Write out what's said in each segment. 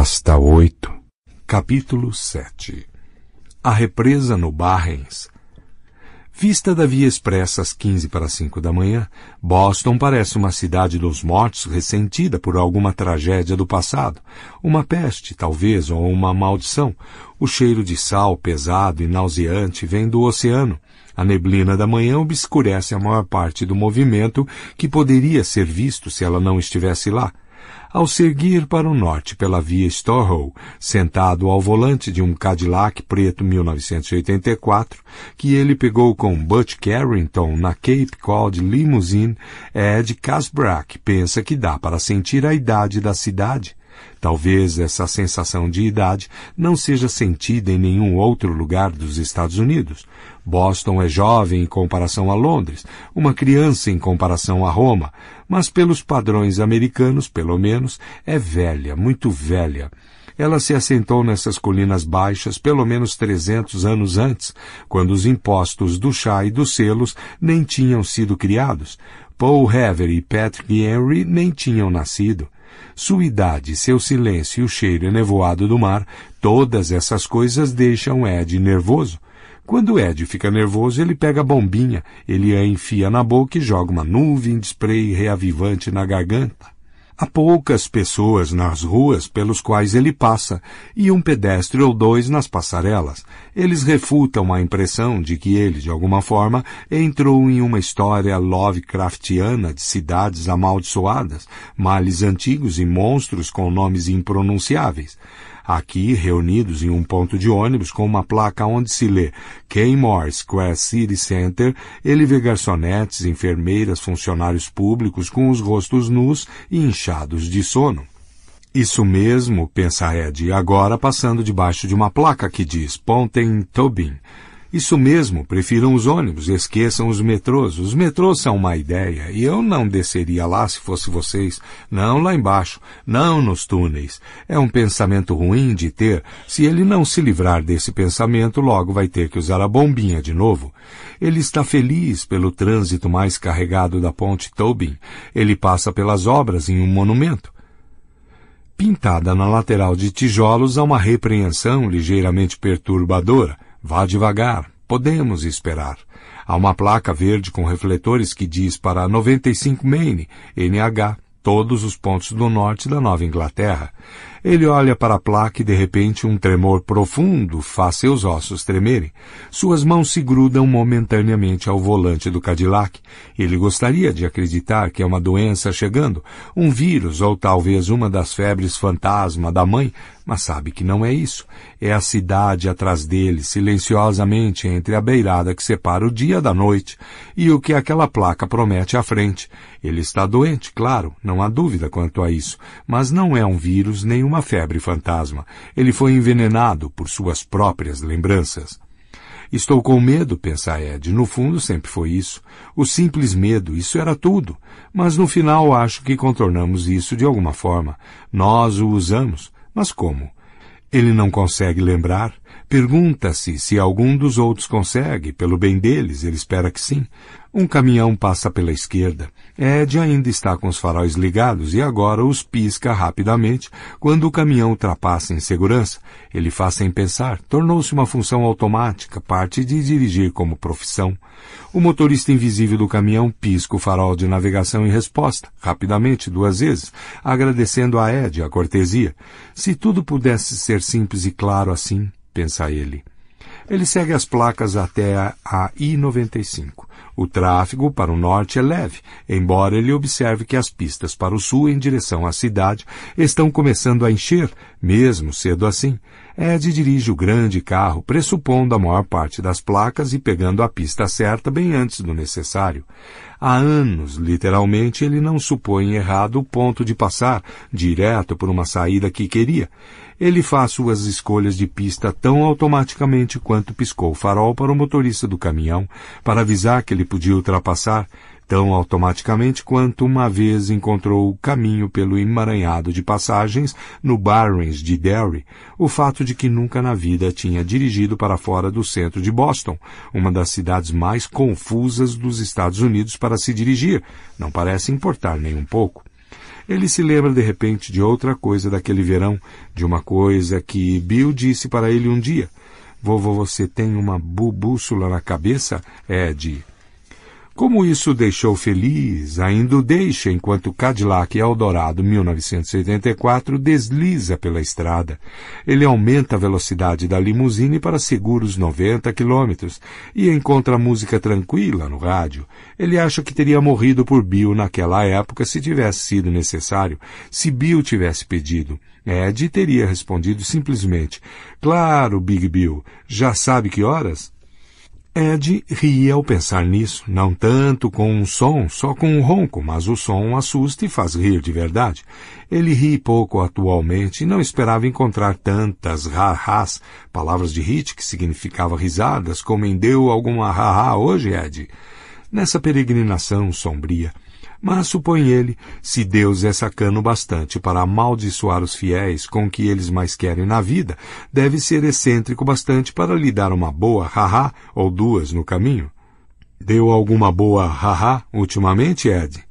Pasta 8 Capítulo 7 A represa no Barrens Vista da via expressa às 15 para 5 da manhã, Boston parece uma cidade dos mortos ressentida por alguma tragédia do passado, uma peste, talvez, ou uma maldição. O cheiro de sal pesado e nauseante vem do oceano. A neblina da manhã obscurece a maior parte do movimento que poderia ser visto se ela não estivesse lá. Ao seguir para o norte pela via Storrow, sentado ao volante de um Cadillac preto 1984, que ele pegou com Butch Carrington na Cape Cod Limousine, é Ed Casbrack pensa que dá para sentir a idade da cidade. Talvez essa sensação de idade não seja sentida em nenhum outro lugar dos Estados Unidos. Boston é jovem em comparação a Londres, uma criança em comparação a Roma, mas pelos padrões americanos, pelo menos, é velha, muito velha. Ela se assentou nessas colinas baixas pelo menos 300 anos antes, quando os impostos do chá e dos selos nem tinham sido criados. Paul Hever e Patrick Henry nem tinham nascido. Sua idade, seu silêncio e o cheiro enevoado do mar, todas essas coisas deixam Ed nervoso. Quando Ed fica nervoso, ele pega a bombinha, ele a enfia na boca e joga uma nuvem de spray reavivante na garganta. Há poucas pessoas nas ruas pelos quais ele passa, e um pedestre ou dois nas passarelas. Eles refutam a impressão de que ele, de alguma forma, entrou em uma história Lovecraftiana de cidades amaldiçoadas, males antigos e monstros com nomes impronunciáveis aqui reunidos em um ponto de ônibus com uma placa onde se lê Kenmore Square City Center, ele vê garçonetes, enfermeiras, funcionários públicos com os rostos nus e inchados de sono. Isso mesmo, pensa Ed, agora passando debaixo de uma placa que diz Ponten Tobin, isso mesmo, prefiram os ônibus, esqueçam os metrôs. Os metrôs são uma ideia, e eu não desceria lá se fosse vocês. Não lá embaixo, não nos túneis. É um pensamento ruim de ter. Se ele não se livrar desse pensamento, logo vai ter que usar a bombinha de novo. Ele está feliz pelo trânsito mais carregado da ponte Tobin. Ele passa pelas obras em um monumento pintada na lateral de tijolos há uma repreensão ligeiramente perturbadora. Vá devagar, podemos esperar. Há uma placa verde com refletores que diz para 95 Maine, NH, todos os pontos do norte da Nova Inglaterra. Ele olha para a placa e de repente um tremor profundo faz seus ossos tremerem. Suas mãos se grudam momentaneamente ao volante do Cadillac. Ele gostaria de acreditar que é uma doença chegando, um vírus ou talvez uma das febres fantasma da mãe, mas sabe que não é isso. É a cidade atrás dele, silenciosamente entre a beirada que separa o dia da noite e o que aquela placa promete à frente. Ele está doente, claro, não há dúvida quanto a isso, mas não é um vírus nem um uma febre fantasma. Ele foi envenenado por suas próprias lembranças. Estou com medo, pensa Ed. No fundo sempre foi isso. O simples medo, isso era tudo. Mas no final acho que contornamos isso de alguma forma. Nós o usamos. Mas como? Ele não consegue lembrar? Pergunta-se se algum dos outros consegue. Pelo bem deles, ele espera que sim. Um caminhão passa pela esquerda. Ed ainda está com os faróis ligados e agora os pisca rapidamente quando o caminhão ultrapassa em segurança. Ele faz sem pensar. Tornou-se uma função automática, parte de dirigir como profissão. O motorista invisível do caminhão pisca o farol de navegação em resposta, rapidamente, duas vezes, agradecendo a Ed a cortesia. Se tudo pudesse ser simples e claro assim, pensa ele. Ele segue as placas até a I-95. O tráfego para o norte é leve, embora ele observe que as pistas para o sul em direção à cidade estão começando a encher, mesmo cedo assim. É Ed dirige o grande carro, pressupondo a maior parte das placas e pegando a pista certa bem antes do necessário. Há anos, literalmente, ele não supõe errado o ponto de passar, direto por uma saída que queria ele faz suas escolhas de pista tão automaticamente quanto piscou o farol para o motorista do caminhão para avisar que ele podia ultrapassar, tão automaticamente quanto uma vez encontrou o caminho pelo emaranhado de passagens no Barrens de Derry, o fato de que nunca na vida tinha dirigido para fora do centro de Boston, uma das cidades mais confusas dos Estados Unidos para se dirigir, não parece importar nem um pouco. Ele se lembra de repente de outra coisa daquele verão, de uma coisa que Bill disse para ele um dia. Vovô, você tem uma bubússula na cabeça, é, Ed? Como isso deixou feliz, ainda o deixa enquanto Cadillac Eldorado 1984 desliza pela estrada. Ele aumenta a velocidade da limusine para seguros 90 quilômetros e encontra música tranquila no rádio. Ele acha que teria morrido por Bill naquela época se tivesse sido necessário, se Bill tivesse pedido. Ed teria respondido simplesmente, claro, Big Bill, já sabe que horas? Ed ria ao pensar nisso, não tanto com um som, só com um ronco, mas o som assusta e faz rir de verdade. Ele ri pouco atualmente e não esperava encontrar tantas rarrás, palavras de hit que significava risadas, como em deu alguma rarrá hoje, Ed. Nessa peregrinação sombria, mas, supõe ele, se Deus é sacano bastante para amaldiçoar os fiéis com o que eles mais querem na vida, deve ser excêntrico bastante para lhe dar uma boa haha ou duas no caminho. Deu alguma boa haha ultimamente, Ed?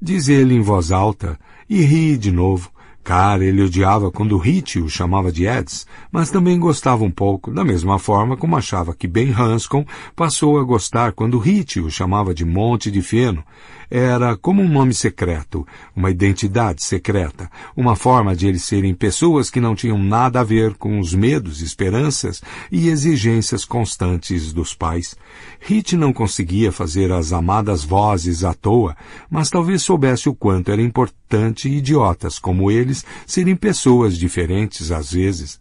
Diz ele em voz alta e ri de novo. Cara, ele odiava quando Ritchie o chamava de Eds, mas também gostava um pouco, da mesma forma como achava que Ben Hanscom passou a gostar quando Ritchie o chamava de Monte de Feno era como um nome secreto, uma identidade secreta, uma forma de eles serem pessoas que não tinham nada a ver com os medos, esperanças e exigências constantes dos pais. Hit não conseguia fazer as amadas vozes à toa, mas talvez soubesse o quanto era importante idiotas como eles serem pessoas diferentes às vezes.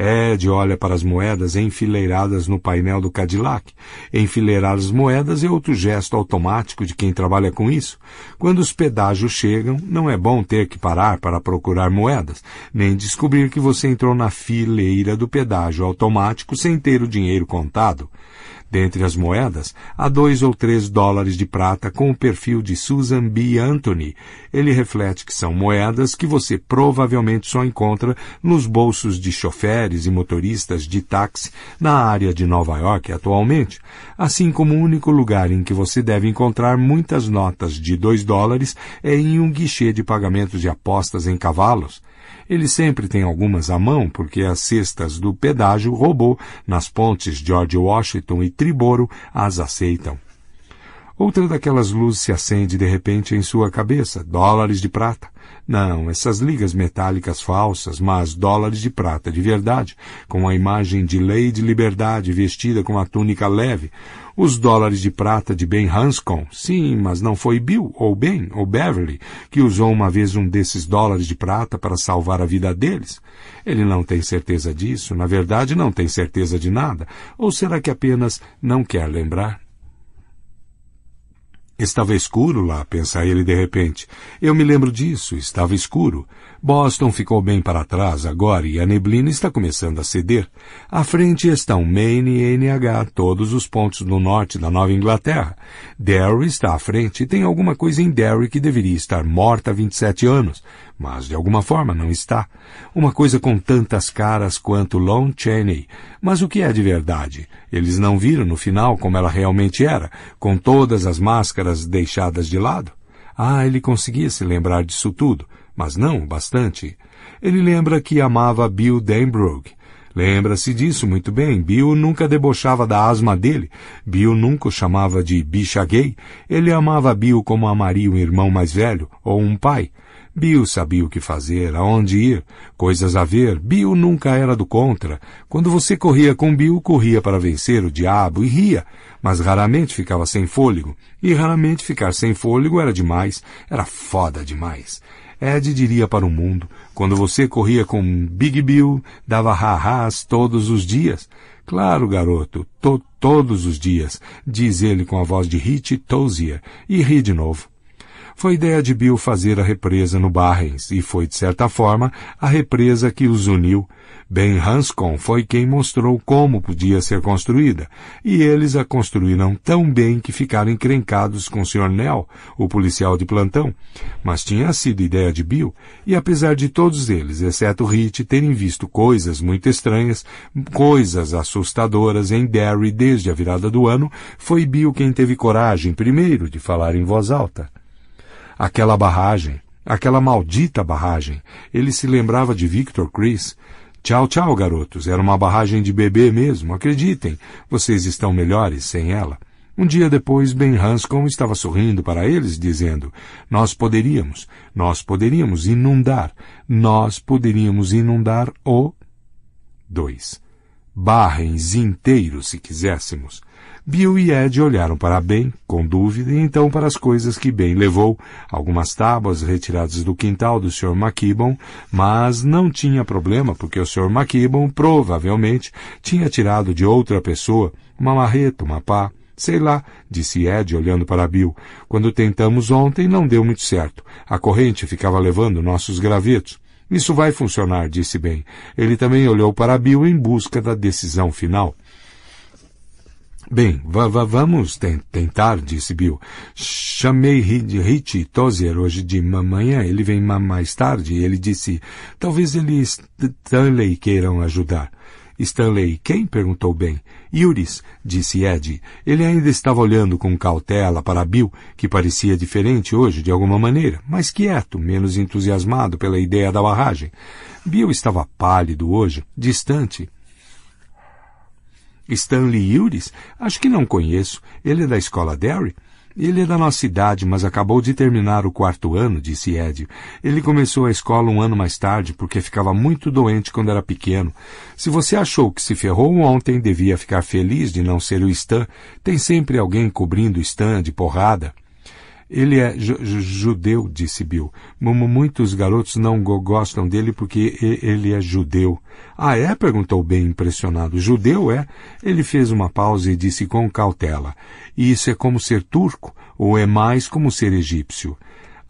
É Ed olha para as moedas enfileiradas no painel do Cadillac. Enfileirar as moedas é outro gesto automático de quem trabalha com isso. Quando os pedágios chegam, não é bom ter que parar para procurar moedas, nem descobrir que você entrou na fileira do pedágio automático sem ter o dinheiro contado. Dentre as moedas, há dois ou três dólares de prata com o perfil de Susan B. Anthony. Ele reflete que são moedas que você provavelmente só encontra nos bolsos de choferes e motoristas de táxi na área de Nova York atualmente, assim como o único lugar em que você deve encontrar muitas notas de dois dólares é em um guichê de pagamentos de apostas em cavalos, ele sempre tem algumas à mão porque as cestas do pedágio roubou nas pontes George Washington e Triboro as aceitam. Outra daquelas luzes se acende de repente em sua cabeça, dólares de prata. Não, essas ligas metálicas falsas, mas dólares de prata de verdade, com a imagem de lei de liberdade vestida com a túnica leve. Os dólares de prata de Ben Hanscom, sim, mas não foi Bill, ou Ben, ou Beverly, que usou uma vez um desses dólares de prata para salvar a vida deles. Ele não tem certeza disso, na verdade não tem certeza de nada, ou será que apenas não quer lembrar? Estava escuro lá, pensa ele de repente. Eu me lembro disso, estava escuro. Boston ficou bem para trás agora e a neblina está começando a ceder. À frente estão Maine e NH, todos os pontos do norte da Nova Inglaterra. Derry está à frente e tem alguma coisa em Derry que deveria estar morta há 27 anos, mas de alguma forma não está. Uma coisa com tantas caras quanto Lon Chaney. Mas o que é de verdade? Eles não viram no final como ela realmente era, com todas as máscaras deixadas de lado? Ah, ele conseguia se lembrar disso tudo, mas não o bastante. Ele lembra que amava Bill Denbrook. Lembra-se disso muito bem. Bill nunca debochava da asma dele. Bill nunca o chamava de bicha gay. Ele amava Bill como amaria um irmão mais velho ou um pai. Bill sabia o que fazer, aonde ir, coisas a ver. Bill nunca era do contra. Quando você corria com Bill, corria para vencer o diabo e ria, mas raramente ficava sem fôlego. E raramente ficar sem fôlego era demais, era foda demais. Ed diria para o mundo, quando você corria com Big Bill, dava rarrás todos os dias. Claro, garoto, to todos os dias, diz ele com a voz de Hit Tozier, e ri de novo. Foi ideia de Bill fazer a represa no Barrens e foi, de certa forma, a represa que os uniu. Ben Hanscom foi quem mostrou como podia ser construída e eles a construíram tão bem que ficaram encrencados com o Sr. Nell, o policial de plantão. Mas tinha sido ideia de Bill e apesar de todos eles, exceto Rich, terem visto coisas muito estranhas, coisas assustadoras em Derry desde a virada do ano, foi Bill quem teve coragem primeiro de falar em voz alta. Aquela barragem, aquela maldita barragem. Ele se lembrava de Victor Chris. Tchau, tchau, garotos. Era uma barragem de bebê mesmo, acreditem. Vocês estão melhores sem ela. Um dia depois, Ben Hanscom estava sorrindo para eles, dizendo: Nós poderíamos, nós poderíamos inundar, nós poderíamos inundar o. 2. Barrens inteiros se quiséssemos. Bill e Ed olharam para Ben, com dúvida, e então para as coisas que Ben levou, algumas tábuas retiradas do quintal do Sr. McKibben, mas não tinha problema, porque o Sr. McKibben provavelmente tinha tirado de outra pessoa uma marreta, uma pá, Sei lá, disse Ed, olhando para Bill. Quando tentamos ontem, não deu muito certo. A corrente ficava levando nossos gravetos. Isso vai funcionar, disse Ben. Ele também olhou para Bill em busca da decisão final. Bem, vamos ten tentar, disse Bill. Chamei Rich Tozier hoje de manhã, ele vem ma mais tarde. Ele disse, talvez ele e Stanley queiram ajudar. Stanley quem? perguntou Ben. Yuris, disse Ed. Ele ainda estava olhando com cautela para Bill, que parecia diferente hoje de alguma maneira, mais quieto, menos entusiasmado pela ideia da barragem. Bill estava pálido hoje, distante, Stanley Yures? Acho que não conheço. Ele é da escola Derry? Ele é da nossa idade, mas acabou de terminar o quarto ano, disse Ed. Ele começou a escola um ano mais tarde porque ficava muito doente quando era pequeno. Se você achou que se ferrou ontem, devia ficar feliz de não ser o Stan. Tem sempre alguém cobrindo Stan de porrada. Ele é judeu, disse Bill. muitos garotos não gostam dele porque ele é judeu. Ah, é? perguntou bem impressionado. Judeu é? Ele fez uma pausa e disse com cautela. E isso é como ser turco? Ou é mais como ser egípcio?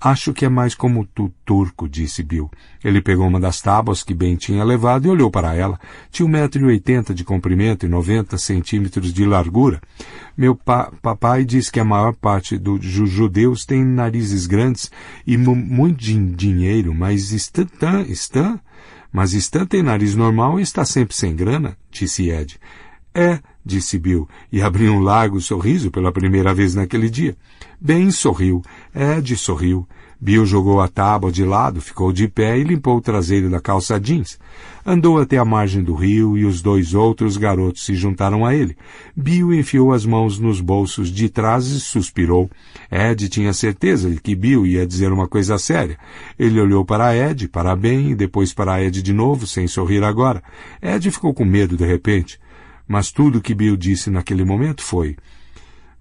Acho que é mais como tu turco, disse Bill. Ele pegou uma das tábuas que Ben tinha levado e olhou para ela. Tinha um metro e oitenta de comprimento e noventa centímetros de largura. Meu pa papai diz que a maior parte dos judeus tem narizes grandes e muito din dinheiro, mas Stan, Stan, mas Stan tem nariz normal e está sempre sem grana, disse Ed. É, disse Bill, e abriu um largo sorriso pela primeira vez naquele dia. Ben sorriu, Ed sorriu, Bill jogou a tábua de lado, ficou de pé e limpou o traseiro da calça jeans. Andou até a margem do rio e os dois outros garotos se juntaram a ele. Bill enfiou as mãos nos bolsos de trás e suspirou. Ed tinha certeza de que Bill ia dizer uma coisa séria. Ele olhou para Ed, para Ben e depois para Ed de novo, sem sorrir agora. Ed ficou com medo de repente. Mas tudo que Bill disse naquele momento foi: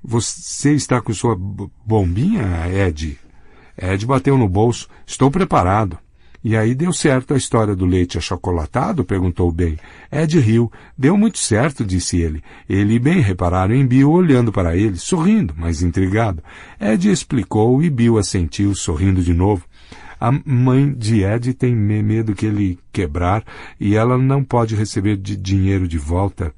Você está com sua bombinha, Ed? É, Ed bateu no bolso. Estou preparado. E aí deu certo a história do leite achocolatado? perguntou Ben. Ed riu. Deu muito certo, disse ele. Ele e Ben repararam em Bill olhando para ele, sorrindo, mas intrigado. Ed explicou e Bill assentiu, sorrindo de novo. A mãe de Ed tem medo que ele quebrar e ela não pode receber de dinheiro de volta.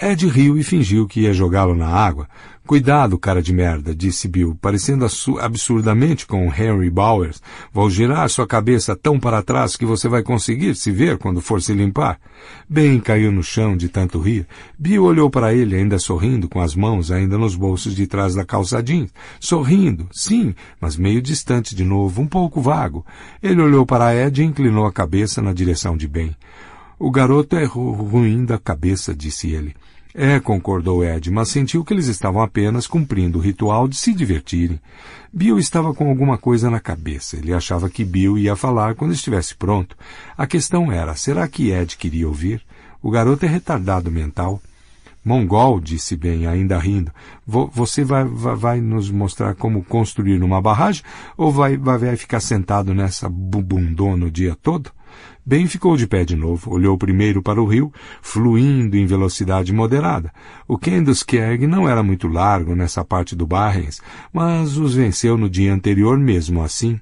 Ed riu e fingiu que ia jogá-lo na água. Cuidado, cara de merda, disse Bill, parecendo absurdamente com Henry Bowers. Vou girar sua cabeça tão para trás que você vai conseguir se ver quando for se limpar. Bem caiu no chão de tanto rir. Bill olhou para ele, ainda sorrindo, com as mãos ainda nos bolsos de trás da calça jeans. Sorrindo, sim, mas meio distante de novo, um pouco vago. Ele olhou para Ed e inclinou a cabeça na direção de Ben. O garoto é ruim da cabeça, disse ele. É, concordou Ed, mas sentiu que eles estavam apenas cumprindo o ritual de se divertirem. Bill estava com alguma coisa na cabeça. Ele achava que Bill ia falar quando estivesse pronto. A questão era, será que Ed queria ouvir? O garoto é retardado mental. Mongol, disse Ben, ainda rindo, você vai, vai, vai, nos mostrar como construir uma barragem ou vai, vai, vai ficar sentado nessa bundona o dia todo? Ben ficou de pé de novo, olhou primeiro para o rio, fluindo em velocidade moderada. O Kenduskerg não era muito largo nessa parte do Barrens, mas os venceu no dia anterior mesmo assim.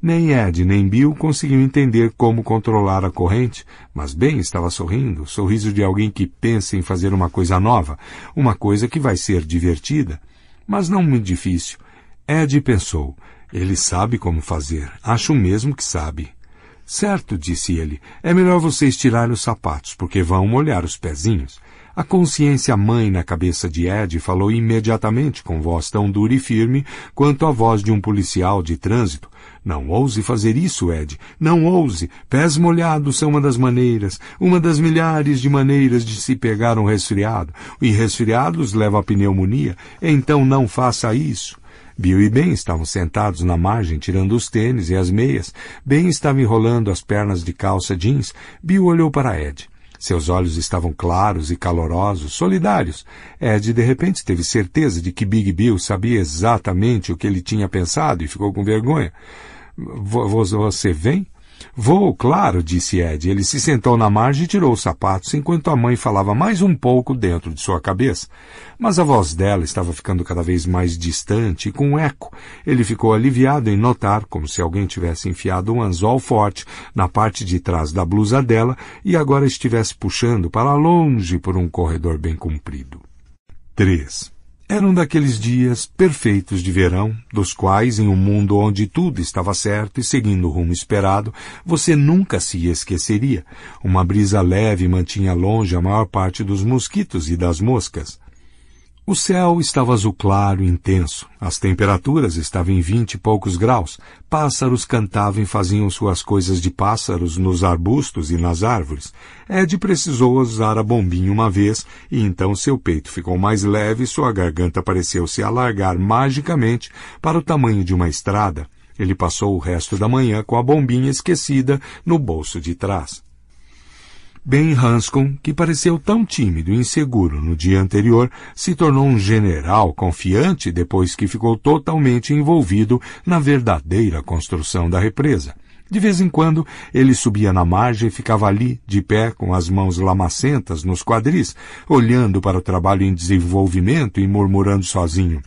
Nem Ed nem Bill conseguiam entender como controlar a corrente, mas Ben estava sorrindo, sorriso de alguém que pensa em fazer uma coisa nova, uma coisa que vai ser divertida, mas não muito difícil. Ed pensou, ele sabe como fazer, acho mesmo que sabe. Certo, disse ele, é melhor vocês tirarem os sapatos, porque vão molhar os pezinhos. A consciência mãe na cabeça de Ed falou imediatamente com voz tão dura e firme quanto a voz de um policial de trânsito. Não ouse fazer isso, Ed. Não ouse. Pés molhados são uma das maneiras, uma das milhares de maneiras de se pegar um resfriado. E resfriados levam a pneumonia. Então não faça isso. Bill e Ben estavam sentados na margem, tirando os tênis e as meias. Ben estava enrolando as pernas de calça jeans. Bill olhou para Ed. Seus olhos estavam claros e calorosos, solidários. Ed, de repente, teve certeza de que Big Bill sabia exatamente o que ele tinha pensado e ficou com vergonha. Você vem? Vou, claro, disse Ed. Ele se sentou na margem e tirou os sapatos enquanto a mãe falava mais um pouco dentro de sua cabeça. Mas a voz dela estava ficando cada vez mais distante e com um eco. Ele ficou aliviado em notar, como se alguém tivesse enfiado um anzol forte na parte de trás da blusa dela e agora estivesse puxando para longe por um corredor bem comprido. 3. Era um daqueles dias perfeitos de verão, dos quais, em um mundo onde tudo estava certo e seguindo o rumo esperado, você nunca se esqueceria. Uma brisa leve mantinha longe a maior parte dos mosquitos e das moscas. O céu estava azul claro e intenso. As temperaturas estavam em vinte e poucos graus. Pássaros cantavam e faziam suas coisas de pássaros nos arbustos e nas árvores. Ed precisou usar a bombinha uma vez e então seu peito ficou mais leve e sua garganta pareceu se alargar magicamente para o tamanho de uma estrada. Ele passou o resto da manhã com a bombinha esquecida no bolso de trás. Ben Hanscom, que pareceu tão tímido e inseguro no dia anterior, se tornou um general confiante depois que ficou totalmente envolvido na verdadeira construção da represa. De vez em quando, ele subia na margem e ficava ali, de pé, com as mãos lamacentas nos quadris, olhando para o trabalho em desenvolvimento e murmurando sozinho.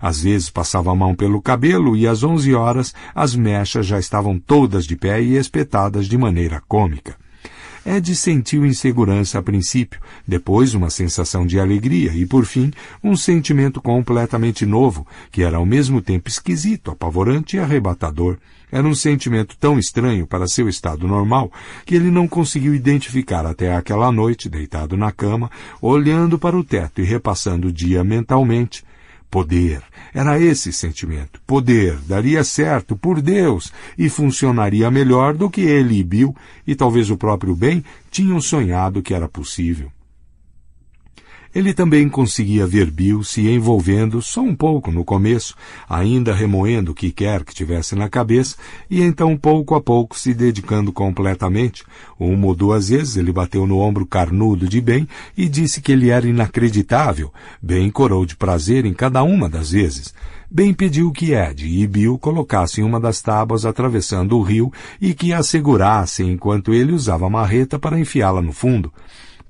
Às vezes passava a mão pelo cabelo e às onze horas as mechas já estavam todas de pé e espetadas de maneira cômica. É Ed sentiu insegurança a princípio, depois uma sensação de alegria e, por fim, um sentimento completamente novo, que era ao mesmo tempo esquisito, apavorante e arrebatador. Era um sentimento tão estranho para seu estado normal que ele não conseguiu identificar até aquela noite, deitado na cama, olhando para o teto e repassando o dia mentalmente, Poder. Era esse sentimento. Poder. Daria certo por Deus e funcionaria melhor do que ele e Bill e talvez o próprio Ben tinham sonhado que era possível. Ele também conseguia ver Bill se envolvendo só um pouco no começo, ainda remoendo o que quer que tivesse na cabeça, e então pouco a pouco se dedicando completamente. Uma ou duas vezes ele bateu no ombro carnudo de Ben e disse que ele era inacreditável. Ben corou de prazer em cada uma das vezes. Ben pediu que Ed e Bill colocassem uma das tábuas atravessando o rio e que a segurassem enquanto ele usava a marreta para enfiá-la no fundo.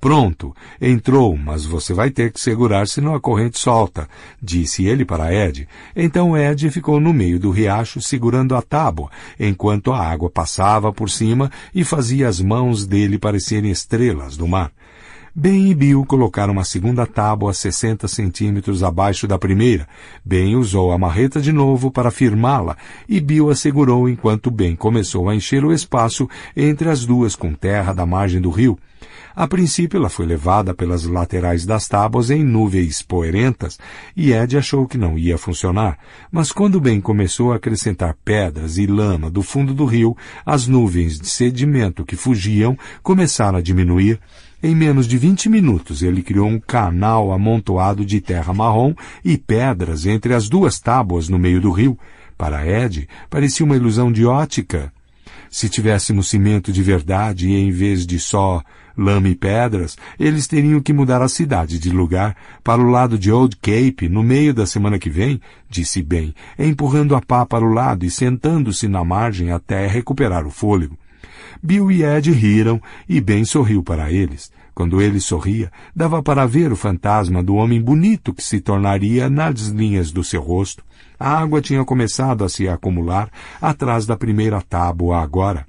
Pronto, entrou, mas você vai ter que segurar senão a corrente solta, disse ele para Ed. Então Ed ficou no meio do riacho segurando a tábua, enquanto a água passava por cima e fazia as mãos dele parecerem estrelas do mar. Ben e Bill colocaram uma segunda tábua 60 centímetros abaixo da primeira. Ben usou a marreta de novo para firmá-la e Bill a segurou enquanto Ben começou a encher o espaço entre as duas com terra da margem do rio. A princípio, ela foi levada pelas laterais das tábuas em nuvens poerentas e Ed achou que não ia funcionar. Mas quando bem começou a acrescentar pedras e lama do fundo do rio, as nuvens de sedimento que fugiam começaram a diminuir em menos de 20 minutos, ele criou um canal amontoado de terra marrom e pedras entre as duas tábuas no meio do rio. Para Ed, parecia uma ilusão de ótica. Se tivéssemos cimento de verdade e em vez de só lama e pedras, eles teriam que mudar a cidade de lugar para o lado de Old Cape no meio da semana que vem, disse Ben, empurrando a pá para o lado e sentando-se na margem até recuperar o fôlego. Bill e Ed riram e Ben sorriu para eles. Quando ele sorria, dava para ver o fantasma do homem bonito que se tornaria nas linhas do seu rosto. A água tinha começado a se acumular atrás da primeira tábua agora.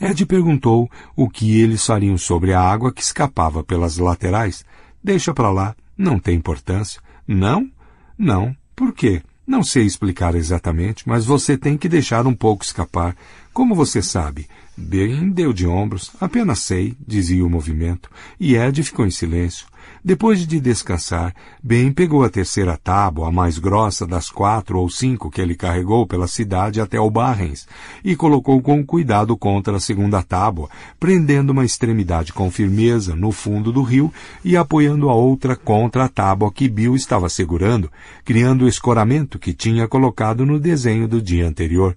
Ed perguntou o que eles fariam sobre a água que escapava pelas laterais. Deixa para lá, não tem importância. Não? Não. Por quê? Não sei explicar exatamente, mas você tem que deixar um pouco escapar. Como você sabe, bem deu de ombros, apenas sei, dizia o movimento, e Ed ficou em silêncio. Depois de descansar, Ben pegou a terceira tábua, a mais grossa das quatro ou cinco que ele carregou pela cidade até o Barrens, e colocou com cuidado contra a segunda tábua, prendendo uma extremidade com firmeza no fundo do rio e apoiando a outra contra a tábua que Bill estava segurando, criando o escoramento que tinha colocado no desenho do dia anterior.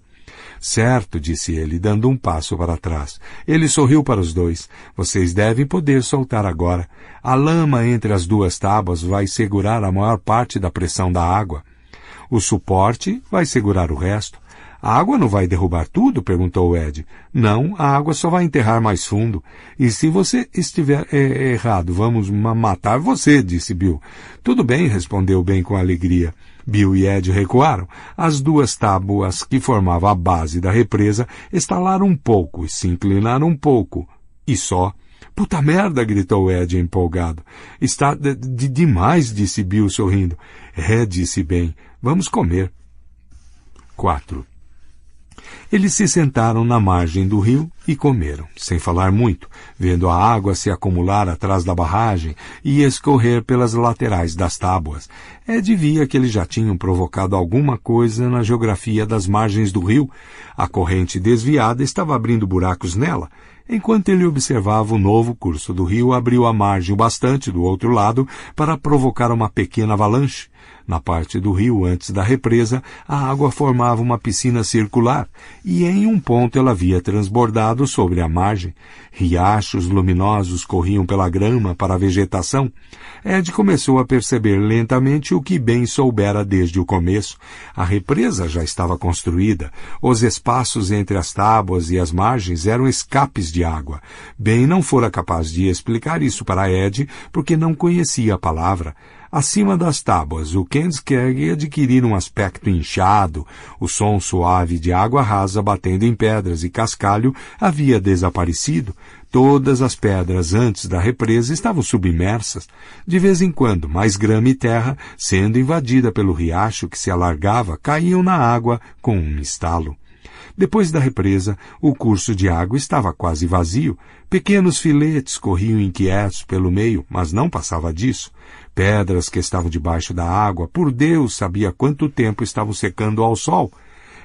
Certo, disse ele, dando um passo para trás. Ele sorriu para os dois. Vocês devem poder soltar agora. A lama entre as duas tábuas vai segurar a maior parte da pressão da água. O suporte vai segurar o resto. A água não vai derrubar tudo? perguntou Ed. Não, a água só vai enterrar mais fundo. E se você estiver eh, errado, vamos matar você, disse Bill. Tudo bem, respondeu Ben com alegria. Bill e Ed recuaram. As duas tábuas que formavam a base da represa estalaram um pouco e se inclinaram um pouco. E só. Puta merda! gritou Ed empolgado. Está de, de demais, disse Bill sorrindo. Ed disse bem. Vamos comer. 4. Eles se sentaram na margem do rio e comeram, sem falar muito, vendo a água se acumular atrás da barragem e escorrer pelas laterais das tábuas. É de via que eles já tinham provocado alguma coisa na geografia das margens do rio. A corrente desviada estava abrindo buracos nela. Enquanto ele observava o novo curso do rio, abriu a margem bastante do outro lado para provocar uma pequena avalanche. Na parte do rio antes da represa, a água formava uma piscina circular e em um ponto ela havia transbordado sobre a margem. Riachos luminosos corriam pela grama para a vegetação. Ed começou a perceber lentamente o que bem soubera desde o começo. A represa já estava construída. Os espaços entre as tábuas e as margens eram escapes de água. Bem não fora capaz de explicar isso para Ed porque não conhecia a palavra. Acima das tábuas, o Kenskeg adquirir um aspecto inchado, o som suave de água rasa batendo em pedras e cascalho havia desaparecido, todas as pedras antes da represa estavam submersas, de vez em quando mais grama e terra, sendo invadida pelo riacho que se alargava, caíam na água com um estalo. Depois da represa, o curso de água estava quase vazio. Pequenos filetes corriam inquietos pelo meio, mas não passava disso pedras que estavam debaixo da água, por Deus sabia quanto tempo estavam secando ao sol.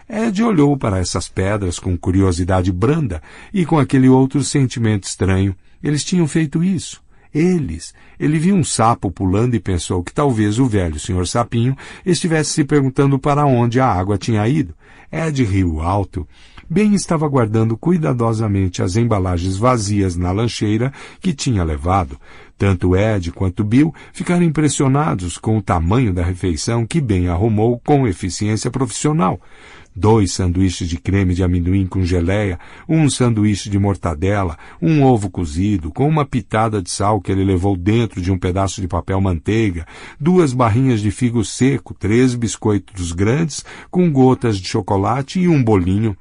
Ed olhou para essas pedras com curiosidade branda e com aquele outro sentimento estranho. Eles tinham feito isso. Eles. Ele viu um sapo pulando e pensou que talvez o velho senhor sapinho estivesse se perguntando para onde a água tinha ido. Ed riu alto. Ben estava guardando cuidadosamente as embalagens vazias na lancheira que tinha levado. Tanto Ed quanto Bill ficaram impressionados com o tamanho da refeição que Ben arrumou com eficiência profissional. Dois sanduíches de creme de amendoim com geleia, um sanduíche de mortadela, um ovo cozido, com uma pitada de sal que ele levou dentro de um pedaço de papel manteiga, duas barrinhas de figo seco, três biscoitos grandes com gotas de chocolate e um bolinho.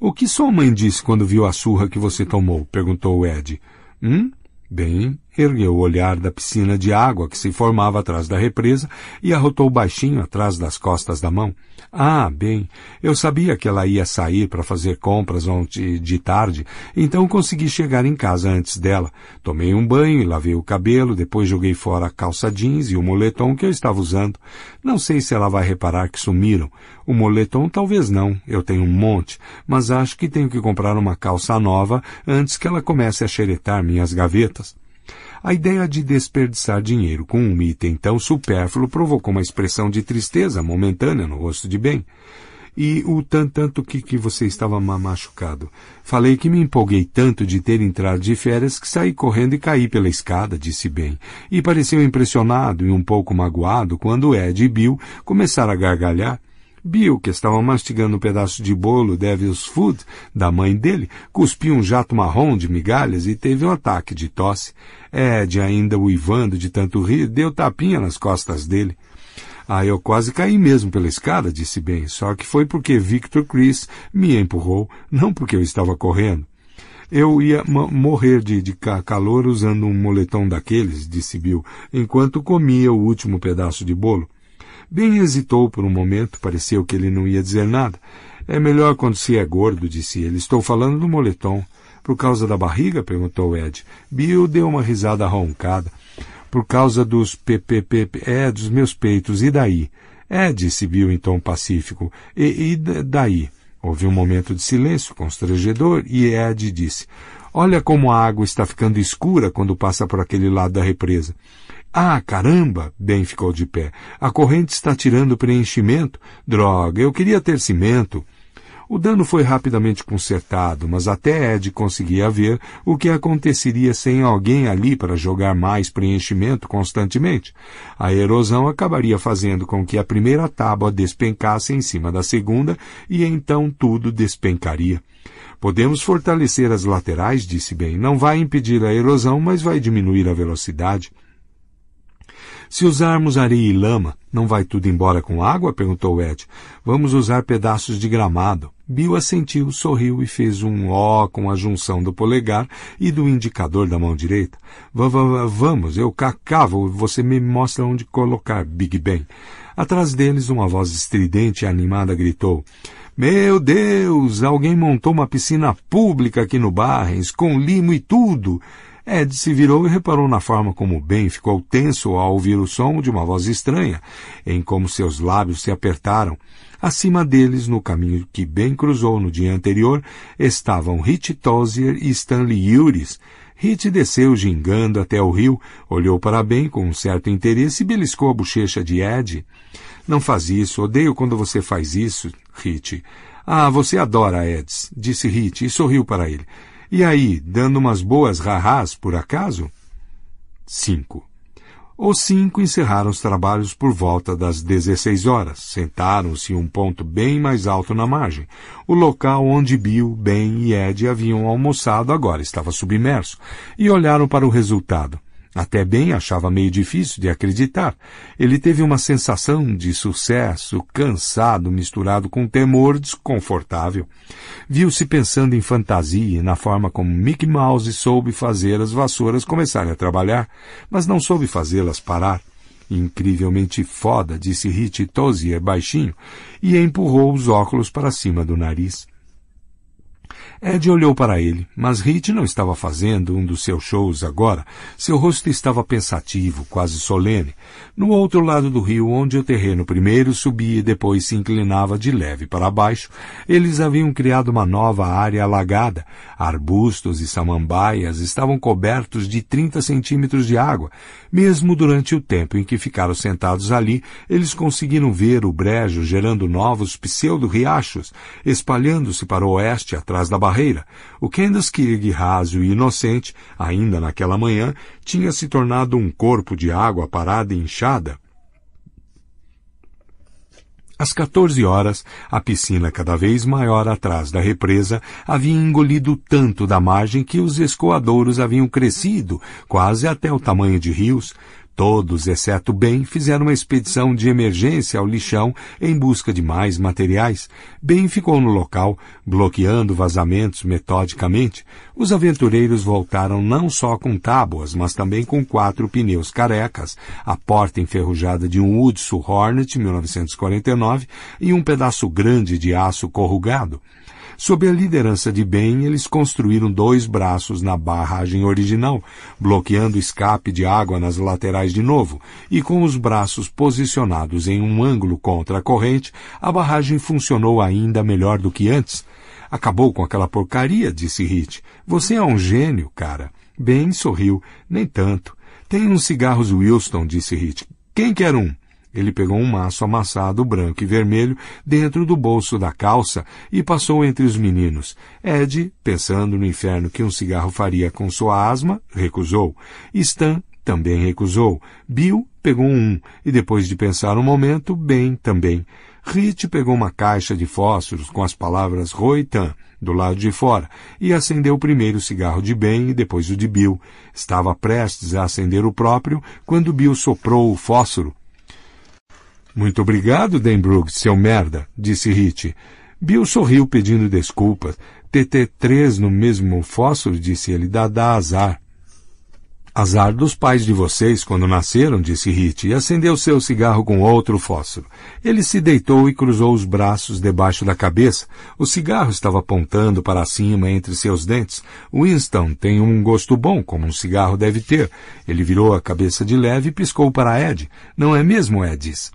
O que sua mãe disse quando viu a surra que você tomou? perguntou Ed. Hum? Bem, ergueu o olhar da piscina de água que se formava atrás da represa e arrotou baixinho atrás das costas da mão. Ah, bem, eu sabia que ela ia sair para fazer compras ontem de tarde, então consegui chegar em casa antes dela. Tomei um banho e lavei o cabelo, depois joguei fora a calça jeans e o moletom que eu estava usando. Não sei se ela vai reparar que sumiram. O moletom talvez não, eu tenho um monte, mas acho que tenho que comprar uma calça nova antes que ela comece a xeretar minhas gavetas. A ideia de desperdiçar dinheiro com um item tão supérfluo provocou uma expressão de tristeza momentânea no rosto de Ben. E o tan tanto que, que você estava machucado. Falei que me empolguei tanto de ter entrado de férias que saí correndo e caí pela escada, disse Ben. E pareceu impressionado e um pouco magoado quando Ed e Bill começaram a gargalhar. Bill, que estava mastigando um pedaço de bolo Devil's Food da mãe dele, cuspiu um jato marrom de migalhas e teve um ataque de tosse. Ed, ainda uivando de tanto rir, deu tapinha nas costas dele. Ah, eu quase caí mesmo pela escada, disse bem, só que foi porque Victor Chris me empurrou, não porque eu estava correndo. Eu ia morrer de, de calor usando um moletom daqueles, disse Bill, enquanto comia o último pedaço de bolo. Bem hesitou por um momento, pareceu que ele não ia dizer nada. É melhor quando se é gordo, disse ele. Estou falando do moletom. Por causa da barriga? perguntou Ed. Bill deu uma risada roncada. Por causa dos ppp... É, dos meus peitos. E daí? É, disse Bill em tom pacífico. E, e daí? Houve um momento de silêncio constrangedor e Ed disse: Olha como a água está ficando escura quando passa por aquele lado da represa. Ah, caramba! Ben ficou de pé. A corrente está tirando preenchimento. Droga, eu queria ter cimento. O dano foi rapidamente consertado, mas até é Ed conseguia ver o que aconteceria sem alguém ali para jogar mais preenchimento constantemente. A erosão acabaria fazendo com que a primeira tábua despencasse em cima da segunda e então tudo despencaria. Podemos fortalecer as laterais, disse bem. Não vai impedir a erosão, mas vai diminuir a velocidade. Se usarmos areia e lama, não vai tudo embora com água? perguntou Ed. Vamos usar pedaços de gramado. Bill assentiu, sorriu e fez um ó com a junção do polegar e do indicador da mão direita. V -v Vamos, eu cacavo, você me mostra onde colocar, Big Ben. Atrás deles, uma voz estridente e animada gritou: Meu Deus, alguém montou uma piscina pública aqui no Barrens, com limo e tudo! Ed se virou e reparou na forma como Ben ficou tenso ao ouvir o som de uma voz estranha, em como seus lábios se apertaram. Acima deles, no caminho que Ben cruzou no dia anterior, estavam Hit Tozier e Stanley Yuris. Hit desceu gingando até o rio, olhou para Ben com um certo interesse e beliscou a bochecha de Ed. Não faz isso, odeio quando você faz isso, Hit. Ah, você adora Eds, disse Hit e sorriu para ele. E aí, dando umas boas rarrás, por acaso? 5. Os cinco encerraram os trabalhos por volta das 16 horas. Sentaram-se em um ponto bem mais alto na margem. O local onde Bill, Ben e Ed haviam almoçado agora estava submerso e olharam para o resultado. Até bem achava meio difícil de acreditar. Ele teve uma sensação de sucesso, cansado, misturado com temor desconfortável. Viu-se pensando em fantasia e na forma como Mickey Mouse soube fazer as vassouras começarem a trabalhar, mas não soube fazê-las parar. Incrivelmente foda, disse Ritty Tozier é baixinho, e empurrou os óculos para cima do nariz. Ed olhou para ele, mas Rite não estava fazendo um dos seus shows agora. Seu rosto estava pensativo, quase solene, no outro lado do rio, onde o terreno primeiro subia e depois se inclinava de leve para baixo, eles haviam criado uma nova área alagada. Arbustos e samambaias estavam cobertos de 30 centímetros de água, mesmo durante o tempo em que ficaram sentados ali, eles conseguiram ver o brejo gerando novos pseudo-riachos, espalhando-se para o oeste atrás da barreira. O Kendeskirg raso e inocente, ainda naquela manhã, tinha se tornado um corpo de água parada e inchada, às 14 horas, a piscina cada vez maior atrás da represa havia engolido tanto da margem que os escoadouros haviam crescido quase até o tamanho de rios, Todos, exceto Ben, fizeram uma expedição de emergência ao lixão em busca de mais materiais. Ben ficou no local, bloqueando vazamentos metodicamente. Os aventureiros voltaram não só com tábuas, mas também com quatro pneus carecas, a porta enferrujada de um Woodson Hornet 1949 e um pedaço grande de aço corrugado. Sob a liderança de Ben, eles construíram dois braços na barragem original, bloqueando o escape de água nas laterais de novo, e com os braços posicionados em um ângulo contra a corrente, a barragem funcionou ainda melhor do que antes. Acabou com aquela porcaria, disse Hit. Você é um gênio, cara. Ben sorriu. Nem tanto. Tem uns cigarros Wilson, disse Hit. Quem quer um? Ele pegou um maço amassado branco e vermelho dentro do bolso da calça e passou entre os meninos. Ed, pensando no inferno que um cigarro faria com sua asma, recusou. Stan também recusou. Bill pegou um e, depois de pensar um momento, Ben também. Rit pegou uma caixa de fósforos com as palavras Roitan do lado de fora e acendeu primeiro o cigarro de Ben e depois o de Bill. Estava prestes a acender o próprio quando Bill soprou o fósforo muito obrigado, Dan Brooks, seu merda, disse Hit. Bill sorriu pedindo desculpas. TT3 no mesmo fósforo, disse ele, dá, dá azar. Azar dos pais de vocês quando nasceram, disse Hit, e acendeu seu cigarro com outro fósforo. Ele se deitou e cruzou os braços debaixo da cabeça. O cigarro estava apontando para cima entre seus dentes. Winston tem um gosto bom, como um cigarro deve ter. Ele virou a cabeça de leve e piscou para Ed. Não é mesmo, Ed? Disse.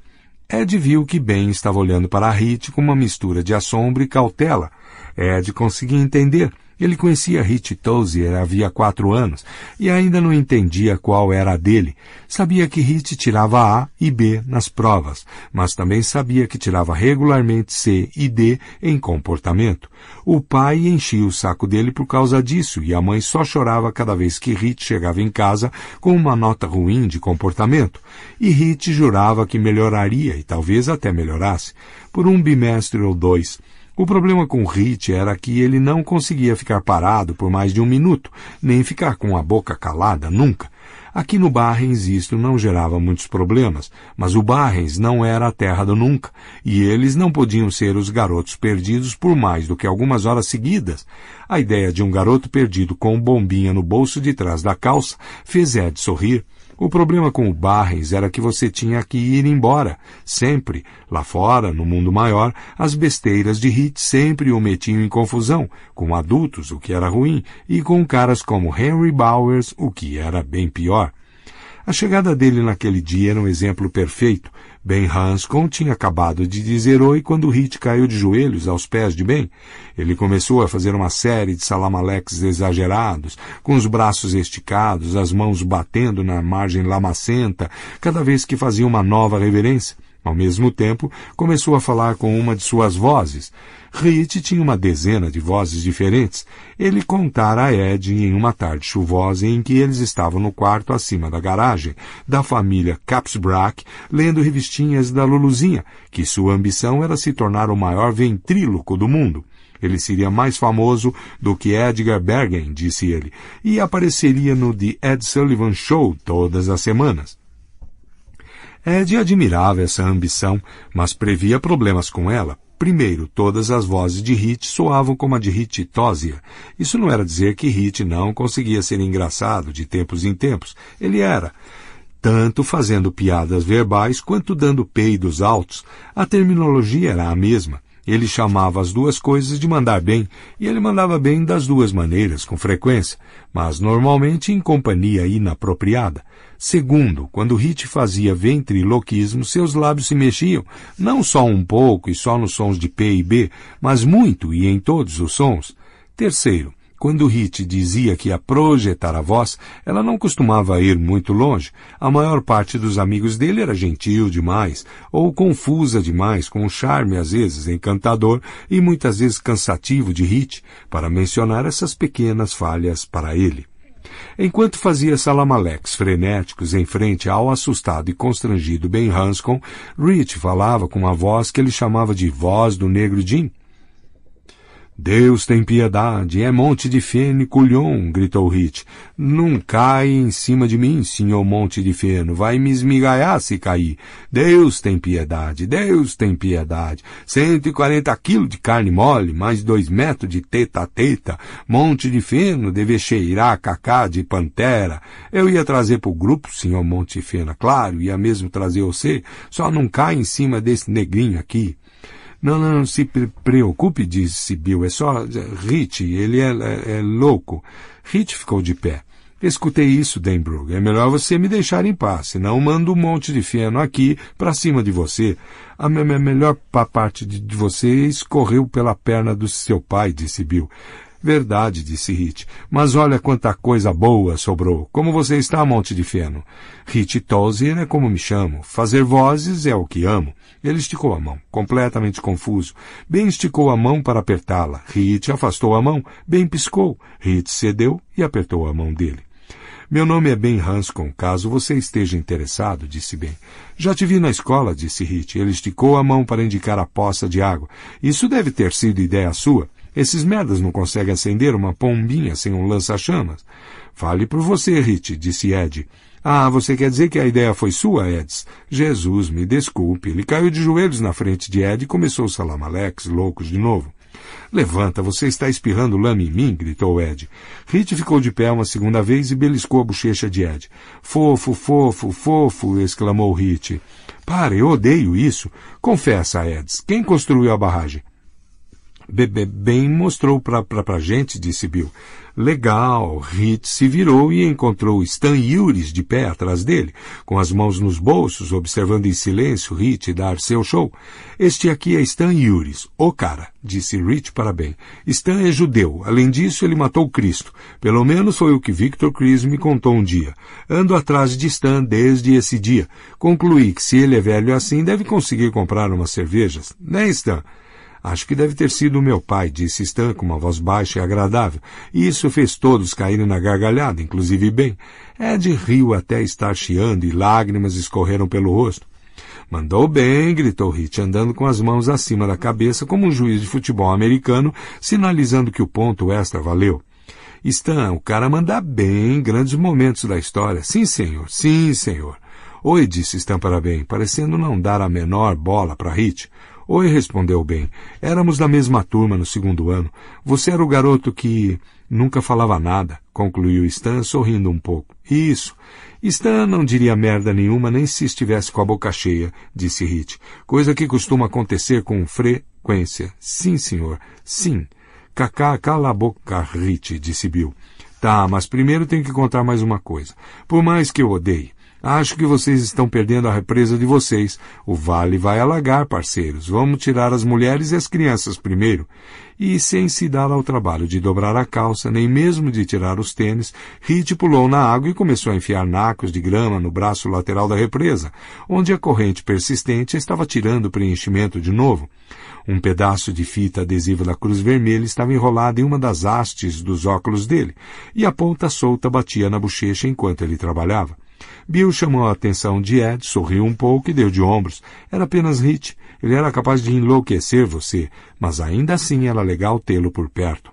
Ed viu que Ben estava olhando para Rit com uma mistura de assombro e cautela. Ed conseguia entender ele conhecia Rich Tozier havia quatro anos e ainda não entendia qual era a dele. Sabia que Rich tirava A e B nas provas, mas também sabia que tirava regularmente C e D em comportamento. O pai enchia o saco dele por causa disso e a mãe só chorava cada vez que Rich chegava em casa com uma nota ruim de comportamento. E Rich jurava que melhoraria e talvez até melhorasse. Por um bimestre ou dois, o problema com Rit era que ele não conseguia ficar parado por mais de um minuto, nem ficar com a boca calada nunca. Aqui no Barrens isto não gerava muitos problemas, mas o Barrens não era a terra do nunca, e eles não podiam ser os garotos perdidos por mais do que algumas horas seguidas. A ideia de um garoto perdido com bombinha no bolso de trás da calça fez Ed sorrir. O problema com o Barrens era que você tinha que ir embora, sempre, lá fora, no mundo maior, as besteiras de Hit sempre o metiam em confusão, com adultos, o que era ruim, e com caras como Henry Bowers, o que era bem pior. A chegada dele naquele dia era um exemplo perfeito, Ben Hanscom tinha acabado de dizer oi quando Hit caiu de joelhos aos pés de Ben. Ele começou a fazer uma série de salamaleques exagerados, com os braços esticados, as mãos batendo na margem lamacenta, cada vez que fazia uma nova reverência. Ao mesmo tempo, começou a falar com uma de suas vozes. Reed tinha uma dezena de vozes diferentes. Ele contara a Ed em uma tarde chuvosa em que eles estavam no quarto acima da garagem, da família Capsbrack, lendo revistinhas da Luluzinha, que sua ambição era se tornar o maior ventríloco do mundo. Ele seria mais famoso do que Edgar Bergen, disse ele, e apareceria no The Ed Sullivan Show todas as semanas. É de admirável essa ambição, mas previa problemas com ela. Primeiro, todas as vozes de Hit soavam como a de Hit Tosia. Isso não era dizer que Hit não conseguia ser engraçado de tempos em tempos. Ele era tanto fazendo piadas verbais quanto dando peidos altos, a terminologia era a mesma. Ele chamava as duas coisas de mandar bem, e ele mandava bem das duas maneiras, com frequência, mas normalmente em companhia inapropriada. Segundo, quando Hit fazia ventriloquismo, seus lábios se mexiam, não só um pouco e só nos sons de P e B, mas muito e em todos os sons. Terceiro, quando Hit dizia que ia projetar a voz, ela não costumava ir muito longe. A maior parte dos amigos dele era gentil demais, ou confusa demais, com um charme às vezes encantador e muitas vezes cansativo de Hit, para mencionar essas pequenas falhas para ele. Enquanto fazia salamalecs frenéticos em frente ao assustado e constrangido Ben Hanscom, Rich falava com uma voz que ele chamava de voz do negro Jim. Deus tem piedade, é monte de feno e culhão, gritou Hit. Não cai em cima de mim, senhor monte de feno, vai me esmigalhar se cair. Deus tem piedade, Deus tem piedade. Cento e quarenta quilos de carne mole, mais dois metros de teta a teta, monte de feno, deve cheirar cacá de pantera. Eu ia trazer pro grupo, senhor monte de feno, é claro, ia mesmo trazer você, só não cai em cima desse negrinho aqui. Não, não, não se preocupe, disse Bill, é só é, Rich, ele é, é, é louco. Rich ficou de pé. Escutei isso, Denbrook. É melhor você me deixar em paz, senão mando um monte de feno aqui para cima de você. A melhor parte de, de você escorreu pela perna do seu pai, disse Bill. Verdade, disse Hit. Mas olha quanta coisa boa sobrou. Como você está, Monte de Feno? Hit Tozier é né, como me chamo. Fazer vozes é o que amo. Ele esticou a mão, completamente confuso. Ben esticou a mão para apertá-la. Hit afastou a mão. Ben piscou. Hit cedeu e apertou a mão dele. Meu nome é Ben Hanscom, caso você esteja interessado, disse Ben. Já te vi na escola, disse Hit. Ele esticou a mão para indicar a poça de água. Isso deve ter sido ideia sua. Esses merdas não conseguem acender uma pombinha sem um lança-chamas. Fale por você, Rit, disse Ed. Ah, você quer dizer que a ideia foi sua, Eds? Jesus, me desculpe. Ele caiu de joelhos na frente de Ed e começou o salamalex, loucos de novo. Levanta, você está espirrando lama em mim, gritou Ed. Rit ficou de pé uma segunda vez e beliscou a bochecha de Ed. Fofo, fofo, fofo, exclamou Rit. Pare, eu odeio isso. Confessa, Eds, quem construiu a barragem? bem mostrou pra, pra, gente, disse Bill. Legal, Rit se virou e encontrou Stan Yuris de pé atrás dele, com as mãos nos bolsos, observando em silêncio Rit dar seu show. Este aqui é Stan Yuris, o cara, disse Rit para Ben. Stan é judeu, além disso ele matou Cristo. Pelo menos foi o que Victor Chris me contou um dia. Ando atrás de Stan desde esse dia. Concluí que se ele é velho assim, deve conseguir comprar umas cervejas. Né, Stan? Acho que deve ter sido meu pai, disse Stan com uma voz baixa e agradável, e isso fez todos caírem na gargalhada, inclusive Ben. É Ed riu até estar chiando e lágrimas escorreram pelo rosto. Mandou bem, gritou Hit, andando com as mãos acima da cabeça como um juiz de futebol americano, sinalizando que o ponto extra valeu. Stan, o cara manda bem em grandes momentos da história. Sim, senhor, sim, senhor. Oi, disse Stan para bem, parecendo não dar a menor bola para Hit. Oi, respondeu bem. Éramos da mesma turma no segundo ano. Você era o garoto que nunca falava nada, concluiu Stan, sorrindo um pouco. Isso. Stan não diria merda nenhuma nem se estivesse com a boca cheia, disse Hit. Coisa que costuma acontecer com frequência. Sim, senhor. Sim. Cacá, cala a boca, Hit, disse Bill. Tá, mas primeiro tenho que contar mais uma coisa. Por mais que eu odeie, Acho que vocês estão perdendo a represa de vocês. O vale vai alagar, parceiros. Vamos tirar as mulheres e as crianças primeiro. E, sem se dar ao trabalho de dobrar a calça, nem mesmo de tirar os tênis, Hit pulou na água e começou a enfiar nacos de grama no braço lateral da represa, onde a corrente persistente estava tirando o preenchimento de novo. Um pedaço de fita adesiva da Cruz Vermelha estava enrolado em uma das hastes dos óculos dele, e a ponta solta batia na bochecha enquanto ele trabalhava. Bill chamou a atenção de Ed, sorriu um pouco e deu de ombros. Era apenas Hit. Ele era capaz de enlouquecer você, mas ainda assim era legal tê-lo por perto.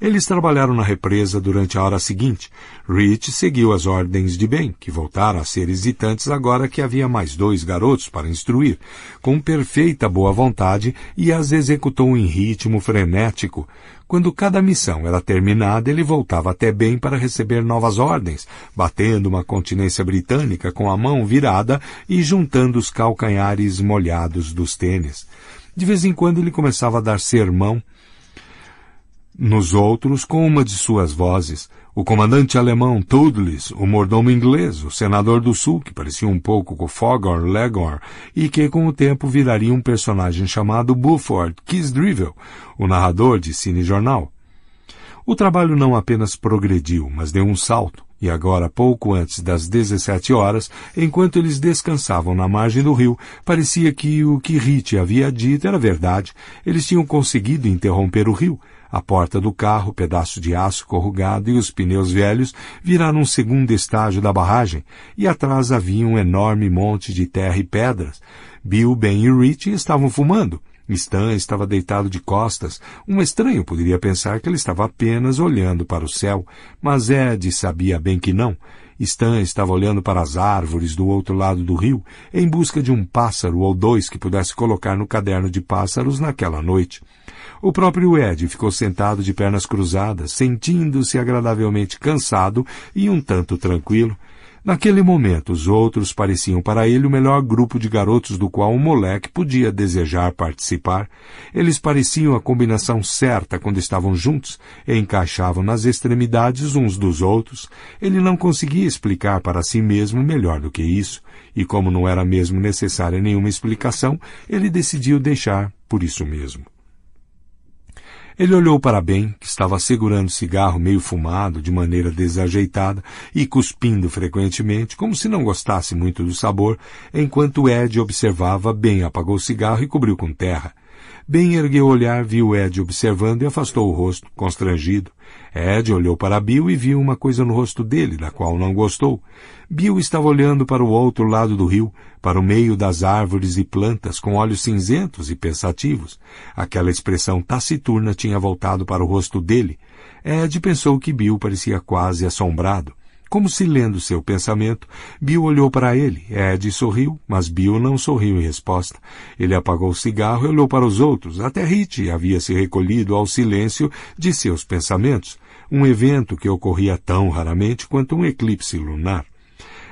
Eles trabalharam na represa durante a hora seguinte. Rich seguiu as ordens de Ben, que voltaram a ser hesitantes agora que havia mais dois garotos para instruir, com perfeita boa vontade e as executou em ritmo frenético. Quando cada missão era terminada, ele voltava até Ben para receber novas ordens, batendo uma continência britânica com a mão virada e juntando os calcanhares molhados dos tênis. De vez em quando ele começava a dar sermão nos outros, com uma de suas vozes, o comandante alemão Tudlis, o mordomo inglês, o senador do sul, que parecia um pouco com Foghorn Leghorn, e que com o tempo viraria um personagem chamado Buford Kisdrivel, o narrador de cine jornal. O trabalho não apenas progrediu, mas deu um salto, e agora, pouco antes das 17 horas, enquanto eles descansavam na margem do rio, parecia que o que Ritchie havia dito era verdade. Eles tinham conseguido interromper o rio, a porta do carro, pedaço de aço corrugado e os pneus velhos viraram um segundo estágio da barragem, e atrás havia um enorme monte de terra e pedras. Bill, Ben e Rich estavam fumando. Stan estava deitado de costas. Um estranho poderia pensar que ele estava apenas olhando para o céu, mas Ed sabia bem que não. Stan estava olhando para as árvores do outro lado do rio em busca de um pássaro ou dois que pudesse colocar no caderno de pássaros naquela noite. O próprio Ed ficou sentado de pernas cruzadas, sentindo-se agradavelmente cansado e um tanto tranquilo. Naquele momento, os outros pareciam para ele o melhor grupo de garotos do qual um moleque podia desejar participar. Eles pareciam a combinação certa quando estavam juntos, e encaixavam nas extremidades uns dos outros. Ele não conseguia explicar para si mesmo melhor do que isso, e como não era mesmo necessária nenhuma explicação, ele decidiu deixar por isso mesmo. Ele olhou para Ben, que estava segurando o cigarro meio fumado, de maneira desajeitada, e cuspindo frequentemente, como se não gostasse muito do sabor, enquanto Ed observava, Ben apagou o cigarro e cobriu com terra. Ben ergueu o olhar, viu Ed observando e afastou o rosto, constrangido. Ed olhou para Bill e viu uma coisa no rosto dele, da qual não gostou. Bill estava olhando para o outro lado do rio, para o meio das árvores e plantas, com olhos cinzentos e pensativos. Aquela expressão taciturna tinha voltado para o rosto dele. Ed pensou que Bill parecia quase assombrado. Como se lendo seu pensamento, Bill olhou para ele. Ed sorriu, mas Bill não sorriu em resposta. Ele apagou o cigarro e olhou para os outros. Até Ritchie havia se recolhido ao silêncio de seus pensamentos um evento que ocorria tão raramente quanto um eclipse lunar.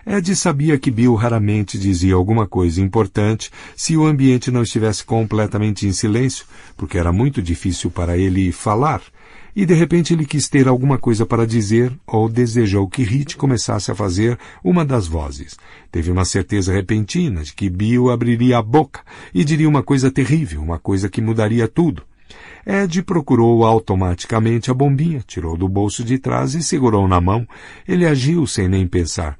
Ed sabia que Bill raramente dizia alguma coisa importante se o ambiente não estivesse completamente em silêncio, porque era muito difícil para ele falar, e de repente ele quis ter alguma coisa para dizer ou desejou que Hit começasse a fazer uma das vozes. Teve uma certeza repentina de que Bill abriria a boca e diria uma coisa terrível, uma coisa que mudaria tudo. Ed procurou automaticamente a bombinha, tirou do bolso de trás e segurou na mão. Ele agiu sem nem pensar.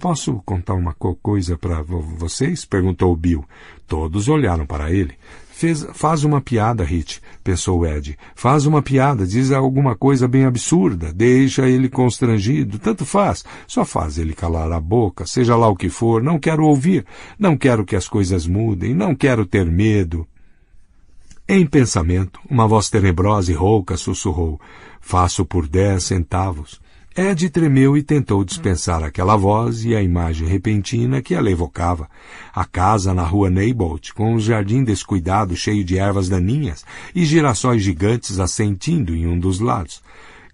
Posso contar uma coisa para vocês? perguntou Bill. Todos olharam para ele. Fez, faz uma piada, Hit, pensou Ed. Faz uma piada, diz alguma coisa bem absurda, deixa ele constrangido, tanto faz. Só faz ele calar a boca, seja lá o que for, não quero ouvir, não quero que as coisas mudem, não quero ter medo. Em pensamento, uma voz tenebrosa e rouca sussurrou: Faço por dez centavos. Ed tremeu e tentou dispensar aquela voz e a imagem repentina que ela evocava. A casa na rua Neibolt, com um jardim descuidado cheio de ervas daninhas e girassóis gigantes assentindo em um dos lados.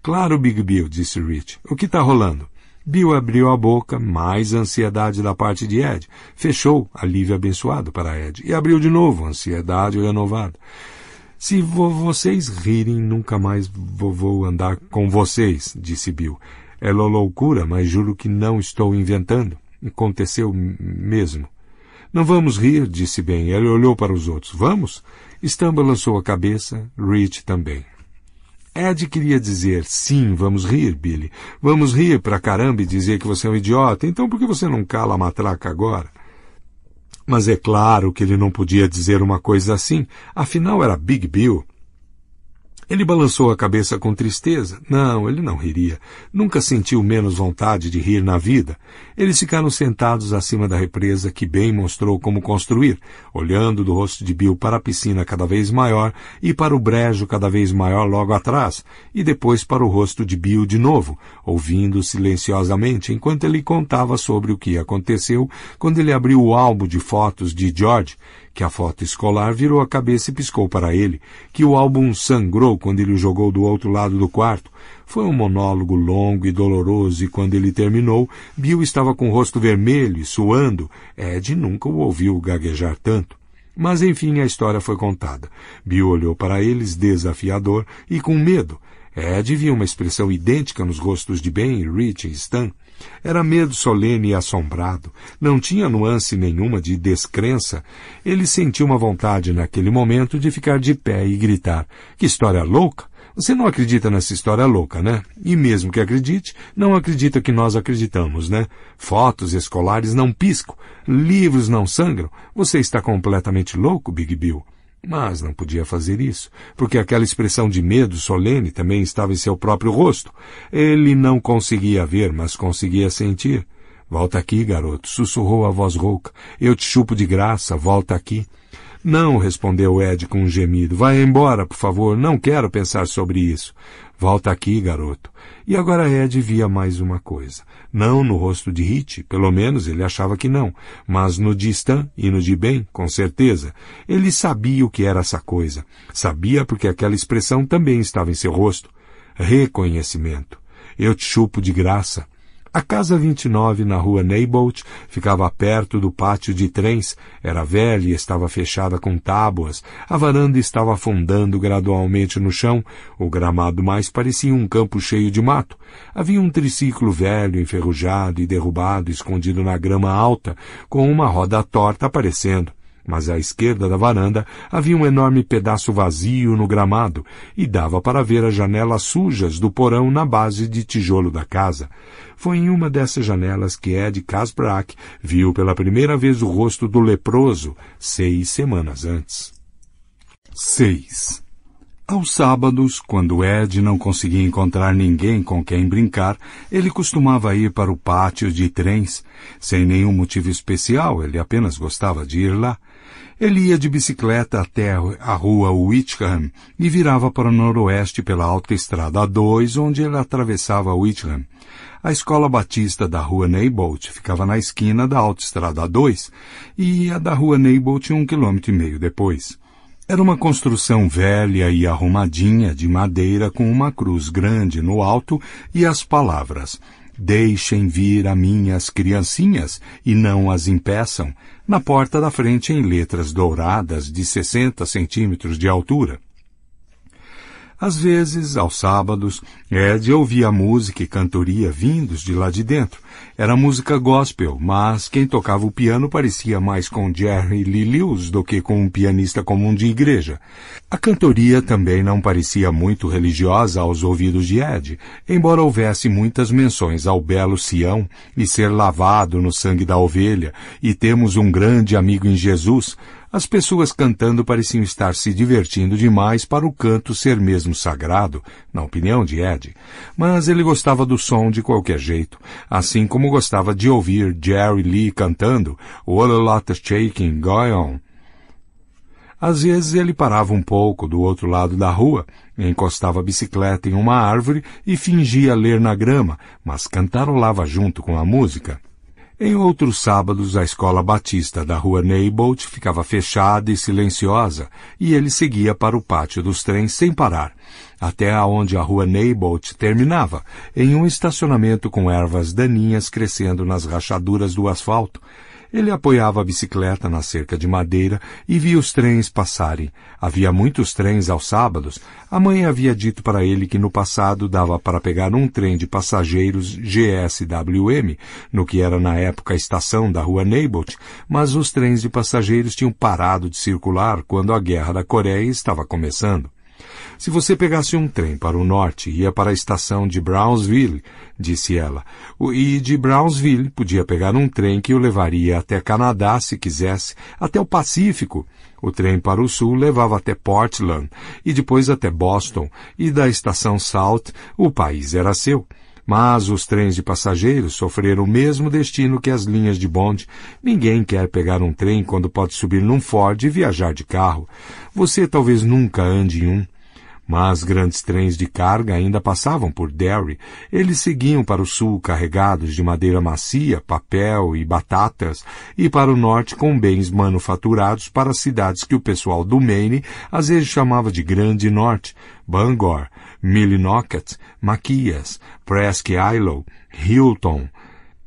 Claro, Big Bill, disse Rich. O que está rolando? Bill abriu a boca, mais ansiedade da parte de Ed. Fechou, alívio abençoado para Ed. E abriu de novo, ansiedade renovada. Se vo vocês rirem, nunca mais vo vou andar com vocês, disse Bill. É loucura, mas juro que não estou inventando. Aconteceu mesmo. Não vamos rir, disse Ben. Ele olhou para os outros. Vamos? Stamba lançou a cabeça, Rich também. Ed queria dizer, sim, vamos rir, Billy. Vamos rir pra caramba e dizer que você é um idiota, então por que você não cala a matraca agora? Mas é claro que ele não podia dizer uma coisa assim, afinal era Big Bill. Ele balançou a cabeça com tristeza. Não, ele não riria. Nunca sentiu menos vontade de rir na vida. Eles ficaram sentados acima da represa que bem mostrou como construir, olhando do rosto de Bill para a piscina cada vez maior e para o brejo cada vez maior logo atrás, e depois para o rosto de Bill de novo, ouvindo silenciosamente enquanto ele contava sobre o que aconteceu quando ele abriu o álbum de fotos de George que a foto escolar virou a cabeça e piscou para ele, que o álbum sangrou quando ele o jogou do outro lado do quarto. Foi um monólogo longo e doloroso e quando ele terminou, Bill estava com o rosto vermelho e suando. Ed nunca o ouviu gaguejar tanto. Mas enfim, a história foi contada. Bill olhou para eles desafiador e com medo. Ed viu uma expressão idêntica nos rostos de Ben, Rich e Stan. Era medo solene e assombrado, não tinha nuance nenhuma de descrença. Ele sentiu uma vontade naquele momento de ficar de pé e gritar: Que história louca! Você não acredita nessa história louca, né? E mesmo que acredite, não acredita que nós acreditamos, né? Fotos escolares não piscam, livros não sangram. Você está completamente louco, Big Bill. Mas não podia fazer isso, porque aquela expressão de medo solene também estava em seu próprio rosto. Ele não conseguia ver, mas conseguia sentir. Volta aqui, garoto, sussurrou a voz rouca. Eu te chupo de graça, volta aqui. Não, respondeu Ed com um gemido. Vai embora, por favor, não quero pensar sobre isso. Volta aqui, garoto. E agora Ed via mais uma coisa. Não no rosto de Hit, pelo menos ele achava que não, mas no de Stan e no de Ben, com certeza. Ele sabia o que era essa coisa. Sabia porque aquela expressão também estava em seu rosto. Reconhecimento. Eu te chupo de graça. A casa 29 na rua Neybolt ficava perto do pátio de trens, era velha e estava fechada com tábuas, a varanda estava afundando gradualmente no chão, o gramado mais parecia um campo cheio de mato. Havia um triciclo velho, enferrujado e derrubado, escondido na grama alta, com uma roda torta aparecendo mas à esquerda da varanda havia um enorme pedaço vazio no gramado e dava para ver as janelas sujas do porão na base de tijolo da casa. Foi em uma dessas janelas que Ed Casbrack viu pela primeira vez o rosto do leproso seis semanas antes. 6. Aos sábados, quando Ed não conseguia encontrar ninguém com quem brincar, ele costumava ir para o pátio de trens. Sem nenhum motivo especial, ele apenas gostava de ir lá. Ele ia de bicicleta até a rua Whitham e virava para o noroeste pela alta A2, onde ele atravessava Whitham. A escola batista da rua Neibolt ficava na esquina da alta A2 e a da rua Neibolt um quilômetro e meio depois. Era uma construção velha e arrumadinha de madeira com uma cruz grande no alto e as palavras Deixem vir a mim as criancinhas e não as impeçam, na porta da frente em letras douradas de 60 centímetros de altura. Às vezes, aos sábados, é Ed ouvia música e cantoria vindos de lá de dentro. Era música gospel, mas quem tocava o piano parecia mais com Jerry Lee Lewis do que com um pianista comum de igreja. A cantoria também não parecia muito religiosa aos ouvidos de Ed, embora houvesse muitas menções ao belo Sião e ser lavado no sangue da ovelha e temos um grande amigo em Jesus, as pessoas cantando pareciam estar se divertindo demais para o canto ser mesmo sagrado, na opinião de Ed, mas ele gostava do som de qualquer jeito, assim como gostava de ouvir Jerry Lee cantando What a Lot of Shaking Going On. Às vezes ele parava um pouco do outro lado da rua, encostava a bicicleta em uma árvore e fingia ler na grama, mas cantarolava junto com a música. Em outros sábados, a escola batista da rua Neibolt ficava fechada e silenciosa, e ele seguia para o pátio dos trens sem parar, até aonde a rua Neibolt terminava, em um estacionamento com ervas daninhas crescendo nas rachaduras do asfalto, ele apoiava a bicicleta na cerca de madeira e via os trens passarem. Havia muitos trens aos sábados. A mãe havia dito para ele que no passado dava para pegar um trem de passageiros GSWM, no que era na época a estação da rua Neibolt, mas os trens de passageiros tinham parado de circular quando a Guerra da Coreia estava começando. Se você pegasse um trem para o norte, ia para a estação de Brownsville, disse ela. E de Brownsville podia pegar um trem que o levaria até Canadá, se quisesse, até o Pacífico. O trem para o sul levava até Portland e depois até Boston, e da estação South o país era seu. Mas os trens de passageiros sofreram o mesmo destino que as linhas de bonde. Ninguém quer pegar um trem quando pode subir num Ford e viajar de carro. Você talvez nunca ande em um. Mas grandes trens de carga ainda passavam por Derry. Eles seguiam para o sul carregados de madeira macia, papel e batatas, e para o norte com bens manufaturados para cidades que o pessoal do Maine às vezes chamava de Grande Norte, Bangor, Millinocket, Maquias, Presque Isle, Hilton,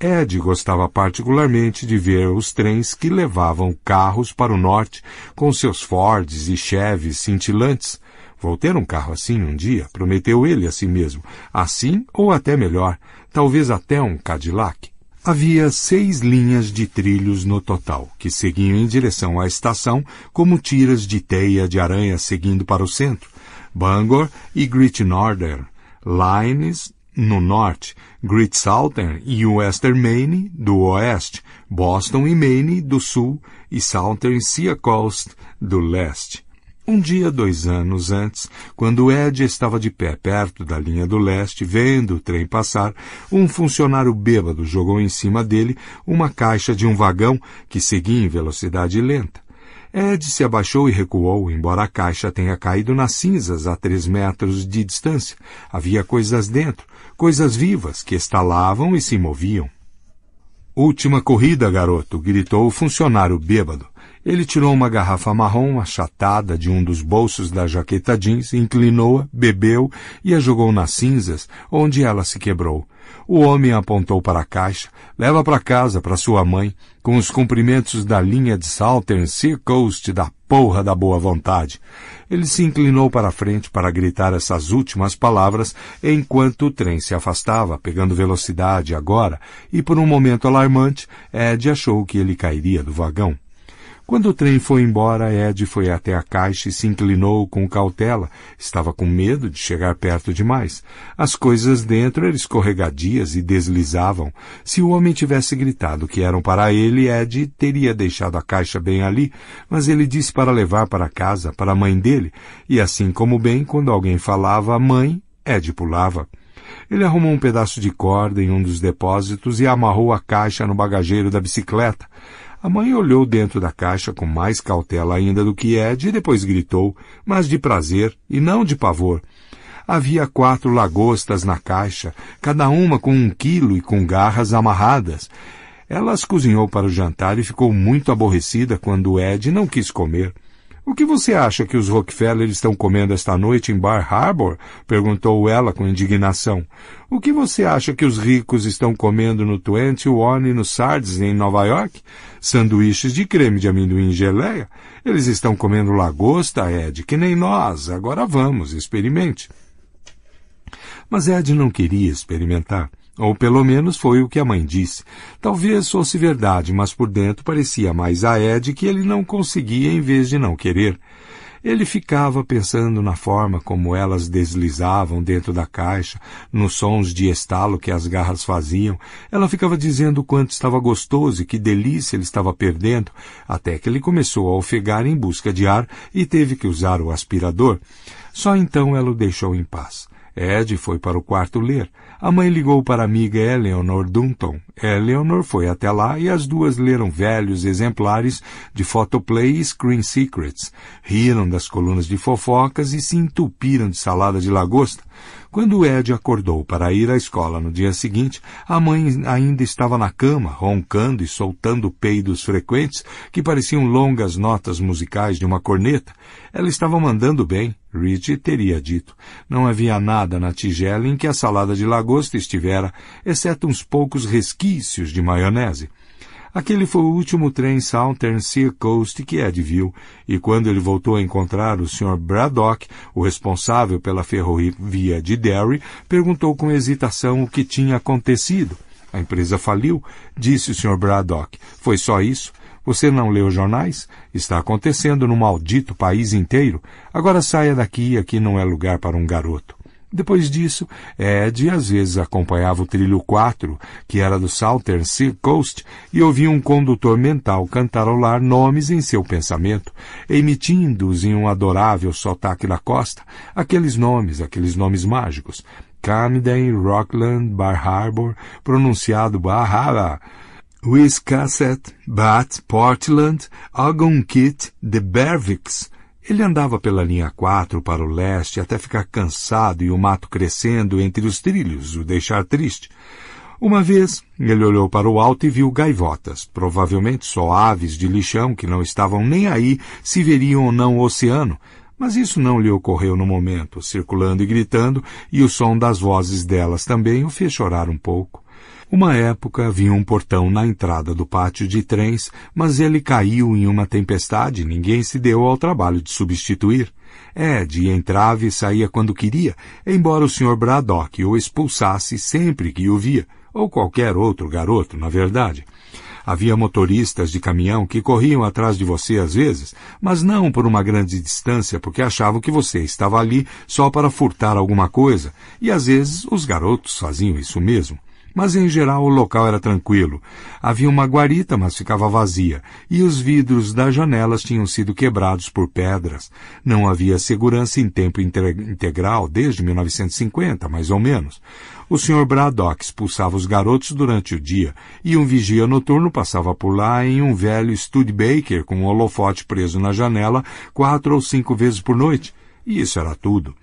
Ed gostava particularmente de ver os trens que levavam carros para o norte, com seus Fords e Chevys cintilantes, Vou ter um carro assim um dia, prometeu ele a si mesmo. Assim ou até melhor, talvez até um Cadillac. Havia seis linhas de trilhos no total, que seguiam em direção à estação como tiras de teia de aranha seguindo para o centro. Bangor e Great Northern, Lines no norte, Great Southern e Western Maine do oeste, Boston e Maine do sul e Southern Sea Coast do leste. Um dia, dois anos antes, quando Ed estava de pé perto da linha do leste, vendo o trem passar, um funcionário bêbado jogou em cima dele uma caixa de um vagão que seguia em velocidade lenta. Ed se abaixou e recuou, embora a caixa tenha caído nas cinzas a três metros de distância. Havia coisas dentro, coisas vivas que estalavam e se moviam. Última corrida, garoto! gritou o funcionário bêbado. Ele tirou uma garrafa marrom achatada de um dos bolsos da jaqueta jeans, inclinou-a, bebeu e a jogou nas cinzas, onde ela se quebrou. O homem apontou para a caixa, leva para casa, para sua mãe, com os cumprimentos da linha de Southern Sea Coast da porra da boa vontade. Ele se inclinou para a frente para gritar essas últimas palavras enquanto o trem se afastava, pegando velocidade agora, e por um momento alarmante, Ed achou que ele cairia do vagão. Quando o trem foi embora, Ed foi até a caixa e se inclinou com cautela. Estava com medo de chegar perto demais. As coisas dentro eram escorregadias e deslizavam. Se o homem tivesse gritado que eram para ele, Ed teria deixado a caixa bem ali, mas ele disse para levar para casa, para a mãe dele. E assim como bem, quando alguém falava mãe, Ed pulava. Ele arrumou um pedaço de corda em um dos depósitos e amarrou a caixa no bagageiro da bicicleta. A mãe olhou dentro da caixa com mais cautela ainda do que Ed e depois gritou, mas de prazer e não de pavor. Havia quatro lagostas na caixa, cada uma com um quilo e com garras amarradas. Ela as cozinhou para o jantar e ficou muito aborrecida quando Ed não quis comer. O que você acha que os Rockefeller estão comendo esta noite em Bar Harbor? perguntou ela com indignação. O que você acha que os ricos estão comendo no Twenty One e no Sardes em Nova York? sanduíches de creme de amendoim e geleia. Eles estão comendo lagosta, Ed, que nem nós. Agora vamos, experimente. Mas Ed não queria experimentar. Ou pelo menos foi o que a mãe disse. Talvez fosse verdade, mas por dentro parecia mais a Ed que ele não conseguia em vez de não querer. Ele ficava pensando na forma como elas deslizavam dentro da caixa, nos sons de estalo que as garras faziam. Ela ficava dizendo o quanto estava gostoso e que delícia ele estava perdendo, até que ele começou a ofegar em busca de ar e teve que usar o aspirador. Só então ela o deixou em paz. Ed foi para o quarto ler. A mãe ligou para a amiga Eleanor Dunton. Eleanor foi até lá e as duas leram velhos exemplares de Photoplay e Screen Secrets, riram das colunas de fofocas e se entupiram de salada de lagosta. Quando Ed acordou para ir à escola no dia seguinte, a mãe ainda estava na cama, roncando e soltando peidos frequentes que pareciam longas notas musicais de uma corneta. Ela estava mandando bem. Rich teria dito. Não havia nada na tigela em que a salada de lagosta estivera, exceto uns poucos resquícios de maionese. Aquele foi o último trem Southern Sea Coast que Ed viu, e quando ele voltou a encontrar o Sr. Braddock, o responsável pela ferrovia de Derry, perguntou com hesitação o que tinha acontecido. A empresa faliu, disse o Sr. Braddock. Foi só isso? Você não lê os jornais? Está acontecendo no maldito país inteiro. Agora saia daqui, aqui não é lugar para um garoto. Depois disso, Ed às vezes acompanhava o trilho 4, que era do Southern Sea Coast, e ouvia um condutor mental cantarolar nomes em seu pensamento, emitindo-os em um adorável sotaque da costa, aqueles nomes, aqueles nomes mágicos. Camden, Rockland, Bar Harbor, pronunciado Bahara, Wiz Cassett, Bat, Portland, Ogon The Bervix. Ele andava pela linha 4 para o leste até ficar cansado e o mato crescendo entre os trilhos o deixar triste. Uma vez, ele olhou para o alto e viu gaivotas, provavelmente só aves de lixão que não estavam nem aí se veriam ou não o oceano, mas isso não lhe ocorreu no momento, circulando e gritando, e o som das vozes delas também o fez chorar um pouco. Uma época havia um portão na entrada do pátio de trens, mas ele caiu em uma tempestade e ninguém se deu ao trabalho de substituir. Ed entrava e saía quando queria, embora o Sr. Braddock o expulsasse sempre que o via, ou qualquer outro garoto, na verdade. Havia motoristas de caminhão que corriam atrás de você às vezes, mas não por uma grande distância, porque achavam que você estava ali só para furtar alguma coisa, e às vezes os garotos faziam isso mesmo. Mas em geral o local era tranquilo. Havia uma guarita, mas ficava vazia, e os vidros das janelas tinham sido quebrados por pedras. Não havia segurança em tempo integral desde 1950, mais ou menos. O Sr. Braddock expulsava os garotos durante o dia, e um vigia noturno passava por lá em um velho Studebaker com um holofote preso na janela quatro ou cinco vezes por noite. E isso era tudo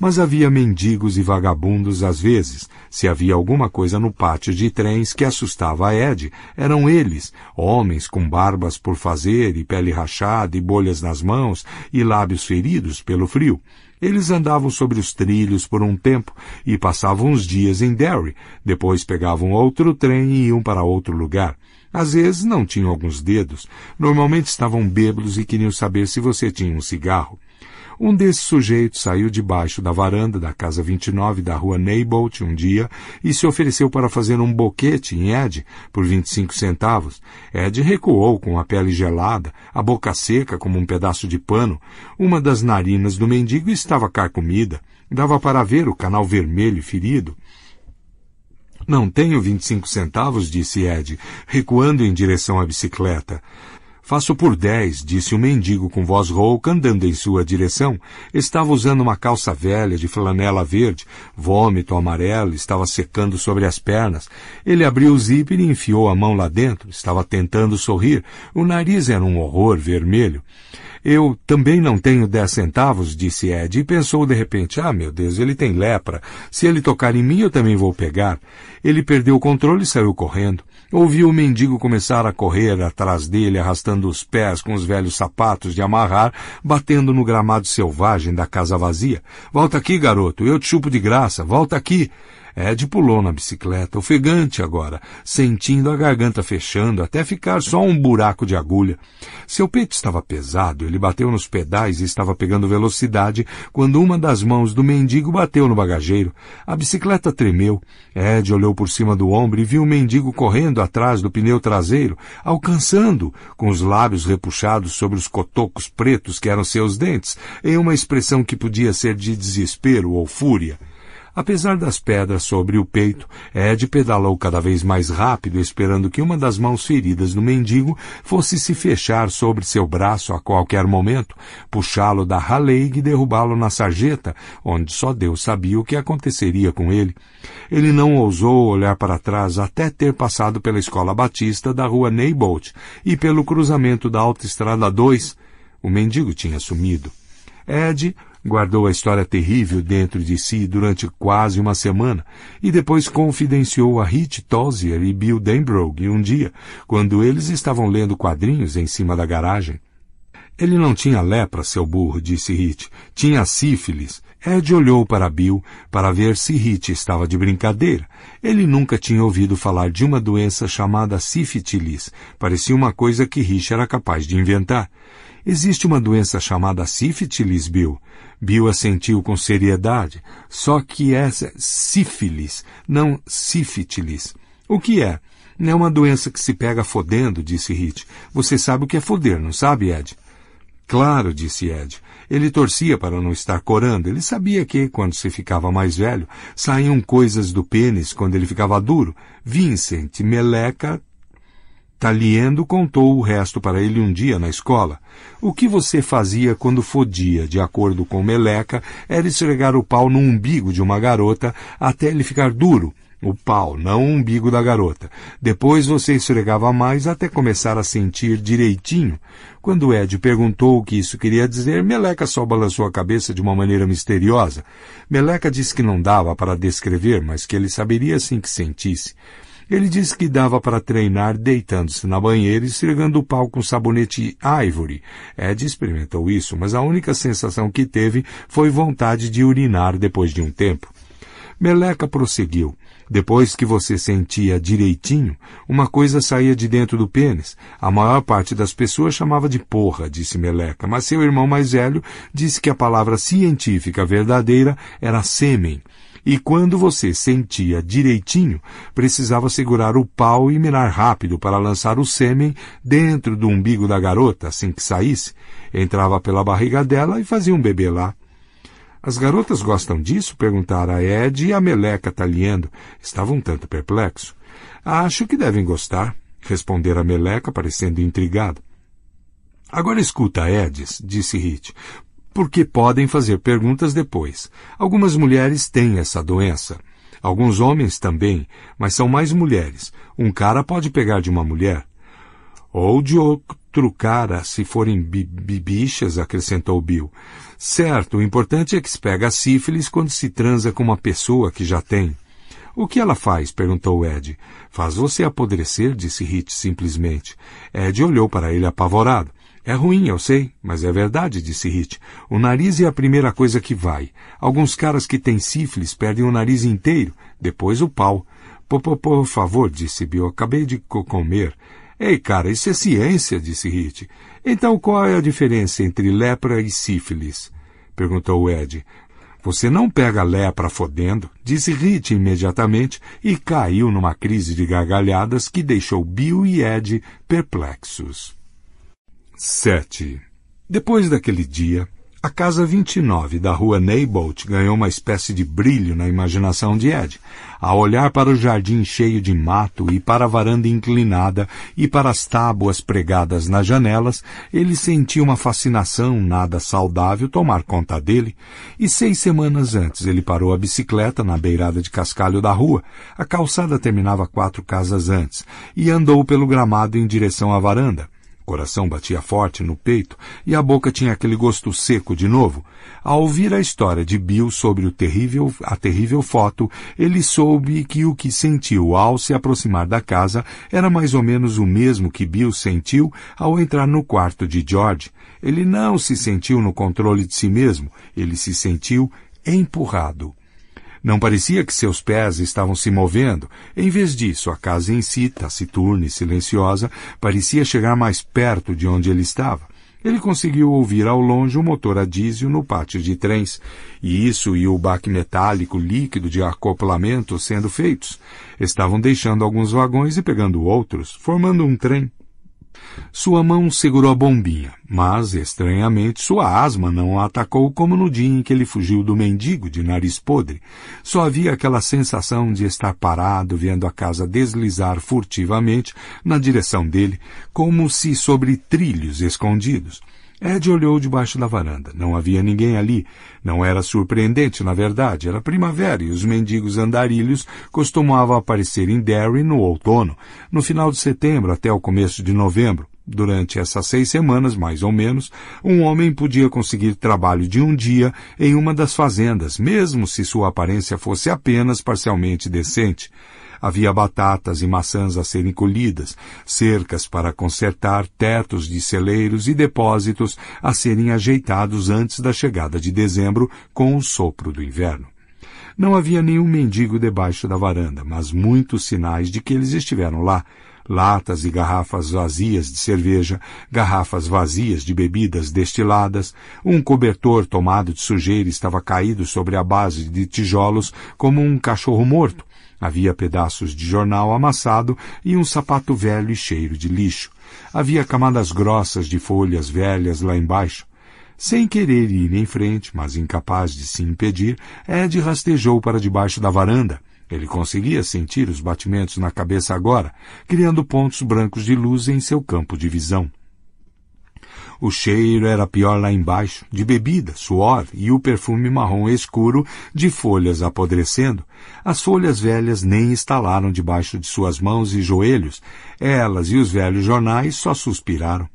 mas havia mendigos e vagabundos às vezes. Se havia alguma coisa no pátio de trens que assustava a Ed, eram eles, homens com barbas por fazer e pele rachada e bolhas nas mãos e lábios feridos pelo frio. Eles andavam sobre os trilhos por um tempo e passavam uns dias em Derry, depois pegavam outro trem e iam para outro lugar. Às vezes não tinham alguns dedos, normalmente estavam bêbados e queriam saber se você tinha um cigarro. Um desses sujeitos saiu debaixo da varanda da casa 29 da rua Neybolt um dia e se ofereceu para fazer um boquete em Ed por 25 centavos. Ed recuou com a pele gelada, a boca seca como um pedaço de pano. Uma das narinas do mendigo estava carcomida. Dava para ver o canal vermelho ferido. Não tenho 25 centavos, disse Ed, recuando em direção à bicicleta. Faço por dez, disse o mendigo com voz rouca andando em sua direção. Estava usando uma calça velha de flanela verde, vômito amarelo, estava secando sobre as pernas. Ele abriu o zíper e enfiou a mão lá dentro. Estava tentando sorrir. O nariz era um horror vermelho. Eu também não tenho dez centavos, disse Ed, e pensou de repente, ah, meu Deus, ele tem lepra. Se ele tocar em mim, eu também vou pegar. Ele perdeu o controle e saiu correndo ouviu o mendigo começar a correr atrás dele, arrastando os pés com os velhos sapatos de amarrar, batendo no gramado selvagem da casa vazia. Volta aqui, garoto, eu te chupo de graça, volta aqui. É Ed pulou na bicicleta, ofegante agora, sentindo a garganta fechando até ficar só um buraco de agulha. Seu peito estava pesado, ele bateu nos pedais e estava pegando velocidade quando uma das mãos do mendigo bateu no bagageiro. A bicicleta tremeu. Ed olhou por cima do ombro e viu o mendigo correndo atrás do pneu traseiro, alcançando, com os lábios repuxados sobre os cotocos pretos que eram seus dentes, em uma expressão que podia ser de desespero ou fúria. Apesar das pedras sobre o peito, Ed pedalou cada vez mais rápido, esperando que uma das mãos feridas do mendigo fosse se fechar sobre seu braço a qualquer momento, puxá-lo da raleigh e derrubá-lo na sarjeta, onde só Deus sabia o que aconteceria com ele. Ele não ousou olhar para trás até ter passado pela escola batista da rua Neybolt e pelo cruzamento da autoestrada 2. O mendigo tinha sumido. Ed guardou a história terrível dentro de si durante quase uma semana e depois confidenciou a Hit Tozier e Bill Denbrough um dia, quando eles estavam lendo quadrinhos em cima da garagem. Ele não tinha lepra, seu burro, disse Hit. Tinha sífilis. Ed olhou para Bill para ver se Hit estava de brincadeira. Ele nunca tinha ouvido falar de uma doença chamada sífilis. Parecia uma coisa que Hit era capaz de inventar. Existe uma doença chamada sífilis, Bill. Bill assentiu com seriedade, só que essa é sífilis, não sífilis. O que é? É uma doença que se pega fodendo, disse Hit. Você sabe o que é foder, não sabe, Ed? Claro, disse Ed. Ele torcia para não estar corando. Ele sabia que, quando se ficava mais velho, saíam coisas do pênis quando ele ficava duro. Vincent, meleca, Taliendo contou o resto para ele um dia na escola. O que você fazia quando fodia, de acordo com Meleca, era esfregar o pau no umbigo de uma garota até ele ficar duro. O pau, não o umbigo da garota. Depois você esfregava mais até começar a sentir direitinho. Quando Ed perguntou o que isso queria dizer, Meleca só balançou a cabeça de uma maneira misteriosa. Meleca disse que não dava para descrever, mas que ele saberia assim que sentisse. Ele disse que dava para treinar deitando-se na banheira e esfregando o pau com sabonete ivory. Ed experimentou isso, mas a única sensação que teve foi vontade de urinar depois de um tempo. Meleca prosseguiu. Depois que você sentia direitinho, uma coisa saía de dentro do pênis. A maior parte das pessoas chamava de porra, disse Meleca, mas seu irmão mais velho disse que a palavra científica verdadeira era sêmen. E quando você sentia direitinho, precisava segurar o pau e mirar rápido para lançar o sêmen dentro do umbigo da garota assim que saísse. Entrava pela barriga dela e fazia um bebê lá. As garotas gostam disso? perguntaram a Ed e a meleca talhando. Estava um tanto perplexo. Acho que devem gostar, respondera a meleca, parecendo intrigado. Agora escuta, Edis, disse Hit porque podem fazer perguntas depois. Algumas mulheres têm essa doença. Alguns homens também, mas são mais mulheres. Um cara pode pegar de uma mulher. Ou de outro cara, se forem bibichas, acrescentou Bill. Certo, o importante é que se pega a sífilis quando se transa com uma pessoa que já tem. O que ela faz? perguntou Ed. Faz você apodrecer, disse Hit simplesmente. Ed olhou para ele apavorado. É ruim, eu sei, mas é verdade, disse Hit. O nariz é a primeira coisa que vai. Alguns caras que têm sífilis perdem o nariz inteiro, depois o pau. Por, por, por favor, disse Bill, acabei de co comer. Ei, cara, isso é ciência, disse Hit. Então qual é a diferença entre lepra e sífilis? perguntou Ed. Você não pega lepra fodendo, disse Hit imediatamente e caiu numa crise de gargalhadas que deixou Bill e Ed perplexos. 7. Depois daquele dia, a casa 29 da rua Neibolt ganhou uma espécie de brilho na imaginação de Ed, ao olhar para o jardim cheio de mato e para a varanda inclinada e para as tábuas pregadas nas janelas, ele sentia uma fascinação nada saudável tomar conta dele, e seis semanas antes ele parou a bicicleta na beirada de cascalho da rua, a calçada terminava quatro casas antes, e andou pelo gramado em direção à varanda coração batia forte no peito e a boca tinha aquele gosto seco de novo. Ao ouvir a história de Bill sobre o terrível, a terrível foto, ele soube que o que sentiu ao se aproximar da casa era mais ou menos o mesmo que Bill sentiu ao entrar no quarto de George. Ele não se sentiu no controle de si mesmo, ele se sentiu empurrado não parecia que seus pés estavam se movendo. Em vez disso, a casa em si, taciturna e silenciosa, parecia chegar mais perto de onde ele estava. Ele conseguiu ouvir ao longe o motor a diesel no pátio de trens, e isso e o baque metálico líquido de acoplamento sendo feitos. Estavam deixando alguns vagões e pegando outros, formando um trem. Sua mão segurou a bombinha, mas, estranhamente, sua asma não a atacou como no dia em que ele fugiu do mendigo de nariz podre. Só havia aquela sensação de estar parado vendo a casa deslizar furtivamente na direção dele, como se sobre trilhos escondidos. Ed olhou debaixo da varanda. Não havia ninguém ali. Não era surpreendente, na verdade. Era primavera e os mendigos andarilhos costumavam aparecer em Derry no outono, no final de setembro até o começo de novembro. Durante essas seis semanas, mais ou menos, um homem podia conseguir trabalho de um dia em uma das fazendas, mesmo se sua aparência fosse apenas parcialmente decente. Havia batatas e maçãs a serem colhidas, cercas para consertar, tetos de celeiros e depósitos a serem ajeitados antes da chegada de dezembro com o sopro do inverno. Não havia nenhum mendigo debaixo da varanda, mas muitos sinais de que eles estiveram lá. Latas e garrafas vazias de cerveja, garrafas vazias de bebidas destiladas, um cobertor tomado de sujeira estava caído sobre a base de tijolos como um cachorro morto, Havia pedaços de jornal amassado e um sapato velho e cheiro de lixo. Havia camadas grossas de folhas velhas lá embaixo. Sem querer ir em frente, mas incapaz de se impedir, Ed rastejou para debaixo da varanda. Ele conseguia sentir os batimentos na cabeça agora, criando pontos brancos de luz em seu campo de visão. O cheiro era pior lá embaixo, de bebida, suor e o perfume marrom escuro de folhas apodrecendo. As folhas velhas nem estalaram debaixo de suas mãos e joelhos. Elas e os velhos jornais só suspiraram.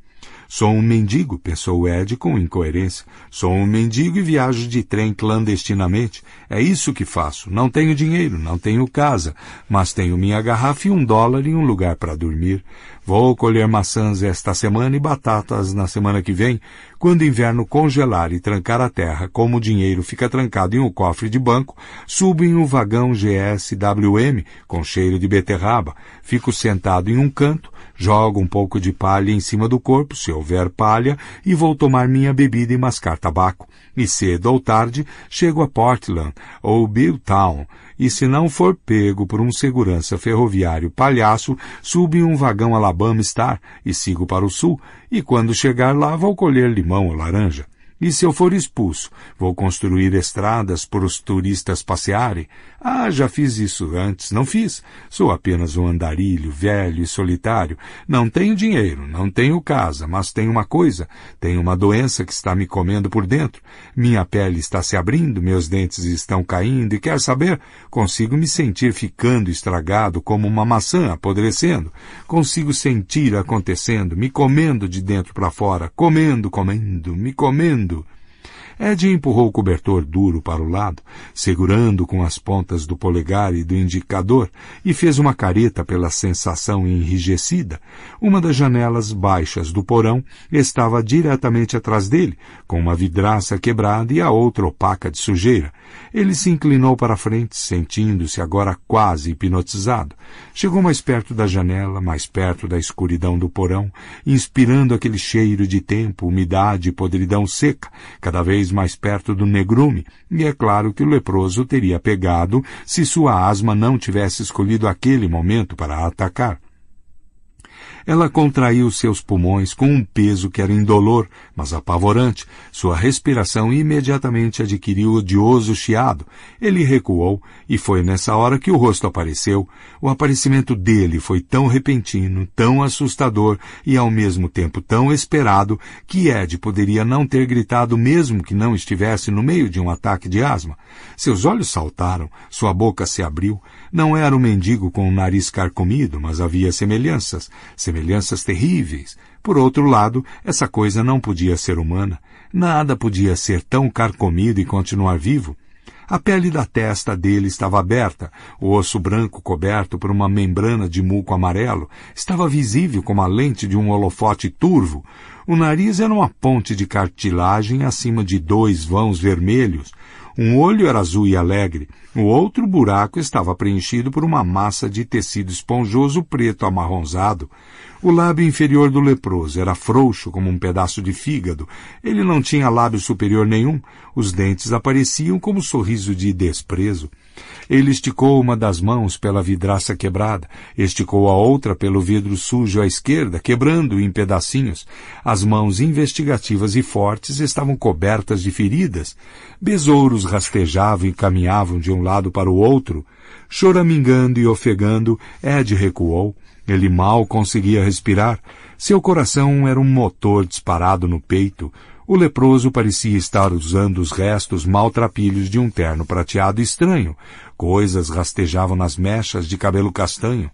Sou um mendigo, pensou Ed com incoerência. Sou um mendigo e viajo de trem clandestinamente. É isso que faço. Não tenho dinheiro, não tenho casa, mas tenho minha garrafa e um dólar e um lugar para dormir. Vou colher maçãs esta semana e batatas na semana que vem, quando o inverno congelar e trancar a terra, como o dinheiro fica trancado em um cofre de banco, subo em um vagão GSWM com cheiro de beterraba, fico sentado em um canto, jogo um pouco de palha em cima do corpo, se houver palha, e vou tomar minha bebida e mascar tabaco. E cedo ou tarde chego a Portland ou Billtown, e, se não for pego por um segurança ferroviário palhaço, subo em um vagão Alabama Star e sigo para o sul, e quando chegar lá vou colher limão ou laranja. E se eu for expulso, vou construir estradas para os turistas passearem? Ah, já fiz isso antes, não fiz. Sou apenas um andarilho, velho e solitário. Não tenho dinheiro, não tenho casa, mas tenho uma coisa. Tenho uma doença que está me comendo por dentro. Minha pele está se abrindo, meus dentes estão caindo e quer saber? Consigo me sentir ficando estragado como uma maçã apodrecendo. Consigo sentir acontecendo, me comendo de dentro para fora, comendo, comendo, me comendo Ed empurrou o cobertor duro para o lado, segurando com as pontas do polegar e do indicador, e fez uma careta pela sensação enrijecida. Uma das janelas baixas do porão estava diretamente atrás dele, com uma vidraça quebrada e a outra opaca de sujeira. Ele se inclinou para frente, sentindo-se agora quase hipnotizado. Chegou mais perto da janela, mais perto da escuridão do porão, inspirando aquele cheiro de tempo, umidade e podridão seca, cada vez mais perto do negrume, e é claro que o leproso teria pegado se sua asma não tivesse escolhido aquele momento para atacar. Ela contraiu seus pulmões com um peso que era indolor, mas apavorante. Sua respiração imediatamente adquiriu odioso chiado. Ele recuou, e foi nessa hora que o rosto apareceu. O aparecimento dele foi tão repentino, tão assustador e ao mesmo tempo tão esperado, que Ed poderia não ter gritado mesmo que não estivesse no meio de um ataque de asma. Seus olhos saltaram, sua boca se abriu. Não era o um mendigo com o nariz carcomido, mas havia semelhanças semelhanças terríveis. Por outro lado, essa coisa não podia ser humana. Nada podia ser tão carcomido e continuar vivo. A pele da testa dele estava aberta, o osso branco coberto por uma membrana de muco amarelo estava visível como a lente de um holofote turvo. O nariz era uma ponte de cartilagem acima de dois vãos vermelhos. Um olho era azul e alegre, o outro buraco estava preenchido por uma massa de tecido esponjoso preto amarronzado. O lábio inferior do leproso era frouxo como um pedaço de fígado. Ele não tinha lábio superior nenhum. Os dentes apareciam como um sorriso de desprezo. Ele esticou uma das mãos pela vidraça quebrada, esticou a outra pelo vidro sujo à esquerda, quebrando-o em pedacinhos. As mãos investigativas e fortes estavam cobertas de feridas. Besouros rastejavam e caminhavam de um lado para o outro. Choramingando e ofegando, Ed recuou. Ele mal conseguia respirar. Seu coração era um motor disparado no peito. O leproso parecia estar usando os restos maltrapilhos de um terno prateado estranho. Coisas rastejavam nas mechas de cabelo castanho.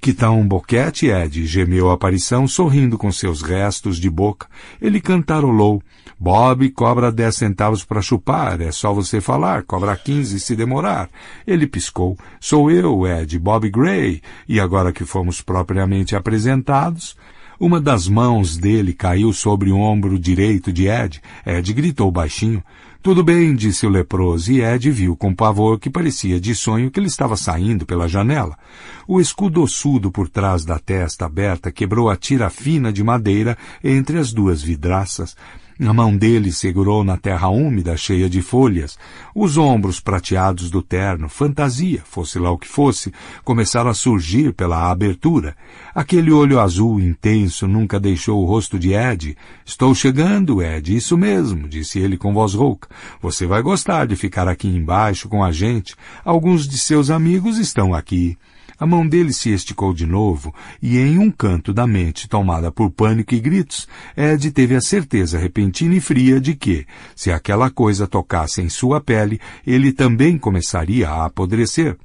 Que tal um boquete, Ed? gemeu a aparição, sorrindo com seus restos de boca. Ele cantarolou. Bob cobra dez centavos para chupar, é só você falar, cobra quinze se demorar. Ele piscou. Sou eu, Ed, Bob Gray. E agora que fomos propriamente apresentados, uma das mãos dele caiu sobre o ombro direito de Ed. Ed gritou baixinho. Tudo bem, disse o leproso, e Ed viu com pavor que parecia de sonho que ele estava saindo pela janela. O escudo ossudo por trás da testa aberta quebrou a tira fina de madeira entre as duas vidraças. A mão dele segurou na terra úmida, cheia de folhas. Os ombros prateados do terno, fantasia, fosse lá o que fosse, começaram a surgir pela abertura. Aquele olho azul intenso nunca deixou o rosto de Ed. Estou chegando, Ed, isso mesmo, disse ele com voz rouca. Você vai gostar de ficar aqui embaixo com a gente. Alguns de seus amigos estão aqui. A mão dele se esticou de novo, e em um canto da mente tomada por pânico e gritos, Ed teve a certeza repentina e fria de que, se aquela coisa tocasse em sua pele, ele também começaria a apodrecer.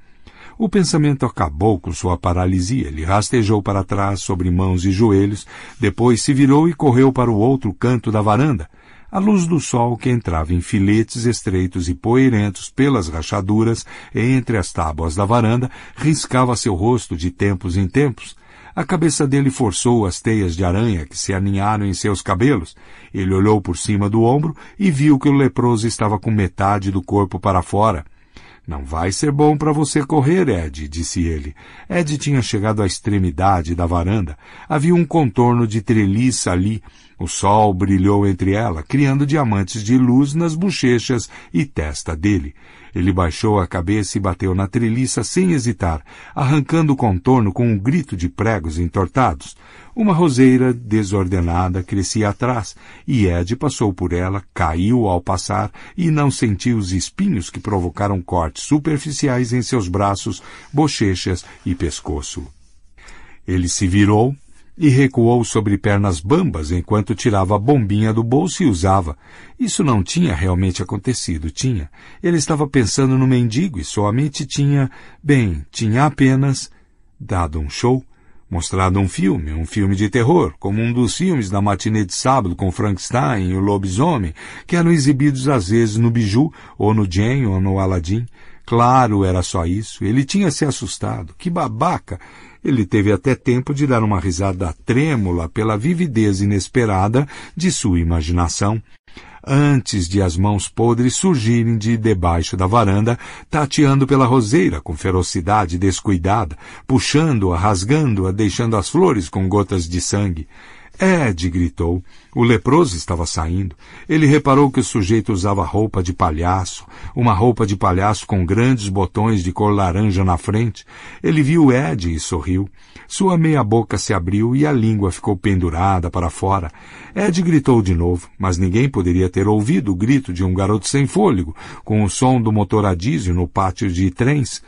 O pensamento acabou com sua paralisia. Ele rastejou para trás sobre mãos e joelhos, depois se virou e correu para o outro canto da varanda. A luz do sol que entrava em filetes estreitos e poeirentos pelas rachaduras entre as tábuas da varanda riscava seu rosto de tempos em tempos. A cabeça dele forçou as teias de aranha que se aninharam em seus cabelos. Ele olhou por cima do ombro e viu que o leproso estava com metade do corpo para fora. Não vai ser bom para você correr, Ed, disse ele. Ed tinha chegado à extremidade da varanda. Havia um contorno de treliça ali o sol brilhou entre ela, criando diamantes de luz nas bochechas e testa dele. Ele baixou a cabeça e bateu na treliça sem hesitar, arrancando o contorno com um grito de pregos entortados. Uma roseira desordenada crescia atrás, e Ed passou por ela, caiu ao passar e não sentiu os espinhos que provocaram cortes superficiais em seus braços, bochechas e pescoço. Ele se virou e recuou sobre pernas bambas enquanto tirava a bombinha do bolso e usava. Isso não tinha realmente acontecido, tinha. Ele estava pensando no mendigo e somente tinha, bem, tinha apenas dado um show, mostrado um filme, um filme de terror, como um dos filmes da matinê de sábado com Frankenstein e o lobisomem, que eram exibidos às vezes no Biju, ou no Jane, ou no Aladdin. Claro, era só isso. Ele tinha se assustado. Que babaca! Ele teve até tempo de dar uma risada trêmula pela vividez inesperada de sua imaginação. Antes de as mãos podres surgirem de debaixo da varanda, tateando pela roseira com ferocidade descuidada, puxando-a, rasgando-a, deixando as flores com gotas de sangue. Ed é, gritou. O leproso estava saindo. Ele reparou que o sujeito usava roupa de palhaço, uma roupa de palhaço com grandes botões de cor laranja na frente. Ele viu Ed e sorriu. Sua meia boca se abriu e a língua ficou pendurada para fora. Ed gritou de novo, mas ninguém poderia ter ouvido o grito de um garoto sem fôlego, com o som do motor a diesel no pátio de trens.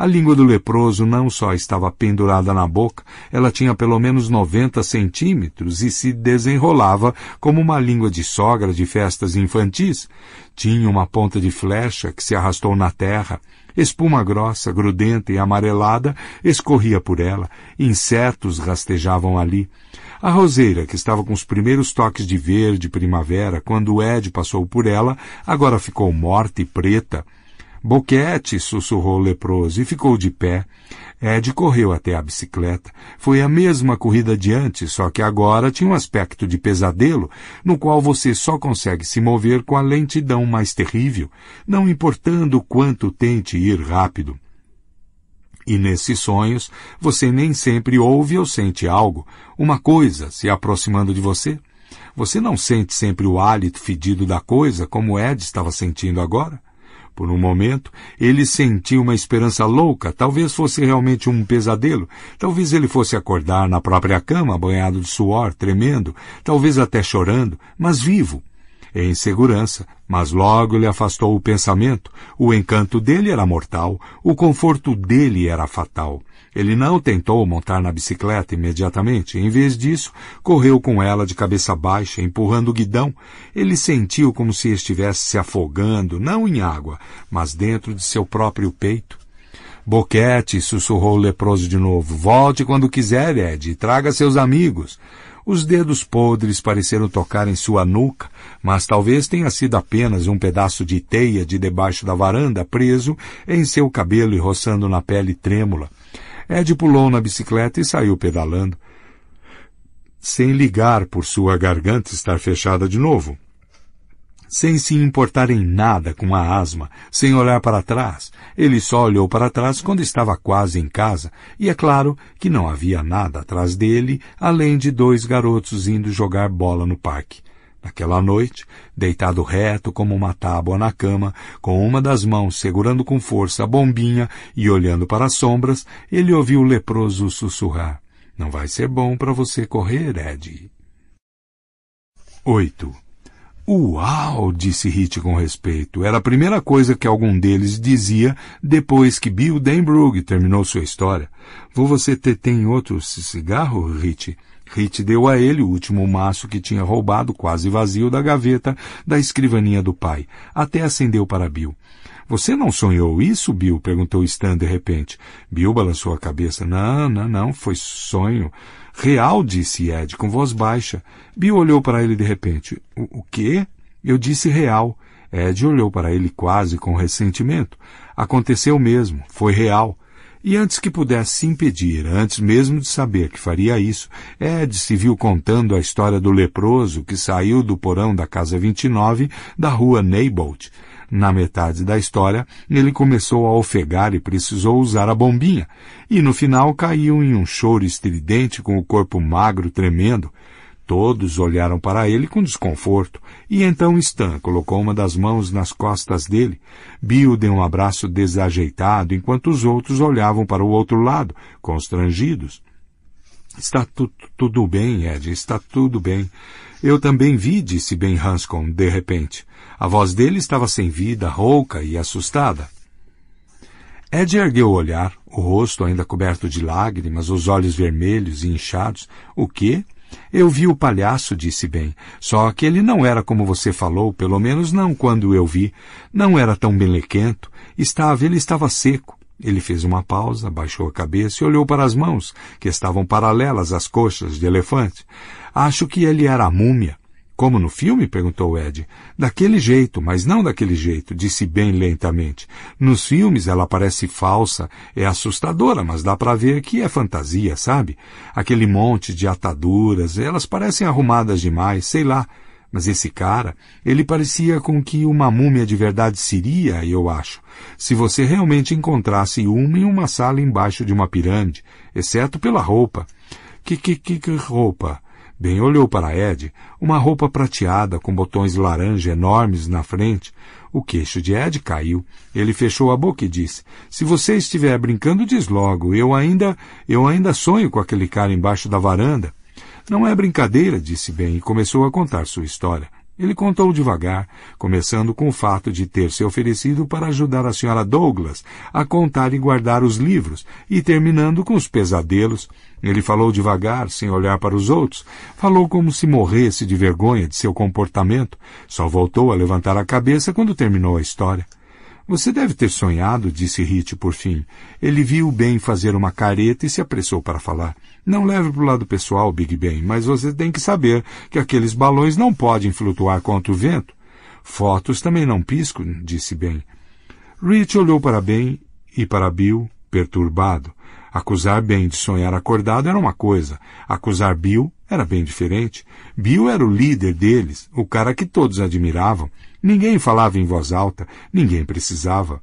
A língua do leproso não só estava pendurada na boca, ela tinha pelo menos 90 centímetros e se desenrolava como uma língua de sogra de festas infantis. Tinha uma ponta de flecha que se arrastou na terra. Espuma grossa, grudenta e amarelada escorria por ela. Insetos rastejavam ali. A roseira, que estava com os primeiros toques de verde primavera quando Ed passou por ela, agora ficou morta e preta. Boquete, sussurrou o leproso, e ficou de pé. Ed correu até a bicicleta. Foi a mesma corrida de antes, só que agora tinha um aspecto de pesadelo, no qual você só consegue se mover com a lentidão mais terrível, não importando quanto tente ir rápido. E nesses sonhos, você nem sempre ouve ou sente algo, uma coisa se aproximando de você. Você não sente sempre o hálito fedido da coisa, como Ed estava sentindo agora? Por um momento, ele sentiu uma esperança louca. Talvez fosse realmente um pesadelo. Talvez ele fosse acordar na própria cama, banhado de suor, tremendo, talvez até chorando, mas vivo em segurança, mas logo lhe afastou o pensamento. O encanto dele era mortal, o conforto dele era fatal. Ele não tentou montar na bicicleta imediatamente. Em vez disso, correu com ela de cabeça baixa, empurrando o guidão. Ele sentiu como se estivesse se afogando, não em água, mas dentro de seu próprio peito. Boquete, sussurrou o leproso de novo. Volte quando quiser, Ed, e traga seus amigos. Os dedos podres pareceram tocar em sua nuca, mas talvez tenha sido apenas um pedaço de teia de debaixo da varanda preso em seu cabelo e roçando na pele trêmula. Ed pulou na bicicleta e saiu pedalando, sem ligar por sua garganta estar fechada de novo sem se importar em nada com a asma, sem olhar para trás. Ele só olhou para trás quando estava quase em casa, e é claro que não havia nada atrás dele, além de dois garotos indo jogar bola no parque. Naquela noite, deitado reto como uma tábua na cama, com uma das mãos segurando com força a bombinha e olhando para as sombras, ele ouviu o leproso sussurrar: Não vai ser bom para você correr, Ed. 8. Uau! disse Hit com respeito. Era a primeira coisa que algum deles dizia depois que Bill Denbrug terminou sua história. Vou você ter, tem outro cigarro, Hit? Hit deu a ele o último maço que tinha roubado, quase vazio, da gaveta da escrivaninha do pai. Até acendeu para Bill. Você não sonhou isso, Bill? perguntou Stan de repente. Bill balançou a cabeça. Não, não, não, foi sonho. Real, disse Ed com voz baixa. Bill olhou para ele de repente. O, o quê? Eu disse real. Ed olhou para ele quase com ressentimento. Aconteceu mesmo, foi real. E antes que pudesse se impedir, antes mesmo de saber que faria isso, Ed se viu contando a história do leproso que saiu do porão da casa 29 da rua Neibold na metade da história, ele começou a ofegar e precisou usar a bombinha, e no final caiu em um choro estridente com o corpo magro tremendo. Todos olharam para ele com desconforto, e então Stan colocou uma das mãos nas costas dele. Bill deu um abraço desajeitado, enquanto os outros olhavam para o outro lado, constrangidos. Está tu, tudo bem, Ed, está tudo bem. Eu também vi, disse Ben Hanscom, de repente. A voz dele estava sem vida, rouca e assustada. Ed ergueu o olhar, o rosto ainda coberto de lágrimas, os olhos vermelhos e inchados. O quê? Eu vi o palhaço, disse bem. Só que ele não era como você falou, pelo menos não quando eu vi. Não era tão melequento. Estava, ele estava seco. Ele fez uma pausa, baixou a cabeça e olhou para as mãos, que estavam paralelas às coxas de elefante. Acho que ele era a múmia. Como no filme? perguntou Ed. Daquele jeito, mas não daquele jeito, disse bem lentamente. Nos filmes ela parece falsa, é assustadora, mas dá para ver que é fantasia, sabe? Aquele monte de ataduras, elas parecem arrumadas demais, sei lá. Mas esse cara, ele parecia com que uma múmia de verdade seria, eu acho, se você realmente encontrasse uma em uma sala embaixo de uma pirâmide, exceto pela roupa. Que que que, que roupa? Bem olhou para Ed, uma roupa prateada com botões laranja enormes na frente. O queixo de Ed caiu. Ele fechou a boca e disse: Se você estiver brincando, diz logo. Eu ainda, eu ainda sonho com aquele cara embaixo da varanda. Não é brincadeira, disse Ben e começou a contar sua história. Ele contou devagar, começando com o fato de ter se oferecido para ajudar a senhora Douglas a contar e guardar os livros, e terminando com os pesadelos. Ele falou devagar, sem olhar para os outros, falou como se morresse de vergonha de seu comportamento, só voltou a levantar a cabeça quando terminou a história. Você deve ter sonhado, disse Rite por fim. Ele viu bem fazer uma careta e se apressou para falar. Não leve para o lado pessoal, Big Ben, mas você tem que saber que aqueles balões não podem flutuar contra o vento. Fotos também não piscam, disse Ben. Rich olhou para Ben e para Bill, perturbado. Acusar Ben de sonhar acordado era uma coisa, acusar Bill era bem diferente. Bill era o líder deles, o cara que todos admiravam. Ninguém falava em voz alta, ninguém precisava.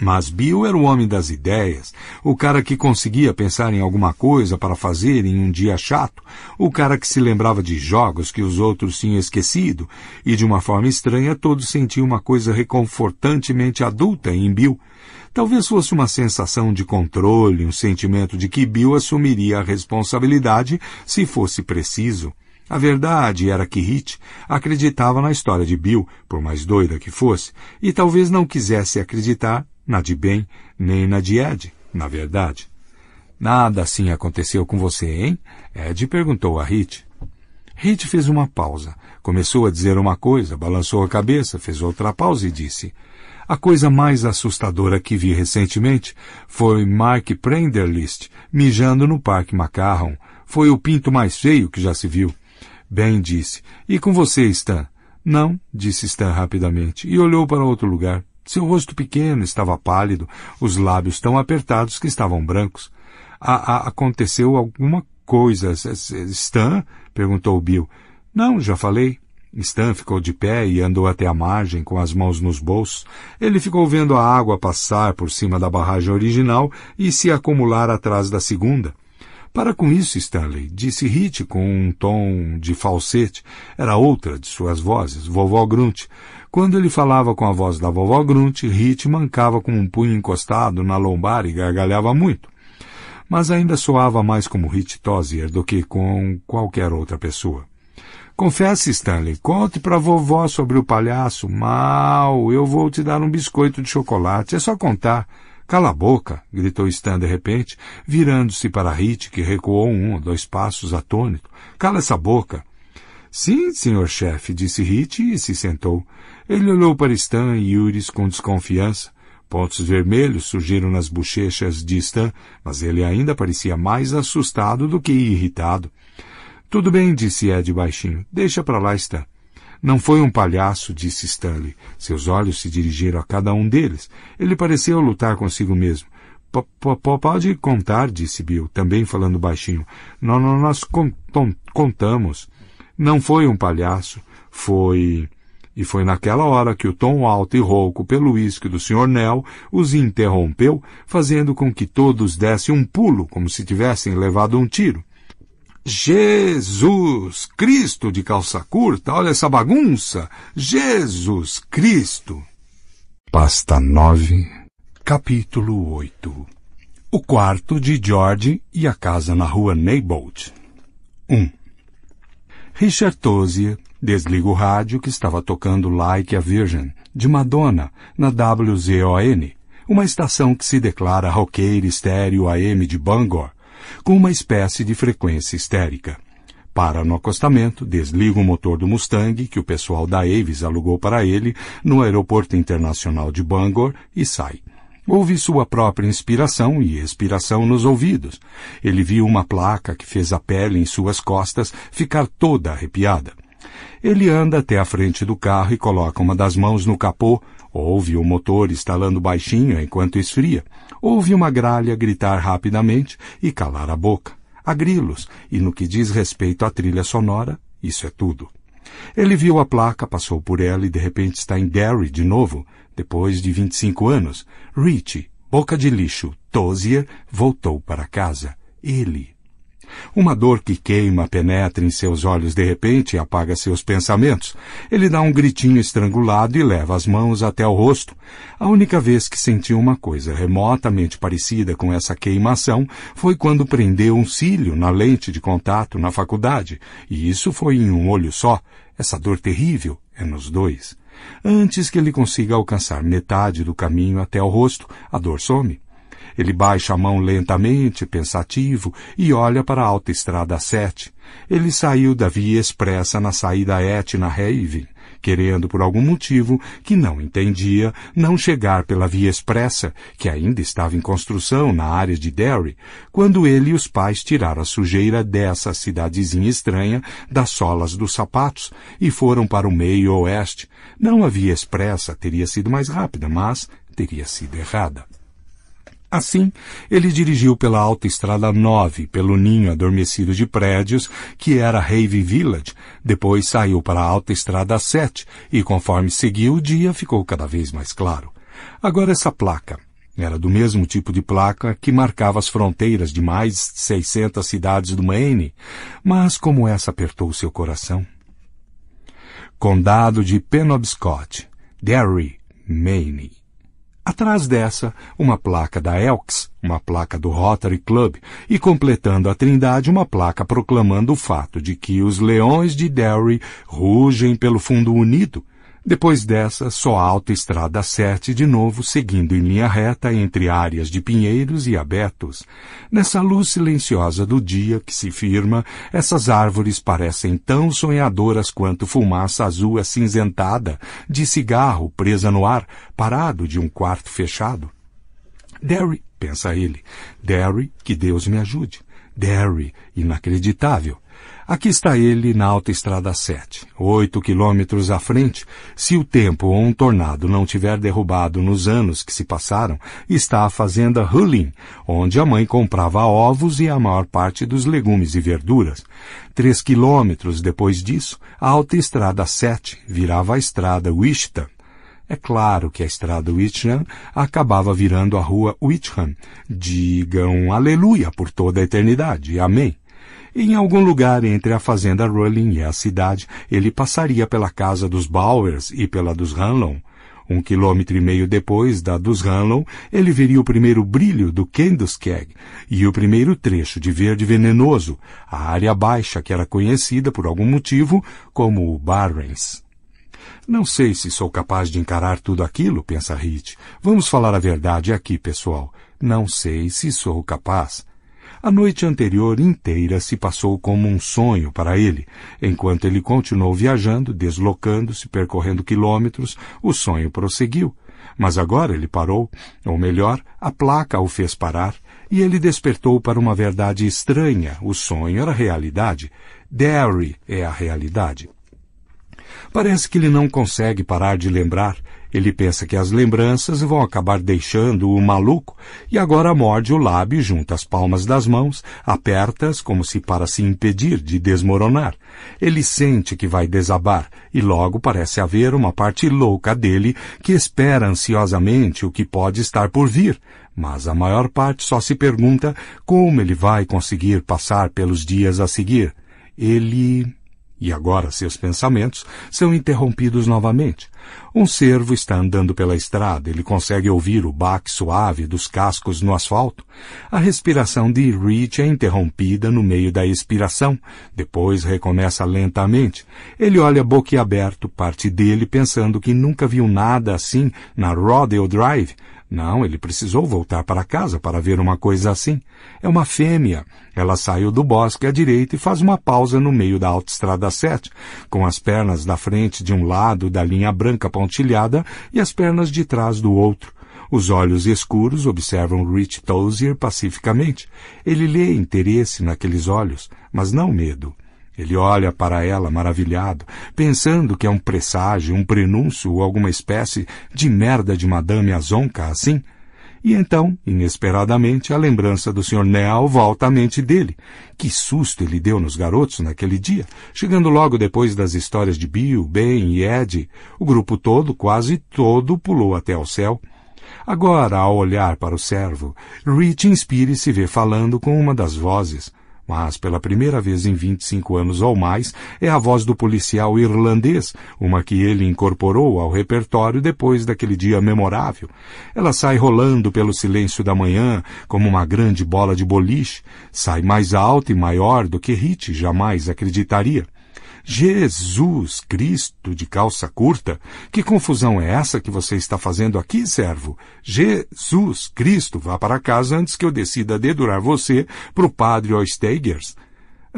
Mas Bill era o homem das ideias, o cara que conseguia pensar em alguma coisa para fazer em um dia chato, o cara que se lembrava de jogos que os outros tinham esquecido, e de uma forma estranha todos sentiam uma coisa reconfortantemente adulta em Bill. Talvez fosse uma sensação de controle, um sentimento de que Bill assumiria a responsabilidade se fosse preciso. A verdade era que Hit acreditava na história de Bill, por mais doida que fosse, e talvez não quisesse acreditar na de Ben nem na de Ed, na verdade. Nada assim aconteceu com você, hein? Ed perguntou a Hit. Hit fez uma pausa, começou a dizer uma coisa, balançou a cabeça, fez outra pausa e disse: A coisa mais assustadora que vi recentemente foi Mark Prenderlist mijando no Parque Macarron. Foi o pinto mais feio que já se viu. Ben disse: E com você, Stan? Não, disse Stan rapidamente e olhou para outro lugar. Seu rosto pequeno estava pálido, os lábios tão apertados que estavam brancos. A, a, aconteceu alguma coisa. Stan? perguntou Bill. Não, já falei. Stan ficou de pé e andou até a margem com as mãos nos bolsos. Ele ficou vendo a água passar por cima da barragem original e se acumular atrás da segunda. Para com isso, Stanley, disse Hit com um tom de falsete. Era outra de suas vozes, vovó Grunt. Quando ele falava com a voz da vovó Grunt, Hit mancava com um punho encostado na lombar e gargalhava muito. Mas ainda soava mais como Hit Tozier do que com qualquer outra pessoa. Confesse, Stanley, conte para vovó sobre o palhaço. Mal, eu vou te dar um biscoito de chocolate, é só contar. Cala a boca! gritou Stan de repente, virando-se para Hit, que recuou um ou dois passos atônito. Cala essa boca! Sim, senhor chefe, disse Hit e se sentou. Ele olhou para Stan e Yuris com desconfiança. Pontos vermelhos surgiram nas bochechas de Stan, mas ele ainda parecia mais assustado do que irritado. Tudo bem, disse Ed baixinho. Deixa para lá, Stan. Não foi um palhaço, disse Stanley. Seus olhos se dirigiram a cada um deles. Ele pareceu lutar consigo mesmo. P -p Pode contar, disse Bill, também falando baixinho. N -n Nós contamos. Não foi um palhaço. Foi. E foi naquela hora que o tom alto e rouco pelo uísque do Sr. Nell os interrompeu, fazendo com que todos dessem um pulo, como se tivessem levado um tiro. Jesus Cristo de calça curta, olha essa bagunça! Jesus Cristo! Pasta 9, capítulo 8 O quarto de George e a casa na rua Neibold. 1. Richard Tozier Desligo o rádio que estava tocando Like a Virgin, de Madonna, na WZON, uma estação que se declara roqueira estéreo AM de Bangor, com uma espécie de frequência histérica. Para no acostamento, desligo o motor do Mustang que o pessoal da Avis alugou para ele no Aeroporto Internacional de Bangor e sai. Ouvi sua própria inspiração e expiração nos ouvidos. Ele viu uma placa que fez a pele em suas costas ficar toda arrepiada. Ele anda até a frente do carro e coloca uma das mãos no capô, ouve o motor estalando baixinho enquanto esfria, ouve uma gralha gritar rapidamente e calar a boca. Há grilos, e no que diz respeito à trilha sonora, isso é tudo. Ele viu a placa, passou por ela e de repente está em Derry de novo, depois de 25 anos. Richie, boca de lixo, Tozier, voltou para casa. Ele, uma dor que queima penetra em seus olhos de repente e apaga seus pensamentos. Ele dá um gritinho estrangulado e leva as mãos até o rosto. A única vez que sentiu uma coisa remotamente parecida com essa queimação foi quando prendeu um cílio na lente de contato na faculdade, e isso foi em um olho só. Essa dor terrível é nos dois. Antes que ele consiga alcançar metade do caminho até o rosto, a dor some. Ele baixa a mão lentamente, pensativo, e olha para a autoestrada 7. Ele saiu da via expressa na saída Etna Haven, querendo por algum motivo que não entendia não chegar pela via expressa, que ainda estava em construção na área de Derry, quando ele e os pais tiraram a sujeira dessa cidadezinha estranha das solas dos sapatos e foram para o meio oeste. Não a via expressa teria sido mais rápida, mas teria sido errada. Assim, ele dirigiu pela Autoestrada 9, pelo ninho adormecido de prédios, que era Heavy Village, depois saiu para a Autoestrada 7 e, conforme seguiu o dia, ficou cada vez mais claro. Agora essa placa, era do mesmo tipo de placa que marcava as fronteiras de mais de 600 cidades do Maine, mas como essa apertou seu coração. Condado de Penobscot, Derry, Maine. Atrás dessa, uma placa da Elks, uma placa do Rotary Club, e completando a trindade, uma placa proclamando o fato de que os leões de Derry rugem pelo fundo unido depois dessa, só a autoestrada acerte de novo seguindo em linha reta entre áreas de pinheiros e abetos. Nessa luz silenciosa do dia que se firma, essas árvores parecem tão sonhadoras quanto fumaça azul acinzentada de cigarro presa no ar, parado de um quarto fechado. Derry, pensa ele. Derry, que Deus me ajude. Derry, inacreditável. Aqui está ele na Autoestrada 7, oito quilômetros à frente. Se o tempo ou um tornado não tiver derrubado nos anos que se passaram, está a fazenda Hulin, onde a mãe comprava ovos e a maior parte dos legumes e verduras. Três quilômetros depois disso, a Autoestrada 7 virava a Estrada Wichita. É claro que a estrada Whitman acabava virando a rua Whitman. Digam aleluia por toda a eternidade. Amém. Em algum lugar entre a fazenda Rolling e a cidade, ele passaria pela casa dos Bowers e pela dos Hanlon. Um quilômetro e meio depois da dos Hanlon, ele veria o primeiro brilho do Kenduskeg e o primeiro trecho de verde venenoso, a área baixa que era conhecida por algum motivo como o Barrens. Não sei se sou capaz de encarar tudo aquilo, pensa Hit. Vamos falar a verdade aqui, pessoal. Não sei se sou capaz. A noite anterior inteira se passou como um sonho para ele. Enquanto ele continuou viajando, deslocando-se, percorrendo quilômetros, o sonho prosseguiu. Mas agora ele parou, ou melhor, a placa o fez parar, e ele despertou para uma verdade estranha. O sonho era realidade. Derry é a realidade. Parece que ele não consegue parar de lembrar ele pensa que as lembranças vão acabar deixando-o maluco e agora morde o lábio junto às palmas das mãos, apertas como se para se impedir de desmoronar. Ele sente que vai desabar e logo parece haver uma parte louca dele que espera ansiosamente o que pode estar por vir, mas a maior parte só se pergunta como ele vai conseguir passar pelos dias a seguir. Ele e agora seus pensamentos são interrompidos novamente. Um cervo está andando pela estrada, ele consegue ouvir o baque suave dos cascos no asfalto. A respiração de Rich é interrompida no meio da expiração, depois recomeça lentamente. Ele olha boquiaberto parte dele pensando que nunca viu nada assim na Rodale Drive, não, ele precisou voltar para casa para ver uma coisa assim. É uma fêmea. Ela saiu do bosque à direita e faz uma pausa no meio da autoestrada 7, com as pernas da frente de um lado da linha branca pontilhada e as pernas de trás do outro. Os olhos escuros observam Rich Tozier pacificamente. Ele lê interesse naqueles olhos, mas não medo. Ele olha para ela maravilhado, pensando que é um presságio, um prenúncio ou alguma espécie de merda de Madame Azonca, assim. E então, inesperadamente, a lembrança do Sr. Neal volta à mente dele. Que susto ele deu nos garotos naquele dia, chegando logo depois das histórias de Bill, Ben e Ed. O grupo todo, quase todo, pulou até ao céu. Agora, ao olhar para o servo, Rich inspire se vê falando com uma das vozes mas pela primeira vez em 25 anos ou mais, é a voz do policial irlandês, uma que ele incorporou ao repertório depois daquele dia memorável. Ela sai rolando pelo silêncio da manhã como uma grande bola de boliche, sai mais alta e maior do que Hit jamais acreditaria. Jesus Cristo de calça curta? Que confusão é essa que você está fazendo aqui, servo? Jesus Cristo, vá para casa antes que eu decida dedurar você para o padre Osteigers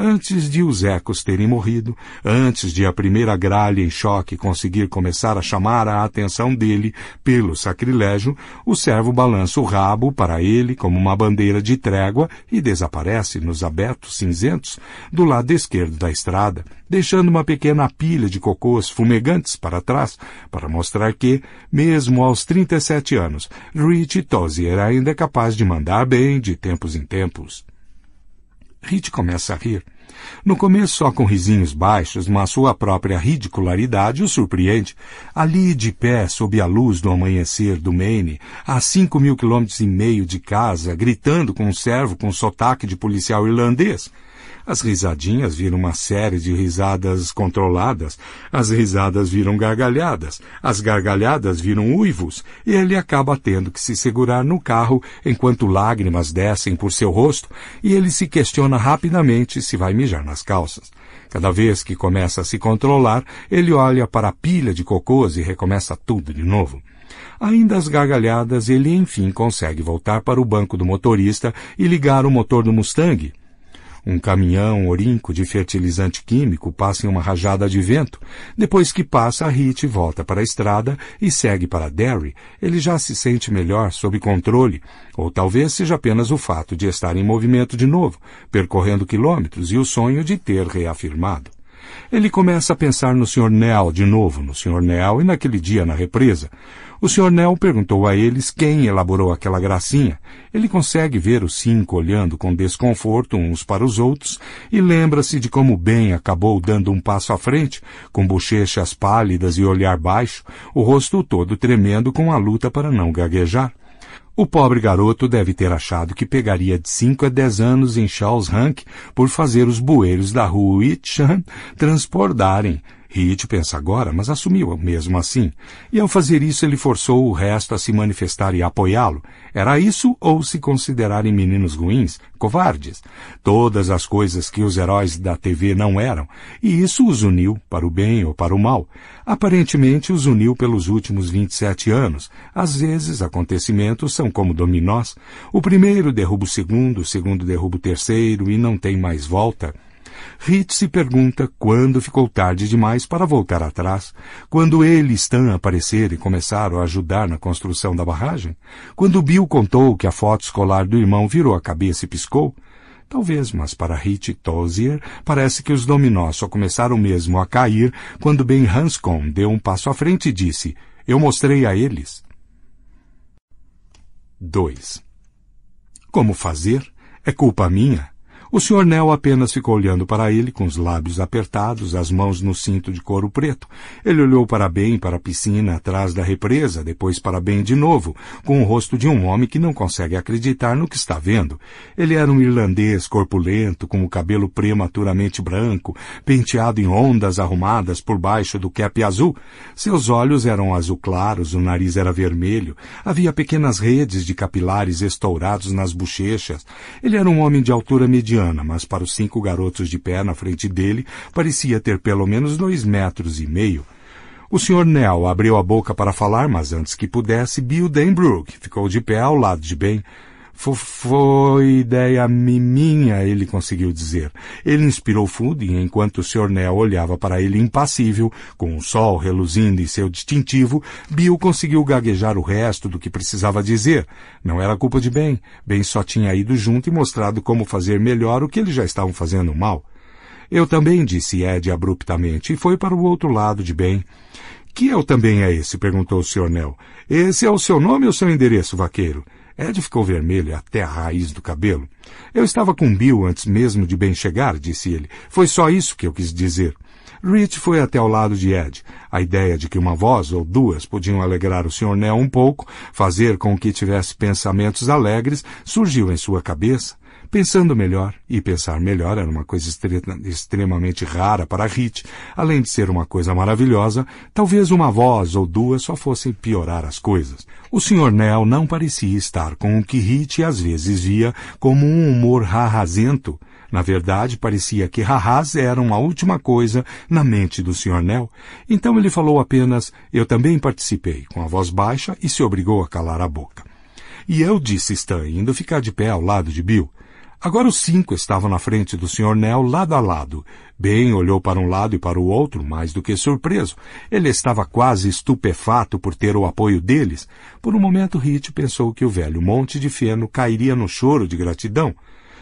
Antes de os ecos terem morrido, antes de a primeira gralha em choque conseguir começar a chamar a atenção dele pelo sacrilégio, o servo balança o rabo para ele como uma bandeira de trégua e desaparece nos abertos cinzentos do lado esquerdo da estrada, deixando uma pequena pilha de cocôs fumegantes para trás, para mostrar que, mesmo aos 37 anos, Rich Tozier ainda é capaz de mandar bem de tempos em tempos. Reed começa a rir. No começo só com risinhos baixos, mas sua própria ridicularidade o surpreende. Ali de pé, sob a luz do amanhecer do Maine, a cinco mil quilômetros e meio de casa, gritando com um servo com sotaque de policial irlandês. As risadinhas viram uma série de risadas controladas, as risadas viram gargalhadas, as gargalhadas viram uivos, e ele acaba tendo que se segurar no carro enquanto lágrimas descem por seu rosto e ele se questiona rapidamente se vai mijar nas calças. Cada vez que começa a se controlar, ele olha para a pilha de cocôs e recomeça tudo de novo. Ainda às gargalhadas, ele enfim consegue voltar para o banco do motorista e ligar o motor do Mustang, um caminhão orinco de fertilizante químico passa em uma rajada de vento. Depois que passa, Hit volta para a estrada e segue para Derry. Ele já se sente melhor, sob controle. Ou talvez seja apenas o fato de estar em movimento de novo, percorrendo quilômetros e o sonho de ter reafirmado. Ele começa a pensar no Sr. Nell de novo, no Sr. Nell e naquele dia na represa. O Sr. Nell perguntou a eles quem elaborou aquela gracinha. Ele consegue ver os cinco olhando com desconforto uns para os outros e lembra-se de como Ben acabou dando um passo à frente, com bochechas pálidas e olhar baixo, o rosto todo tremendo com a luta para não gaguejar. O pobre garoto deve ter achado que pegaria de 5 a 10 anos em Charles Rank por fazer os bueiros da rua Itchan transbordarem Hit pensa agora, mas assumiu mesmo assim. E ao fazer isso, ele forçou o resto a se manifestar e apoiá-lo. Era isso ou se considerarem meninos ruins, covardes? Todas as coisas que os heróis da TV não eram. E isso os uniu, para o bem ou para o mal. Aparentemente os uniu pelos últimos 27 anos. Às vezes, acontecimentos são como dominós. O primeiro derruba o segundo, o segundo derruba o terceiro e não tem mais volta. Rit se pergunta quando ficou tarde demais para voltar atrás, quando ele e Stan apareceram e começaram a ajudar na construção da barragem, quando Bill contou que a foto escolar do irmão virou a cabeça e piscou, Talvez, mas para Hit Tozier, parece que os dominós só começaram mesmo a cair quando Ben Hanscom deu um passo à frente e disse, eu mostrei a eles. 2. Como fazer? É culpa minha? O Sr. Nell apenas ficou olhando para ele com os lábios apertados, as mãos no cinto de couro preto. Ele olhou para bem para a piscina atrás da represa, depois para bem de novo, com o rosto de um homem que não consegue acreditar no que está vendo. Ele era um irlandês corpulento, com o cabelo prematuramente branco, penteado em ondas arrumadas por baixo do cap azul. Seus olhos eram azul claros, o nariz era vermelho, havia pequenas redes de capilares estourados nas bochechas. Ele era um homem de altura mediana mediana, mas para os cinco garotos de pé na frente dele parecia ter pelo menos dois metros e meio. O Sr. Nell abriu a boca para falar, mas antes que pudesse, Bill Denbrook ficou de pé ao lado de Ben, foi ideia minha, ele conseguiu dizer. Ele inspirou fundo e, enquanto o Sr. Nell olhava para ele impassível, com o sol reluzindo em seu distintivo, Bill conseguiu gaguejar o resto do que precisava dizer. Não era culpa de Ben. Ben só tinha ido junto e mostrado como fazer melhor o que eles já estavam fazendo mal. Eu também, disse Ed abruptamente, e foi para o outro lado de Ben. Que eu também é esse? perguntou o Sr. Nell. Esse é o seu nome ou seu endereço, vaqueiro? É Ed ficou vermelho até a raiz do cabelo. Eu estava com Bill antes mesmo de bem chegar, disse ele. Foi só isso que eu quis dizer. Rich foi até ao lado de Ed. A ideia de que uma voz ou duas podiam alegrar o Sr. Nell um pouco, fazer com que tivesse pensamentos alegres, surgiu em sua cabeça. Pensando melhor, e pensar melhor era uma coisa extremamente rara para Hit, além de ser uma coisa maravilhosa, talvez uma voz ou duas só fossem piorar as coisas. O Sr. Nell não parecia estar com o que Hit às vezes via como um humor rarrazento. Na verdade, parecia que rarraz eram a última coisa na mente do Sr. Nell, então ele falou apenas eu também participei, com a voz baixa e se obrigou a calar a boca. E eu disse, está indo ficar de pé ao lado de Bill. Agora os cinco estavam na frente do Sr. Nell lado a lado. Ben olhou para um lado e para o outro, mais do que surpreso. Ele estava quase estupefato por ter o apoio deles. Por um momento, Rit pensou que o velho monte de feno cairia no choro de gratidão.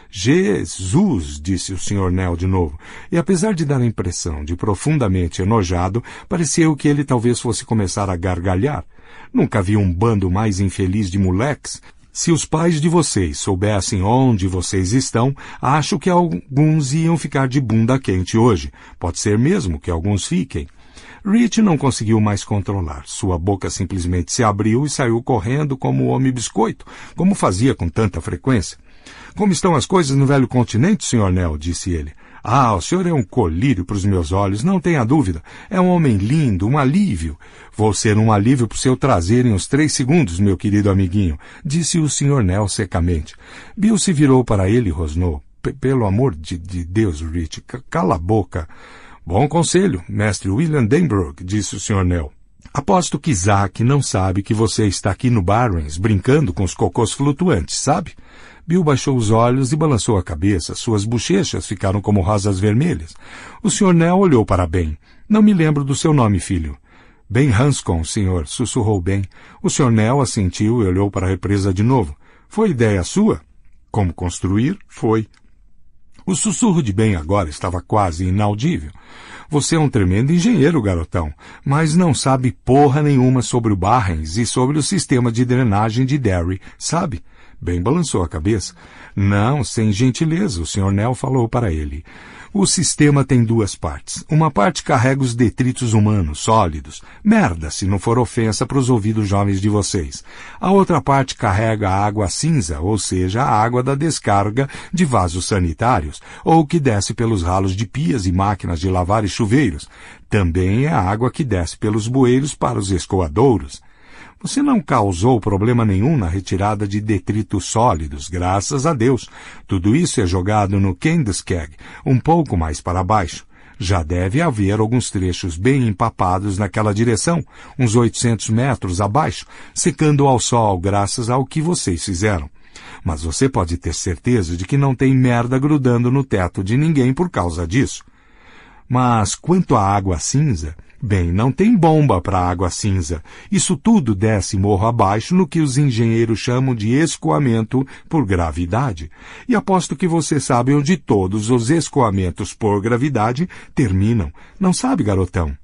Jesus, disse o Sr. Nell de novo, e apesar de dar a impressão de profundamente enojado, pareceu que ele talvez fosse começar a gargalhar. Nunca vi um bando mais infeliz de moleques. Se os pais de vocês soubessem onde vocês estão, acho que alguns iam ficar de bunda quente hoje. Pode ser mesmo que alguns fiquem. Rich não conseguiu mais controlar. Sua boca simplesmente se abriu e saiu correndo como o homem biscoito, como fazia com tanta frequência. Como estão as coisas no velho continente, Sr. Nell? disse ele. Ah, o senhor é um colírio para os meus olhos, não tenha dúvida. É um homem lindo, um alívio. Vou ser um alívio para o seu trazer em uns três segundos, meu querido amiguinho, disse o senhor Nell secamente. Bill se virou para ele e rosnou. Pelo amor de, de Deus, Rich, cala a boca. Bom conselho, mestre William Denbrook, disse o senhor Nell. Aposto que Isaac não sabe que você está aqui no Barrens brincando com os cocôs flutuantes, sabe? Bill baixou os olhos e balançou a cabeça. Suas bochechas ficaram como rosas vermelhas. O Sr. Nell olhou para Ben. Não me lembro do seu nome, filho. Ben Hanscom, senhor, sussurrou Ben. O Sr. Nell assentiu e olhou para a represa de novo. Foi ideia sua? Como construir? Foi. O sussurro de Ben agora estava quase inaudível. Você é um tremendo engenheiro, garotão, mas não sabe porra nenhuma sobre o Barrens e sobre o sistema de drenagem de Derry, sabe? Bem balançou a cabeça. Não, sem gentileza, o Sr. Nell falou para ele. O sistema tem duas partes. Uma parte carrega os detritos humanos, sólidos. Merda, se não for ofensa para os ouvidos jovens de vocês. A outra parte carrega a água cinza, ou seja, a água da descarga de vasos sanitários, ou que desce pelos ralos de pias e máquinas de lavar e chuveiros. Também é a água que desce pelos bueiros para os escoadouros. Você não causou problema nenhum na retirada de detritos sólidos, graças a Deus. Tudo isso é jogado no Kendeskeg, um pouco mais para baixo. Já deve haver alguns trechos bem empapados naquela direção, uns 800 metros abaixo, secando ao sol graças ao que vocês fizeram. Mas você pode ter certeza de que não tem merda grudando no teto de ninguém por causa disso. Mas quanto à água cinza, Bem, não tem bomba para água cinza. Isso tudo desce morro abaixo no que os engenheiros chamam de escoamento por gravidade. E aposto que você sabe onde todos os escoamentos por gravidade terminam. Não sabe, garotão?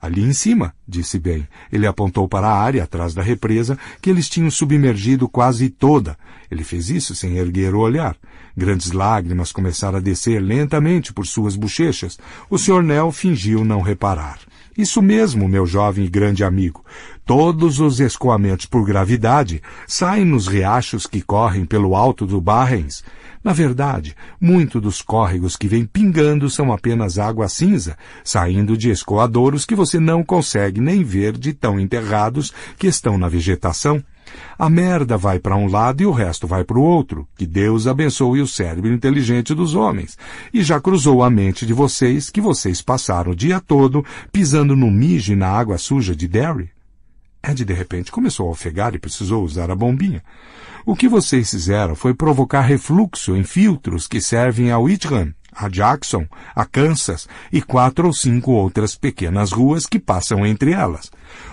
Ali em cima, disse Ben. Ele apontou para a área atrás da represa que eles tinham submergido quase toda. Ele fez isso sem erguer o olhar. Grandes lágrimas começaram a descer lentamente por suas bochechas. O Sr. Nell fingiu não reparar. Isso mesmo, meu jovem e grande amigo. Todos os escoamentos por gravidade saem nos riachos que correm pelo alto do Barrens. Na verdade, muito dos córregos que vêm pingando são apenas água cinza, saindo de escoadouros que você não consegue nem ver de tão enterrados que estão na vegetação. A merda vai para um lado e o resto vai para o outro. Que Deus abençoe o cérebro inteligente dos homens. E já cruzou a mente de vocês que vocês passaram o dia todo pisando no mijo e na água suja de Derry? Ed de repente começou a ofegar e precisou usar a bombinha. O que vocês fizeram foi provocar refluxo em filtros que servem ao Itran a Jackson, a Kansas e quatro ou cinco outras pequenas ruas que passam entre elas.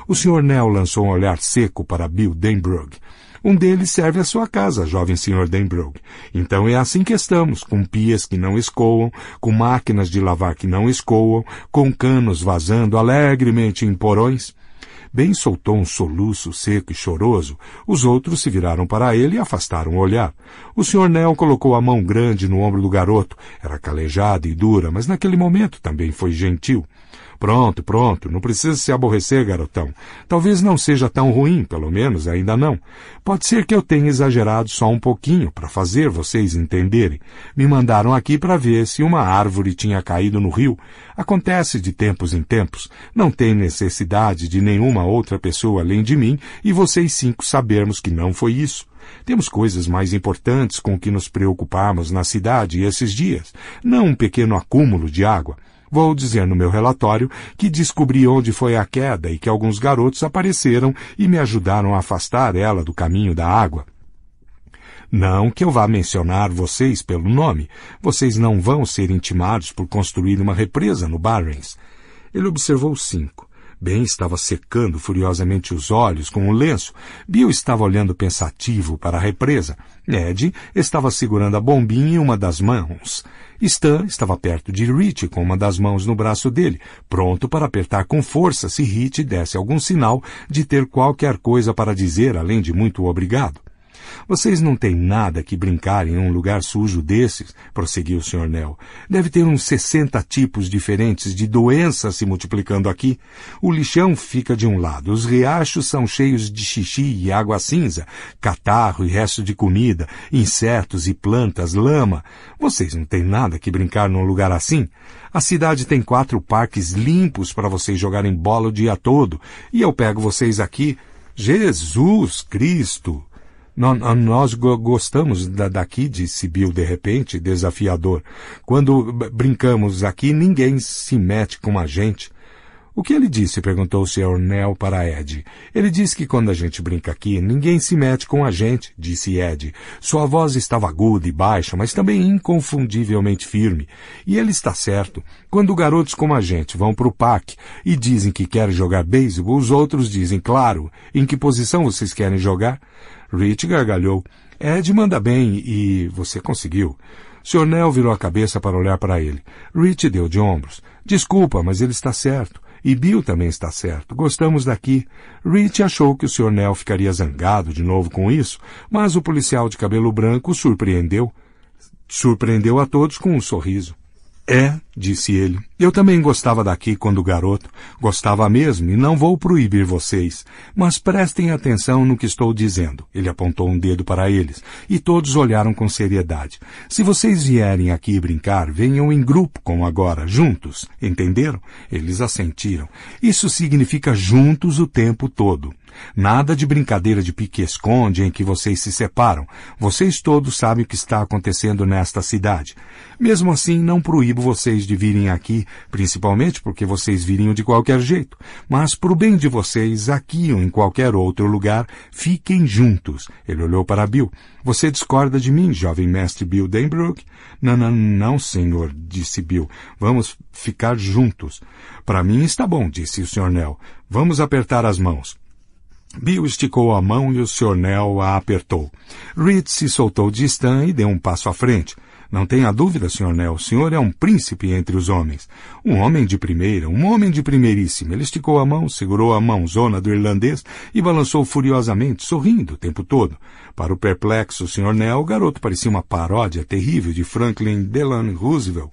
O Sr. Nell lançou um olhar seco para Bill Denbrug. Um deles serve à sua casa, jovem Sr. Denbrug. Então é assim que estamos, com pias que não escoam, com máquinas de lavar que não escoam, com canos vazando alegremente em porões bem soltou um soluço seco e choroso, os outros se viraram para ele e afastaram o olhar. O Sr. Nel colocou a mão grande no ombro do garoto. Era calejada e dura, mas naquele momento também foi gentil. Pronto, pronto, não precisa se aborrecer, garotão. Talvez não seja tão ruim, pelo menos ainda não. Pode ser que eu tenha exagerado só um pouquinho para fazer vocês entenderem. Me mandaram aqui para ver se uma árvore tinha caído no rio. Acontece de tempos em tempos. Não tem necessidade de nenhuma outra pessoa além de mim e vocês cinco sabermos que não foi isso. Temos coisas mais importantes com que nos preocuparmos na cidade esses dias, não um pequeno acúmulo de água. Vou dizer no meu relatório que descobri onde foi a queda e que alguns garotos apareceram e me ajudaram a afastar ela do caminho da água. Não que eu vá mencionar vocês pelo nome. Vocês não vão ser intimados por construir uma represa no Barrens. Ele observou cinco. Ben estava secando furiosamente os olhos com um lenço. Bill estava olhando pensativo para a represa. Ned estava segurando a bombinha em uma das mãos. Stan estava perto de Rich com uma das mãos no braço dele, pronto para apertar com força se Rich desse algum sinal de ter qualquer coisa para dizer além de muito obrigado. Vocês não têm nada que brincar em um lugar sujo desses, prosseguiu o Sr. Nell. Deve ter uns 60 tipos diferentes de doenças se multiplicando aqui. O lixão fica de um lado, os riachos são cheios de xixi e água cinza, catarro e resto de comida, insetos e plantas, lama. Vocês não têm nada que brincar num lugar assim? A cidade tem quatro parques limpos para vocês jogarem bola o dia todo, e eu pego vocês aqui. Jesus Cristo! nós gostamos da, daqui, disse Bill de repente, desafiador. Quando brincamos aqui, ninguém se mete com a gente. O que ele disse? perguntou o Sr. Nell para Ed. Ele disse que quando a gente brinca aqui, ninguém se mete com a gente, disse Ed. Sua voz estava aguda e baixa, mas também inconfundivelmente firme. E ele está certo. Quando garotos como a gente vão para o parque e dizem que querem jogar beisebol, os outros dizem, claro, em que posição vocês querem jogar? Rich gargalhou. Ed manda bem e você conseguiu. Sr. Nell virou a cabeça para olhar para ele. Rich deu de ombros. Desculpa, mas ele está certo. E Bill também está certo. Gostamos daqui. Rich achou que o Sr. Nell ficaria zangado de novo com isso, mas o policial de cabelo branco surpreendeu. Surpreendeu a todos com um sorriso. É, disse ele. Eu também gostava daqui quando garoto. Gostava mesmo e não vou proibir vocês. Mas prestem atenção no que estou dizendo. Ele apontou um dedo para eles e todos olharam com seriedade. Se vocês vierem aqui brincar, venham em grupo, como agora, juntos. Entenderam? Eles assentiram. Isso significa juntos o tempo todo. Nada de brincadeira de pique-esconde em que vocês se separam. Vocês todos sabem o que está acontecendo nesta cidade. Mesmo assim, não proíbo vocês de virem aqui, principalmente porque vocês viriam de qualquer jeito. Mas, para o bem de vocês, aqui ou em qualquer outro lugar, fiquem juntos. Ele olhou para Bill. Você discorda de mim, jovem mestre Bill Denbrook? Não, não, não, senhor, disse Bill. Vamos ficar juntos. Para mim está bom, disse o Sr. Nell. Vamos apertar as mãos. Bill esticou a mão e o Sr. Nell a apertou. Reed se soltou de Stan e deu um passo à frente. Não tenha dúvida, Sr. Nell. o senhor é um príncipe entre os homens. Um homem de primeira, um homem de primeiríssima. Ele esticou a mão, segurou a mãozona do irlandês e balançou furiosamente, sorrindo o tempo todo. Para o perplexo Sr. Nell, o garoto parecia uma paródia terrível de Franklin Delano Roosevelt.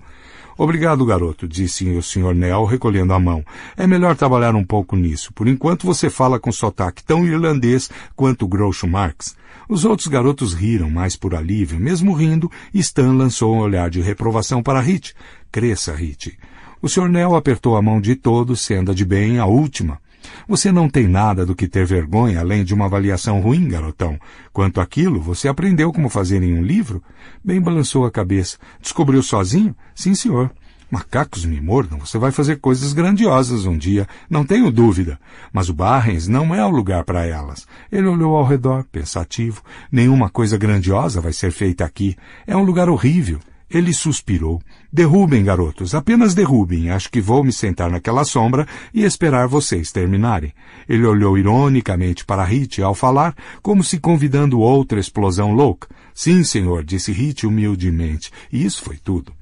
Obrigado, garoto, disse o Sr. Nell, recolhendo a mão. É melhor trabalhar um pouco nisso. Por enquanto você fala com sotaque tão irlandês quanto Groucho Marx. Os outros garotos riram, mais por alívio. Mesmo rindo, Stan lançou um olhar de reprovação para Hit. Cresça, Hit. O Sr. Nell apertou a mão de todos, sendo a de bem a última. Você não tem nada do que ter vergonha além de uma avaliação ruim, garotão. Quanto àquilo, você aprendeu como fazer em um livro? Bem balançou a cabeça. Descobriu sozinho? Sim, senhor. Macacos me mordam, você vai fazer coisas grandiosas um dia, não tenho dúvida. Mas o Barrens não é o lugar para elas. Ele olhou ao redor, pensativo. Nenhuma coisa grandiosa vai ser feita aqui. É um lugar horrível. Ele suspirou. Derrubem, garotos, apenas derrubem. Acho que vou me sentar naquela sombra e esperar vocês terminarem. Ele olhou ironicamente para Hit ao falar, como se convidando outra explosão louca. Sim, senhor, disse Hit humildemente. E isso foi tudo.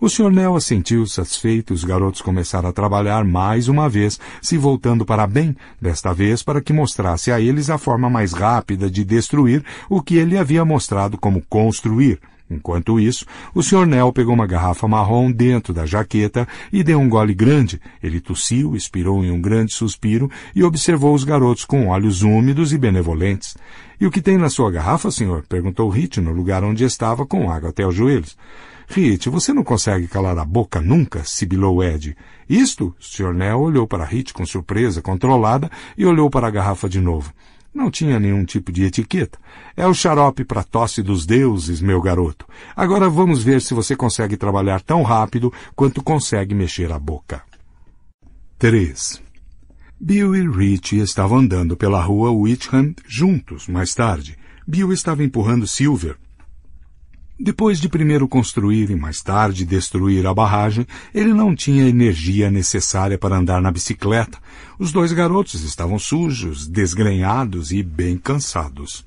O Sr. Nel assentiu satisfeito, os garotos começaram a trabalhar mais uma vez, se voltando para bem, desta vez para que mostrasse a eles a forma mais rápida de destruir o que ele havia mostrado como construir. Enquanto isso, o Sr. Nel pegou uma garrafa marrom dentro da jaqueta e deu um gole grande. Ele tossiu, expirou em um grande suspiro e observou os garotos com olhos úmidos e benevolentes. E o que tem na sua garrafa, senhor? perguntou Rit no lugar onde estava, com água até os joelhos. Rit, você não consegue calar a boca nunca? sibilou Ed. Isto? O Sr. Nel olhou para Rit com surpresa controlada e olhou para a garrafa de novo. Não tinha nenhum tipo de etiqueta. É o xarope para tosse dos deuses, meu garoto. Agora vamos ver se você consegue trabalhar tão rápido quanto consegue mexer a boca. 3. Bill e Rich estavam andando pela rua Hunt juntos mais tarde. Bill estava empurrando Silver, depois de primeiro construir e mais tarde destruir a barragem, ele não tinha energia necessária para andar na bicicleta. Os dois garotos estavam sujos, desgrenhados e bem cansados.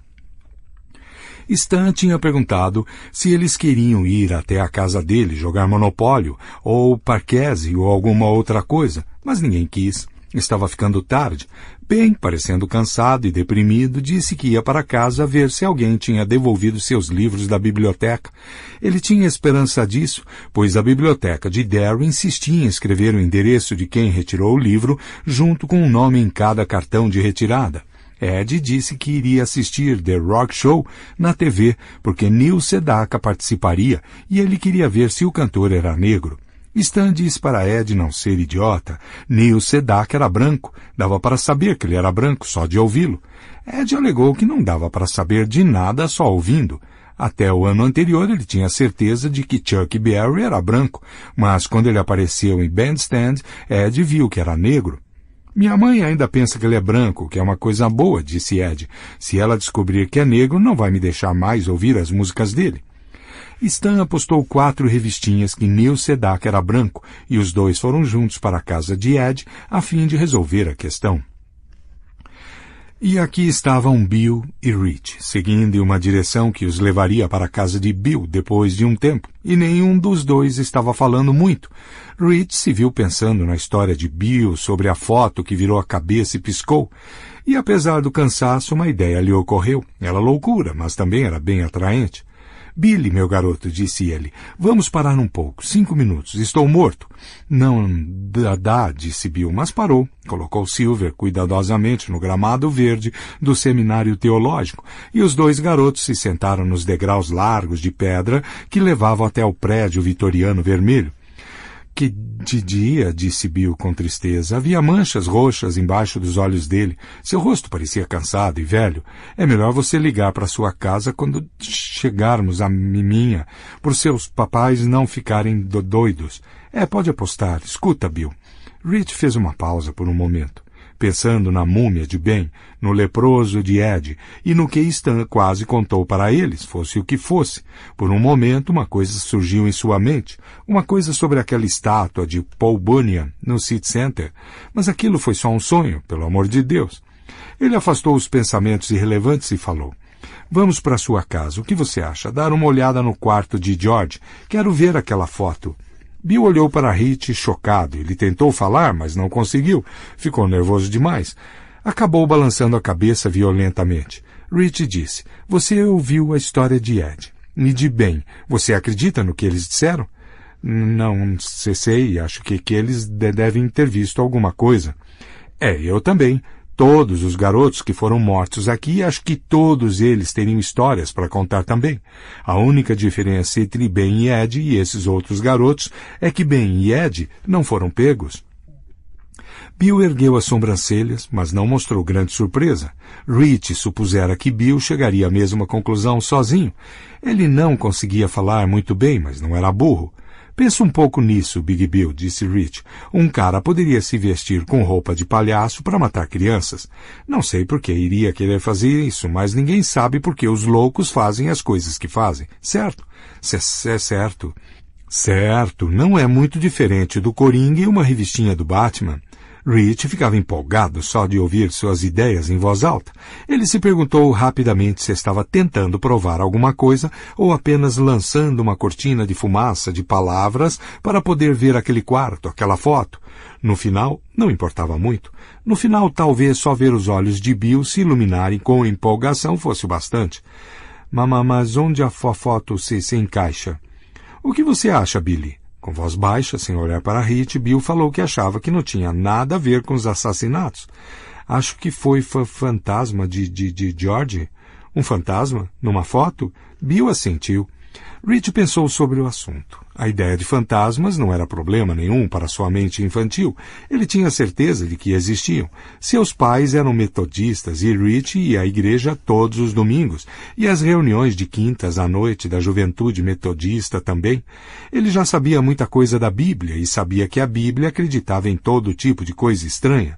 Stan tinha perguntado se eles queriam ir até a casa dele jogar monopólio, ou parquese ou alguma outra coisa, mas ninguém quis. Estava ficando tarde Bem, parecendo cansado e deprimido, disse que ia para casa ver se alguém tinha devolvido seus livros da biblioteca. Ele tinha esperança disso, pois a biblioteca de Derry insistia em escrever o endereço de quem retirou o livro, junto com um nome em cada cartão de retirada. Ed disse que iria assistir The Rock Show na TV, porque Neil Sedaka participaria e ele queria ver se o cantor era negro. Stan diz para Ed não ser idiota. Neil Sedak era branco. Dava para saber que ele era branco só de ouvi-lo. Ed alegou que não dava para saber de nada só ouvindo. Até o ano anterior ele tinha certeza de que Chuck Berry era branco, mas quando ele apareceu em Bandstand, Ed viu que era negro. Minha mãe ainda pensa que ele é branco, que é uma coisa boa, disse Ed. Se ela descobrir que é negro, não vai me deixar mais ouvir as músicas dele. Stan apostou quatro revistinhas que Neil Sedak era branco e os dois foram juntos para a casa de Ed a fim de resolver a questão. E aqui estavam Bill e Rich, seguindo uma direção que os levaria para a casa de Bill depois de um tempo, e nenhum dos dois estava falando muito. Rich se viu pensando na história de Bill sobre a foto que virou a cabeça e piscou, e apesar do cansaço, uma ideia lhe ocorreu. Era loucura, mas também era bem atraente. Billy, meu garoto, disse ele, vamos parar um pouco, cinco minutos, estou morto. Não, dá, disse Bill, mas parou. Colocou Silver cuidadosamente no gramado verde do seminário teológico, e os dois garotos se sentaram nos degraus largos de pedra que levavam até o prédio vitoriano vermelho, que de dia, disse Bill com tristeza, havia manchas roxas embaixo dos olhos dele. Seu rosto parecia cansado e velho. É melhor você ligar para sua casa quando chegarmos a miminha, por seus papais não ficarem do doidos. É, pode apostar. Escuta, Bill. Rich fez uma pausa por um momento pensando na múmia de Ben, no leproso de Ed e no que Stan quase contou para eles, fosse o que fosse. Por um momento, uma coisa surgiu em sua mente, uma coisa sobre aquela estátua de Paul Bunyan no City Center, mas aquilo foi só um sonho, pelo amor de Deus. Ele afastou os pensamentos irrelevantes e falou. Vamos para sua casa. O que você acha? Dar uma olhada no quarto de George. Quero ver aquela foto. Bill olhou para Rich, chocado. Ele tentou falar, mas não conseguiu. Ficou nervoso demais. Acabou balançando a cabeça violentamente. Rich disse, você ouviu a história de Ed. Me de bem, você acredita no que eles disseram? Não cessei, acho que, que eles de devem ter visto alguma coisa. É, eu também, todos os garotos que foram mortos aqui, acho que todos eles teriam histórias para contar também. A única diferença entre Ben e Ed e esses outros garotos é que Ben e Ed não foram pegos. Bill ergueu as sobrancelhas, mas não mostrou grande surpresa. Rich supusera que Bill chegaria à mesma conclusão sozinho. Ele não conseguia falar muito bem, mas não era burro. Pensa um pouco nisso, Big Bill, disse Rich. Um cara poderia se vestir com roupa de palhaço para matar crianças. Não sei por que iria querer fazer isso, mas ninguém sabe por que os loucos fazem as coisas que fazem, certo? é certo. Certo, não é muito diferente do Coringa e uma revistinha do Batman. Rich ficava empolgado só de ouvir suas ideias em voz alta. Ele se perguntou rapidamente se estava tentando provar alguma coisa ou apenas lançando uma cortina de fumaça de palavras para poder ver aquele quarto, aquela foto. No final, não importava muito. No final, talvez só ver os olhos de Bill se iluminarem com empolgação fosse o bastante. Mamá, mas onde a foto se, se encaixa? O que você acha, Billy? Com voz baixa, sem olhar para Hit, Bill falou que achava que não tinha nada a ver com os assassinatos. Acho que foi fantasma de, de, de George. Um fantasma? Numa foto? Bill assentiu. Rich pensou sobre o assunto. A ideia de fantasmas não era problema nenhum para sua mente infantil. Ele tinha certeza de que existiam. Seus pais eram metodistas e Rich ia à igreja todos os domingos e às reuniões de quintas à noite da juventude metodista também. Ele já sabia muita coisa da Bíblia e sabia que a Bíblia acreditava em todo tipo de coisa estranha.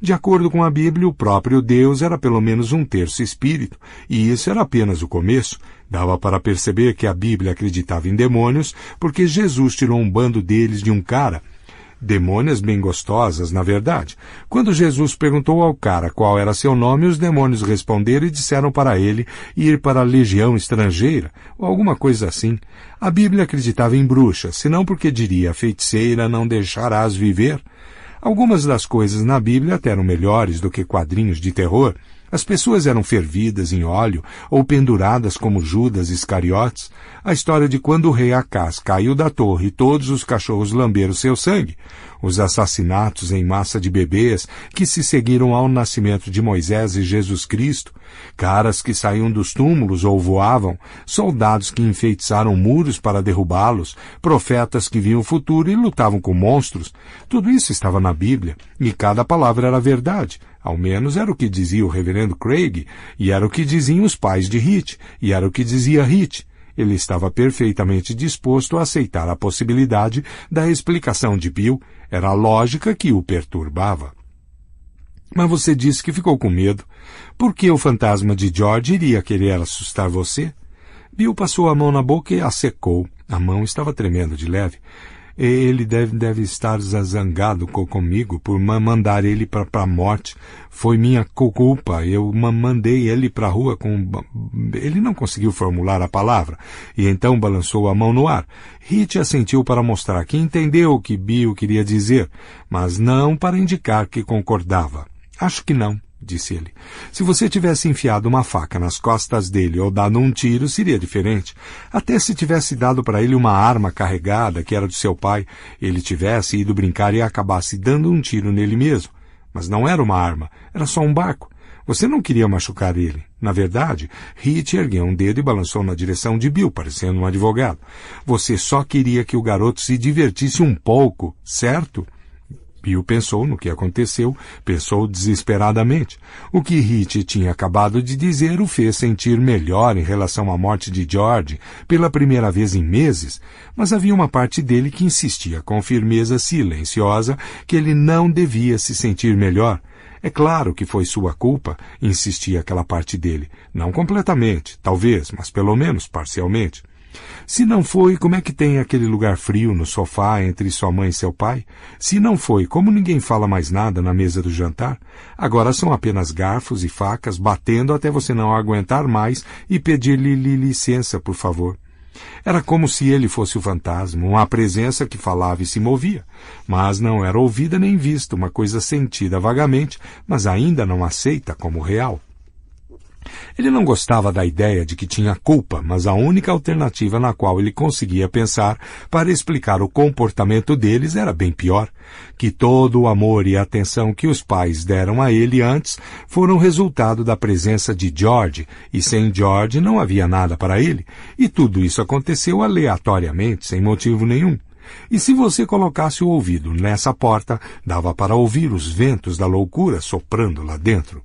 De acordo com a Bíblia, o próprio Deus era pelo menos um terço espírito, e isso era apenas o começo. Dava para perceber que a Bíblia acreditava em demônios, porque Jesus tirou um bando deles de um cara. Demônias bem gostosas, na verdade. Quando Jesus perguntou ao cara qual era seu nome, os demônios responderam e disseram para ele ir para a legião estrangeira, ou alguma coisa assim. A Bíblia acreditava em bruxa, senão porque diria feiticeira não deixarás viver. Algumas das coisas na Bíblia até eram melhores do que quadrinhos de terror, as pessoas eram fervidas em óleo ou penduradas como Judas Iscariotes. A história de quando o rei Acás caiu da torre e todos os cachorros lamberam seu sangue. Os assassinatos em massa de bebês que se seguiram ao nascimento de Moisés e Jesus Cristo. Caras que saíam dos túmulos ou voavam. Soldados que enfeitiçaram muros para derrubá-los. Profetas que viam o futuro e lutavam com monstros. Tudo isso estava na Bíblia e cada palavra era verdade ao menos era o que dizia o reverendo Craig, e era o que diziam os pais de Hit, e era o que dizia Hit. Ele estava perfeitamente disposto a aceitar a possibilidade da explicação de Bill, era a lógica que o perturbava. Mas você disse que ficou com medo. Por que o fantasma de George iria querer assustar você? Bill passou a mão na boca e a secou. A mão estava tremendo de leve ele deve, deve estar zangado comigo por mandar ele para a morte. Foi minha culpa. Eu mandei ele para a rua com. Ele não conseguiu formular a palavra e então balançou a mão no ar. Hit assentiu para mostrar que entendeu o que Bill queria dizer, mas não para indicar que concordava. Acho que não disse ele. Se você tivesse enfiado uma faca nas costas dele ou dado um tiro, seria diferente. Até se tivesse dado para ele uma arma carregada que era do seu pai, ele tivesse ido brincar e acabasse dando um tiro nele mesmo. Mas não era uma arma, era só um barco. Você não queria machucar ele. Na verdade, Hit ergueu um dedo e balançou na direção de Bill, parecendo um advogado. Você só queria que o garoto se divertisse um pouco, certo? Pio pensou no que aconteceu, pensou desesperadamente. O que Hit tinha acabado de dizer o fez sentir melhor em relação à morte de George, pela primeira vez em meses, mas havia uma parte dele que insistia com firmeza silenciosa que ele não devia se sentir melhor. É claro que foi sua culpa, insistia aquela parte dele. Não completamente, talvez, mas pelo menos parcialmente. Se não foi, como é que tem aquele lugar frio no sofá entre sua mãe e seu pai? Se não foi, como ninguém fala mais nada na mesa do jantar? Agora são apenas garfos e facas batendo até você não aguentar mais e pedir-lhe licença, por favor. Era como se ele fosse o fantasma, uma presença que falava e se movia, mas não era ouvida nem vista, uma coisa sentida vagamente, mas ainda não aceita como real. Ele não gostava da ideia de que tinha culpa, mas a única alternativa na qual ele conseguia pensar para explicar o comportamento deles era bem pior, que todo o amor e atenção que os pais deram a ele antes foram resultado da presença de George, e sem George não havia nada para ele, e tudo isso aconteceu aleatoriamente, sem motivo nenhum. E se você colocasse o ouvido nessa porta, dava para ouvir os ventos da loucura soprando lá dentro.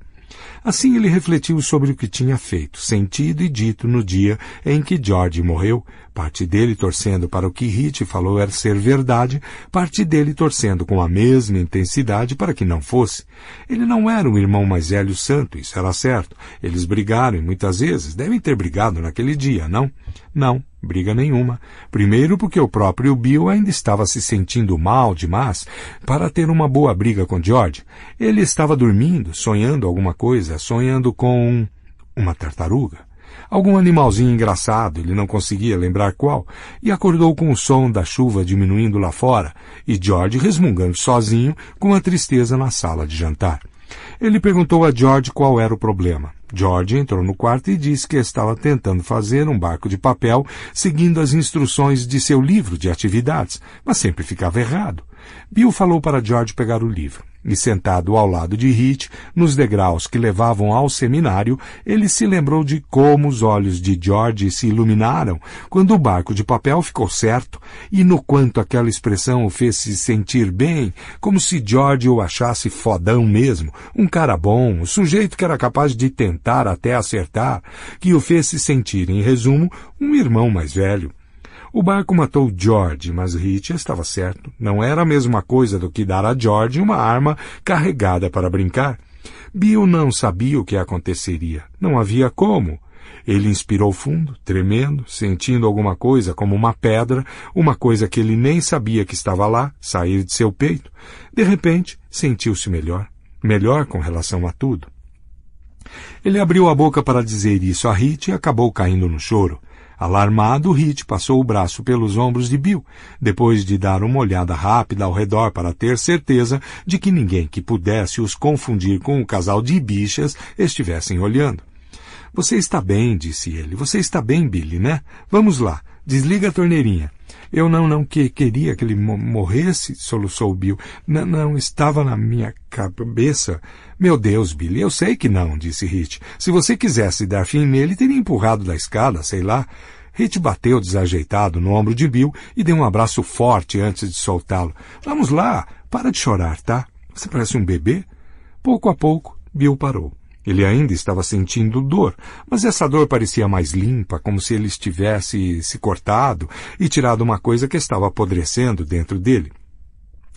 Assim ele refletiu sobre o que tinha feito, sentido e dito no dia em que George morreu, parte dele torcendo para o que Hit falou era ser verdade, parte dele torcendo com a mesma intensidade para que não fosse. Ele não era o irmão mais velho santo, isso era certo. Eles brigaram e muitas vezes devem ter brigado naquele dia, não? Não, briga nenhuma. Primeiro, porque o próprio Bill ainda estava se sentindo mal demais para ter uma boa briga com George. Ele estava dormindo, sonhando alguma coisa, sonhando com uma tartaruga. Algum animalzinho engraçado, ele não conseguia lembrar qual, e acordou com o som da chuva diminuindo lá fora e George resmungando sozinho com a tristeza na sala de jantar. Ele perguntou a George qual era o problema. George entrou no quarto e disse que estava tentando fazer um barco de papel seguindo as instruções de seu livro de atividades, mas sempre ficava errado. Bill falou para George pegar o livro. E sentado ao lado de Hit, nos degraus que levavam ao seminário, ele se lembrou de como os olhos de George se iluminaram quando o barco de papel ficou certo e no quanto aquela expressão o fez se sentir bem, como se George o achasse fodão mesmo, um cara bom, um sujeito que era capaz de tentar até acertar, que o fez se sentir, em resumo, um irmão mais velho. O barco matou George, mas Rich estava certo. Não era a mesma coisa do que dar a George uma arma carregada para brincar. Bill não sabia o que aconteceria. Não havia como. Ele inspirou fundo, tremendo, sentindo alguma coisa como uma pedra, uma coisa que ele nem sabia que estava lá, sair de seu peito. De repente, sentiu-se melhor. Melhor com relação a tudo. Ele abriu a boca para dizer isso a Rita e acabou caindo no choro. Alarmado, Hit passou o braço pelos ombros de Bill, depois de dar uma olhada rápida ao redor para ter certeza de que ninguém que pudesse os confundir com o casal de bichas estivessem olhando. Você está bem, disse ele. Você está bem, Billy, né? Vamos lá. Desliga a torneirinha. Eu não, não que, queria que ele morresse, soluçou Bill. Não, não, estava na minha cabeça. Meu Deus, Billy, eu sei que não, disse Hit. Se você quisesse dar fim nele, teria empurrado da escada, sei lá. Hit bateu desajeitado no ombro de Bill e deu um abraço forte antes de soltá-lo. Vamos lá, para de chorar, tá? Você parece um bebê. Pouco a pouco, Bill parou. Ele ainda estava sentindo dor, mas essa dor parecia mais limpa, como se ele estivesse se cortado e tirado uma coisa que estava apodrecendo dentro dele.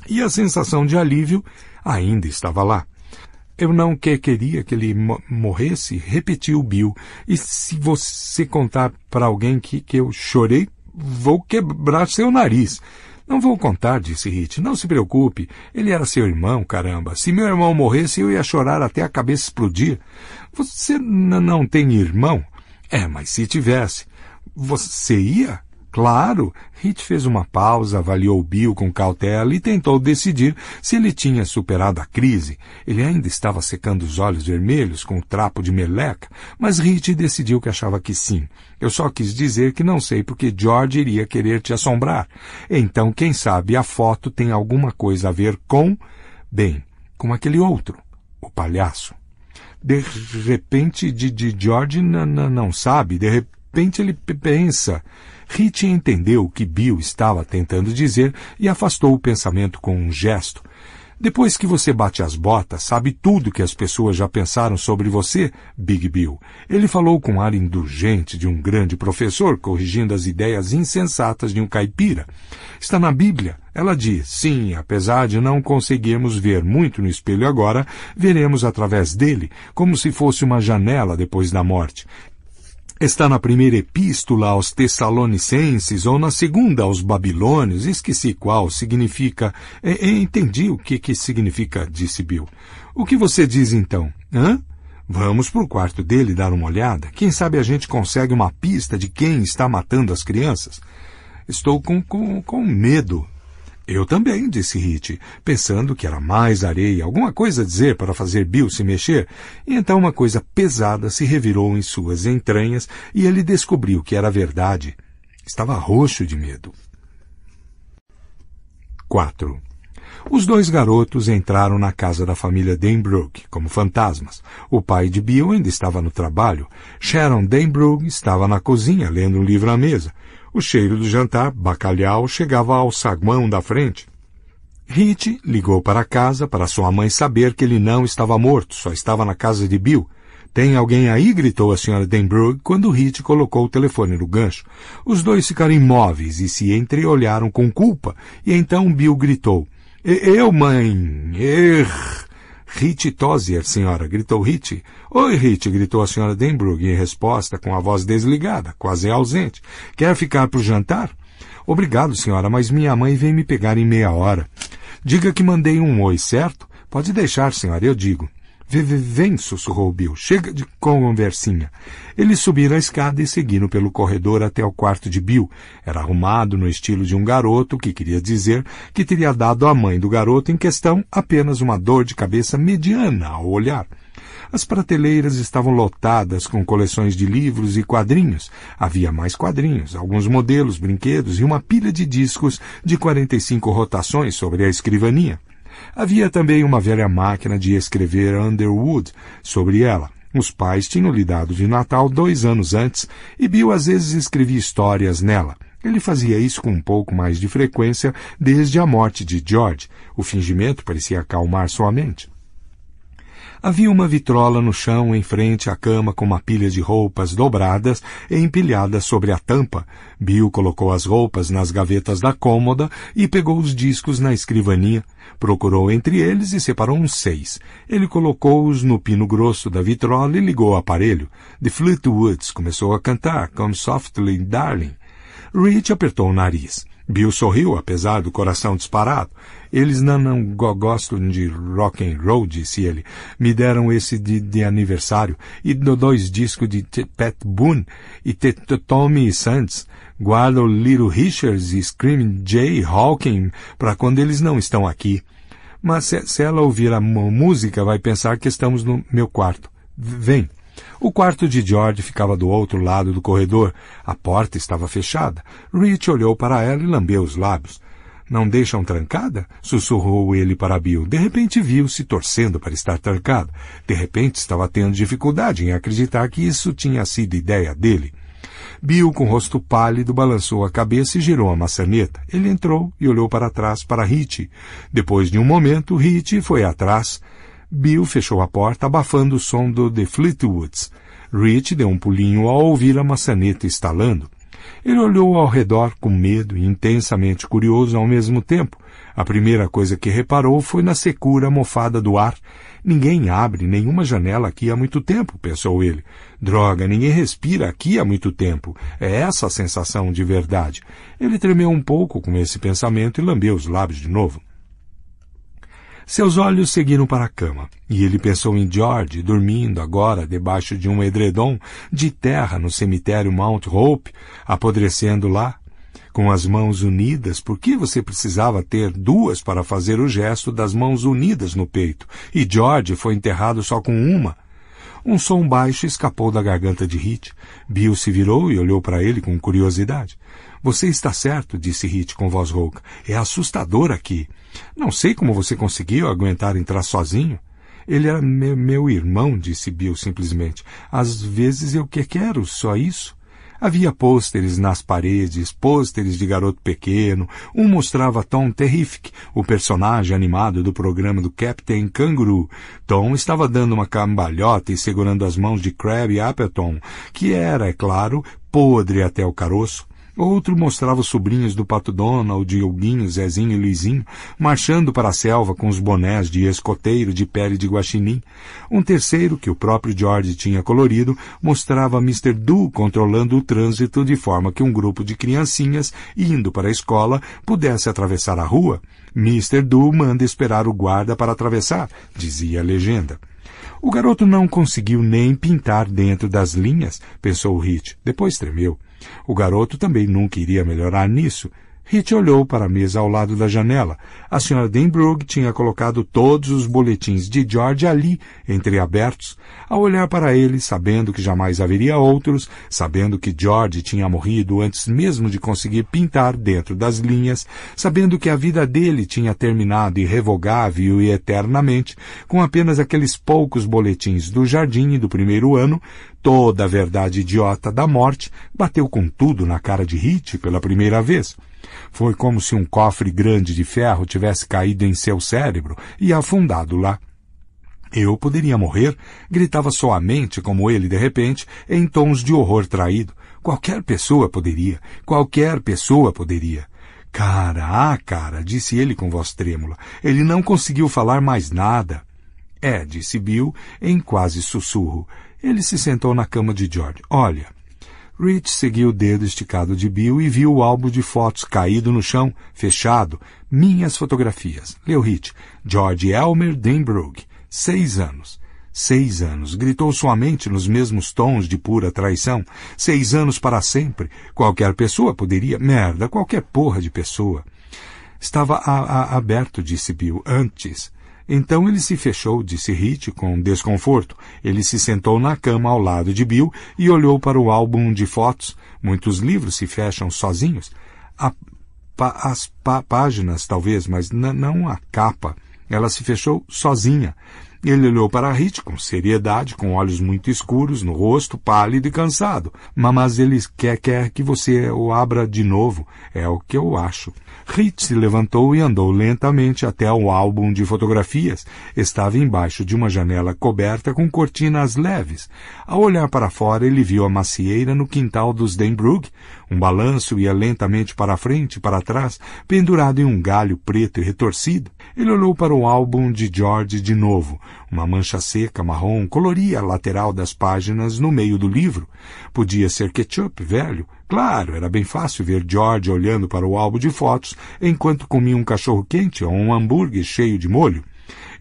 E a sensação de alívio ainda estava lá. Eu não que queria que ele morresse, repetiu Bill. E se você contar para alguém que, que eu chorei, vou quebrar seu nariz. Não vou contar, disse Hit. Não se preocupe. Ele era seu irmão, caramba. Se meu irmão morresse, eu ia chorar até a cabeça explodir. Você não tem irmão? É, mas se tivesse. Você ia? Claro, Hit fez uma pausa, avaliou Bill com cautela e tentou decidir se ele tinha superado a crise. Ele ainda estava secando os olhos vermelhos com o um trapo de meleca, mas Hit decidiu que achava que sim. Eu só quis dizer que não sei porque George iria querer te assombrar. Então, quem sabe a foto tem alguma coisa a ver com... Bem, com aquele outro, o palhaço. De repente, de, de George não sabe, de repente ele pensa... Ritchie entendeu o que Bill estava tentando dizer e afastou o pensamento com um gesto. Depois que você bate as botas, sabe tudo que as pessoas já pensaram sobre você, Big Bill. Ele falou com ar indulgente de um grande professor, corrigindo as ideias insensatas de um caipira. Está na Bíblia. Ela diz: Sim, apesar de não conseguirmos ver muito no espelho agora, veremos através dele, como se fosse uma janela depois da morte. Está na primeira epístola aos Tessalonicenses ou na segunda aos Babilônios, esqueci qual significa. É, é, entendi o que, que significa, disse Bill. O que você diz então? Hã? Vamos para o quarto dele dar uma olhada. Quem sabe a gente consegue uma pista de quem está matando as crianças? Estou com, com, com medo, eu também, disse Hit, pensando que era mais areia, alguma coisa a dizer para fazer Bill se mexer. E então uma coisa pesada se revirou em suas entranhas e ele descobriu que era verdade. Estava roxo de medo. 4. Os dois garotos entraram na casa da família Denbrook como fantasmas. O pai de Bill ainda estava no trabalho. Sharon Denbrook estava na cozinha lendo um livro à mesa. O cheiro do jantar, bacalhau, chegava ao saguão da frente. Hit ligou para casa para sua mãe saber que ele não estava morto, só estava na casa de Bill. Tem alguém aí? gritou a senhora Denbrug quando Hit colocou o telefone no gancho. Os dois ficaram imóveis e se entreolharam com culpa, e então Bill gritou. Eu, mãe. Er... Rit Toziev, senhora, gritou Rit. Oi, Rit, gritou a senhora Denbrug em resposta, com a voz desligada, quase ausente. Quer ficar para o jantar? Obrigado, senhora, mas minha mãe vem me pegar em meia hora. Diga que mandei um oi, certo? Pode deixar, senhora, eu digo. Vem, vem, sussurrou Bill. Chega de conversinha. Eles subiram a escada e seguiram pelo corredor até o quarto de Bill. Era arrumado no estilo de um garoto, que queria dizer que teria dado à mãe do garoto em questão apenas uma dor de cabeça mediana ao olhar. As prateleiras estavam lotadas com coleções de livros e quadrinhos. Havia mais quadrinhos, alguns modelos, brinquedos e uma pilha de discos de 45 rotações sobre a escrivaninha. Havia também uma velha máquina de escrever Underwood sobre ela. Os pais tinham-lhe dado de Natal dois anos antes e Bill às vezes escrevia histórias nela. Ele fazia isso com um pouco mais de frequência desde a morte de George. O fingimento parecia acalmar sua mente. Havia uma vitrola no chão em frente à cama com uma pilha de roupas dobradas e empilhadas sobre a tampa. Bill colocou as roupas nas gavetas da cômoda e pegou os discos na escrivaninha. Procurou entre eles e separou uns seis. Ele colocou-os no pino grosso da vitrola e ligou o aparelho. The Fleetwoods começou a cantar Come Softly, Darling. Rich apertou o nariz. Bill sorriu, apesar do coração disparado. Eles não, não gostam de rock and roll, disse ele. Me deram esse de, de aniversário e dois discos de Pat Boone e Tommy Sands. Guarda o Little Richards e Screaming Jay Hawking para quando eles não estão aqui. Mas se, se ela ouvir a música, vai pensar que estamos no meu quarto. Vem. O quarto de George ficava do outro lado do corredor. A porta estava fechada. Rich olhou para ela e lambeu os lábios. Não deixam trancada? Sussurrou ele para Bill. De repente viu-se torcendo para estar trancado. De repente estava tendo dificuldade em acreditar que isso tinha sido ideia dele. Bill, com rosto pálido, balançou a cabeça e girou a maçaneta. Ele entrou e olhou para trás para Rit. Depois de um momento, Rit foi atrás. Bill fechou a porta, abafando o som do The Fleetwoods. Rich deu um pulinho ao ouvir a maçaneta estalando. Ele olhou ao redor com medo e intensamente curioso ao mesmo tempo. A primeira coisa que reparou foi na secura mofada do ar Ninguém abre nenhuma janela aqui há muito tempo, pensou ele. Droga, ninguém respira aqui há muito tempo. É essa a sensação de verdade. Ele tremeu um pouco com esse pensamento e lambeu os lábios de novo. Seus olhos seguiram para a cama, e ele pensou em George dormindo agora debaixo de um edredom de terra no cemitério Mount Hope, apodrecendo lá, com as mãos unidas, porque você precisava ter duas para fazer o gesto das mãos unidas no peito, e George foi enterrado só com uma. Um som baixo escapou da garganta de Hit. Bill se virou e olhou para ele com curiosidade. Você está certo, disse Hit com voz rouca. É assustador aqui. Não sei como você conseguiu aguentar entrar sozinho. Ele era meu, meu irmão, disse Bill simplesmente. Às vezes eu que quero, só isso. Havia pôsteres nas paredes, pôsteres de garoto pequeno. Um mostrava Tom Terrific, o personagem animado do programa do Captain Kangaroo. Tom estava dando uma cambalhota e segurando as mãos de Crabbe Appleton, que era, é claro, podre até o caroço. Outro mostrava os sobrinhos do Pato Donald, Dioguinho, Zezinho e Luizinho, marchando para a selva com os bonés de escoteiro de pele de guaxinim. Um terceiro, que o próprio George tinha colorido, mostrava Mr. Du controlando o trânsito de forma que um grupo de criancinhas, indo para a escola, pudesse atravessar a rua. Mr. Du manda esperar o guarda para atravessar, dizia a legenda. O garoto não conseguiu nem pintar dentro das linhas, pensou o Hit. Depois tremeu. O garoto também nunca iria melhorar nisso, Hit olhou para a mesa ao lado da janela. A senhora Denbrug tinha colocado todos os boletins de George ali, entreabertos, ao olhar para ele, sabendo que jamais haveria outros, sabendo que George tinha morrido antes mesmo de conseguir pintar dentro das linhas, sabendo que a vida dele tinha terminado irrevogável e eternamente, com apenas aqueles poucos boletins do jardim e do primeiro ano, toda a verdade idiota da morte bateu com tudo na cara de Hit pela primeira vez. Foi como se um cofre grande de ferro tivesse caído em seu cérebro e afundado lá. Eu poderia morrer, gritava soamente como ele de repente, em tons de horror traído. Qualquer pessoa poderia, qualquer pessoa poderia. Cara, ah, cara, disse ele com voz trêmula. Ele não conseguiu falar mais nada. É, disse Bill, em quase sussurro. Ele se sentou na cama de George. Olha, Rich seguiu o dedo esticado de Bill e viu o álbum de fotos caído no chão, fechado. Minhas fotografias. Leu Rich. George Elmer Denbrook. Seis anos. Seis anos. Gritou suamente nos mesmos tons de pura traição. Seis anos para sempre. Qualquer pessoa poderia. Merda, qualquer porra de pessoa. Estava a, a, aberto, disse Bill, antes. Então ele se fechou, disse Hit com desconforto. Ele se sentou na cama ao lado de Bill e olhou para o álbum de fotos. Muitos livros se fecham sozinhos. A, pa, as pa, páginas, talvez, mas não a capa. Ela se fechou sozinha. Ele olhou para Rit com seriedade, com olhos muito escuros, no rosto pálido e cansado. Mas ele quer, quer que você o abra de novo. É o que eu acho. Rit se levantou e andou lentamente até o álbum de fotografias. Estava embaixo de uma janela coberta com cortinas leves. Ao olhar para fora, ele viu a macieira no quintal dos Denbrug. Um balanço ia lentamente para frente e para trás, pendurado em um galho preto e retorcido. Ele olhou para o álbum de George de novo. Uma mancha seca marrom coloria a lateral das páginas no meio do livro. Podia ser ketchup velho. Claro, era bem fácil ver George olhando para o álbum de fotos enquanto comia um cachorro quente ou um hambúrguer cheio de molho.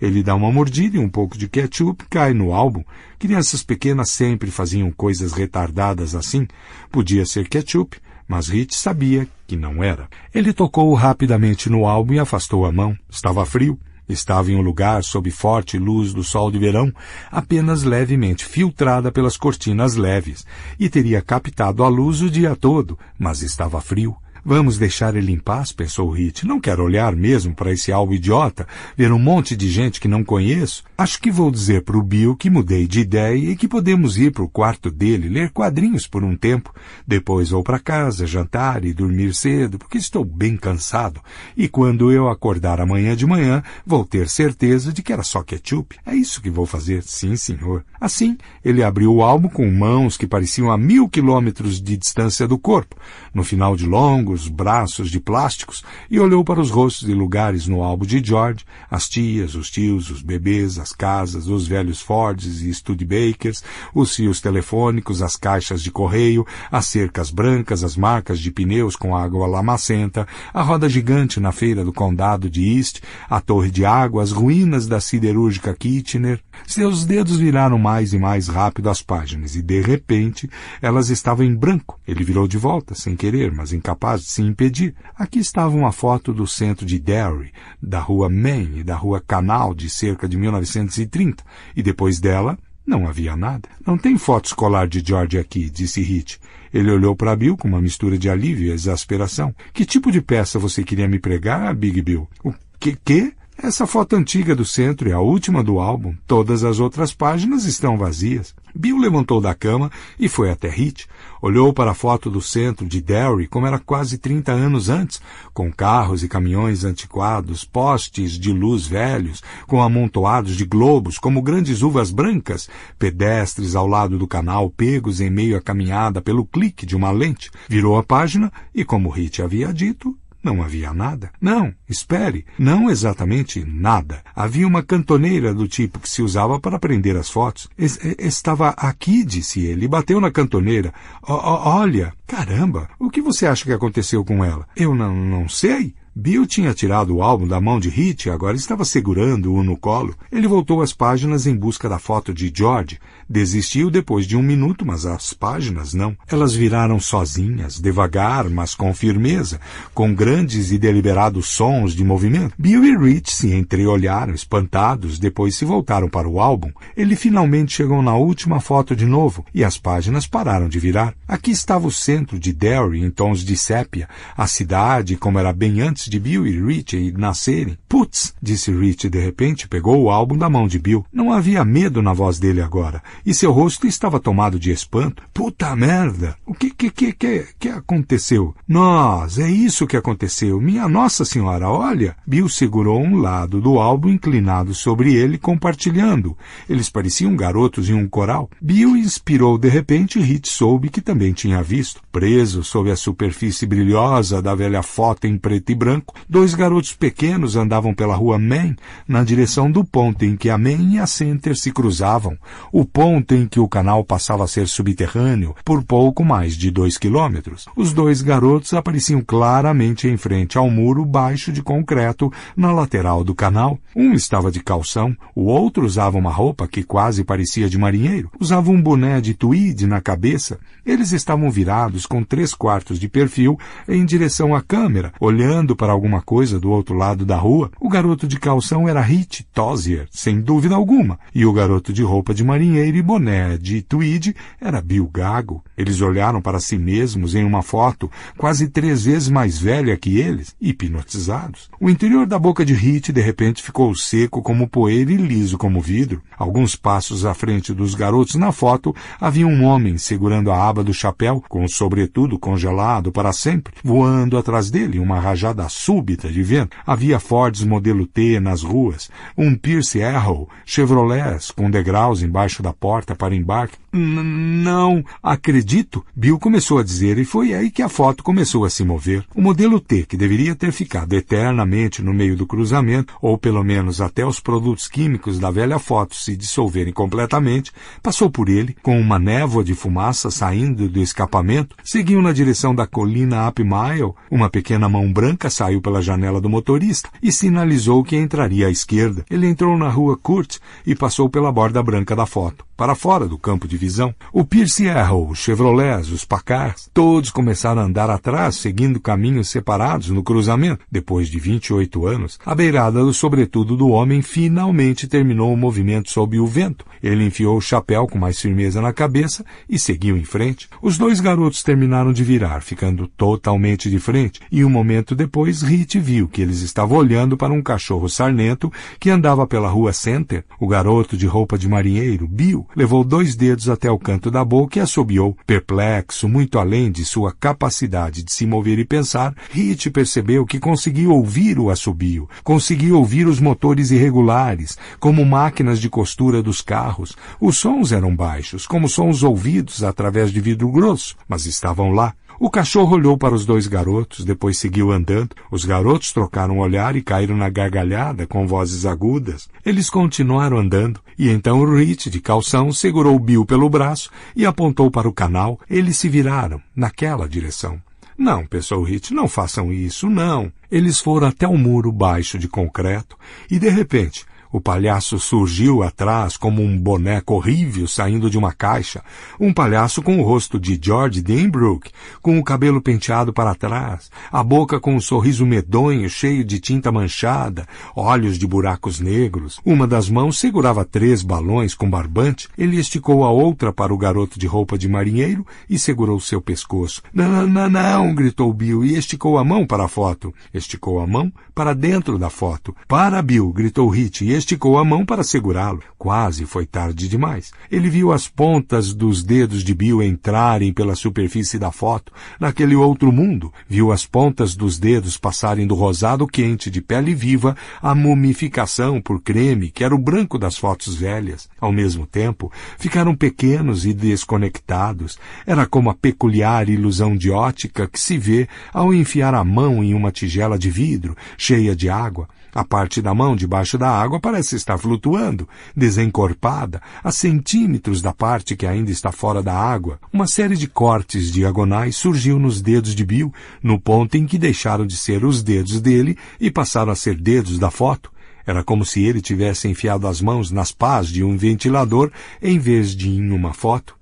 Ele dá uma mordida e um pouco de ketchup cai no álbum. Crianças pequenas sempre faziam coisas retardadas assim. Podia ser ketchup, mas Hit sabia que não era. Ele tocou rapidamente no álbum e afastou a mão. Estava frio. Estava em um lugar sob forte luz do sol de verão, apenas levemente filtrada pelas cortinas leves, e teria captado a luz o dia todo, mas estava frio Vamos deixar ele em paz, pensou Hit. Não quero olhar mesmo para esse alvo idiota, ver um monte de gente que não conheço. Acho que vou dizer para o Bill que mudei de ideia e que podemos ir para o quarto dele ler quadrinhos por um tempo. Depois vou para casa, jantar e dormir cedo, porque estou bem cansado. E quando eu acordar amanhã de manhã, vou ter certeza de que era só ketchup. É isso que vou fazer, sim, senhor. Assim, ele abriu o álbum com mãos que pareciam a mil quilômetros de distância do corpo. No final de longo, longos braços de plásticos e olhou para os rostos e lugares no álbum de George, as tias, os tios, os bebês, as casas, os velhos Fords e Studebakers, os fios telefônicos, as caixas de correio, as cercas brancas, as marcas de pneus com água lamacenta, a roda gigante na feira do condado de East, a torre de água, as ruínas da siderúrgica Kitchener. Seus dedos viraram mais e mais rápido as páginas e, de repente, elas estavam em branco. Ele virou de volta, sem querer, mas incapaz impedir. aqui estava uma foto do centro de Derry, da rua Main e da rua Canal de cerca de 1930, e depois dela não havia nada. Não tem foto escolar de George aqui, disse Hit. Ele olhou para Bill com uma mistura de alívio e exasperação. Que tipo de peça você queria me pregar, Big Bill? O que que? Essa foto antiga do centro é a última do álbum. Todas as outras páginas estão vazias. Bill levantou da cama e foi até Hit. Olhou para a foto do centro de Derry como era quase 30 anos antes, com carros e caminhões antiquados, postes de luz velhos, com amontoados de globos como grandes uvas brancas, pedestres ao lado do canal pegos em meio à caminhada pelo clique de uma lente. Virou a página e, como Hit havia dito, não havia nada. Não, espere, não exatamente nada. Havia uma cantoneira do tipo que se usava para prender as fotos. Es estava aqui, disse ele, e bateu na cantoneira. O olha, caramba, o que você acha que aconteceu com ela? Eu não, não sei. Bill tinha tirado o álbum da mão de Hit e agora estava segurando-o no colo. Ele voltou às páginas em busca da foto de George. Desistiu depois de um minuto, mas as páginas não. Elas viraram sozinhas, devagar, mas com firmeza, com grandes e deliberados sons de movimento. Bill e Rich se entreolharam, espantados, depois se voltaram para o álbum. Ele finalmente chegou na última foto de novo e as páginas pararam de virar. Aqui estava o centro de Derry em tons de sépia, a cidade como era bem antes antes de Bill e Richie nascerem. Putz, disse Richie de repente, pegou o álbum da mão de Bill. Não havia medo na voz dele agora, e seu rosto estava tomado de espanto. Puta merda! O que que que que, que aconteceu? Nós, é isso que aconteceu. Minha Nossa Senhora, olha! Bill segurou um lado do álbum inclinado sobre ele, compartilhando. Eles pareciam garotos em um coral. Bill inspirou de repente e Rich soube que também tinha visto. Preso sob a superfície brilhosa da velha foto em preto e branco, branco, dois garotos pequenos andavam pela rua Main na direção do ponto em que a Main e a Center se cruzavam, o ponto em que o canal passava a ser subterrâneo por pouco mais de dois quilômetros. Os dois garotos apareciam claramente em frente ao muro baixo de concreto na lateral do canal. Um estava de calção, o outro usava uma roupa que quase parecia de marinheiro, usava um boné de tweed na cabeça. Eles estavam virados com três quartos de perfil em direção à câmera, olhando para alguma coisa do outro lado da rua, o garoto de calção era Hit Tozier, sem dúvida alguma, e o garoto de roupa de marinheiro e boné de tweed era Bill Gago. Eles olharam para si mesmos em uma foto quase três vezes mais velha que eles, hipnotizados. O interior da boca de Hit de repente ficou seco como poeira e liso como vidro. Alguns passos à frente dos garotos na foto havia um homem segurando a aba do chapéu, com o sobretudo congelado para sempre, voando atrás dele uma rajada súbita de vento. Havia Fords modelo T nas ruas, um Pierce Arrow, Chevrolets com degraus embaixo da porta para embarque não acredito, Bill começou a dizer, e foi aí que a foto começou a se mover. O modelo T, que deveria ter ficado eternamente no meio do cruzamento, ou pelo menos até os produtos químicos da velha foto se dissolverem completamente, passou por ele, com uma névoa de fumaça saindo do escapamento, seguiu na direção da colina Up Mile, uma pequena mão branca saiu pela janela do motorista e sinalizou que entraria à esquerda. Ele entrou na rua Kurt e passou pela borda branca da foto, para fora do campo de divisão, o Pierce Arrow, os Chevrolets, os Pacards, todos começaram a andar atrás, seguindo caminhos separados no cruzamento. Depois de 28 anos, a beirada do sobretudo do homem finalmente terminou o movimento sob o vento. Ele enfiou o chapéu com mais firmeza na cabeça e seguiu em frente. Os dois garotos terminaram de virar, ficando totalmente de frente, e um momento depois Rit viu que eles estavam olhando para um cachorro sarnento que andava pela rua Center. O garoto de roupa de marinheiro, Bill, levou dois dedos até o canto da boca e assobiou, perplexo, muito além de sua capacidade de se mover e pensar, Hit percebeu que conseguia ouvir o assobio, conseguia ouvir os motores irregulares, como máquinas de costura dos carros. Os sons eram baixos, como sons ouvidos através de vidro grosso, mas estavam lá. O cachorro olhou para os dois garotos, depois seguiu andando. Os garotos trocaram um olhar e caíram na gargalhada com vozes agudas. Eles continuaram andando, e então Rich, de calção, segurou Bill pelo braço e apontou para o canal. Eles se viraram, naquela direção. Não, pensou Rich, não façam isso, não. Eles foram até o um muro baixo de concreto e, de repente, o palhaço surgiu atrás como um boneco horrível saindo de uma caixa, um palhaço com o rosto de George Dinbrook, com o cabelo penteado para trás, a boca com um sorriso medonho cheio de tinta manchada, olhos de buracos negros. Uma das mãos segurava três balões com barbante, ele esticou a outra para o garoto de roupa de marinheiro e segurou seu pescoço. Não, não, não, gritou Bill e esticou a mão para a foto. Esticou a mão para dentro da foto. Para, Bill, gritou Hit esticou a mão para segurá-lo. Quase foi tarde demais. Ele viu as pontas dos dedos de Bill entrarem pela superfície da foto, naquele outro mundo. Viu as pontas dos dedos passarem do rosado quente de pele viva à mumificação por creme, que era o branco das fotos velhas. Ao mesmo tempo, ficaram pequenos e desconectados. Era como a peculiar ilusão de ótica que se vê ao enfiar a mão em uma tigela de vidro, cheia de água. A parte da mão debaixo da água parece estar flutuando, desencorpada, a centímetros da parte que ainda está fora da água. Uma série de cortes diagonais surgiu nos dedos de Bill, no ponto em que deixaram de ser os dedos dele e passaram a ser dedos da foto. Era como se ele tivesse enfiado as mãos nas pás de um ventilador em vez de em uma foto.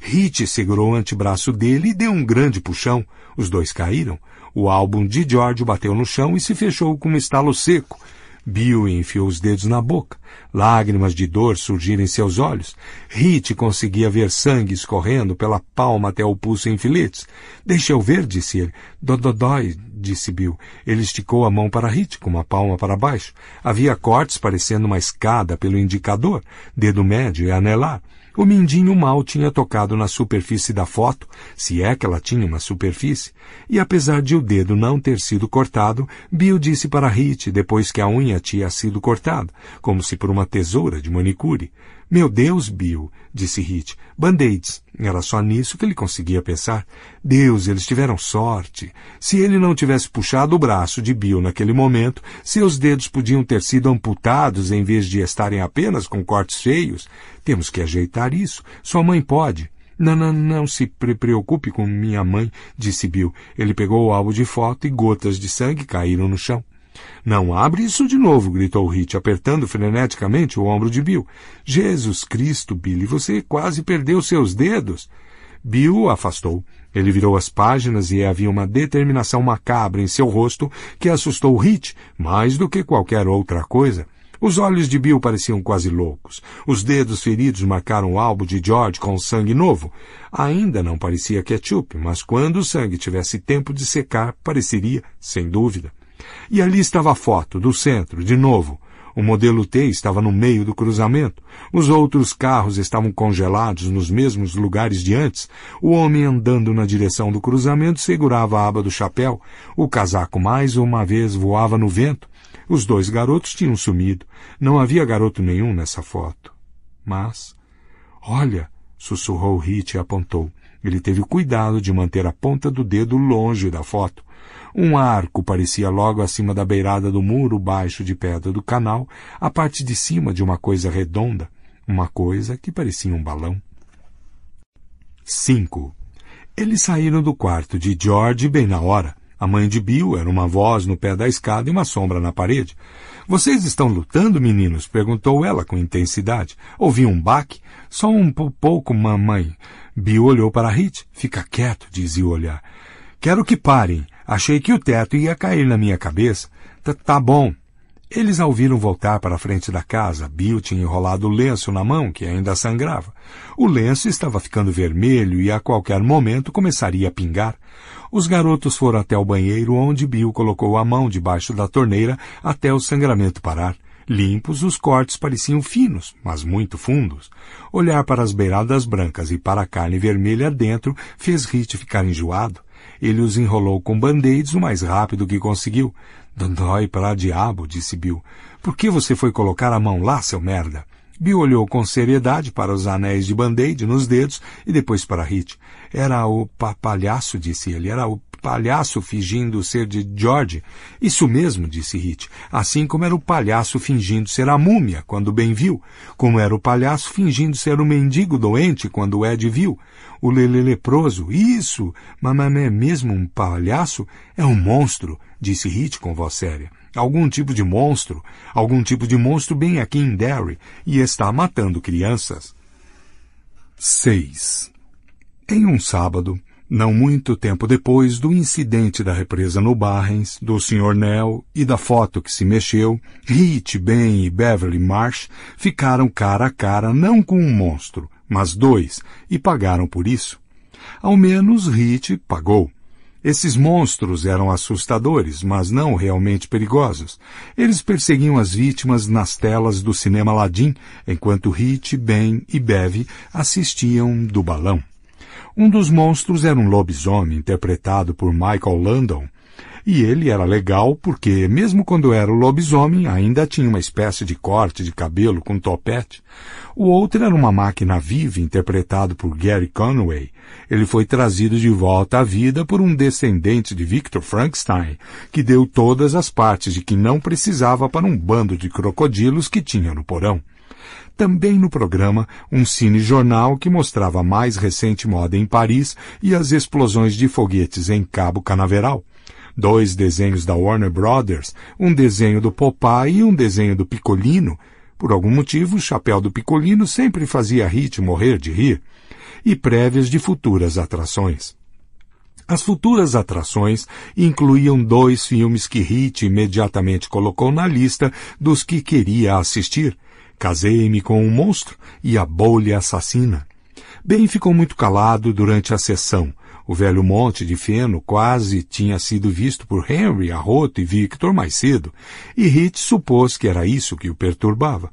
Hit segurou o antebraço dele e deu um grande puxão. Os dois caíram. O álbum de George bateu no chão e se fechou com um estalo seco. Bill enfiou os dedos na boca. Lágrimas de dor surgiram em seus olhos. Hit conseguia ver sangue escorrendo pela palma até o pulso em filetes. Deixa eu ver, disse ele. Dododói, disse Bill. Ele esticou a mão para Hit, com a palma para baixo. Havia cortes parecendo uma escada pelo indicador, dedo médio e anelar. O mindinho mal tinha tocado na superfície da foto, se é que ela tinha uma superfície, e apesar de o dedo não ter sido cortado, Bill disse para Hit depois que a unha tinha sido cortada, como se por uma tesoura de manicure. Meu Deus, Bill, disse Hit. Band-aids. Era só nisso que ele conseguia pensar. Deus, eles tiveram sorte. Se ele não tivesse puxado o braço de Bill naquele momento, seus dedos podiam ter sido amputados em vez de estarem apenas com cortes feios. Temos que ajeitar isso. Sua mãe pode. Não, não, não se pre preocupe com minha mãe, disse Bill. Ele pegou o álbum de foto e gotas de sangue caíram no chão. Não abre isso de novo, gritou Hit, apertando freneticamente o ombro de Bill. Jesus Cristo, Billy, você quase perdeu seus dedos. Bill o afastou. Ele virou as páginas e havia uma determinação macabra em seu rosto que assustou Hit mais do que qualquer outra coisa. Os olhos de Bill pareciam quase loucos. Os dedos feridos marcaram o álbum de George com sangue novo. Ainda não parecia ketchup, mas quando o sangue tivesse tempo de secar, pareceria, sem dúvida. E ali estava a foto, do centro, de novo. O modelo T estava no meio do cruzamento. Os outros carros estavam congelados nos mesmos lugares de antes. O homem andando na direção do cruzamento segurava a aba do chapéu. O casaco mais uma vez voava no vento. Os dois garotos tinham sumido. Não havia garoto nenhum nessa foto. Mas. Olha! sussurrou Hit e apontou. Ele teve cuidado de manter a ponta do dedo longe da foto. Um arco parecia logo acima da beirada do muro baixo de pedra do canal, a parte de cima de uma coisa redonda, uma coisa que parecia um balão. 5. Eles saíram do quarto de George bem na hora. A mãe de Bill era uma voz no pé da escada e uma sombra na parede. Vocês estão lutando, meninos? perguntou ela com intensidade. Ouvi um baque. Só um pouco, mamãe. Bill olhou para Hit. Fica quieto, dizia o olhar. Quero que parem. Achei que o teto ia cair na minha cabeça. T tá, tá bom. Eles a ouviram voltar para a frente da casa. Bill tinha enrolado o lenço na mão, que ainda sangrava. O lenço estava ficando vermelho e a qualquer momento começaria a pingar. Os garotos foram até o banheiro, onde Bill colocou a mão debaixo da torneira até o sangramento parar. Limpos, os cortes pareciam finos, mas muito fundos. Olhar para as beiradas brancas e para a carne vermelha dentro fez Rit ficar enjoado. Ele os enrolou com band-aids o mais rápido que conseguiu. Dói para diabo, disse Bill. Por que você foi colocar a mão lá, seu merda? Bill olhou com seriedade para os anéis de band-aid nos dedos e depois para Hit. Era o papalhaço, disse ele, era o palhaço fingindo ser de George. Isso mesmo, disse Hit, assim como era o palhaço fingindo ser a múmia, quando Ben viu, como era o palhaço fingindo ser o mendigo doente, quando Ed viu, o lele leproso, isso, mamãe, é mesmo um palhaço? É um monstro, disse Hit com voz séria. Algum tipo de monstro, algum tipo de monstro bem aqui em Derry, e está matando crianças. 6. Em um sábado, não muito tempo depois do incidente da represa no Barrens, do Sr. Nell e da foto que se mexeu, Hit, Ben e Beverly Marsh ficaram cara a cara não com um monstro, mas dois, e pagaram por isso. Ao menos Hit pagou. Esses monstros eram assustadores, mas não realmente perigosos. Eles perseguiam as vítimas nas telas do cinema Ladim, enquanto Hit, Ben e Bev assistiam do balão. Um dos monstros era um lobisomem interpretado por Michael Landon, e ele era legal porque, mesmo quando era o lobisomem, ainda tinha uma espécie de corte de cabelo com topete. O outro era uma máquina viva interpretado por Gary Conway. Ele foi trazido de volta à vida por um descendente de Victor Frankenstein, que deu todas as partes de que não precisava para um bando de crocodilos que tinha no porão também no programa um cinejornal que mostrava a mais recente moda em Paris e as explosões de foguetes em Cabo Canaveral. Dois desenhos da Warner Brothers, um desenho do Popeye e um desenho do Picolino. Por algum motivo, o chapéu do Picolino sempre fazia Hit morrer de rir. E prévias de futuras atrações. As futuras atrações incluíam dois filmes que Hit imediatamente colocou na lista dos que queria assistir – Casei-me com um monstro e a bolha assassina. Bem ficou muito calado durante a sessão. O velho monte de feno quase tinha sido visto por Henry, Arroto e Victor mais cedo, e Hit supôs que era isso que o perturbava.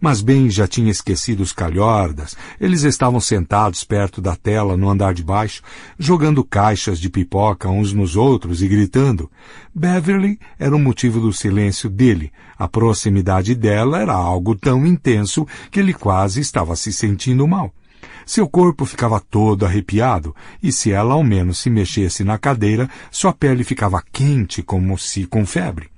Mas bem já tinha esquecido os calhordas. Eles estavam sentados perto da tela no andar de baixo, jogando caixas de pipoca uns nos outros e gritando. Beverly era o motivo do silêncio dele. A proximidade dela era algo tão intenso que ele quase estava se sentindo mal. Seu corpo ficava todo arrepiado, e se ela ao menos se mexesse na cadeira, sua pele ficava quente como se com febre.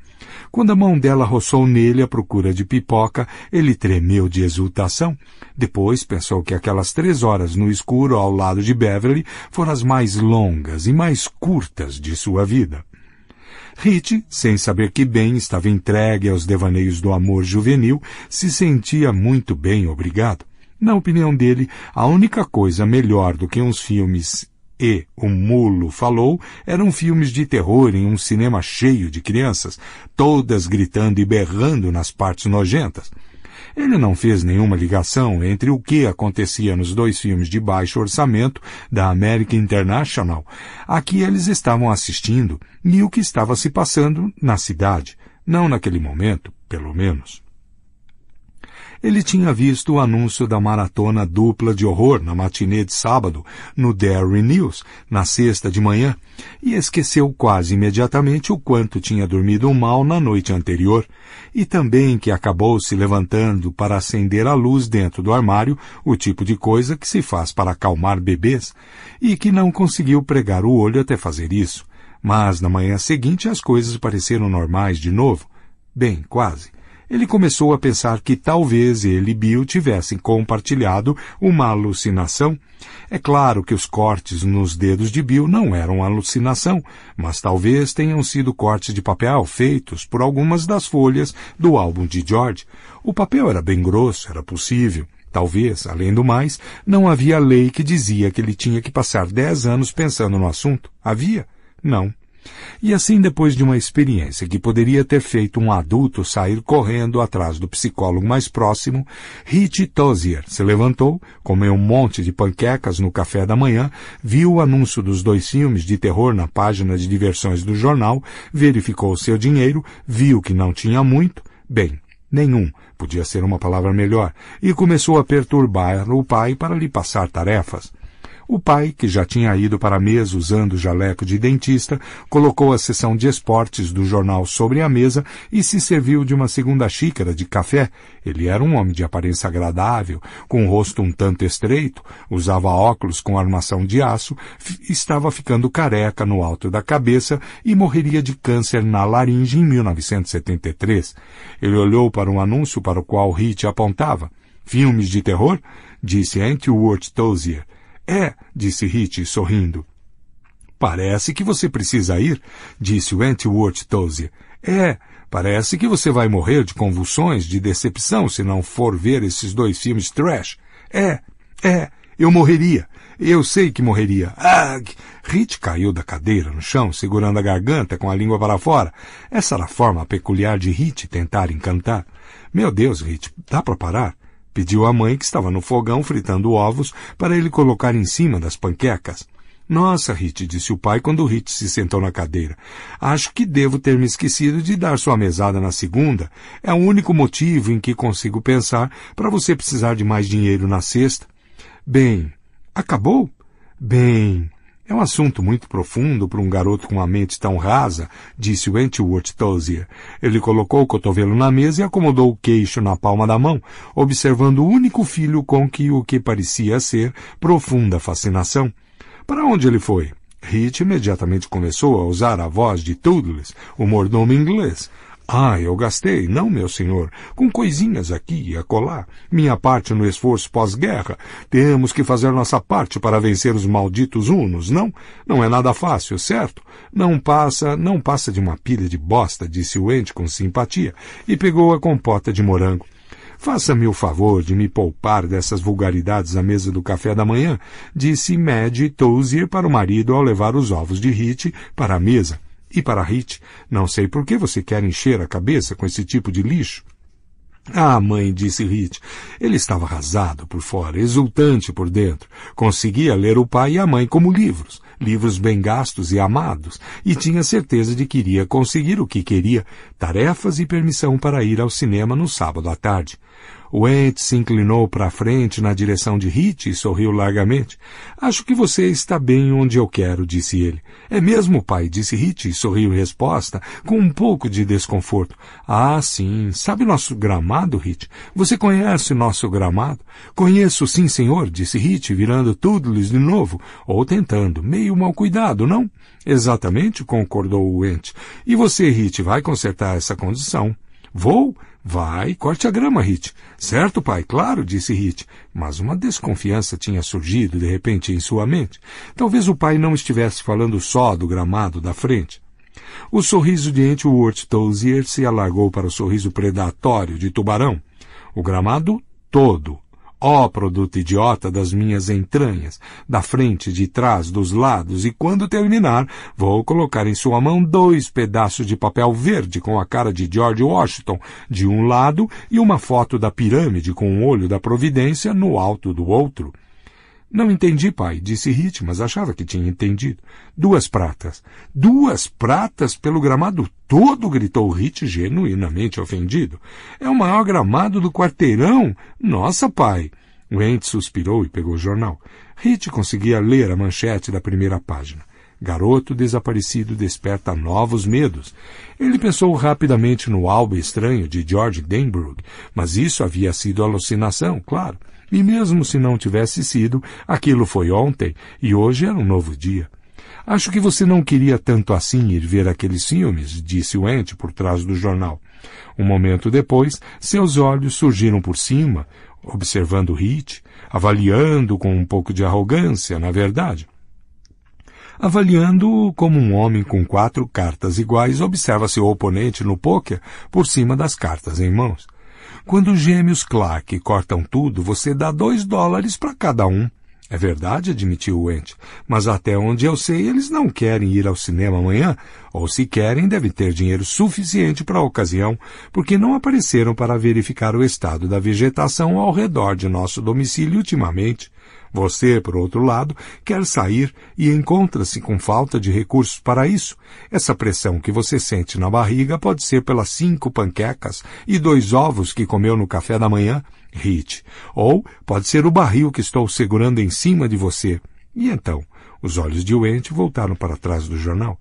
Quando a mão dela roçou nele à procura de pipoca, ele tremeu de exultação. Depois pensou que aquelas três horas no escuro ao lado de Beverly foram as mais longas e mais curtas de sua vida. Rit, sem saber que bem estava entregue aos devaneios do amor juvenil, se sentia muito bem obrigado. Na opinião dele, a única coisa melhor do que uns filmes e O Mulo Falou eram filmes de terror em um cinema cheio de crianças, todas gritando e berrando nas partes nojentas. Ele não fez nenhuma ligação entre o que acontecia nos dois filmes de baixo orçamento da American International, a que eles estavam assistindo, e o que estava se passando na cidade. Não naquele momento, pelo menos. Ele tinha visto o anúncio da maratona dupla de horror na matinê de sábado, no Derry News, na sexta de manhã, e esqueceu quase imediatamente o quanto tinha dormido mal na noite anterior, e também que acabou se levantando para acender a luz dentro do armário, o tipo de coisa que se faz para acalmar bebês, e que não conseguiu pregar o olho até fazer isso. Mas na manhã seguinte as coisas pareceram normais de novo. Bem, quase. Ele começou a pensar que talvez ele e Bill tivessem compartilhado uma alucinação. É claro que os cortes nos dedos de Bill não eram alucinação, mas talvez tenham sido cortes de papel feitos por algumas das folhas do álbum de George. O papel era bem grosso, era possível. Talvez, além do mais, não havia lei que dizia que ele tinha que passar dez anos pensando no assunto. Havia? Não. E assim, depois de uma experiência que poderia ter feito um adulto sair correndo atrás do psicólogo mais próximo, Rich Tozier se levantou, comeu um monte de panquecas no café da manhã, viu o anúncio dos dois filmes de terror na página de diversões do jornal, verificou seu dinheiro, viu que não tinha muito, bem, nenhum, podia ser uma palavra melhor, e começou a perturbar o pai para lhe passar tarefas. O pai, que já tinha ido para a mesa usando o jaleco de dentista, colocou a seção de esportes do jornal sobre a mesa e se serviu de uma segunda xícara de café. Ele era um homem de aparência agradável, com um rosto um tanto estreito, usava óculos com armação de aço, estava ficando careca no alto da cabeça e morreria de câncer na laringe em 1973. Ele olhou para um anúncio para o qual Hit apontava. Filmes de terror? Disse Antworth Tozier. É, disse Hitch, sorrindo. Parece que você precisa ir, disse Antwort Toze. É, parece que você vai morrer de convulsões, de decepção, se não for ver esses dois filmes trash. É, é, eu morreria. Eu sei que morreria. Ah! Rit caiu da cadeira no chão, segurando a garganta com a língua para fora. Essa era a forma peculiar de Rit tentar encantar. Meu Deus, Rit, dá para parar? Pediu à mãe, que estava no fogão fritando ovos, para ele colocar em cima das panquecas. Nossa, Rit, disse o pai quando Rit se sentou na cadeira. Acho que devo ter me esquecido de dar sua mesada na segunda. É o único motivo em que consigo pensar para você precisar de mais dinheiro na sexta. Bem, acabou? Bem, é um assunto muito profundo para um garoto com uma mente tão rasa, disse Wentworth Tozier. Ele colocou o cotovelo na mesa e acomodou o queixo na palma da mão, observando o único filho com que o que parecia ser profunda fascinação. Para onde ele foi? Hit imediatamente começou a usar a voz de Toodles, o mordomo inglês. Ah, eu gastei, não, meu senhor, com coisinhas aqui e acolá. Minha parte no esforço pós-guerra. Temos que fazer nossa parte para vencer os malditos hunos, não? Não é nada fácil, certo? Não passa, não passa de uma pilha de bosta, disse o ente com simpatia, e pegou a compota de morango. Faça-me o favor de me poupar dessas vulgaridades à mesa do café da manhã, disse Madge Tozier para o marido ao levar os ovos de Hit para a mesa. E para Hit, não sei por que você quer encher a cabeça com esse tipo de lixo. Ah, mãe, disse Hit. Ele estava arrasado por fora, exultante por dentro. Conseguia ler o pai e a mãe como livros, livros bem gastos e amados, e tinha certeza de que iria conseguir o que queria, tarefas e permissão para ir ao cinema no sábado à tarde. Wade se inclinou para frente na direção de Hit e sorriu largamente. Acho que você está bem onde eu quero, disse ele. É mesmo, pai, disse Hit e sorriu em resposta, com um pouco de desconforto. Ah, sim. Sabe nosso gramado, Hit? Você conhece nosso gramado? Conheço sim, senhor, disse Hit, virando lhes de novo, ou tentando. Meio mal cuidado, não? Exatamente, concordou o ente. E você, Hit, vai consertar essa condição. Vou? Vai corte a grama, Hit. Certo, pai? Claro, disse Hit. Mas uma desconfiança tinha surgido de repente em sua mente. Talvez o pai não estivesse falando só do gramado da frente. O sorriso de Antwort Tozier se alargou para o sorriso predatório de tubarão. O gramado todo Ó oh, produto idiota das minhas entranhas, da frente, de trás, dos lados, e quando terminar, vou colocar em sua mão dois pedaços de papel verde com a cara de George Washington de um lado e uma foto da pirâmide com o olho da Providência no alto do outro. Não entendi, pai, disse Rite, mas achava que tinha entendido. Duas pratas. Duas pratas pelo gramado todo, gritou Rite, genuinamente ofendido. É o maior gramado do quarteirão. Nossa, pai. O suspirou e pegou o jornal. Rite conseguia ler a manchete da primeira página. Garoto desaparecido desperta novos medos. Ele pensou rapidamente no álbum estranho de George Denbrook, mas isso havia sido alucinação, claro. E mesmo se não tivesse sido, aquilo foi ontem e hoje é um novo dia. Acho que você não queria tanto assim ir ver aqueles filmes, disse o ente por trás do jornal. Um momento depois, seus olhos surgiram por cima, observando Hit, avaliando com um pouco de arrogância, na verdade. Avaliando-o como um homem com quatro cartas iguais observa seu oponente no poker por cima das cartas em mãos. Quando os gêmeos Clark cortam tudo, você dá dois dólares para cada um. É verdade, admitiu o ente. Mas até onde eu sei, eles não querem ir ao cinema amanhã, ou se querem, devem ter dinheiro suficiente para a ocasião, porque não apareceram para verificar o estado da vegetação ao redor de nosso domicílio ultimamente. Você, por outro lado, quer sair e encontra-se com falta de recursos para isso. Essa pressão que você sente na barriga pode ser pelas cinco panquecas e dois ovos que comeu no café da manhã, Hit, ou pode ser o barril que estou segurando em cima de você. E então, os olhos de Wendt voltaram para trás do jornal.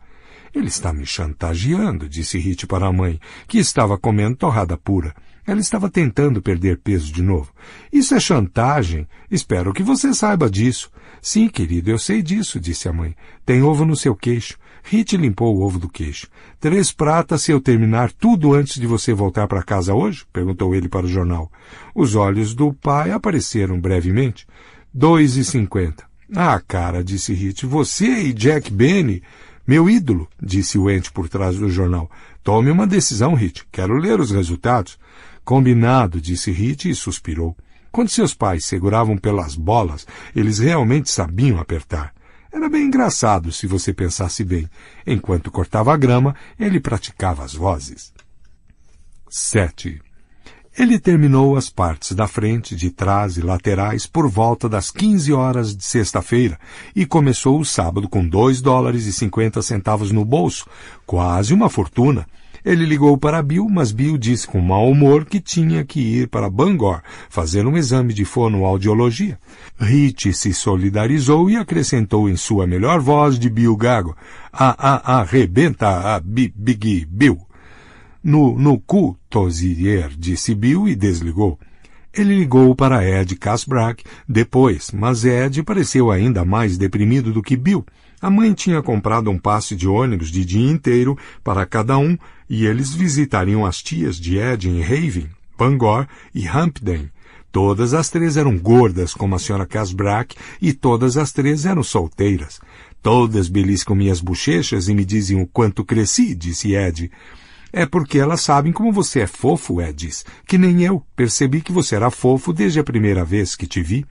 Ele está me chantageando, disse Hit para a mãe, que estava comendo torrada pura. Ela estava tentando perder peso de novo. Isso é chantagem. Espero que você saiba disso. Sim, querido, eu sei disso, disse a mãe. Tem ovo no seu queixo. Rit limpou o ovo do queixo. Três pratas se eu terminar tudo antes de você voltar para casa hoje? perguntou ele para o jornal. Os olhos do pai apareceram brevemente. Dois e cinquenta. Ah, cara, disse Rit, você e Jack Benny. Meu ídolo, disse o ente por trás do jornal. Tome uma decisão, Rit. Quero ler os resultados. Combinado, disse Rite e suspirou. Quando seus pais seguravam pelas bolas, eles realmente sabiam apertar. Era bem engraçado, se você pensasse bem. Enquanto cortava a grama, ele praticava as vozes. 7. Ele terminou as partes da frente, de trás e laterais por volta das 15 horas de sexta-feira e começou o sábado com 2 dólares e 50 centavos no bolso, quase uma fortuna, ele ligou para Bill, mas Bill disse com mau humor que tinha que ir para Bangor fazer um exame de fonoaudiologia. Rich se solidarizou e acrescentou em sua melhor voz de Bill Gago: A, a, arrebenta a bi, Big Bill. No, no cu, Tosier, disse Bill e desligou. Ele ligou para Ed Casbrack depois, mas Ed pareceu ainda mais deprimido do que Bill. A mãe tinha comprado um passe de ônibus de dia inteiro para cada um e eles visitariam as tias de Ed em Haven, Bangor e Hampden. Todas as três eram gordas, como a senhora Casbrack, e todas as três eram solteiras. Todas beliscam minhas bochechas e me dizem o quanto cresci, disse Ed. É porque elas sabem como você é fofo, Ed, que nem eu percebi que você era fofo desde a primeira vez que te vi.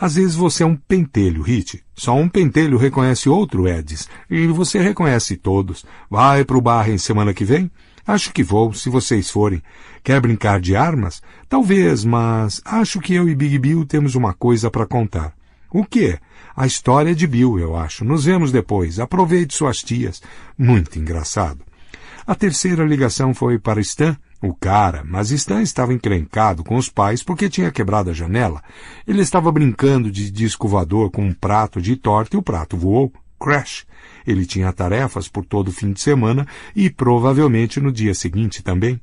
Às vezes você é um pentelho, Hit. Só um pentelho reconhece outro Edis. E você reconhece todos. Vai para o bar em semana que vem? Acho que vou, se vocês forem. Quer brincar de armas? Talvez, mas acho que eu e Big Bill temos uma coisa para contar. O quê? É? A história de Bill, eu acho. Nos vemos depois. Aproveite suas tias. Muito engraçado. A terceira ligação foi para Stan, o cara, mas Stan estava encrencado com os pais porque tinha quebrado a janela. Ele estava brincando de descovador com um prato de torta e o prato voou. Crash. Ele tinha tarefas por todo o fim de semana e provavelmente no dia seguinte também.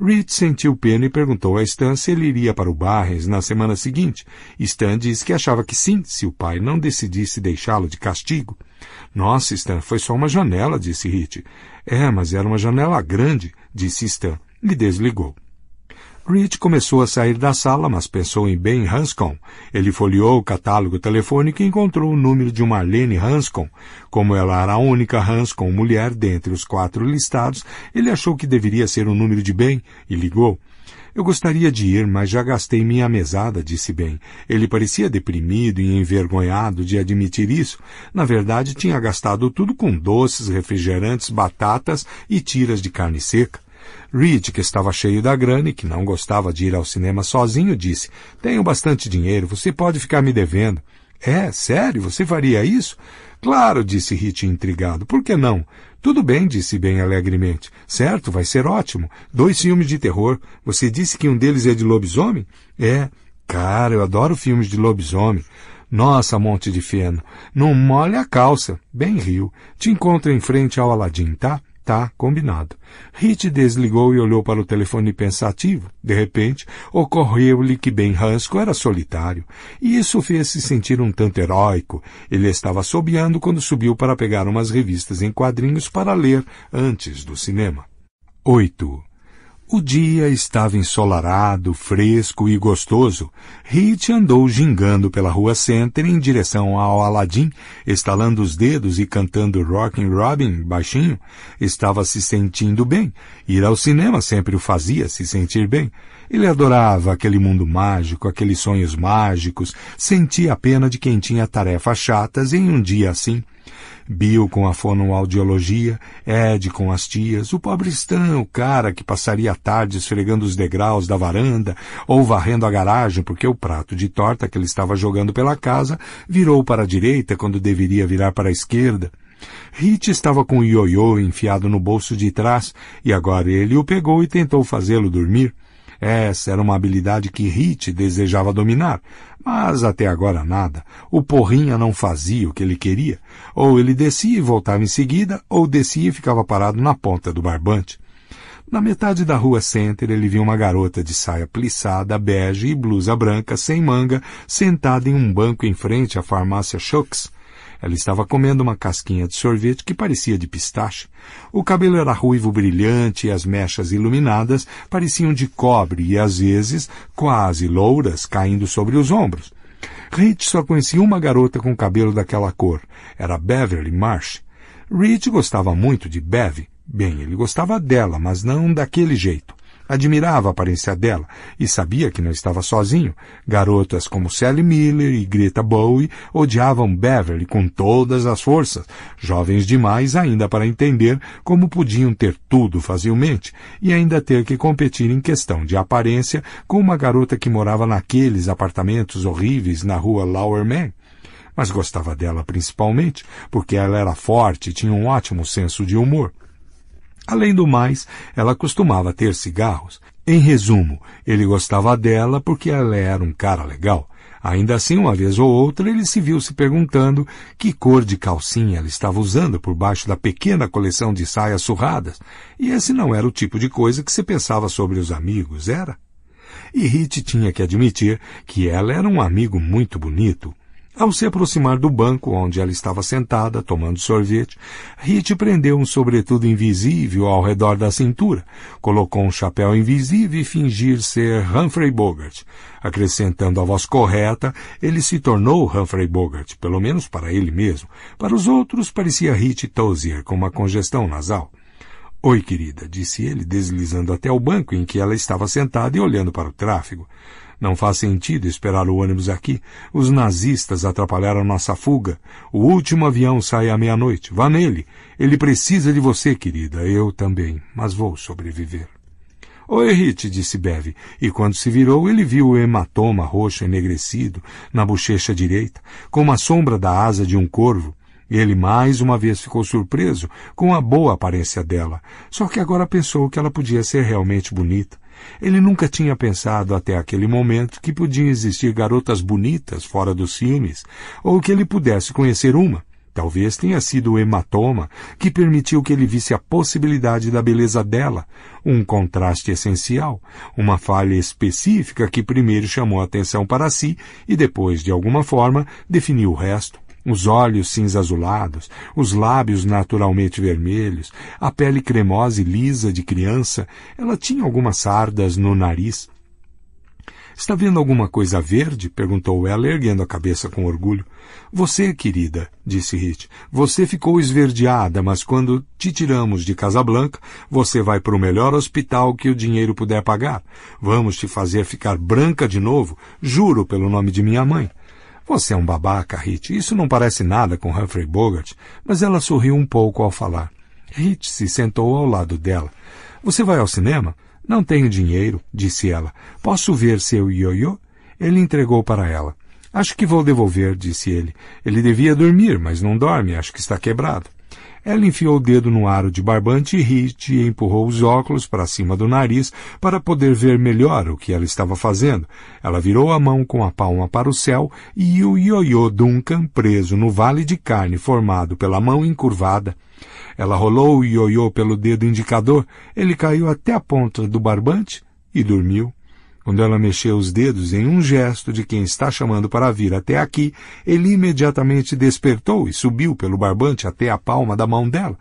Reed sentiu pena e perguntou a Stan se ele iria para o Barrens na semana seguinte. Stan disse que achava que sim, se o pai não decidisse deixá-lo de castigo. Nossa, Stan, foi só uma janela, disse Reed. É, mas era uma janela grande, disse Stan lhe desligou. Reed começou a sair da sala, mas pensou em Ben Hanscom. Ele folheou o catálogo telefônico e encontrou o número de Marlene Hanscom. Como ela era a única Hanscom mulher dentre os quatro listados, ele achou que deveria ser o número de Ben e ligou. Eu gostaria de ir, mas já gastei minha mesada, disse Ben. Ele parecia deprimido e envergonhado de admitir isso. Na verdade, tinha gastado tudo com doces, refrigerantes, batatas e tiras de carne seca. Reed, que estava cheio da grana e que não gostava de ir ao cinema sozinho, disse: Tenho bastante dinheiro, você pode ficar me devendo. É, sério? Você faria isso? Claro, disse Rit intrigado. Por que não? Tudo bem, disse bem alegremente. Certo, vai ser ótimo. Dois filmes de terror. Você disse que um deles é de lobisomem? É. Cara, eu adoro filmes de lobisomem. Nossa, monte de feno. Não molhe a calça. Bem riu. Te encontro em frente ao Aladim, tá? Tá, combinado. Hit desligou e olhou para o telefone pensativo. De repente, ocorreu-lhe que Ben Ransko era solitário, e isso fez-se sentir um tanto heróico. Ele estava assobiando quando subiu para pegar umas revistas em quadrinhos para ler antes do cinema. 8. O dia estava ensolarado, fresco e gostoso. Hit andou gingando pela rua Center em direção ao Aladim, estalando os dedos e cantando Rockin' Robin baixinho. Estava se sentindo bem. Ir ao cinema sempre o fazia se sentir bem. Ele adorava aquele mundo mágico, aqueles sonhos mágicos. Sentia a pena de quem tinha tarefas chatas em um dia assim. Bill com a fonoaudiologia, Ed com as tias, o pobre Stan, o cara que passaria a tarde esfregando os degraus da varanda ou varrendo a garagem porque o prato de torta que ele estava jogando pela casa virou para a direita quando deveria virar para a esquerda. Hit estava com o ioiô enfiado no bolso de trás e agora ele o pegou e tentou fazê-lo dormir. Essa era uma habilidade que Hit desejava dominar, mas até agora nada. O Porrinha não fazia o que ele queria. Ou ele descia e voltava em seguida, ou descia e ficava parado na ponta do barbante. Na metade da rua Center, ele viu uma garota de saia plissada, bege e blusa branca, sem manga, sentada em um banco em frente à farmácia Schux, ela estava comendo uma casquinha de sorvete que parecia de pistache. O cabelo era ruivo brilhante e as mechas iluminadas pareciam de cobre e, às vezes, quase louras caindo sobre os ombros. Rich só conhecia uma garota com cabelo daquela cor. Era Beverly Marsh. Rich gostava muito de Bev. Bem, ele gostava dela, mas não daquele jeito. Admirava a aparência dela e sabia que não estava sozinho. Garotas como Sally Miller e Greta Bowie odiavam Beverly com todas as forças, jovens demais ainda para entender como podiam ter tudo facilmente e ainda ter que competir em questão de aparência com uma garota que morava naqueles apartamentos horríveis na rua Lowerman mas gostava dela principalmente porque ela era forte e tinha um ótimo senso de humor. Além do mais, ela costumava ter cigarros. Em resumo, ele gostava dela porque ela era um cara legal. Ainda assim, uma vez ou outra, ele se viu se perguntando que cor de calcinha ela estava usando por baixo da pequena coleção de saias surradas, e esse não era o tipo de coisa que se pensava sobre os amigos, era? E Hit tinha que admitir que ela era um amigo muito bonito, ao se aproximar do banco onde ela estava sentada, tomando sorvete, Hit prendeu um sobretudo invisível ao redor da cintura, colocou um chapéu invisível e fingir ser Humphrey Bogart. Acrescentando a voz correta, ele se tornou Humphrey Bogart, pelo menos para ele mesmo. Para os outros, parecia Hit Tozier, com uma congestão nasal. Oi, querida, disse ele, deslizando até o banco em que ela estava sentada e olhando para o tráfego. Não faz sentido esperar o ônibus aqui. Os nazistas atrapalharam nossa fuga. O último avião sai à meia-noite. Vá nele. Ele precisa de você, querida. Eu também. Mas vou sobreviver. Oi, Hit, disse Bev, e quando se virou, ele viu o hematoma roxo enegrecido na bochecha direita, como a sombra da asa de um corvo. Ele mais uma vez ficou surpreso com a boa aparência dela, só que agora pensou que ela podia ser realmente bonita. Ele nunca tinha pensado até aquele momento que podiam existir garotas bonitas fora dos filmes, ou que ele pudesse conhecer uma. Talvez tenha sido o hematoma que permitiu que ele visse a possibilidade da beleza dela, um contraste essencial, uma falha específica que primeiro chamou a atenção para si e depois, de alguma forma, definiu o resto. Os olhos cinza azulados, os lábios naturalmente vermelhos, a pele cremosa e lisa de criança, ela tinha algumas sardas no nariz. Está vendo alguma coisa verde? perguntou ela, erguendo a cabeça com orgulho. Você, querida, disse Hit, você ficou esverdeada, mas quando te tiramos de Casablanca, você vai para o melhor hospital que o dinheiro puder pagar. Vamos te fazer ficar branca de novo, juro pelo nome de minha mãe. Você é um babaca, Hit. Isso não parece nada com Humphrey Bogart. Mas ela sorriu um pouco ao falar. Hit se sentou ao lado dela. Você vai ao cinema? Não tenho dinheiro, disse ela. Posso ver seu ioiô? Ele entregou para ela. Acho que vou devolver, disse ele. Ele devia dormir, mas não dorme, acho que está quebrado. Ela enfiou o dedo no aro de barbante e Hit e empurrou os óculos para cima do nariz para poder ver melhor o que ela estava fazendo. Ela virou a mão com a palma para o céu e o ioiô Duncan preso no vale de carne formado pela mão encurvada. Ela rolou o ioiô pelo dedo indicador, ele caiu até a ponta do barbante e dormiu. Quando ela mexeu os dedos em um gesto de quem está chamando para vir até aqui, ele imediatamente despertou e subiu pelo barbante até a palma da mão dela.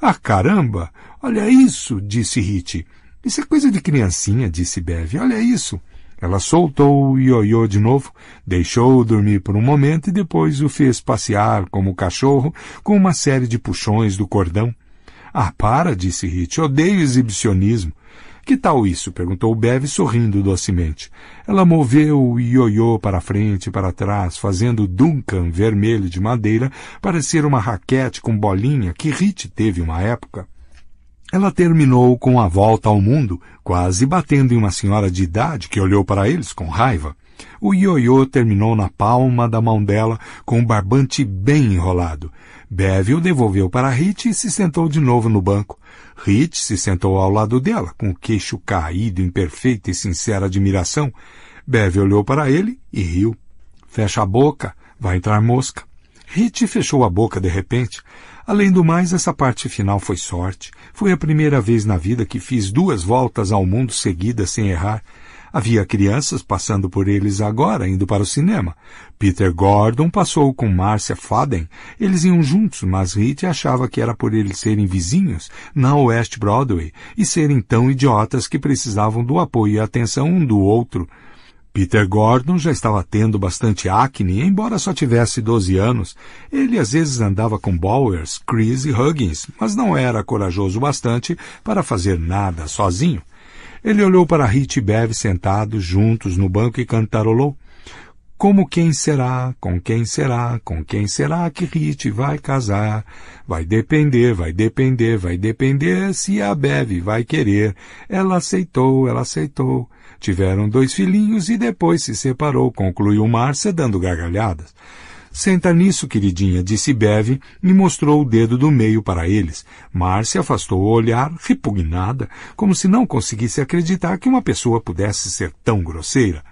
Ah, caramba! Olha isso! disse Rite. Isso é coisa de criancinha, disse Bev. Olha isso! Ela soltou o ioiô de novo, deixou-o dormir por um momento e depois o fez passear como cachorro com uma série de puxões do cordão. Ah, para, disse Rite. Odeio exibicionismo. Que tal isso? perguntou Bev sorrindo docemente. Ela moveu o ioiô para frente e para trás, fazendo o Duncan vermelho de madeira parecer uma raquete com bolinha que Rit teve uma época. Ela terminou com a volta ao mundo, quase batendo em uma senhora de idade que olhou para eles com raiva. O ioiô terminou na palma da mão dela com o um barbante bem enrolado. Bev o devolveu para Rit e se sentou de novo no banco. Rit se sentou ao lado dela, com o queixo caído em perfeita e sincera admiração. Bev olhou para ele e riu. Fecha a boca, vai entrar mosca. Rit fechou a boca de repente. Além do mais, essa parte final foi sorte. Foi a primeira vez na vida que fiz duas voltas ao mundo seguidas sem errar. Havia crianças passando por eles agora, indo para o cinema. Peter Gordon passou com Marcia Faden. Eles iam juntos, mas Rita achava que era por eles serem vizinhos na West Broadway e serem tão idiotas que precisavam do apoio e atenção um do outro. Peter Gordon já estava tendo bastante acne, embora só tivesse 12 anos. Ele às vezes andava com Bowers, Chris e Huggins, mas não era corajoso bastante para fazer nada sozinho. Ele olhou para Rit e Bev sentados juntos no banco e cantarolou. Como quem será, com quem será, com quem será que Rit vai casar? Vai depender, vai depender, vai depender se a Bev vai querer. Ela aceitou, ela aceitou. Tiveram dois filhinhos e depois se separou, concluiu Márcia dando gargalhadas. Senta nisso, queridinha, disse Beve e mostrou o dedo do meio para eles. Márcia afastou o olhar, repugnada, como se não conseguisse acreditar que uma pessoa pudesse ser tão grosseira.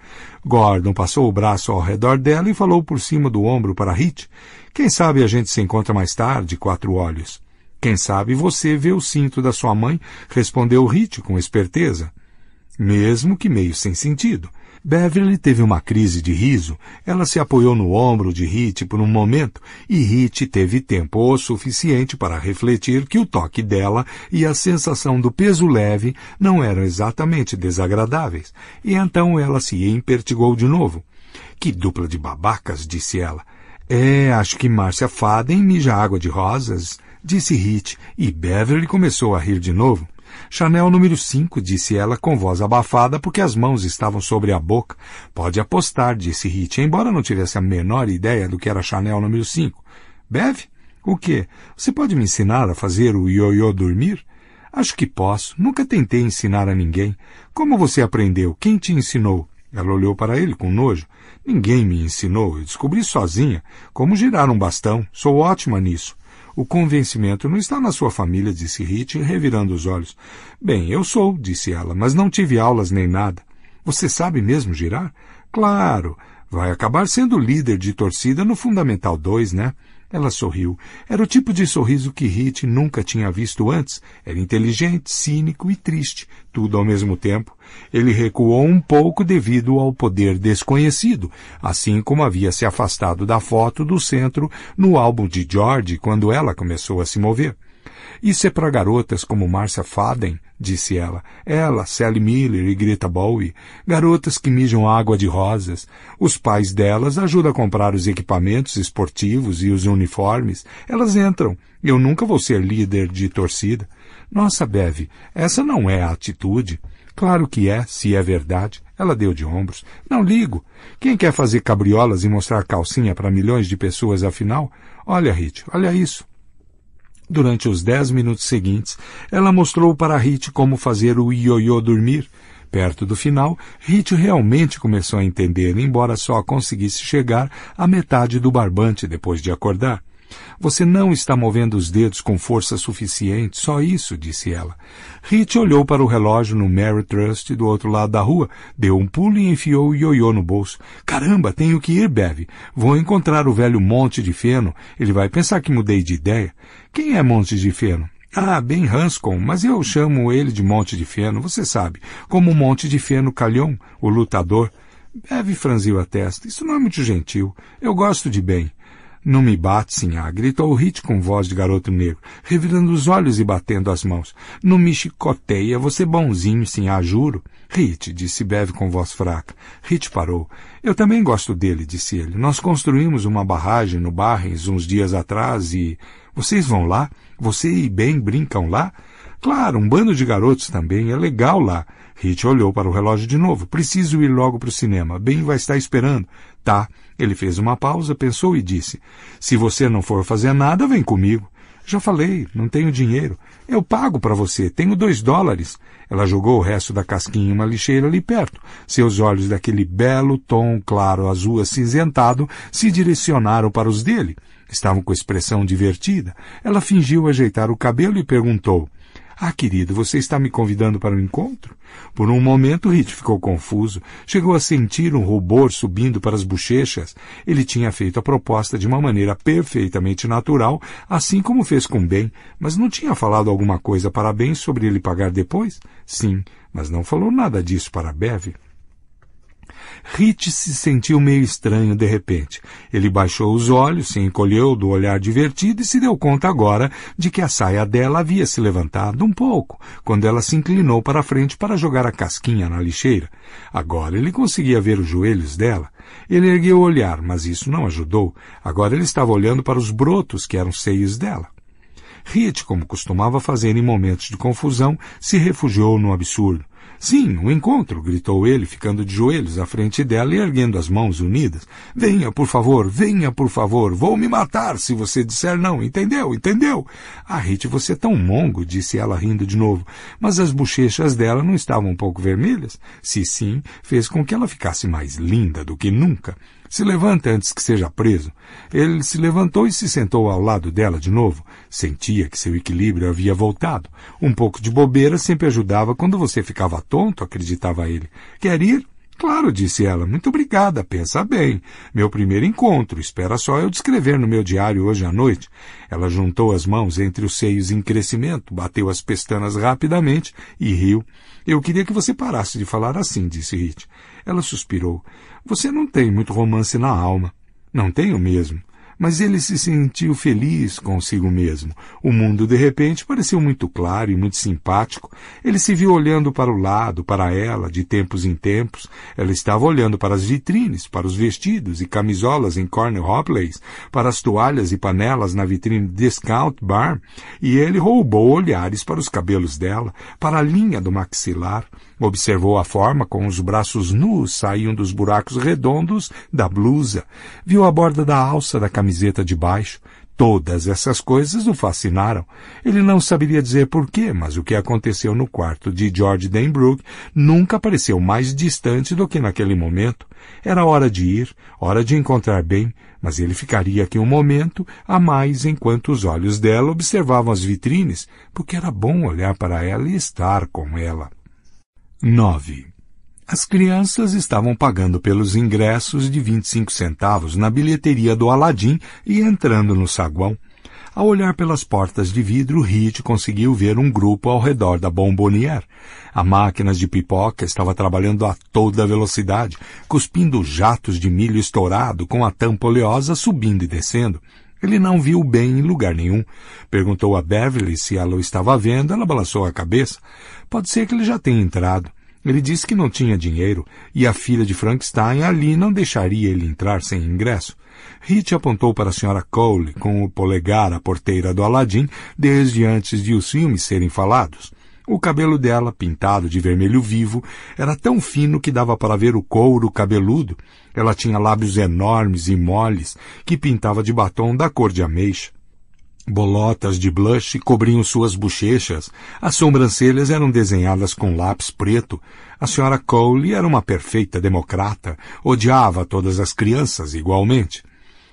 Gordon passou o braço ao redor dela e falou por cima do ombro para Hit. Quem sabe a gente se encontra mais tarde, quatro olhos. Quem sabe você vê o cinto da sua mãe, respondeu Hit com esperteza. Mesmo que meio sem sentido. Beverly teve uma crise de riso. Ela se apoiou no ombro de Hit por um momento e Hit teve tempo o suficiente para refletir que o toque dela e a sensação do peso leve não eram exatamente desagradáveis. E então ela se empertigou de novo. Que dupla de babacas, disse ela. É, acho que Márcia Faden mija água de rosas, disse Hit, e Beverly começou a rir de novo. Chanel número 5, disse ela com voz abafada, porque as mãos estavam sobre a boca. Pode apostar, disse Hit, embora não tivesse a menor ideia do que era Chanel número 5. Beve? O quê? Você pode me ensinar a fazer o ioiô dormir? Acho que posso. Nunca tentei ensinar a ninguém. Como você aprendeu? Quem te ensinou? Ela olhou para ele com nojo. Ninguém me ensinou. Eu descobri sozinha como girar um bastão. Sou ótima nisso. O convencimento não está na sua família, disse Hit, revirando os olhos. Bem, eu sou, disse ela, mas não tive aulas nem nada. Você sabe mesmo girar? Claro. Vai acabar sendo líder de torcida no Fundamental 2, né? Ela sorriu. Era o tipo de sorriso que Hit nunca tinha visto antes. Era inteligente, cínico e triste, tudo ao mesmo tempo. Ele recuou um pouco devido ao poder desconhecido, assim como havia se afastado da foto do centro no álbum de George quando ela começou a se mover. Isso é para garotas como Marcia Faden, disse ela. Ela, Sally Miller e Greta Bowie. Garotas que mijam água de rosas. Os pais delas ajudam a comprar os equipamentos esportivos e os uniformes. Elas entram. Eu nunca vou ser líder de torcida. Nossa, Bev, essa não é a atitude. Claro que é, se é verdade. Ela deu de ombros. Não ligo. Quem quer fazer cabriolas e mostrar calcinha para milhões de pessoas, afinal? Olha, Rit, olha isso. Durante os dez minutos seguintes, ela mostrou para Rit como fazer o ioiô dormir. Perto do final, Rit realmente começou a entender, embora só conseguisse chegar à metade do barbante depois de acordar. Você não está movendo os dedos com força suficiente, só isso, disse ela. Rich olhou para o relógio no Mary Trust do outro lado da rua, deu um pulo e enfiou o ioiô no bolso. Caramba, tenho que ir, Bev. Vou encontrar o velho Monte de Feno. Ele vai pensar que mudei de ideia. Quem é Monte de Feno? Ah, bem Hanscom, mas eu chamo ele de Monte de Feno, você sabe, como Monte de Feno Calhão, o lutador. Bev franziu a testa. Isso não é muito gentil. Eu gosto de bem. Não me bate, sinhá, gritou Hit com voz de garoto negro, revirando os olhos e batendo as mãos. Não me chicoteia, você é bonzinho, sinhá, ah, juro. Hit, disse Bev com voz fraca. Hit parou. Eu também gosto dele, disse ele. Nós construímos uma barragem no Barrens uns dias atrás e... Vocês vão lá? Você e Ben brincam lá? Claro, um bando de garotos também, é legal lá. Hit olhou para o relógio de novo. Preciso ir logo para o cinema. Ben vai estar esperando. Tá, ele fez uma pausa, pensou e disse: Se você não for fazer nada, vem comigo. Já falei, não tenho dinheiro. Eu pago para você, tenho dois dólares. Ela jogou o resto da casquinha em uma lixeira ali perto. Seus olhos daquele belo tom claro azul acinzentado se direcionaram para os dele. Estavam com expressão divertida. Ela fingiu ajeitar o cabelo e perguntou: ah, querido, você está me convidando para um encontro? Por um momento, Rich ficou confuso. Chegou a sentir um rubor subindo para as bochechas. Ele tinha feito a proposta de uma maneira perfeitamente natural, assim como fez com Ben, mas não tinha falado alguma coisa para Ben sobre ele pagar depois? Sim, mas não falou nada disso para Bev. Rit se sentiu meio estranho de repente. Ele baixou os olhos, se encolheu do olhar divertido e se deu conta agora de que a saia dela havia se levantado um pouco quando ela se inclinou para a frente para jogar a casquinha na lixeira. Agora ele conseguia ver os joelhos dela. Ele ergueu o olhar, mas isso não ajudou. Agora ele estava olhando para os brotos que eram seios dela. Riet, como costumava fazer em momentos de confusão, se refugiou no absurdo. Sim, um encontro, gritou ele, ficando de joelhos à frente dela e erguendo as mãos unidas. Venha, por favor, venha, por favor, vou me matar se você disser não, entendeu, entendeu? Ah, Rite, você é tão mongo, disse ela rindo de novo, mas as bochechas dela não estavam um pouco vermelhas? Se sim, fez com que ela ficasse mais linda do que nunca. Se levanta antes que seja preso. Ele se levantou e se sentou ao lado dela de novo. Sentia que seu equilíbrio havia voltado. Um pouco de bobeira sempre ajudava quando você ficava tonto, acreditava ele. Quer ir? Claro, disse ela. Muito obrigada. Pensa bem. Meu primeiro encontro. Espera só eu descrever no meu diário hoje à noite. Ela juntou as mãos entre os seios em crescimento, bateu as pestanas rapidamente e riu. Eu queria que você parasse de falar assim, disse Hit. Ela suspirou. Você não tem muito romance na alma. Não tenho mesmo. Mas ele se sentiu feliz consigo mesmo. O mundo, de repente, pareceu muito claro e muito simpático. Ele se viu olhando para o lado, para ela, de tempos em tempos. Ela estava olhando para as vitrines, para os vestidos e camisolas em Cornell Hopleys, para as toalhas e panelas na vitrine Discount Bar, e ele roubou olhares para os cabelos dela, para a linha do maxilar, Observou a forma como os braços nus saíam dos buracos redondos da blusa. Viu a borda da alça da camiseta de baixo. Todas essas coisas o fascinaram. Ele não saberia dizer porquê, mas o que aconteceu no quarto de George Denbrook nunca pareceu mais distante do que naquele momento. Era hora de ir, hora de encontrar bem, mas ele ficaria aqui um momento a mais enquanto os olhos dela observavam as vitrines, porque era bom olhar para ela e estar com ela. 9. As crianças estavam pagando pelos ingressos de 25 centavos na bilheteria do Aladim e entrando no saguão. Ao olhar pelas portas de vidro, Hit conseguiu ver um grupo ao redor da bombonier. A máquina de pipoca estava trabalhando a toda velocidade, cuspindo jatos de milho estourado com a tampa oleosa subindo e descendo. Ele não viu bem em lugar nenhum. Perguntou a Beverly se ela o estava vendo. Ela balançou a cabeça. Pode ser que ele já tenha entrado. Ele disse que não tinha dinheiro e a filha de Frankenstein ali não deixaria ele entrar sem ingresso. Hit apontou para a senhora Cole com o polegar à porteira do Aladim desde antes de os filmes serem falados. O cabelo dela, pintado de vermelho vivo, era tão fino que dava para ver o couro cabeludo. Ela tinha lábios enormes e moles que pintava de batom da cor de ameixa. Bolotas de blush cobriam suas bochechas, as sobrancelhas eram desenhadas com lápis preto. A senhora Cole era uma perfeita democrata, odiava todas as crianças igualmente.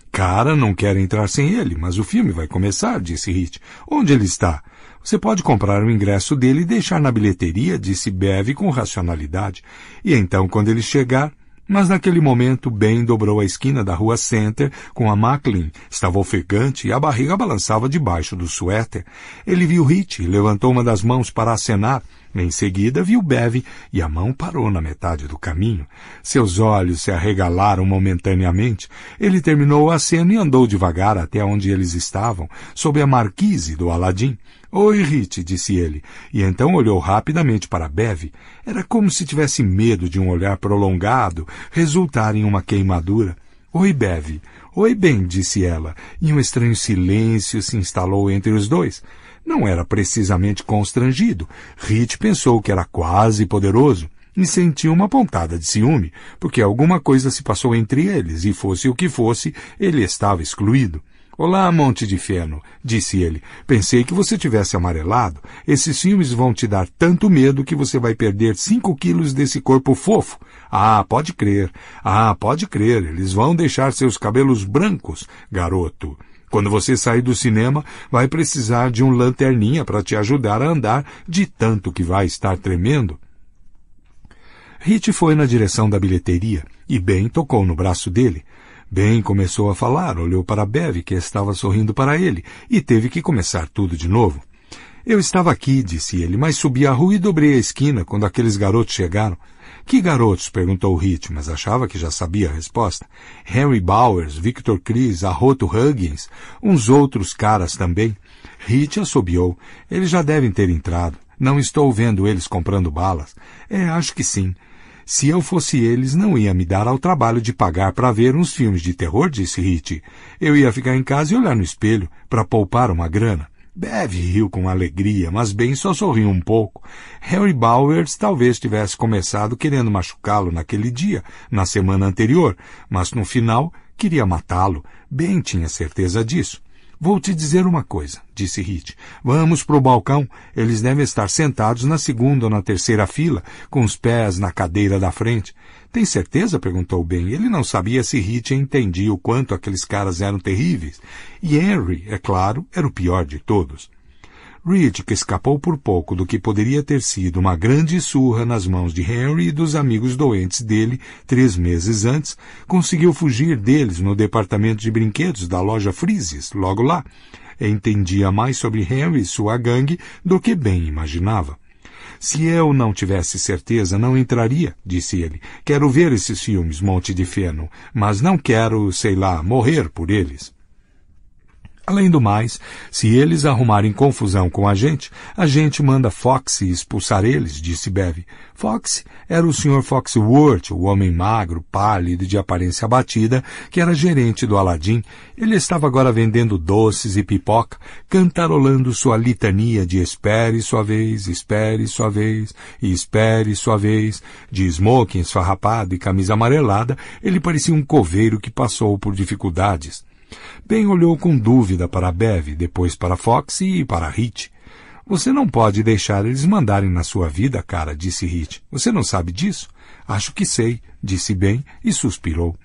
Cara não quero entrar sem ele, mas o filme vai começar, disse Hit. Onde ele está? Você pode comprar o ingresso dele e deixar na bilheteria, disse Bev com racionalidade. E então, quando ele chegar, mas naquele momento, Ben dobrou a esquina da rua Center com a Macklin. Estava ofegante e a barriga balançava debaixo do suéter. Ele viu Hit, levantou uma das mãos para acenar em seguida viu Bev e a mão parou na metade do caminho. Seus olhos se arregalaram momentaneamente. Ele terminou a cena e andou devagar até onde eles estavam, sob a marquise do Aladim. Oi, Rit, disse ele, e então olhou rapidamente para Bev. Era como se tivesse medo de um olhar prolongado resultar em uma queimadura. Oi, Bev. Oi, bem, disse ela, e um estranho silêncio se instalou entre os dois. Não era precisamente constrangido. Rit pensou que era quase poderoso e sentiu uma pontada de ciúme, porque alguma coisa se passou entre eles e, fosse o que fosse, ele estava excluído. Olá, monte de feno, disse ele. Pensei que você tivesse amarelado. Esses filmes vão te dar tanto medo que você vai perder cinco quilos desse corpo fofo. Ah, pode crer. Ah, pode crer. Eles vão deixar seus cabelos brancos, garoto. Quando você sair do cinema, vai precisar de um lanterninha para te ajudar a andar, de tanto que vai estar tremendo. Hit foi na direção da bilheteria e Ben tocou no braço dele. Ben começou a falar, olhou para Bev, que estava sorrindo para ele, e teve que começar tudo de novo. Eu estava aqui, disse ele, mas subi a rua e dobrei a esquina quando aqueles garotos chegaram. Que garotos? perguntou Hit, mas achava que já sabia a resposta. Henry Bowers, Victor Cris, Arroto Huggins, uns outros caras também. Hit assobiou. Eles já devem ter entrado. Não estou vendo eles comprando balas. É, acho que sim. Se eu fosse eles, não ia me dar ao trabalho de pagar para ver uns filmes de terror, disse Hit. Eu ia ficar em casa e olhar no espelho para poupar uma grana. Bev riu com alegria, mas Ben só sorriu um pouco. Harry Bowers talvez tivesse começado querendo machucá-lo naquele dia, na semana anterior, mas no final queria matá-lo. Ben tinha certeza disso. Vou te dizer uma coisa, disse Hit. Vamos para o balcão. Eles devem estar sentados na segunda ou na terceira fila, com os pés na cadeira da frente. Tem certeza? perguntou Ben. Ele não sabia se Hit entendia o quanto aqueles caras eram terríveis. E Henry, é claro, era o pior de todos. Reed, que escapou por pouco do que poderia ter sido uma grande surra nas mãos de Henry e dos amigos doentes dele três meses antes, conseguiu fugir deles no departamento de brinquedos da loja Freezes, logo lá. Entendia mais sobre Henry e sua gangue do que bem imaginava. Se eu não tivesse certeza, não entraria, disse ele. Quero ver esses filmes, Monte de Feno, mas não quero, sei lá, morrer por eles. Além do mais, se eles arrumarem confusão com a gente, a gente manda Foxy expulsar eles, disse Bev. Foxy era o Sr. Foxworth, o homem magro, pálido e de aparência abatida, que era gerente do Aladim. Ele estava agora vendendo doces e pipoca, cantarolando sua litania de espere sua vez, espere sua vez e espere sua vez. De smoking esfarrapado e camisa amarelada, ele parecia um coveiro que passou por dificuldades. Ben olhou com dúvida para Bev, depois para Foxy e para Hit. Você não pode deixar eles mandarem na sua vida, cara, disse Hit. Você não sabe disso? Acho que sei, disse Ben e suspirou.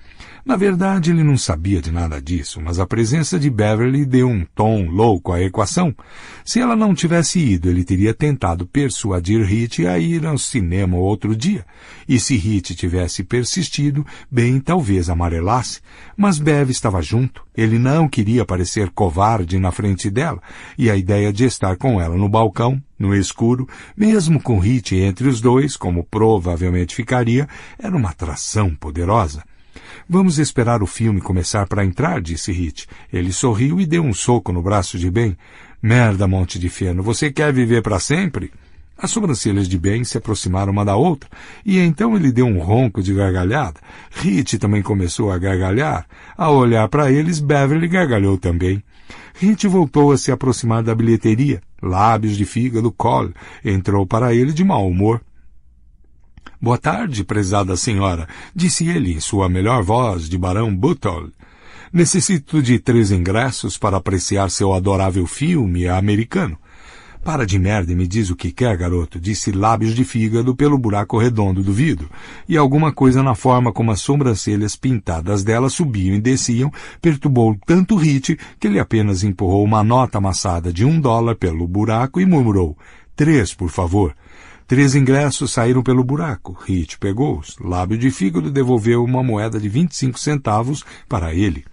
Na verdade, ele não sabia de nada disso, mas a presença de Beverly deu um tom louco à equação. Se ela não tivesse ido, ele teria tentado persuadir Hit a ir ao cinema outro dia. E se Hit tivesse persistido, bem, talvez amarelasse. Mas Bev estava junto. Ele não queria parecer covarde na frente dela, e a ideia de estar com ela no balcão no escuro, mesmo com Hit entre os dois, como provavelmente ficaria, era uma atração poderosa. Vamos esperar o filme começar para entrar, disse Hit. Ele sorriu e deu um soco no braço de Ben. Merda, monte de feno, você quer viver para sempre? As sobrancelhas de Ben se aproximaram uma da outra, e então ele deu um ronco de gargalhada. Hit também começou a gargalhar. Ao olhar para eles, Beverly gargalhou também. Hit voltou a se aproximar da bilheteria. Lábios de fígado, Cole entrou para ele de mau humor. Boa tarde, prezada senhora, disse ele em sua melhor voz de Barão Buttle. Necessito de três ingressos para apreciar seu adorável filme americano. Para de merda e me diz o que quer, garoto, disse lábios de fígado pelo buraco redondo do vidro, e alguma coisa na forma como as sobrancelhas pintadas dela subiam e desciam perturbou tanto Hit que ele apenas empurrou uma nota amassada de um dólar pelo buraco e murmurou: Três, por favor. Três ingressos saíram pelo buraco. Hit pegou-os. Lábio de Fígado devolveu uma moeda de 25 centavos para ele.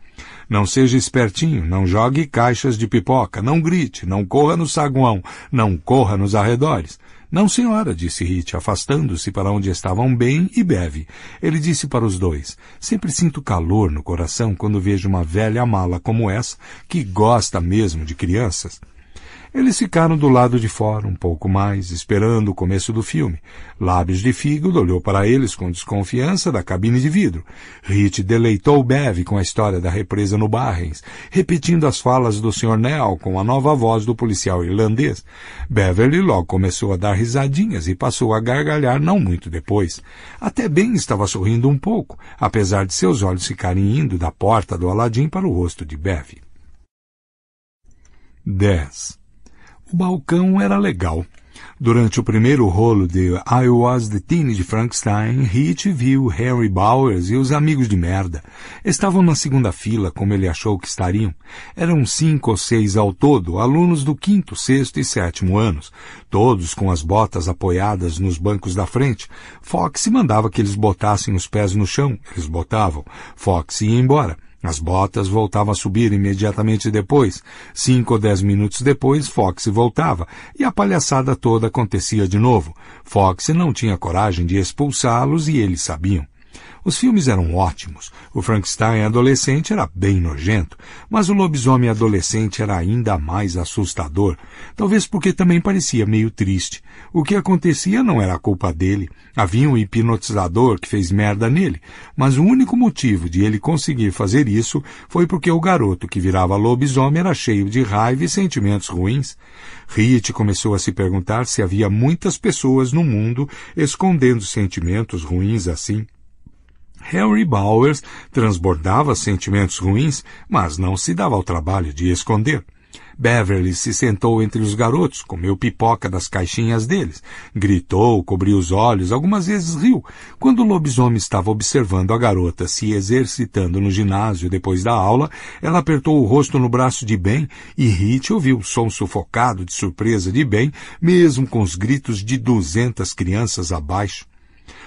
Não seja espertinho, não jogue caixas de pipoca, não grite, não corra no saguão, não corra nos arredores. Não, senhora, disse Hit, afastando-se para onde estavam bem e beve. Ele disse para os dois, sempre sinto calor no coração quando vejo uma velha mala como essa, que gosta mesmo de crianças. Eles ficaram do lado de fora um pouco mais, esperando o começo do filme. Lábios de Fígado olhou para eles com desconfiança da cabine de vidro. Rit deleitou Bev com a história da represa no Barrens, repetindo as falas do Sr. Neal com a nova voz do policial irlandês. Beverly logo começou a dar risadinhas e passou a gargalhar não muito depois. Até bem estava sorrindo um pouco, apesar de seus olhos ficarem indo da porta do Aladim para o rosto de Bev. 10. O balcão era legal. Durante o primeiro rolo de I Was the Teenage Frankenstein, Hit viu Harry Bowers e os amigos de merda. Estavam na segunda fila, como ele achou que estariam. Eram cinco ou seis ao todo, alunos do quinto, sexto e sétimo anos, todos com as botas apoiadas nos bancos da frente. Fox mandava que eles botassem os pés no chão, eles botavam. Fox ia embora. As botas voltavam a subir imediatamente depois. Cinco ou dez minutos depois, Fox voltava, e a palhaçada toda acontecia de novo. Fox não tinha coragem de expulsá-los e eles sabiam. Os filmes eram ótimos. O Frankenstein adolescente era bem nojento, mas o lobisomem adolescente era ainda mais assustador, talvez porque também parecia meio triste. O que acontecia não era culpa dele. Havia um hipnotizador que fez merda nele, mas o único motivo de ele conseguir fazer isso foi porque o garoto que virava lobisomem era cheio de raiva e sentimentos ruins. Riet começou a se perguntar se havia muitas pessoas no mundo escondendo sentimentos ruins assim. Harry Bowers transbordava sentimentos ruins, mas não se dava ao trabalho de esconder. Beverly se sentou entre os garotos, comeu pipoca das caixinhas deles, gritou, cobriu os olhos, algumas vezes riu, quando o lobisomem estava observando a garota se exercitando no ginásio depois da aula, ela apertou o rosto no braço de Ben e Hit ouviu o som sufocado de surpresa de Ben, mesmo com os gritos de duzentas crianças abaixo.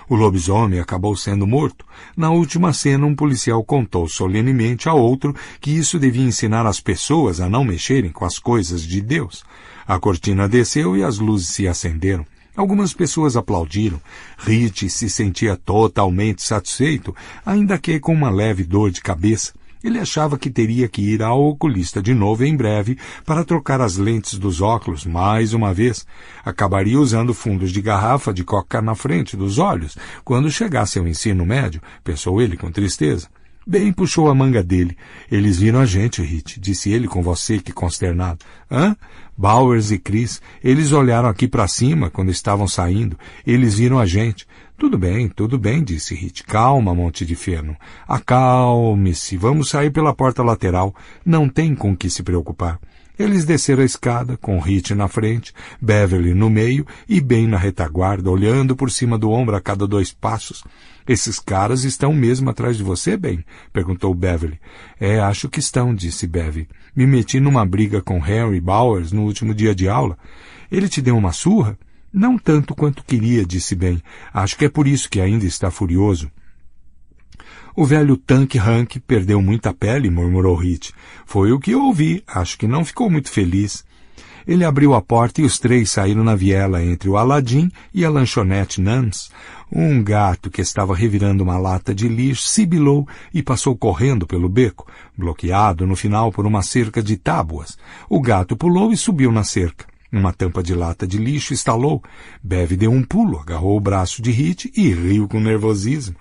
O lobisomem acabou sendo morto. Na última cena, um policial contou solenemente a outro que isso devia ensinar as pessoas a não mexerem com as coisas de Deus. A cortina desceu e as luzes se acenderam. Algumas pessoas aplaudiram. Rich se sentia totalmente satisfeito, ainda que com uma leve dor de cabeça. Ele achava que teria que ir ao oculista de novo em breve para trocar as lentes dos óculos mais uma vez. Acabaria usando fundos de garrafa de coca na frente dos olhos quando chegasse ao ensino médio, pensou ele com tristeza. Bem puxou a manga dele. Eles viram a gente, Hit, disse ele com você que consternado. Hã? Bowers e Chris, eles olharam aqui para cima quando estavam saindo. Eles viram a gente. Tudo bem, tudo bem, disse Hit. Calma, Monte de Feno. Acalme-se. Vamos sair pela porta lateral. Não tem com que se preocupar. Eles desceram a escada, com Hit na frente, Beverly no meio e bem na retaguarda, olhando por cima do ombro a cada dois passos. Esses caras estão mesmo atrás de você, Ben? perguntou Beverly. É, acho que estão, disse Bev. Me meti numa briga com Harry Bowers no último dia de aula. Ele te deu uma surra? Não tanto quanto queria, disse bem. Acho que é por isso que ainda está furioso. O velho tanque Hank perdeu muita pele, murmurou Hit. Foi o que eu ouvi. Acho que não ficou muito feliz. Ele abriu a porta e os três saíram na viela entre o Aladim e a lanchonete Nans. Um gato que estava revirando uma lata de lixo sibilou e passou correndo pelo beco, bloqueado no final por uma cerca de tábuas. O gato pulou e subiu na cerca. Uma tampa de lata de lixo estalou. Bev deu um pulo, agarrou o braço de Hit e riu com nervosismo.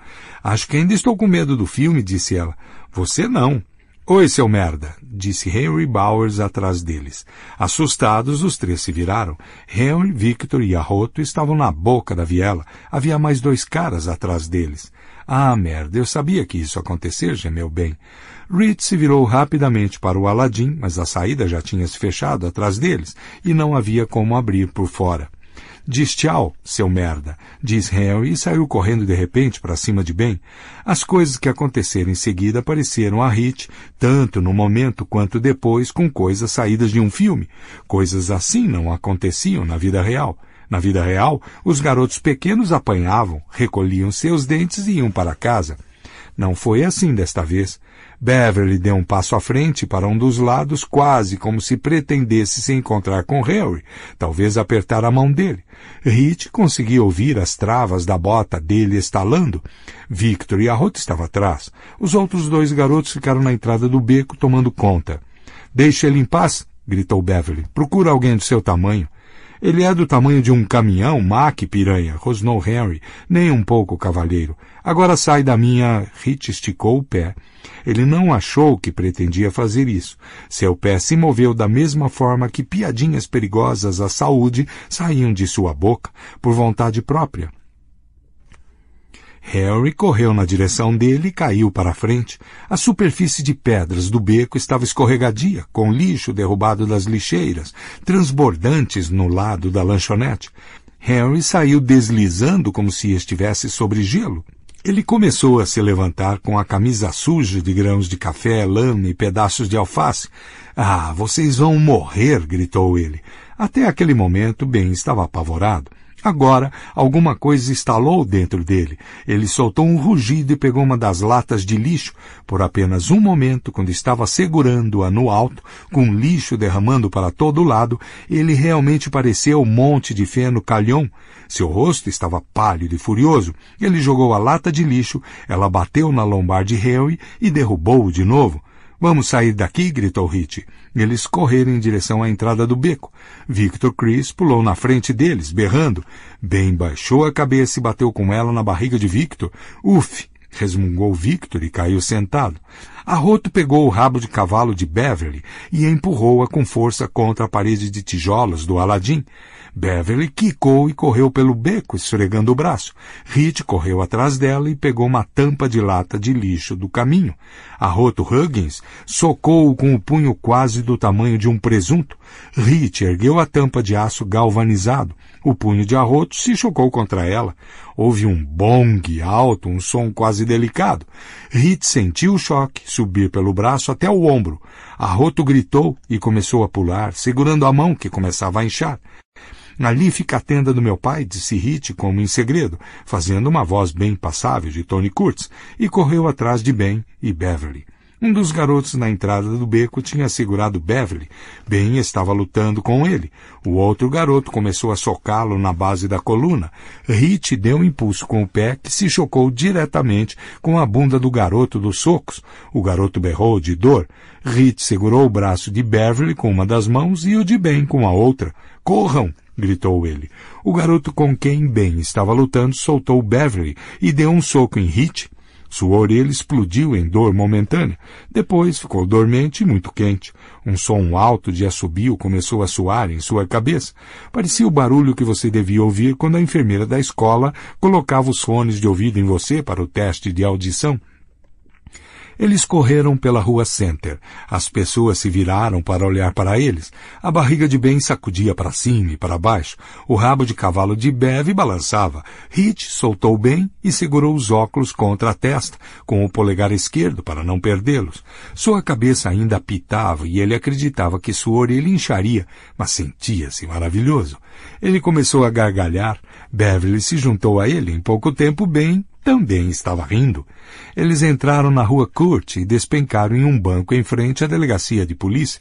Acho que ainda estou com medo do filme, disse ela. Você não. Oi, seu merda, disse Henry Bowers atrás deles. Assustados, os três se viraram. Henry, Victor e Arroto estavam na boca da viela. Havia mais dois caras atrás deles. Ah, merda, eu sabia que isso acontecer, gemeu bem. Reed se virou rapidamente para o Aladim, mas a saída já tinha se fechado atrás deles e não havia como abrir por fora. Diz tchau, seu merda, diz Harry e saiu correndo de repente para cima de Ben. As coisas que aconteceram em seguida apareceram a Hit, tanto no momento quanto depois, com coisas saídas de um filme. Coisas assim não aconteciam na vida real. Na vida real, os garotos pequenos apanhavam, recolhiam seus dentes e iam para casa. Não foi assim desta vez. Beverly deu um passo à frente para um dos lados, quase como se pretendesse se encontrar com Harry, talvez apertar a mão dele. Hit conseguia ouvir as travas da bota dele estalando. Victor e a Ruth estavam atrás. Os outros dois garotos ficaram na entrada do beco tomando conta. Deixe ele em paz, gritou Beverly. Procura alguém do seu tamanho. Ele é do tamanho de um caminhão, maque piranha, rosnou Harry. nem um pouco cavalheiro. Agora sai da minha. Hit esticou o pé ele não achou que pretendia fazer isso. Seu pé se moveu da mesma forma que piadinhas perigosas à saúde saíam de sua boca por vontade própria. Harry correu na direção dele e caiu para a frente. A superfície de pedras do beco estava escorregadia, com lixo derrubado das lixeiras, transbordantes no lado da lanchonete. Harry saiu deslizando como se estivesse sobre gelo. Ele começou a se levantar com a camisa suja de grãos de café, lama e pedaços de alface. Ah, vocês vão morrer! gritou ele. Até aquele momento, Ben estava apavorado. Agora, alguma coisa estalou dentro dele. Ele soltou um rugido e pegou uma das latas de lixo. Por apenas um momento, quando estava segurando-a no alto, com lixo derramando para todo lado, ele realmente parecia um monte de feno calhão. Seu rosto estava pálido e furioso. Ele jogou a lata de lixo, ela bateu na lombar de Harry e derrubou-o de novo. Vamos sair daqui, gritou Hit. Eles correram em direção à entrada do beco. Victor Chris pulou na frente deles, berrando. Ben baixou a cabeça e bateu com ela na barriga de Victor. Uf! resmungou Victor e caiu sentado. Arroto pegou o rabo de cavalo de Beverly e empurrou-a com força contra a parede de tijolos do Aladim. Beverly quicou e correu pelo beco, esfregando o braço. Hit correu atrás dela e pegou uma tampa de lata de lixo do caminho. Arroto Huggins socou-o com o punho quase do tamanho de um presunto. Hit ergueu a tampa de aço galvanizado. O punho de Arroto se chocou contra ela. Houve um bong alto, um som quase delicado. Hit sentiu o choque subir pelo braço até o ombro. Arroto gritou e começou a pular, segurando a mão que começava a inchar. Ali fica a tenda do meu pai, disse Hit como em segredo, fazendo uma voz bem passável de Tony Kurtz, e correu atrás de Ben e Beverly. Um dos garotos na entrada do beco tinha segurado Beverly. Ben estava lutando com ele. O outro garoto começou a socá-lo na base da coluna. Hit deu um impulso com o pé que se chocou diretamente com a bunda do garoto dos socos. O garoto berrou de dor. Hit segurou o braço de Beverly com uma das mãos e o de Ben com a outra. Corram! gritou ele. O garoto com quem Ben estava lutando soltou Beverly e deu um soco em Hit. Sua orelha explodiu em dor momentânea. Depois ficou dormente e muito quente. Um som alto de assobio começou a soar em sua cabeça. Parecia o barulho que você devia ouvir quando a enfermeira da escola colocava os fones de ouvido em você para o teste de audição. Eles correram pela rua Center. As pessoas se viraram para olhar para eles. A barriga de Ben sacudia para cima e para baixo. O rabo de cavalo de Bev balançava. Hit soltou Ben e segurou os óculos contra a testa, com o polegar esquerdo para não perdê-los. Sua cabeça ainda pitava e ele acreditava que sua orelha incharia, mas sentia-se maravilhoso. Ele começou a gargalhar. Beverly se juntou a ele. Em pouco tempo, Ben também estava rindo. Eles entraram na rua Kurt e despencaram em um banco em frente à delegacia de polícia.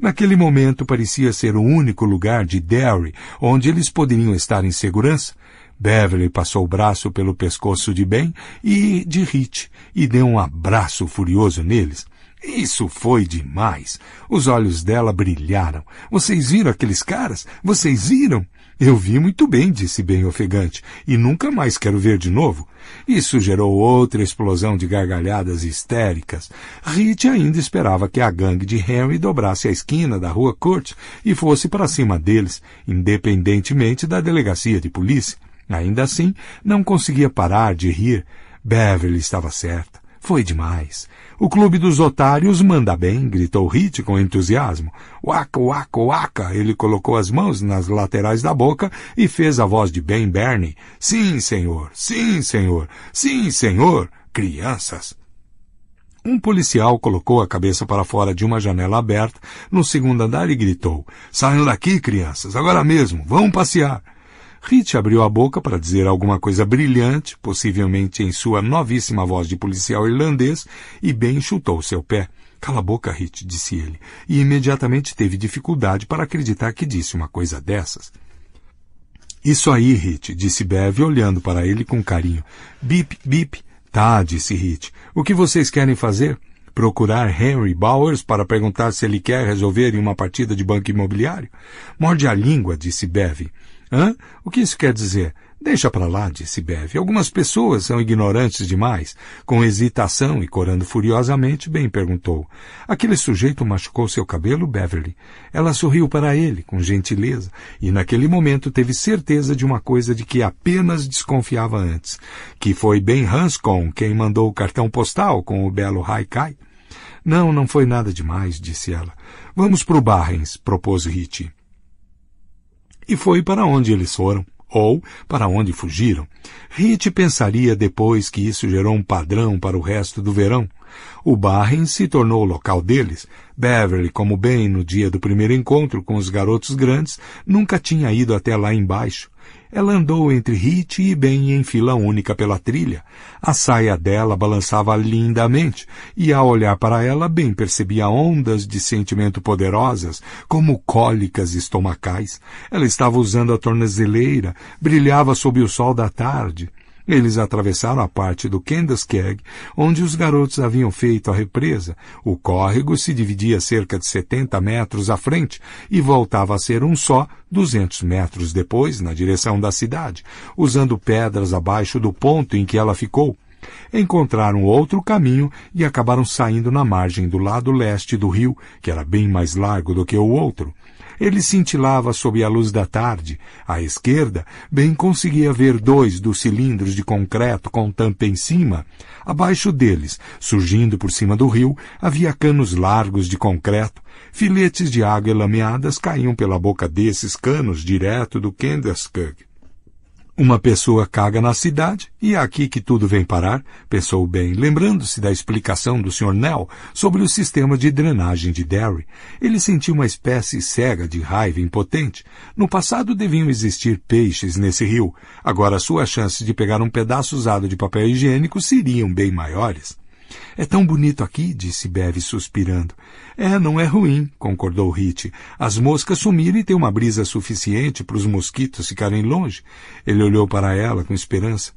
Naquele momento parecia ser o único lugar de Derry onde eles poderiam estar em segurança. Beverly passou o braço pelo pescoço de Ben e de Rich e deu um abraço furioso neles. Isso foi demais. Os olhos dela brilharam. Vocês viram aqueles caras? Vocês viram? Eu vi muito bem, disse bem ofegante, e nunca mais quero ver de novo. Isso gerou outra explosão de gargalhadas histéricas. Rich ainda esperava que a gangue de Henry dobrasse a esquina da rua Court e fosse para cima deles, independentemente da delegacia de polícia. Ainda assim, não conseguia parar de rir. Beverly estava certa. Foi demais. O clube dos otários manda bem, gritou Hit com entusiasmo. Waka, waka, waka! Ele colocou as mãos nas laterais da boca e fez a voz de Ben Bernie. Sim, senhor! Sim, senhor! Sim, senhor! Crianças! Um policial colocou a cabeça para fora de uma janela aberta no segundo andar e gritou: Saiam daqui, crianças, agora mesmo, vão passear. Ritchie abriu a boca para dizer alguma coisa brilhante, possivelmente em sua novíssima voz de policial irlandês, e Ben chutou seu pé. Cala a boca, Ritchie, disse ele, e imediatamente teve dificuldade para acreditar que disse uma coisa dessas. Isso aí, Rit, disse Bev, olhando para ele com carinho. Bip, bip. Tá, disse Rit. O que vocês querem fazer? Procurar Henry Bowers para perguntar se ele quer resolver em uma partida de banco imobiliário? Morde a língua, disse Bev. Hã? O que isso quer dizer? Deixa para lá, disse Bev. Algumas pessoas são ignorantes demais. Com hesitação e corando furiosamente, Ben perguntou. Aquele sujeito machucou seu cabelo, Beverly. Ela sorriu para ele, com gentileza, e naquele momento teve certeza de uma coisa de que apenas desconfiava antes, que foi Ben Hanscom quem mandou o cartão postal com o belo Haikai. Não, não foi nada demais, disse ela. Vamos pro Barrens, propôs Ritchie e foi para onde eles foram, ou para onde fugiram. Rit pensaria depois que isso gerou um padrão para o resto do verão. O Barren se tornou o local deles. Beverly, como bem no dia do primeiro encontro com os garotos grandes, nunca tinha ido até lá embaixo. Ela andou entre Hit e Ben em fila única pela trilha. A saia dela balançava lindamente, e ao olhar para ela, Ben percebia ondas de sentimento poderosas, como cólicas estomacais. Ela estava usando a tornezeleira, brilhava sob o sol da tarde. Eles atravessaram a parte do Kendaskeg, onde os garotos haviam feito a represa. O córrego se dividia cerca de 70 metros à frente e voltava a ser um só 200 metros depois, na direção da cidade, usando pedras abaixo do ponto em que ela ficou. Encontraram outro caminho e acabaram saindo na margem do lado leste do rio, que era bem mais largo do que o outro. Ele cintilava sob a luz da tarde. À esquerda, bem conseguia ver dois dos cilindros de concreto com tampa em cima. Abaixo deles, surgindo por cima do rio, havia canos largos de concreto. Filetes de água lameadas caíam pela boca desses canos direto do Kenderskirk. Uma pessoa caga na cidade e é aqui que tudo vem parar, pensou bem, lembrando-se da explicação do Sr. Nell sobre o sistema de drenagem de Derry. Ele sentiu uma espécie cega de raiva impotente. No passado deviam existir peixes nesse rio. Agora suas chances de pegar um pedaço usado de papel higiênico seriam bem maiores. É tão bonito aqui, disse Bev, suspirando. É, não é ruim, concordou Rite. As moscas sumiram e tem uma brisa suficiente para os mosquitos ficarem longe. Ele olhou para ela com esperança.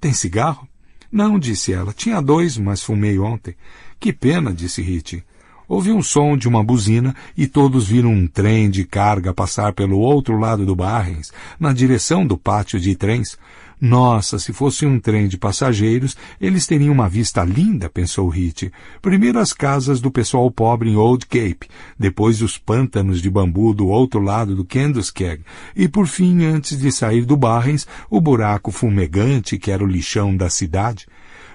Tem cigarro? Não, disse ela. Tinha dois, mas fumei ontem. Que pena, disse Rite. Houve um som de uma buzina e todos viram um trem de carga passar pelo outro lado do Barrens, na direção do pátio de trens. Nossa, se fosse um trem de passageiros, eles teriam uma vista linda, pensou Hit. Primeiro as casas do pessoal pobre em Old Cape, depois os pântanos de bambu do outro lado do Candleskeg, e por fim, antes de sair do Barrens, o buraco fumegante que era o lixão da cidade.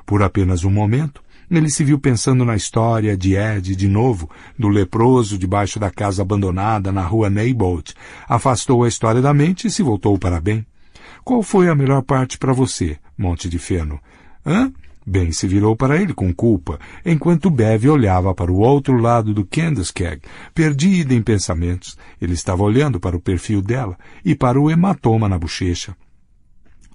Por apenas um momento, ele se viu pensando na história de Ed de novo, do leproso debaixo da casa abandonada na rua Maybolt. Afastou a história da mente e se voltou para bem. Qual foi a melhor parte para você, Monte de Feno? Hã? Ben se virou para ele com culpa, enquanto Bev olhava para o outro lado do Candace Keg, perdida em pensamentos. Ele estava olhando para o perfil dela e para o hematoma na bochecha.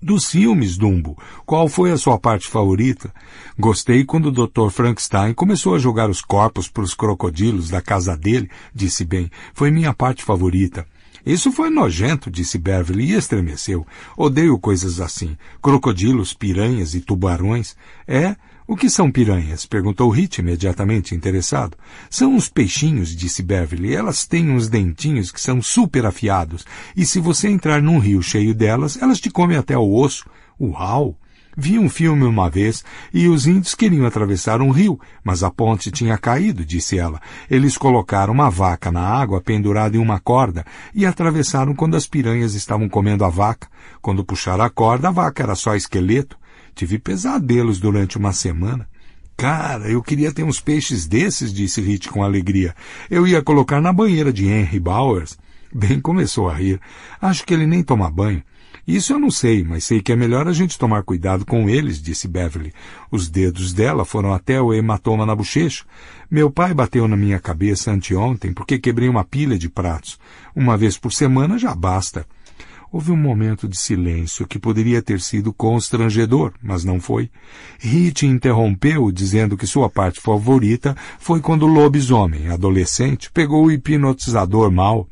Dos filmes, Dumbo, qual foi a sua parte favorita? Gostei quando o Dr. Frankenstein começou a jogar os corpos para os crocodilos da casa dele, disse Ben. Foi minha parte favorita. Isso foi nojento, disse Beverly e estremeceu. Odeio coisas assim. Crocodilos, piranhas e tubarões. É? O que são piranhas? perguntou Hit imediatamente interessado. São uns peixinhos, disse Beverly. Elas têm uns dentinhos que são super afiados, e se você entrar num rio cheio delas, elas te comem até o osso. Uau! Vi um filme uma vez e os índios queriam atravessar um rio, mas a ponte tinha caído, disse ela. Eles colocaram uma vaca na água pendurada em uma corda e atravessaram quando as piranhas estavam comendo a vaca. Quando puxaram a corda, a vaca era só esqueleto. Tive pesadelos durante uma semana. Cara, eu queria ter uns peixes desses, disse Rite com alegria. Eu ia colocar na banheira de Henry Bowers. Ben começou a rir. Acho que ele nem toma banho. Isso eu não sei, mas sei que é melhor a gente tomar cuidado com eles, disse Beverly. Os dedos dela foram até o hematoma na bochecha. Meu pai bateu na minha cabeça anteontem porque quebrei uma pilha de pratos. Uma vez por semana já basta. Houve um momento de silêncio que poderia ter sido constrangedor, mas não foi. Rit interrompeu, dizendo que sua parte favorita foi quando o lobisomem, adolescente, pegou o hipnotizador mal.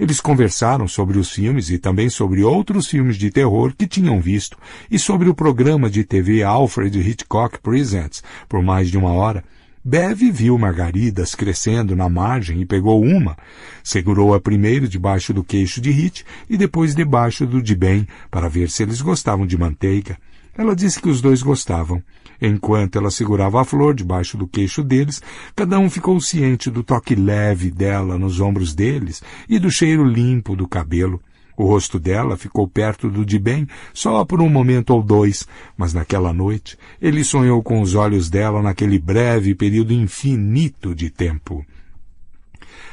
Eles conversaram sobre os filmes e também sobre outros filmes de terror que tinham visto e sobre o programa de TV Alfred Hitchcock Presents por mais de uma hora. Bev viu margaridas crescendo na margem e pegou uma. Segurou-a primeiro debaixo do queixo de Hit e depois debaixo do de Ben para ver se eles gostavam de manteiga. Ela disse que os dois gostavam. Enquanto ela segurava a flor debaixo do queixo deles, cada um ficou ciente do toque leve dela nos ombros deles e do cheiro limpo do cabelo. O rosto dela ficou perto do de bem só por um momento ou dois, mas naquela noite ele sonhou com os olhos dela naquele breve período infinito de tempo.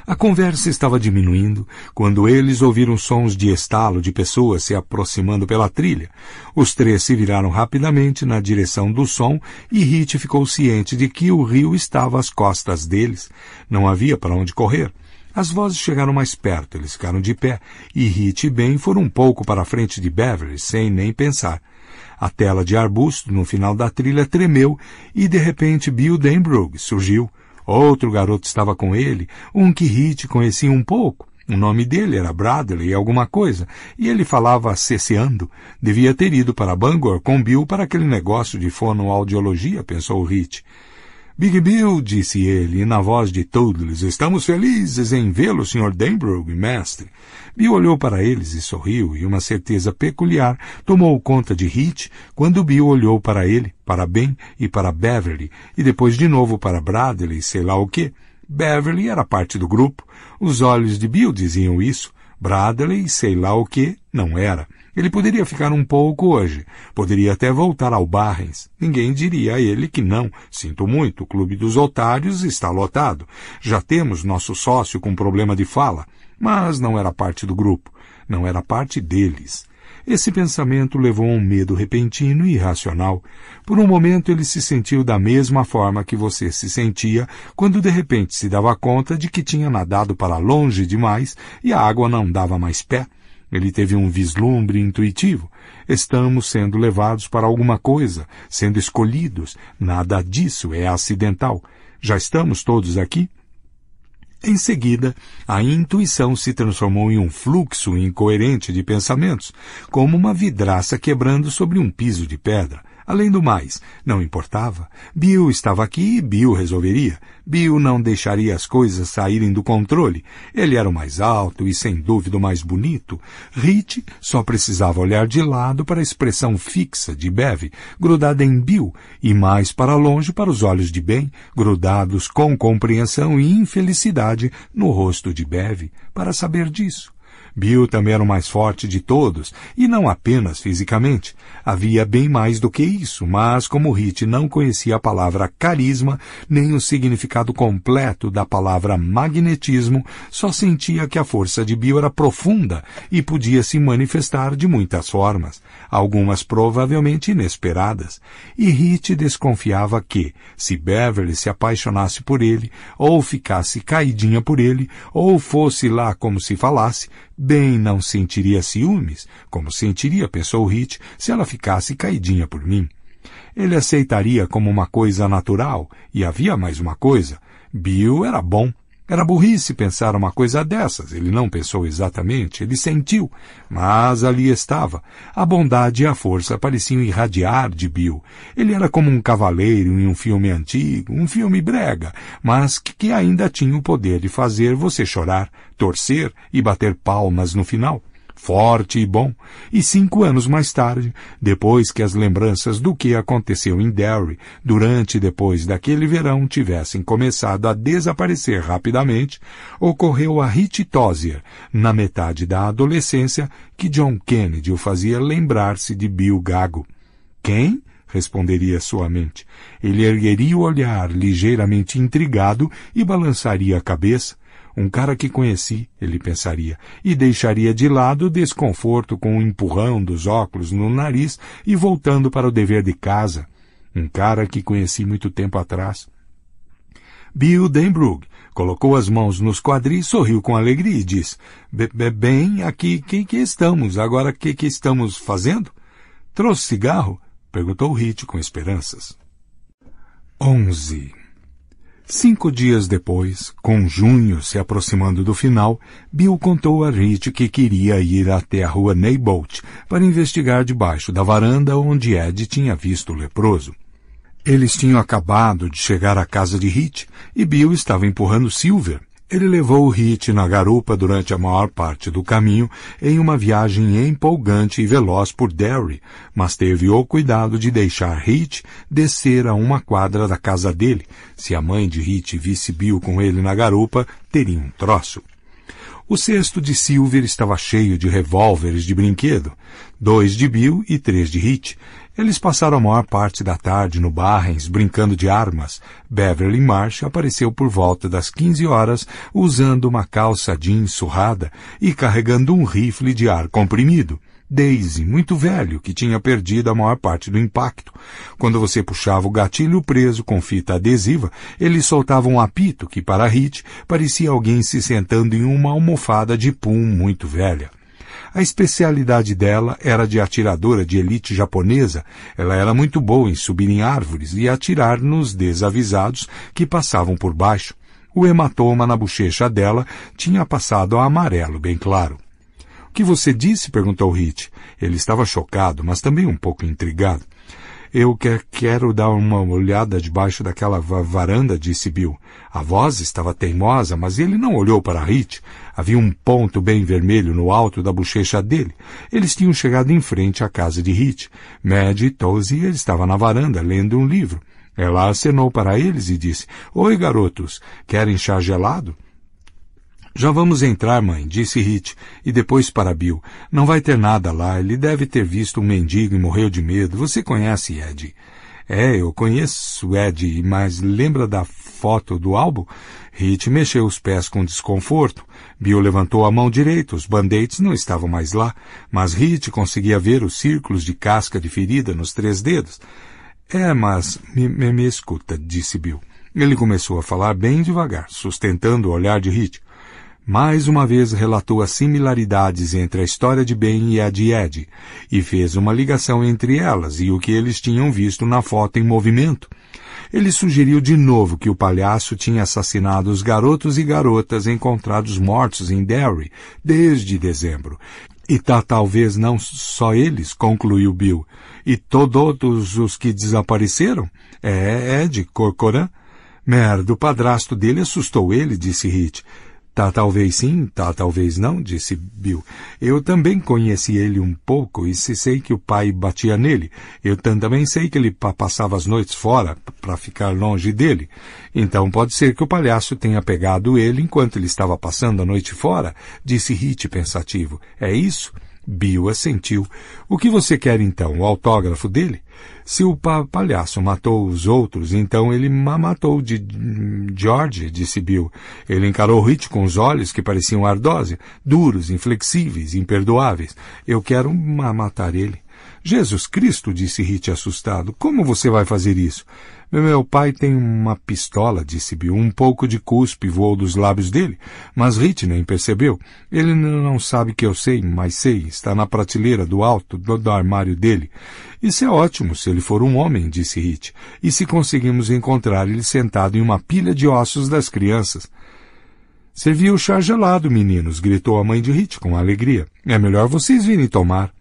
A conversa estava diminuindo quando eles ouviram sons de estalo de pessoas se aproximando pela trilha. Os três se viraram rapidamente na direção do som e Hit ficou ciente de que o rio estava às costas deles. Não havia para onde correr. As vozes chegaram mais perto, eles ficaram de pé, e Hit e Ben foram um pouco para a frente de Beverly, sem nem pensar. A tela de arbusto no final da trilha tremeu e, de repente, Bill Denbrug surgiu. Outro garoto estava com ele, um que Hit conhecia um pouco. O nome dele era Bradley alguma coisa, e ele falava ceceando. Devia ter ido para Bangor com Bill para aquele negócio de fonoaudiologia, pensou Hit. Big Bill, disse ele, na voz de todos, estamos felizes em vê-lo, Sr. Denbrough, mestre. Bill olhou para eles e sorriu, e uma certeza peculiar tomou conta de Hit quando Bill olhou para ele, para Ben e para Beverly, e depois de novo para Bradley, sei lá o quê. Beverly era parte do grupo. Os olhos de Bill diziam isso. Bradley, sei lá o que, não era. Ele poderia ficar um pouco hoje, poderia até voltar ao Barrens. Ninguém diria a ele que não. Sinto muito, o Clube dos Otários está lotado. Já temos nosso sócio com problema de fala. Mas não era parte do grupo, não era parte deles. Esse pensamento levou a um medo repentino e irracional. Por um momento ele se sentiu da mesma forma que você se sentia quando de repente se dava conta de que tinha nadado para longe demais e a água não dava mais pé. Ele teve um vislumbre intuitivo. Estamos sendo levados para alguma coisa, sendo escolhidos. Nada disso é acidental. Já estamos todos aqui? Em seguida, a intuição se transformou em um fluxo incoerente de pensamentos, como uma vidraça quebrando sobre um piso de pedra, Além do mais, não importava. Bill estava aqui e Bill resolveria. Bill não deixaria as coisas saírem do controle. Ele era o mais alto e, sem dúvida, o mais bonito. Rich só precisava olhar de lado para a expressão fixa de Bev, grudada em Bill, e mais para longe para os olhos de Ben, grudados com compreensão e infelicidade no rosto de Bev, para saber disso. Bill também era o mais forte de todos, e não apenas fisicamente. Havia bem mais do que isso, mas como Hit não conhecia a palavra carisma, nem o significado completo da palavra magnetismo, só sentia que a força de Bill era profunda e podia se manifestar de muitas formas, algumas provavelmente inesperadas. E Hit desconfiava que, se Beverly se apaixonasse por ele, ou ficasse caidinha por ele, ou fosse lá como se falasse, Bem, não sentiria ciúmes, como sentiria, pensou Hit, se ela ficasse caidinha por mim. Ele aceitaria como uma coisa natural, e havia mais uma coisa. Bill era bom, era burrice pensar uma coisa dessas. Ele não pensou exatamente, ele sentiu, mas ali estava. A bondade e a força pareciam irradiar de Bill. Ele era como um cavaleiro em um filme antigo, um filme brega, mas que ainda tinha o poder de fazer você chorar, torcer e bater palmas no final forte e bom, e cinco anos mais tarde, depois que as lembranças do que aconteceu em Derry durante e depois daquele verão tivessem começado a desaparecer rapidamente, ocorreu a rititósia, na metade da adolescência, que John Kennedy o fazia lembrar-se de Bill Gago. Quem? responderia sua mente. Ele ergueria o olhar ligeiramente intrigado e balançaria a cabeça, um cara que conheci, ele pensaria, e deixaria de lado o desconforto com o empurrão dos óculos no nariz e voltando para o dever de casa. Um cara que conheci muito tempo atrás. Bill Denbrug colocou as mãos nos quadris, sorriu com alegria e disse: Bem, aqui quem que estamos? Agora que que estamos fazendo? Trouxe cigarro? perguntou Rite com esperanças. 11 Cinco dias depois, com junho se aproximando do final, Bill contou a Rich que queria ir até a rua Neybolt para investigar debaixo da varanda onde Ed tinha visto o leproso. Eles tinham acabado de chegar à casa de Rich e Bill estava empurrando Silver, ele levou o Hit na garupa durante a maior parte do caminho em uma viagem empolgante e veloz por Derry, mas teve o cuidado de deixar Hit descer a uma quadra da casa dele. Se a mãe de Hit visse Bill com ele na garupa, teria um troço. O cesto de Silver estava cheio de revólveres de brinquedo, dois de Bill e três de Hit. Eles passaram a maior parte da tarde no Barrens brincando de armas. Beverly Marsh apareceu por volta das 15 horas usando uma calça jeans surrada e carregando um rifle de ar comprimido. Daisy, muito velho, que tinha perdido a maior parte do impacto. Quando você puxava o gatilho preso com fita adesiva, ele soltava um apito que, para Hit, parecia alguém se sentando em uma almofada de pum muito velha. A especialidade dela era de atiradora de elite japonesa. Ela era muito boa em subir em árvores e atirar nos desavisados que passavam por baixo. O hematoma na bochecha dela tinha passado a amarelo bem claro. O que você disse? perguntou Hit. Ele estava chocado, mas também um pouco intrigado. Eu que quero dar uma olhada debaixo daquela varanda, disse Bill. A voz estava teimosa, mas ele não olhou para Hit. Havia um ponto bem vermelho no alto da bochecha dele. Eles tinham chegado em frente à casa de Hit. Mad e Tozy estava na varanda, lendo um livro. Ela acenou para eles e disse, Oi, garotos, querem chá gelado? Já vamos entrar, mãe, disse Hit, e depois para Bill. Não vai ter nada lá, ele deve ter visto um mendigo e morreu de medo. Você conhece Ed? É, eu conheço Ed, mas lembra da foto do álbum? Hit mexeu os pés com desconforto. Bill levantou a mão direita, os band-aids não estavam mais lá, mas Hit conseguia ver os círculos de casca de ferida nos três dedos. É, mas me, me, me escuta, disse Bill. Ele começou a falar bem devagar, sustentando o olhar de Hit mais uma vez relatou as similaridades entre a história de Ben e a de Ed, e fez uma ligação entre elas e o que eles tinham visto na foto em movimento. Ele sugeriu de novo que o palhaço tinha assassinado os garotos e garotas encontrados mortos em Derry desde dezembro. E tá talvez não só eles, concluiu Bill. E todos os que desapareceram? É Ed Corcoran. Merda, o padrasto dele assustou ele, disse Hit. Tá, talvez sim, tá, talvez não, disse Bill. Eu também conheci ele um pouco e se sei que o pai batia nele. Eu também sei que ele passava as noites fora para ficar longe dele. Então pode ser que o palhaço tenha pegado ele enquanto ele estava passando a noite fora, disse Hit pensativo. É isso? Bill assentiu. O que você quer então? O autógrafo dele? Se o palhaço matou os outros, então ele matou de George, disse Bill. Ele encarou Rich com os olhos que pareciam ardósia, duros, inflexíveis, imperdoáveis. Eu quero matar ele. Jesus Cristo, disse Rich assustado, como você vai fazer isso? Meu pai tem uma pistola, disse Bill. Um pouco de cuspe voou dos lábios dele, mas Rit nem percebeu. Ele não sabe que eu sei, mas sei. Está na prateleira do alto do, do armário dele. Isso é ótimo se ele for um homem, disse Rit. E se conseguimos encontrar ele sentado em uma pilha de ossos das crianças. Serviu o chá gelado, meninos, gritou a mãe de Rit com alegria. É melhor vocês virem tomar.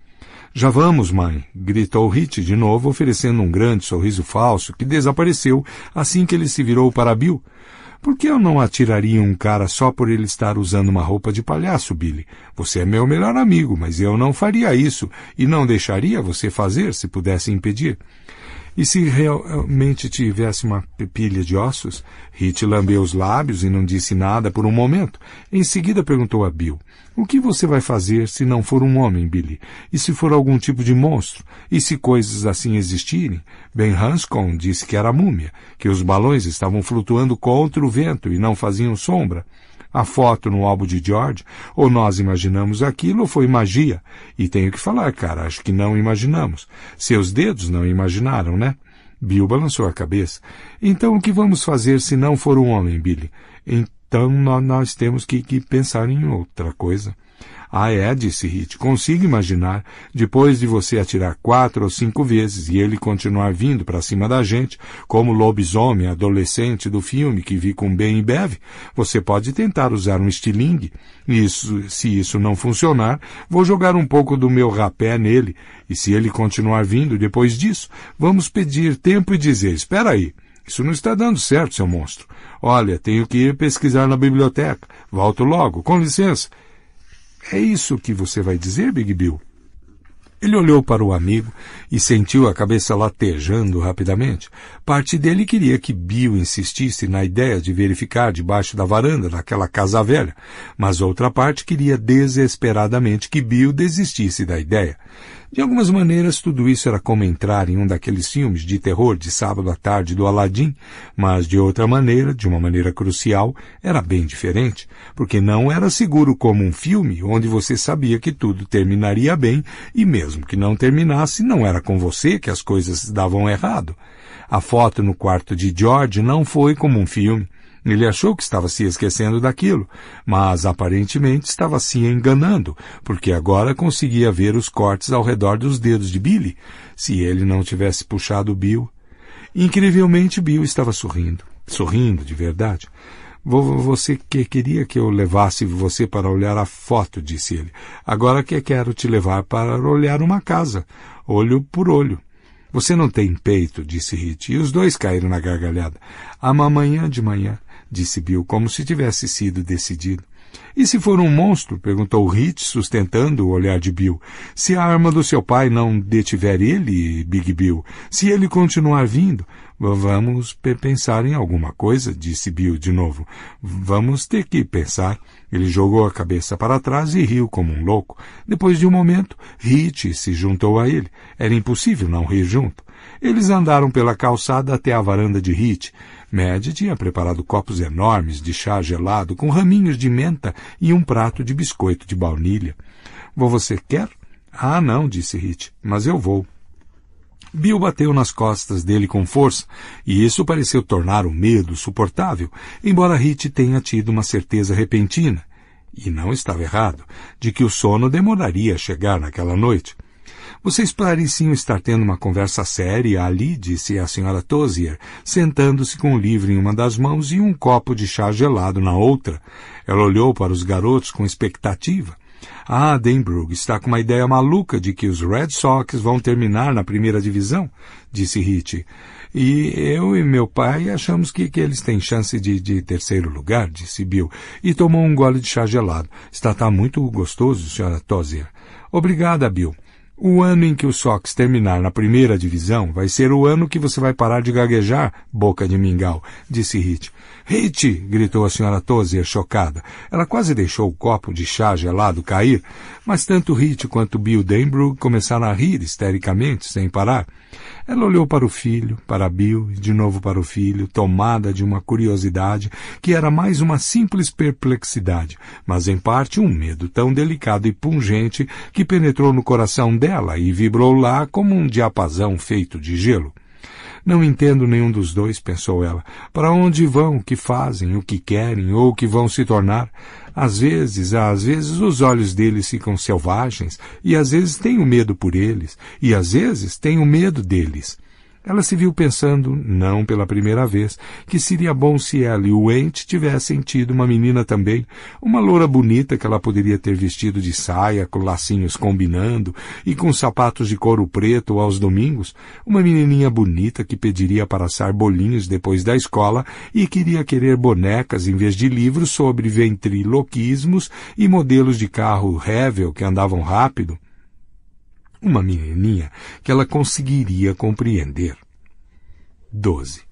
Já vamos, mãe! gritou Hit de novo, oferecendo um grande sorriso falso que desapareceu assim que ele se virou para Bill. Por que eu não atiraria um cara só por ele estar usando uma roupa de palhaço, Billy? Você é meu melhor amigo, mas eu não faria isso e não deixaria você fazer se pudesse impedir. E se realmente tivesse uma pilha de ossos? Hit lambeu os lábios e não disse nada por um momento. Em seguida perguntou a Bill: O que você vai fazer se não for um homem, Billy? E se for algum tipo de monstro? E se coisas assim existirem? Ben Hanscom disse que era múmia, que os balões estavam flutuando contra o vento e não faziam sombra a foto no álbum de George, ou nós imaginamos aquilo, ou foi magia. E tenho que falar, cara, acho que não imaginamos. Seus dedos não imaginaram, né? Bill balançou a cabeça. Então o que vamos fazer se não for um homem, Billy? Então nós temos que, que pensar em outra coisa. Ah, é, disse Hit. Consigo imaginar, depois de você atirar quatro ou cinco vezes e ele continuar vindo para cima da gente, como o lobisomem adolescente do filme que vi com Ben e Bev, você pode tentar usar um estilingue. Isso, se isso não funcionar, vou jogar um pouco do meu rapé nele, e se ele continuar vindo depois disso, vamos pedir tempo e dizer, espera aí, isso não está dando certo, seu monstro. Olha, tenho que ir pesquisar na biblioteca. Volto logo. Com licença. É isso que você vai dizer, Big Bill? Ele olhou para o amigo e sentiu a cabeça latejando rapidamente. Parte dele queria que Bill insistisse na ideia de verificar debaixo da varanda daquela casa velha, mas outra parte queria desesperadamente que Bill desistisse da ideia. De algumas maneiras, tudo isso era como entrar em um daqueles filmes de terror de sábado à tarde do Aladim, mas de outra maneira, de uma maneira crucial, era bem diferente, porque não era seguro como um filme onde você sabia que tudo terminaria bem e mesmo que não terminasse, não era com você que as coisas davam errado. A foto no quarto de George não foi como um filme. Ele achou que estava se esquecendo daquilo, mas aparentemente estava se enganando, porque agora conseguia ver os cortes ao redor dos dedos de Billy, se ele não tivesse puxado Bill. Incrivelmente, Bill estava sorrindo, sorrindo de verdade. Você que queria que eu levasse você para olhar a foto, disse ele. Agora que quero te levar para olhar uma casa, olho por olho. Você não tem peito, disse Rita, e os dois caíram na gargalhada. Amanhã é de manhã disse Bill, como se tivesse sido decidido. E se for um monstro? perguntou Hit, sustentando o olhar de Bill. Se a arma do seu pai não detiver ele, Big Bill, se ele continuar vindo, vamos pensar em alguma coisa, disse Bill de novo. Vamos ter que pensar. Ele jogou a cabeça para trás e riu como um louco. Depois de um momento, Hit se juntou a ele. Era impossível não rir junto. Eles andaram pela calçada até a varanda de Hit. Madge tinha preparado copos enormes de chá gelado com raminhos de menta e um prato de biscoito de baunilha. Você quer? Ah, não, disse Hit, mas eu vou. Bill bateu nas costas dele com força, e isso pareceu tornar o medo suportável, embora Hit tenha tido uma certeza repentina, e não estava errado, de que o sono demoraria a chegar naquela noite. Vocês pareciam estar tendo uma conversa séria ali, disse a senhora Tozier, sentando-se com um livro em uma das mãos e um copo de chá gelado na outra. Ela olhou para os garotos com expectativa. Ah, Denbrook está com uma ideia maluca de que os Red Sox vão terminar na primeira divisão, disse Hit. E eu e meu pai achamos que, que eles têm chance de, de terceiro lugar, disse Bill, e tomou um gole de chá gelado. Está tá muito gostoso, senhora Tozier. Obrigada, Bill. O ano em que o Sox terminar na primeira divisão vai ser o ano que você vai parar de gaguejar, boca de mingau, disse Hit. Hit! gritou a senhora Tozer, chocada. Ela quase deixou o copo de chá gelado cair, mas tanto Hit quanto Bill Denbrough começaram a rir histericamente, sem parar. Ela olhou para o filho, para Bill, e de novo para o filho, tomada de uma curiosidade que era mais uma simples perplexidade, mas em parte um medo tão delicado e pungente que penetrou no coração dela e vibrou lá como um diapasão feito de gelo. Não entendo nenhum dos dois, pensou ela. Para onde vão, o que fazem, o que querem ou o que vão se tornar? Às vezes, às vezes os olhos deles ficam selvagens e às vezes tenho medo por eles e às vezes tenho medo deles. Ela se viu pensando, não pela primeira vez, que seria bom se ela e o ente tivessem tido uma menina também, uma loura bonita que ela poderia ter vestido de saia, com lacinhos combinando e com sapatos de couro preto aos domingos, uma menininha bonita que pediria para assar bolinhos depois da escola e queria querer bonecas em vez de livros sobre ventriloquismos e modelos de carro Revel que andavam rápido uma menininha que ela conseguiria compreender. 12.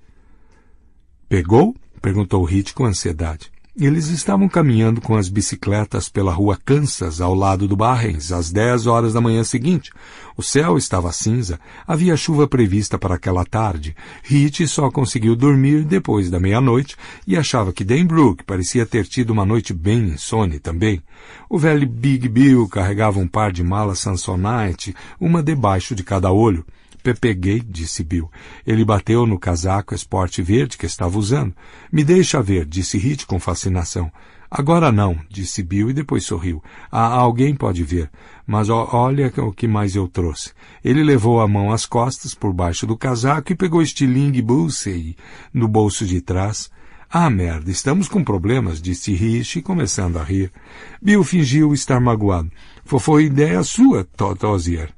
Pegou? perguntou Hit com ansiedade. Eles estavam caminhando com as bicicletas pela rua Kansas, ao lado do Barrens, às 10 horas da manhã seguinte. O céu estava cinza, havia chuva prevista para aquela tarde. Hit só conseguiu dormir depois da meia-noite e achava que Danbrook parecia ter tido uma noite bem insone também. O velho Big Bill carregava um par de malas Sansonite, uma debaixo de cada olho. Peguei, disse Bill. Ele bateu no casaco esporte verde que estava usando. Me deixa ver, disse Hit com fascinação. Agora não, disse Bill e depois sorriu. Ah, alguém pode ver. Mas ó, olha o que mais eu trouxe. Ele levou a mão às costas, por baixo do casaco, e pegou estilingue Bullseye no bolso de trás. Ah, merda, estamos com problemas, disse Rich, começando a rir. Bill fingiu estar magoado. Foi ideia sua, Totozier.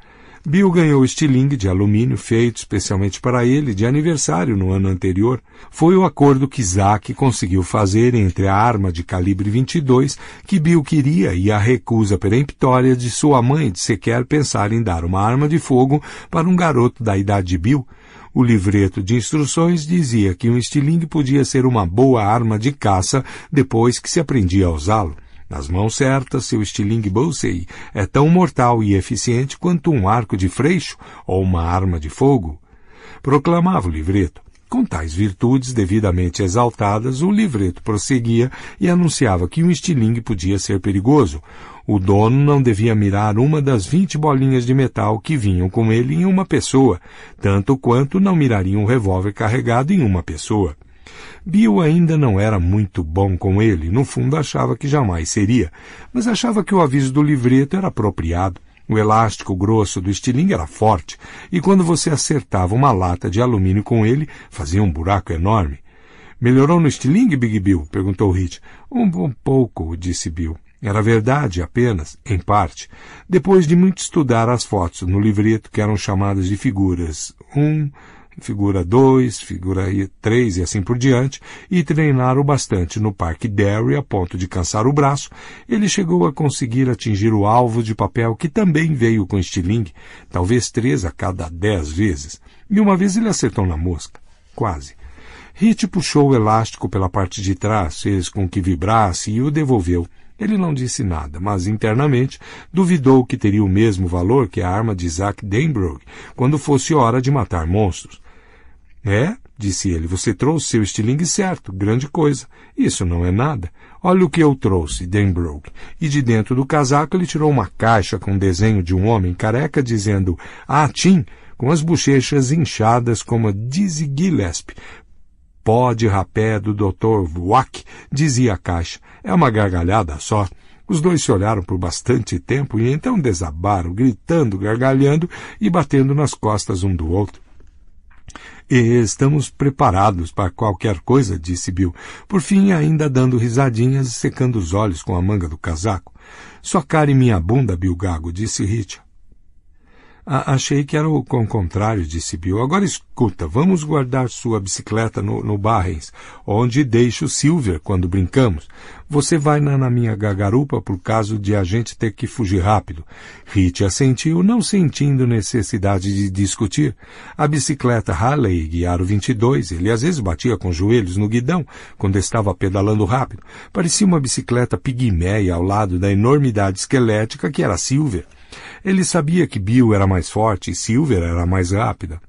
Bill ganhou estilingue de alumínio feito especialmente para ele de aniversário no ano anterior. Foi o acordo que Zack conseguiu fazer entre a arma de calibre 22 que Bill queria e a recusa peremptória de sua mãe de sequer pensar em dar uma arma de fogo para um garoto da idade de Bill. O livreto de instruções dizia que um estilingue podia ser uma boa arma de caça depois que se aprendia a usá-lo. Nas mãos certas, seu estilingue Bullseye é tão mortal e eficiente quanto um arco de freixo ou uma arma de fogo. Proclamava o livreto. Com tais virtudes devidamente exaltadas, o livreto prosseguia e anunciava que um estilingue podia ser perigoso. O dono não devia mirar uma das vinte bolinhas de metal que vinham com ele em uma pessoa, tanto quanto não miraria um revólver carregado em uma pessoa. Bill ainda não era muito bom com ele, no fundo achava que jamais seria, mas achava que o aviso do livreto era apropriado. O elástico grosso do estilingue era forte, e quando você acertava uma lata de alumínio com ele, fazia um buraco enorme. Melhorou no estilingue, Big Bill? perguntou Hit. Um bom pouco, disse Bill. Era verdade apenas, em parte, depois de muito estudar as fotos no livreto que eram chamadas de figuras. Um, figura 2, figura 3 e assim por diante, e treinar o bastante no Parque Derry a ponto de cansar o braço, ele chegou a conseguir atingir o alvo de papel que também veio com estilingue, talvez três a cada dez vezes, e uma vez ele acertou na mosca. Quase. Hit puxou o elástico pela parte de trás, fez com que vibrasse e o devolveu. Ele não disse nada, mas internamente duvidou que teria o mesmo valor que a arma de Isaac Denbrook quando fosse hora de matar monstros. É, disse ele, você trouxe seu estilingue certo, grande coisa. Isso não é nada. Olha o que eu trouxe, Denbrook. E de dentro do casaco ele tirou uma caixa com um desenho de um homem careca dizendo Ah, Tim, com as bochechas inchadas como a Dizzy Gillespie. Pó de rapé do Dr. Wack, dizia a caixa. É uma gargalhada só. Os dois se olharam por bastante tempo e então desabaram, gritando, gargalhando e batendo nas costas um do outro. Estamos preparados para qualquer coisa, disse Bill, por fim ainda dando risadinhas e secando os olhos com a manga do casaco. Sua cara e minha bunda, Bill Gago, disse Richard. A achei que era o contrário, disse Bill. Agora escuta, vamos guardar sua bicicleta no, no Barrens, onde deixo o Silver quando brincamos. Você vai na, na minha gagarupa por causa de a gente ter que fugir rápido. Rit assentiu, não sentindo necessidade de discutir. A bicicleta Harley Guiaro 22, ele às vezes batia com os joelhos no guidão quando estava pedalando rápido. Parecia uma bicicleta pigmeia ao lado da enormidade esquelética que era Silver. Ele sabia que Bill era mais forte e Silver era mais rápida.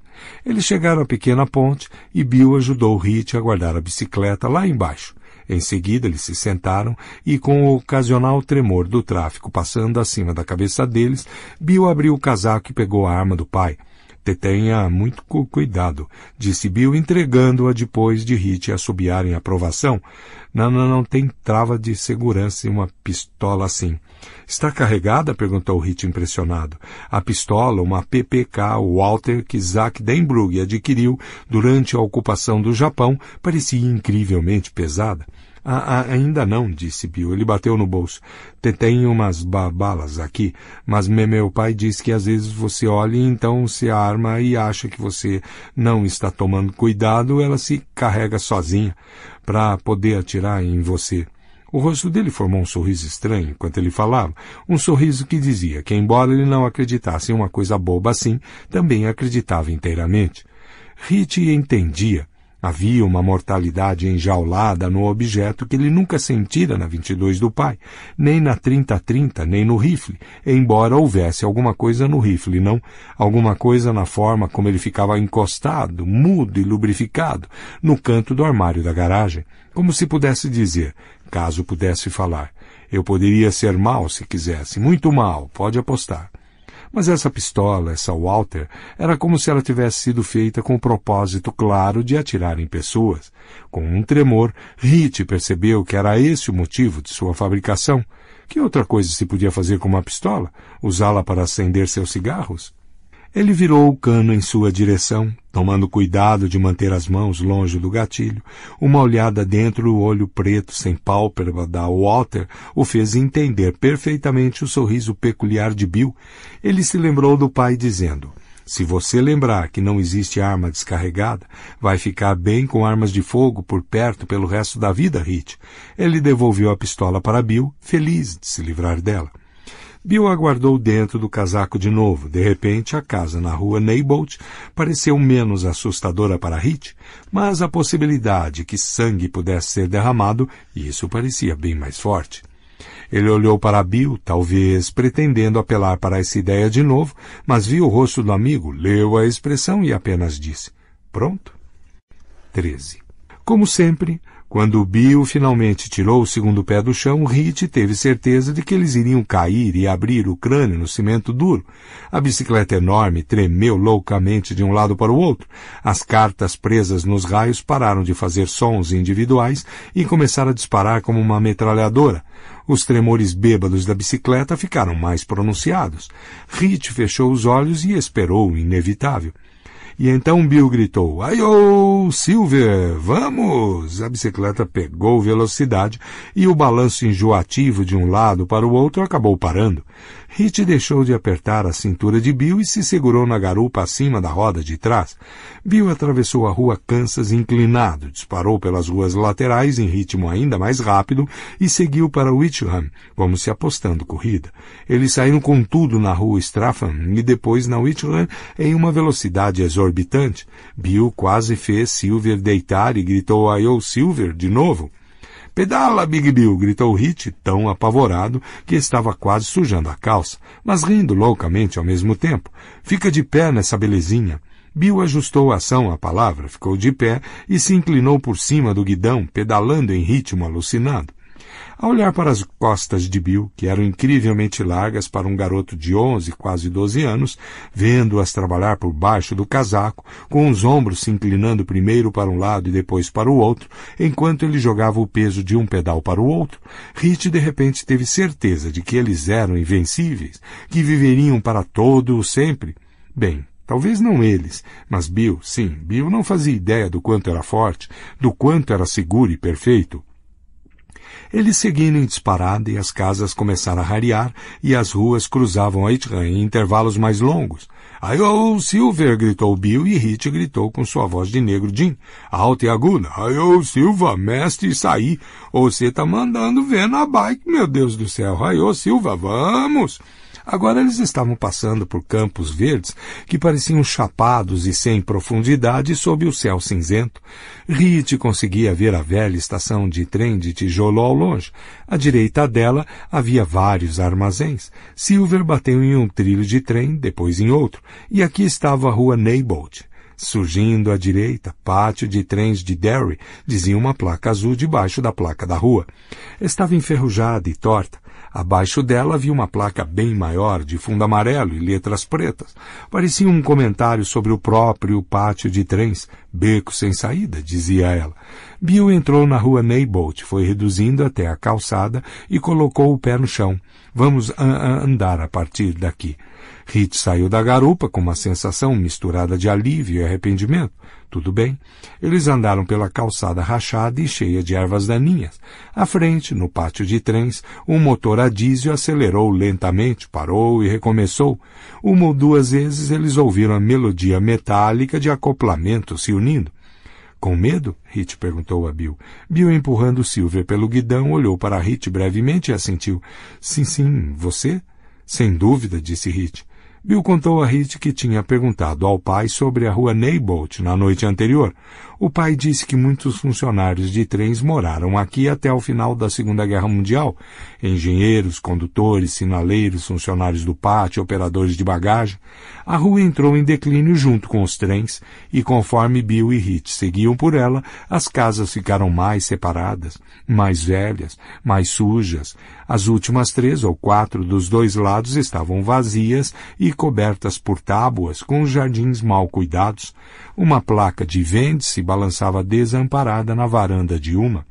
Eles chegaram à pequena ponte e Bill ajudou Rit a guardar a bicicleta lá embaixo. Em seguida, eles se sentaram e, com o ocasional tremor do tráfico passando acima da cabeça deles, Bill abriu o casaco e pegou a arma do pai. Tenha muito cuidado, disse Bill, entregando-a depois de Hit assobiar em aprovação, não, não, não tem trava de segurança em uma pistola assim. Está carregada? perguntou Hit impressionado. A pistola, uma PPK Walter que Zack Denbrug adquiriu durante a ocupação do Japão, parecia incrivelmente pesada. A, ah, a, ah, ainda não, disse Bill. Ele bateu no bolso. Tem umas balas aqui, mas meu pai diz que às vezes você olha e então se arma e acha que você não está tomando cuidado, ela se carrega sozinha para poder atirar em você. O rosto dele formou um sorriso estranho enquanto ele falava, um sorriso que dizia que, embora ele não acreditasse em uma coisa boba assim, também acreditava inteiramente. Ritchie entendia. Havia uma mortalidade enjaulada no objeto que ele nunca sentira na 22 do pai, nem na 30-30, nem no rifle, embora houvesse alguma coisa no rifle, não? Alguma coisa na forma como ele ficava encostado, mudo e lubrificado, no canto do armário da garagem, como se pudesse dizer, caso pudesse falar. Eu poderia ser mal se quisesse, muito mal, pode apostar. Mas essa pistola, essa Walter, era como se ela tivesse sido feita com o propósito claro de atirar em pessoas. Com um tremor, Rit percebeu que era esse o motivo de sua fabricação. Que outra coisa se podia fazer com uma pistola? Usá-la para acender seus cigarros? Ele virou o cano em sua direção, tomando cuidado de manter as mãos longe do gatilho. Uma olhada dentro do olho preto sem pálpebra da Walter o fez entender perfeitamente o sorriso peculiar de Bill. Ele se lembrou do pai dizendo: se você lembrar que não existe arma descarregada, vai ficar bem com armas de fogo por perto pelo resto da vida, Hit. Ele devolveu a pistola para Bill, feliz de se livrar dela. Bill aguardou dentro do casaco de novo. De repente, a casa na rua Neibolt pareceu menos assustadora para Hit, mas a possibilidade que sangue pudesse ser derramado, isso parecia bem mais forte. Ele olhou para Bill, talvez pretendendo apelar para essa ideia de novo, mas viu o rosto do amigo, leu a expressão e apenas disse: Pronto? 13. Como sempre, quando Bill finalmente tirou o segundo pé do chão, Rite teve certeza de que eles iriam cair e abrir o crânio no cimento duro. A bicicleta enorme tremeu loucamente de um lado para o outro. As cartas presas nos raios pararam de fazer sons individuais e começaram a disparar como uma metralhadora. Os tremores bêbados da bicicleta ficaram mais pronunciados. Rite fechou os olhos e esperou o inevitável. E então Bill gritou: Aiô, Silver, vamos! A bicicleta pegou velocidade e o balanço enjoativo de um lado para o outro acabou parando. Hit deixou de apertar a cintura de Bill e se segurou na garupa acima da roda de trás. Bill atravessou a rua Kansas inclinado, disparou pelas ruas laterais em ritmo ainda mais rápido e seguiu para Whitham, como se apostando corrida. Eles saíram com tudo na rua Stratham e depois na Whitham em uma velocidade exorbitante. Bill quase fez Silver deitar e gritou a Eu Silver de novo. Pedala, Big Bill! gritou Hit, tão apavorado que estava quase sujando a calça, mas rindo loucamente ao mesmo tempo. Fica de pé nessa belezinha. Bill ajustou a ação à palavra, ficou de pé e se inclinou por cima do guidão, pedalando em ritmo alucinado. Ao olhar para as costas de Bill, que eram incrivelmente largas para um garoto de onze, quase doze anos, vendo-as trabalhar por baixo do casaco, com os ombros se inclinando primeiro para um lado e depois para o outro, enquanto ele jogava o peso de um pedal para o outro, Rich de repente teve certeza de que eles eram invencíveis, que viveriam para todo o sempre. Bem, Talvez não eles, mas Bill, sim, Bill não fazia ideia do quanto era forte, do quanto era seguro e perfeito. Eles seguiram em disparada e as casas começaram a rarear e as ruas cruzavam a Itran em intervalos mais longos. Aí o oh, Silver gritou Bill e Hit gritou com sua voz de negro Jim, alta e aguda. Aí o oh, Silva, mestre, saí. Você tá mandando ver na bike, meu Deus do céu. Aí o oh, Silva, vamos! Agora eles estavam passando por campos verdes que pareciam chapados e sem profundidade sob o céu cinzento. Rite conseguia ver a velha estação de trem de tijolo ao longe. À direita dela havia vários armazéns. Silver bateu em um trilho de trem, depois em outro, e aqui estava a rua Neybold. Surgindo à direita, pátio de trens de Derry, dizia uma placa azul debaixo da placa da rua. Estava enferrujada e torta. Abaixo dela havia uma placa bem maior, de fundo amarelo e letras pretas. Parecia um comentário sobre o próprio pátio de trens, beco sem saída, dizia ela. Bill entrou na rua Neybolt, foi reduzindo até a calçada e colocou o pé no chão. Vamos andar a partir daqui. Hit saiu da garupa com uma sensação misturada de alívio e arrependimento. Tudo bem. Eles andaram pela calçada rachada e cheia de ervas daninhas. À frente, no pátio de trens, um motor a diesel acelerou lentamente, parou e recomeçou. Uma ou duas vezes eles ouviram a melodia metálica de acoplamento se unindo. Com medo? Hit perguntou a Bill. Bill, empurrando Silver pelo guidão, olhou para Hit brevemente e assentiu. Sim, sim, você? Sem dúvida, disse Hit. Bill contou a Reed que tinha perguntado ao pai sobre a rua Neibolt na noite anterior, o pai disse que muitos funcionários de trens moraram aqui até o final da Segunda Guerra Mundial. Engenheiros, condutores, sinaleiros, funcionários do pátio, operadores de bagagem. A rua entrou em declínio junto com os trens e conforme Bill e Hit seguiam por ela, as casas ficaram mais separadas, mais velhas, mais sujas. As últimas três ou quatro dos dois lados estavam vazias e cobertas por tábuas com jardins mal cuidados. Uma placa de vende se balançava desamparada na varanda de uma.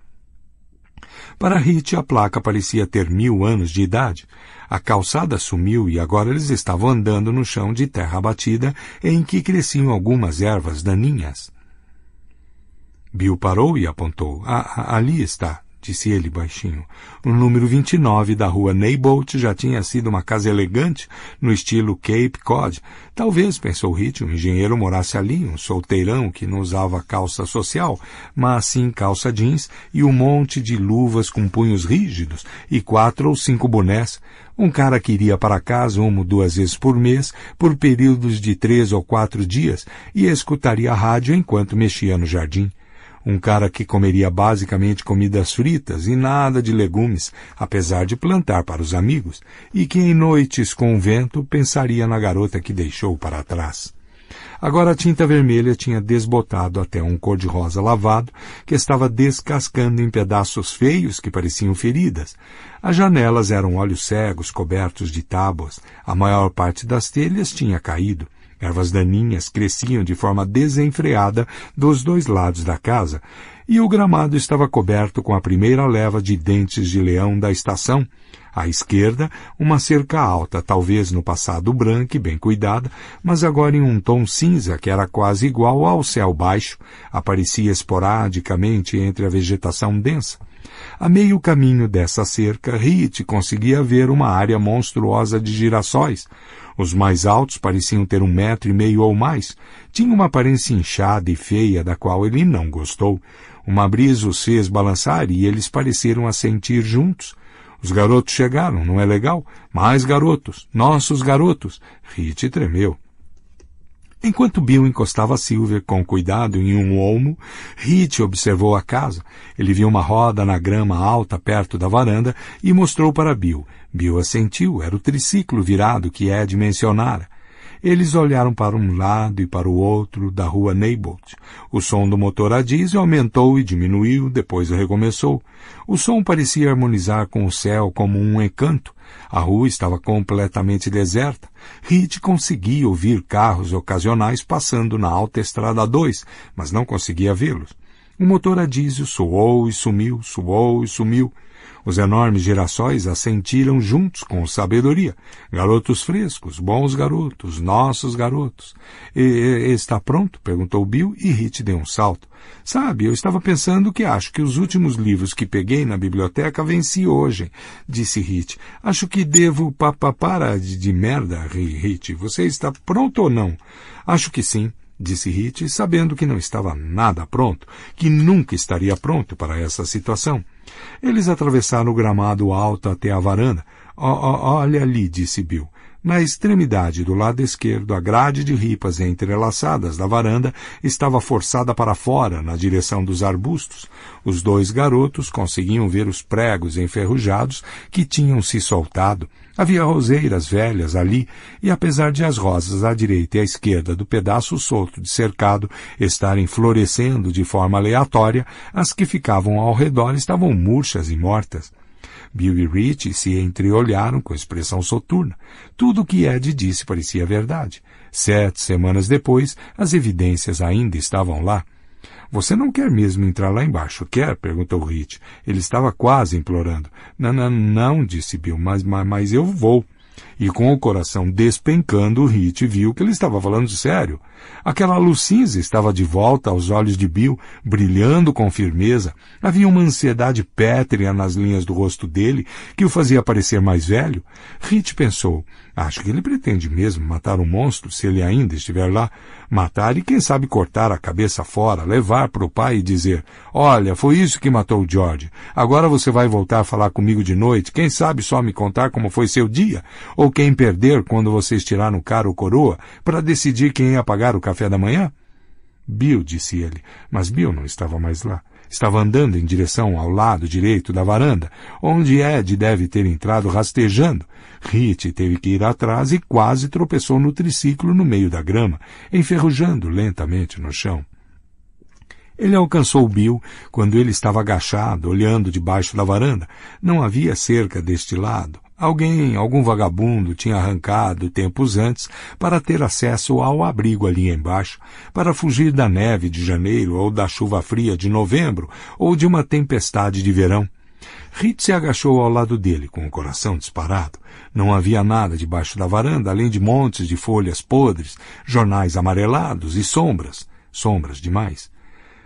Para Hit, a placa parecia ter mil anos de idade. A calçada sumiu e agora eles estavam andando no chão de terra batida em que cresciam algumas ervas daninhas. Bill parou e apontou. A, a, ali está disse ele baixinho. O número 29 da rua Neybolt já tinha sido uma casa elegante, no estilo Cape Cod. Talvez, pensou Hit, um engenheiro morasse ali, um solteirão que não usava calça social, mas sim calça jeans e um monte de luvas com punhos rígidos e quatro ou cinco bonés. Um cara que iria para casa uma ou duas vezes por mês, por períodos de três ou quatro dias, e escutaria a rádio enquanto mexia no jardim. Um cara que comeria basicamente comidas fritas e nada de legumes, apesar de plantar para os amigos, e que em noites com o vento pensaria na garota que deixou para trás. Agora a tinta vermelha tinha desbotado até um cor-de-rosa lavado, que estava descascando em pedaços feios que pareciam feridas. As janelas eram olhos cegos cobertos de tábuas. A maior parte das telhas tinha caído. Ervas daninhas cresciam de forma desenfreada dos dois lados da casa, e o gramado estava coberto com a primeira leva de dentes de leão da estação. À esquerda, uma cerca alta, talvez no passado branca e bem cuidada, mas agora em um tom cinza que era quase igual ao céu baixo, aparecia esporadicamente entre a vegetação densa. A meio caminho dessa cerca, Riet conseguia ver uma área monstruosa de girassóis, os mais altos pareciam ter um metro e meio ou mais. Tinha uma aparência inchada e feia, da qual ele não gostou. Uma brisa os fez balançar e eles pareceram a sentir juntos. Os garotos chegaram, não é legal? Mais garotos, nossos garotos. Rite tremeu. Enquanto Bill encostava Silver com cuidado em um olmo, Hit observou a casa. Ele viu uma roda na grama alta perto da varanda e mostrou para Bill. Bill assentiu, era o triciclo virado que é Ed mencionara. Eles olharam para um lado e para o outro da rua Neibolt. O som do motor a diesel aumentou e diminuiu, depois recomeçou. O som parecia harmonizar com o céu como um encanto. A rua estava completamente deserta. Reed conseguia ouvir carros ocasionais passando na Autoestrada 2, mas não conseguia vê-los. O motor a diesel suou e sumiu, suou e sumiu, os enormes girassóis assentiram juntos com sabedoria. Garotos frescos, bons garotos, nossos garotos. E, e, está pronto? perguntou Bill e Hit deu um salto. Sabe, eu estava pensando que acho que os últimos livros que peguei na biblioteca venci hoje, disse Hit. Acho que devo papapara de, de merda, Hit. Você está pronto ou não? Acho que sim disse Hit, sabendo que não estava nada pronto, que nunca estaria pronto para essa situação. Eles atravessaram o gramado alto até a varanda. olha ali, disse Bill. Na extremidade do lado esquerdo, a grade de ripas entrelaçadas da varanda estava forçada para fora, na direção dos arbustos. Os dois garotos conseguiam ver os pregos enferrujados que tinham se soltado. Havia roseiras velhas ali, e apesar de as rosas à direita e à esquerda do pedaço solto de cercado estarem florescendo de forma aleatória, as que ficavam ao redor estavam murchas e mortas. Bill e Rich se entreolharam com expressão soturna. Tudo o que Ed disse parecia verdade. Sete semanas depois, as evidências ainda estavam lá. Você não quer mesmo entrar lá embaixo, quer? perguntou Rich. Ele estava quase implorando. Não, não, não, disse Bill, mas, mas, mas eu vou. E com o coração despencando, Hit viu que ele estava falando sério. Aquela luz cinza estava de volta aos olhos de Bill, brilhando com firmeza. Havia uma ansiedade pétrea nas linhas do rosto dele, que o fazia parecer mais velho. Hit pensou, acho que ele pretende mesmo matar o um monstro, se ele ainda estiver lá matar e quem sabe cortar a cabeça fora, levar para o pai e dizer: Olha, foi isso que matou o George. Agora você vai voltar a falar comigo de noite, quem sabe só me contar como foi seu dia, ou quem perder quando vocês estiver no carro o coroa, para decidir quem ia pagar o café da manhã? Bill, disse ele, mas Bill não estava mais lá. Estava andando em direção ao lado direito da varanda, onde Ed deve ter entrado rastejando. Rit teve que ir atrás e quase tropeçou no triciclo no meio da grama, enferrujando lentamente no chão. Ele alcançou Bill quando ele estava agachado, olhando debaixo da varanda. Não havia cerca deste lado. Alguém, algum vagabundo, tinha arrancado tempos antes para ter acesso ao abrigo ali embaixo, para fugir da neve de janeiro ou da chuva fria de novembro ou de uma tempestade de verão. Rit se agachou ao lado dele, com o coração disparado. Não havia nada debaixo da varanda, além de montes de folhas podres, jornais amarelados e sombras. Sombras demais.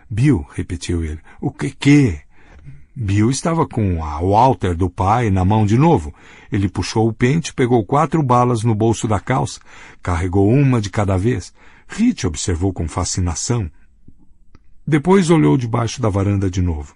Bill, repetiu ele. O que que? Bill estava com a Walter do pai na mão de novo. Ele puxou o pente, pegou quatro balas no bolso da calça, carregou uma de cada vez. Rich observou com fascinação. Depois olhou debaixo da varanda de novo.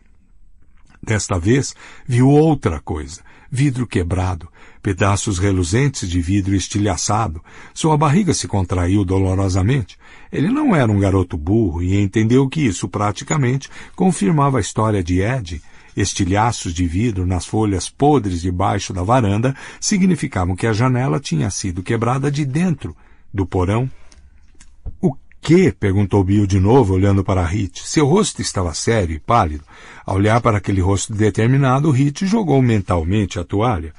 Desta vez, viu outra coisa. Vidro quebrado, pedaços reluzentes de vidro estilhaçado. Sua barriga se contraiu dolorosamente. Ele não era um garoto burro e entendeu que isso praticamente confirmava a história de Ed Estilhaços de vidro nas folhas podres debaixo da varanda significavam que a janela tinha sido quebrada de dentro, do porão. O que? perguntou Bill de novo, olhando para Hit. Seu rosto estava sério e pálido. Ao olhar para aquele rosto determinado, Hit jogou mentalmente a toalha.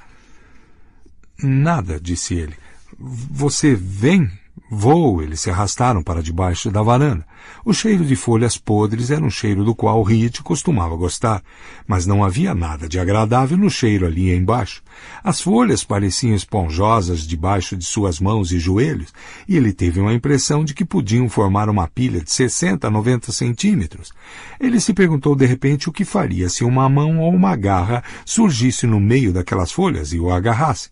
Nada, disse ele. Você vem? Vou, eles se arrastaram para debaixo da varanda. O cheiro de folhas podres era um cheiro do qual Riet costumava gostar, mas não havia nada de agradável no cheiro ali embaixo. As folhas pareciam esponjosas debaixo de suas mãos e joelhos, e ele teve uma impressão de que podiam formar uma pilha de 60 a 90 centímetros. Ele se perguntou de repente o que faria se uma mão ou uma garra surgisse no meio daquelas folhas e o agarrasse.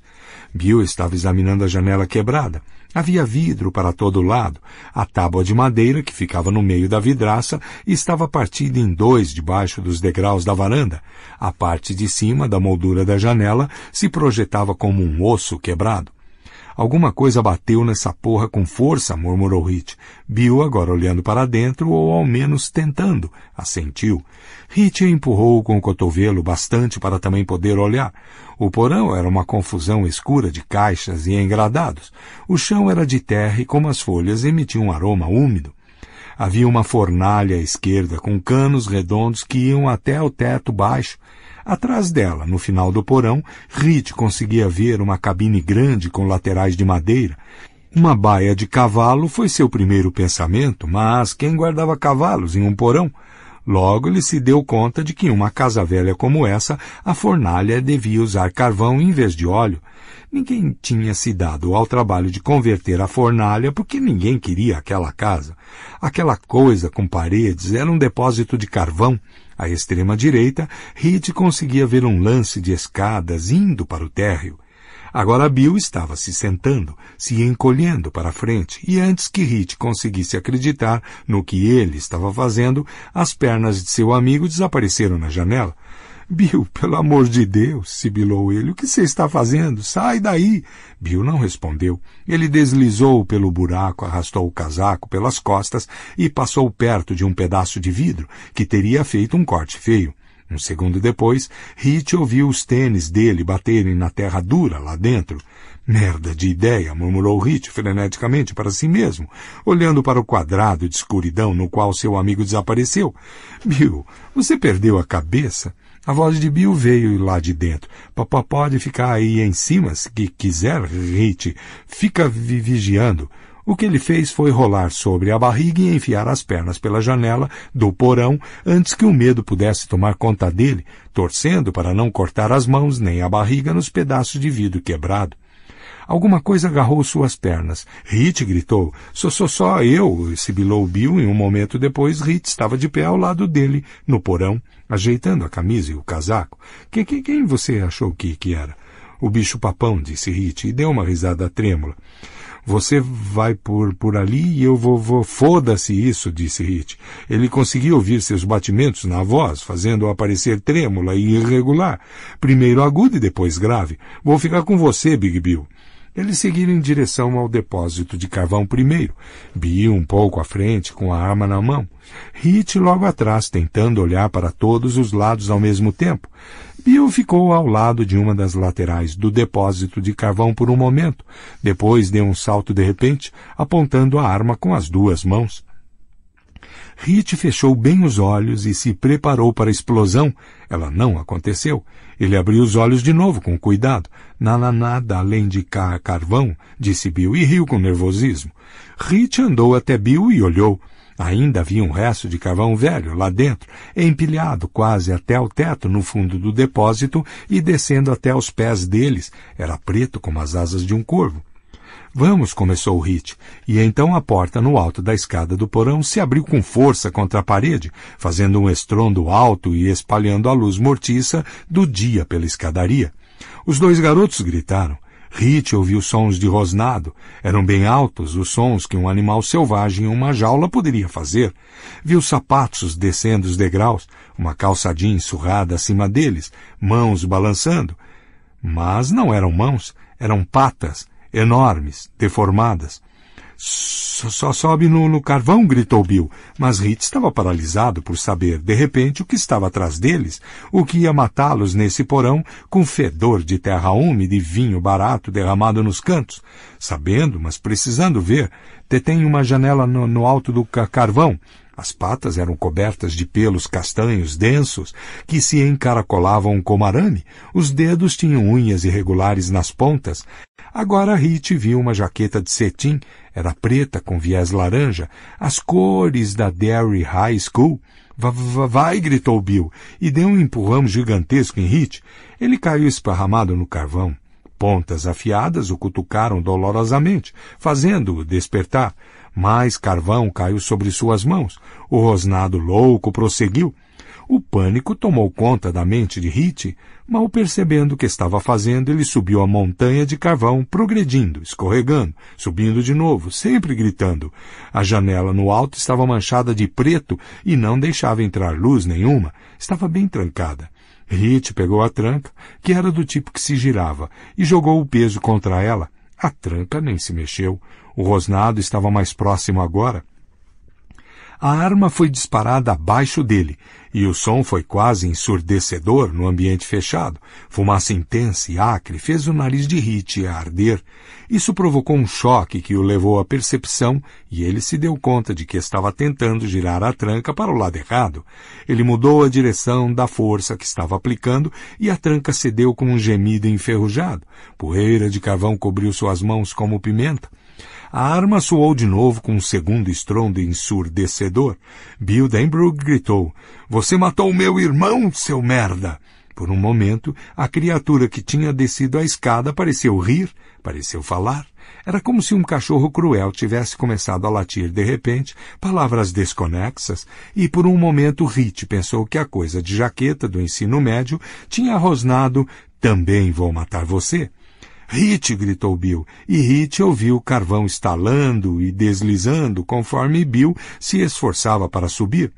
Bill estava examinando a janela quebrada. Havia vidro para todo lado. A tábua de madeira, que ficava no meio da vidraça, estava partida em dois debaixo dos degraus da varanda. A parte de cima da moldura da janela se projetava como um osso quebrado. Alguma coisa bateu nessa porra com força, murmurou Hit. Bill, agora olhando para dentro, ou ao menos tentando, assentiu. Hit empurrou com o cotovelo bastante para também poder olhar. O porão era uma confusão escura de caixas e engradados. O chão era de terra e, como as folhas, emitia um aroma úmido. Havia uma fornalha à esquerda com canos redondos que iam até o teto baixo Atrás dela, no final do porão, Rit conseguia ver uma cabine grande com laterais de madeira. Uma baia de cavalo foi seu primeiro pensamento, mas quem guardava cavalos em um porão? Logo ele se deu conta de que em uma casa velha como essa, a fornalha devia usar carvão em vez de óleo. Ninguém tinha se dado ao trabalho de converter a fornalha porque ninguém queria aquela casa. Aquela coisa com paredes era um depósito de carvão. A extrema-direita, Reed conseguia ver um lance de escadas indo para o térreo. Agora Bill estava se sentando, se encolhendo para a frente, e antes que Rite conseguisse acreditar no que ele estava fazendo, as pernas de seu amigo desapareceram na janela, Bill, pelo amor de Deus, sibilou ele, o que você está fazendo? Sai daí! Bill não respondeu. Ele deslizou pelo buraco, arrastou o casaco pelas costas e passou perto de um pedaço de vidro que teria feito um corte feio. Um segundo depois, Hit ouviu os tênis dele baterem na terra dura lá dentro. Merda de ideia, murmurou Hit freneticamente para si mesmo, olhando para o quadrado de escuridão no qual seu amigo desapareceu. Bill, você perdeu a cabeça? A voz de Bill veio lá de dentro. Papá pode ficar aí em cima se quiser, Rite. Fica vigiando. O que ele fez foi rolar sobre a barriga e enfiar as pernas pela janela do porão antes que o medo pudesse tomar conta dele, torcendo para não cortar as mãos nem a barriga nos pedaços de vidro quebrado. Alguma coisa agarrou suas pernas. Rit gritou. Sou, sou só eu, sibilou Bill e um momento depois Rit estava de pé ao lado dele, no porão ajeitando a camisa e o casaco. Que, que quem você achou que, que era? O bicho papão, disse Hit, e deu uma risada trêmula. Você vai por, por ali e eu vou, vou foda-se isso, disse Hit. Ele conseguia ouvir seus batimentos na voz, fazendo-a parecer trêmula e irregular. Primeiro agudo e depois grave. Vou ficar com você, Big Bill. Eles seguiram em direção ao depósito de carvão primeiro, Bill um pouco à frente, com a arma na mão, Hit logo atrás, tentando olhar para todos os lados ao mesmo tempo. Bill ficou ao lado de uma das laterais do depósito de carvão por um momento, depois deu um salto de repente, apontando a arma com as duas mãos. Hit fechou bem os olhos e se preparou para a explosão. Ela não aconteceu, ele abriu os olhos de novo, com cuidado. Não nada além de car carvão, disse Bill, e riu com nervosismo. Rich andou até Bill e olhou. Ainda havia um resto de carvão velho lá dentro, empilhado quase até o teto no fundo do depósito e descendo até os pés deles. Era preto como as asas de um corvo. Vamos, começou o Hit, e então a porta no alto da escada do porão se abriu com força contra a parede, fazendo um estrondo alto e espalhando a luz mortiça do dia pela escadaria. Os dois garotos gritaram. Hit ouviu sons de rosnado. Eram bem altos os sons que um animal selvagem em uma jaula poderia fazer. Viu sapatos descendo os degraus, uma calçadinha surrada acima deles, mãos balançando. Mas não eram mãos, eram patas enormes, deformadas. Só sobe no, no carvão, gritou Bill. Mas Rit estava paralisado por saber, de repente, o que estava atrás deles, o que ia matá-los nesse porão com fedor de terra úmida e vinho barato derramado nos cantos. Sabendo, mas precisando ver, detém uma janela no, no alto do ca carvão, as patas eram cobertas de pelos castanhos densos que se encaracolavam como arame. Os dedos tinham unhas irregulares nas pontas Agora Rite viu uma jaqueta de cetim, era preta com viés laranja, as cores da Derry High School. Vá, vá, Vai! gritou Bill, e deu um empurrão gigantesco em Rite. Ele caiu esparramado no carvão. Pontas afiadas o cutucaram dolorosamente, fazendo-o despertar. Mais carvão caiu sobre suas mãos. O rosnado louco prosseguiu. O pânico tomou conta da mente de Rite. Mal percebendo o que estava fazendo, ele subiu a montanha de carvão, progredindo, escorregando, subindo de novo, sempre gritando. A janela no alto estava manchada de preto e não deixava entrar luz nenhuma. Estava bem trancada. Rit pegou a tranca, que era do tipo que se girava, e jogou o peso contra ela. A tranca nem se mexeu. O rosnado estava mais próximo agora. A arma foi disparada abaixo dele e o som foi quase ensurdecedor no ambiente fechado. Fumaça intensa e acre fez o nariz de Hit arder. Isso provocou um choque que o levou à percepção e ele se deu conta de que estava tentando girar a tranca para o lado errado. Ele mudou a direção da força que estava aplicando e a tranca cedeu com um gemido enferrujado. Poeira de carvão cobriu suas mãos como pimenta. A arma soou de novo com um segundo estrondo ensurdecedor. Bildenbrug gritou, Você matou meu irmão, seu merda! Por um momento, a criatura que tinha descido a escada pareceu rir, pareceu falar. Era como se um cachorro cruel tivesse começado a latir de repente, palavras desconexas, e por um momento Rit pensou que a coisa de jaqueta do ensino médio tinha rosnado Também vou matar você. Hit! gritou Bill, e Hit ouviu o carvão estalando e deslizando conforme Bill se esforçava para subir.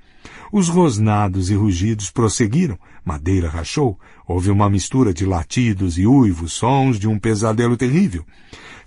Os rosnados e rugidos prosseguiram, madeira rachou, houve uma mistura de latidos e uivos, sons de um pesadelo terrível.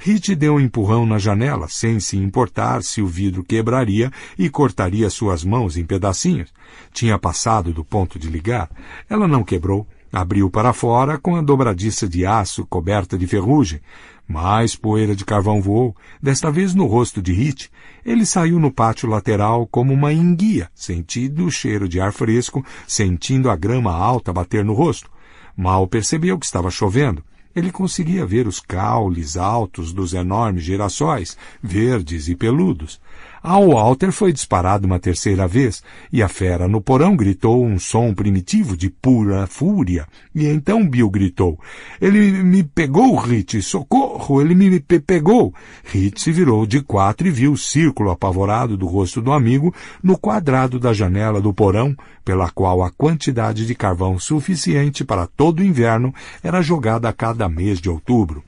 Hit deu um empurrão na janela, sem se importar se o vidro quebraria e cortaria suas mãos em pedacinhos. Tinha passado do ponto de ligar. Ela não quebrou, Abriu para fora com a dobradiça de aço coberta de ferrugem. Mais poeira de carvão voou, desta vez no rosto de Hit. Ele saiu no pátio lateral como uma enguia, sentindo o cheiro de ar fresco, sentindo a grama alta bater no rosto. Mal percebeu que estava chovendo. Ele conseguia ver os caules altos dos enormes girassóis, verdes e peludos. Ao alter foi disparado uma terceira vez, e a fera no porão gritou um som primitivo de pura fúria. E então Bill gritou, ele me pegou, Rit, socorro, ele me pe pegou. Rit se virou de quatro e viu o círculo apavorado do rosto do amigo no quadrado da janela do porão, pela qual a quantidade de carvão suficiente para todo o inverno era jogada a cada mês de outubro.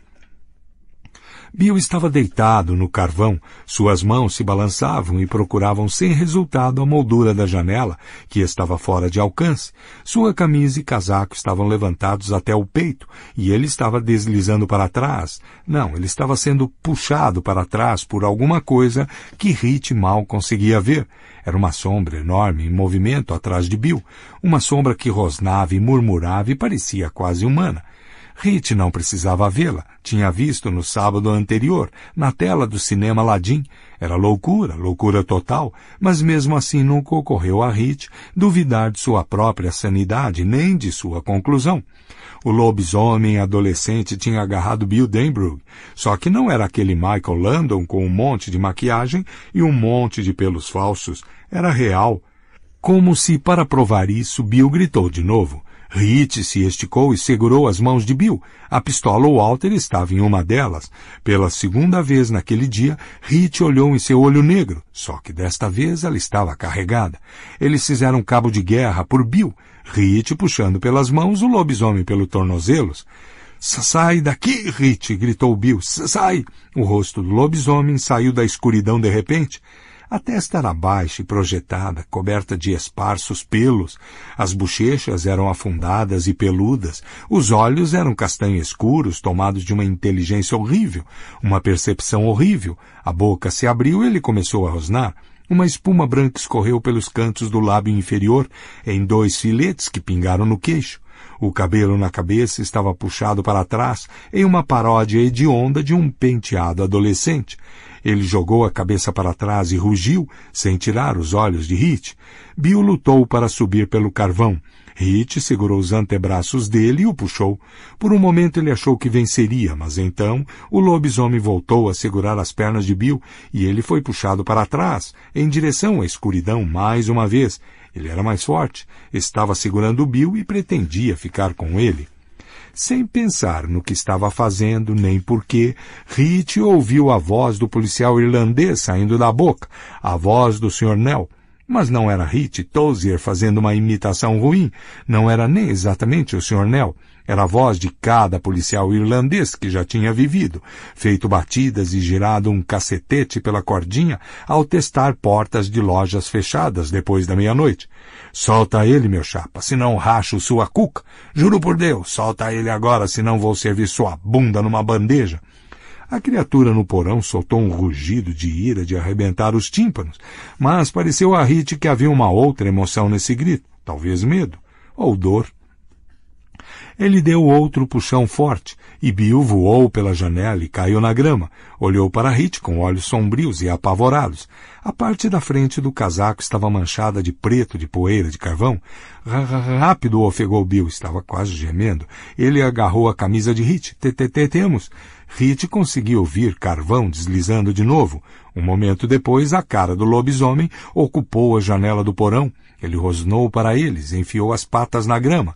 Bill estava deitado no carvão, suas mãos se balançavam e procuravam sem resultado a moldura da janela, que estava fora de alcance. Sua camisa e casaco estavam levantados até o peito e ele estava deslizando para trás. Não, ele estava sendo puxado para trás por alguma coisa que Rit mal conseguia ver. Era uma sombra enorme em movimento atrás de Bill, uma sombra que rosnava e murmurava e parecia quase humana. Rit não precisava vê-la. Tinha visto no sábado anterior, na tela do cinema Ladim. Era loucura, loucura total, mas mesmo assim nunca ocorreu a Rit duvidar de sua própria sanidade, nem de sua conclusão. O lobisomem adolescente tinha agarrado Bill Denbrough, só que não era aquele Michael Landon com um monte de maquiagem e um monte de pelos falsos. Era real. Como se para provar isso, Bill gritou de novo. Rite se esticou e segurou as mãos de Bill. A pistola ou Walter estava em uma delas. Pela segunda vez naquele dia, Rite olhou em seu olho negro, só que desta vez ela estava carregada. Eles fizeram cabo de guerra por Bill, Rite puxando pelas mãos o lobisomem pelo tornozelos. Sai daqui, Rit! gritou Bill. Sai! O rosto do lobisomem saiu da escuridão de repente. A testa era baixa e projetada, coberta de esparsos pelos. As bochechas eram afundadas e peludas. Os olhos eram castanho escuros, tomados de uma inteligência horrível, uma percepção horrível. A boca se abriu e ele começou a rosnar. Uma espuma branca escorreu pelos cantos do lábio inferior, em dois filetes que pingaram no queixo. O cabelo na cabeça estava puxado para trás em uma paródia hedionda de um penteado adolescente. Ele jogou a cabeça para trás e rugiu, sem tirar os olhos de Hit. Bill lutou para subir pelo carvão. Hit segurou os antebraços dele e o puxou. Por um momento ele achou que venceria, mas então o lobisomem voltou a segurar as pernas de Bill e ele foi puxado para trás, em direção à escuridão mais uma vez. Ele era mais forte, estava segurando Bill e pretendia ficar com ele. Sem pensar no que estava fazendo nem porquê, Rite ouviu a voz do policial irlandês saindo da boca, a voz do Sr. Nell. Mas não era Rite Tozier fazendo uma imitação ruim, não era nem exatamente o Sr. Nell. Era a voz de cada policial irlandês que já tinha vivido, feito batidas e girado um cacetete pela cordinha ao testar portas de lojas fechadas depois da meia-noite. Solta ele, meu chapa, senão racho sua cuca. Juro por Deus, solta ele agora, senão vou servir sua bunda numa bandeja. A criatura no porão soltou um rugido de ira de arrebentar os tímpanos, mas pareceu a Rite que havia uma outra emoção nesse grito, talvez medo ou dor ele deu outro puxão forte, e Bill voou pela janela e caiu na grama. Olhou para Hit com olhos sombrios e apavorados. A parte da frente do casaco estava manchada de preto, de poeira, de carvão. R Rápido, ofegou Bill, estava quase gemendo. Ele agarrou a camisa de Hit. t, temos. Hit conseguiu ouvir carvão deslizando de novo. Um momento depois, a cara do lobisomem ocupou a janela do porão. Ele rosnou para eles, enfiou as patas na grama.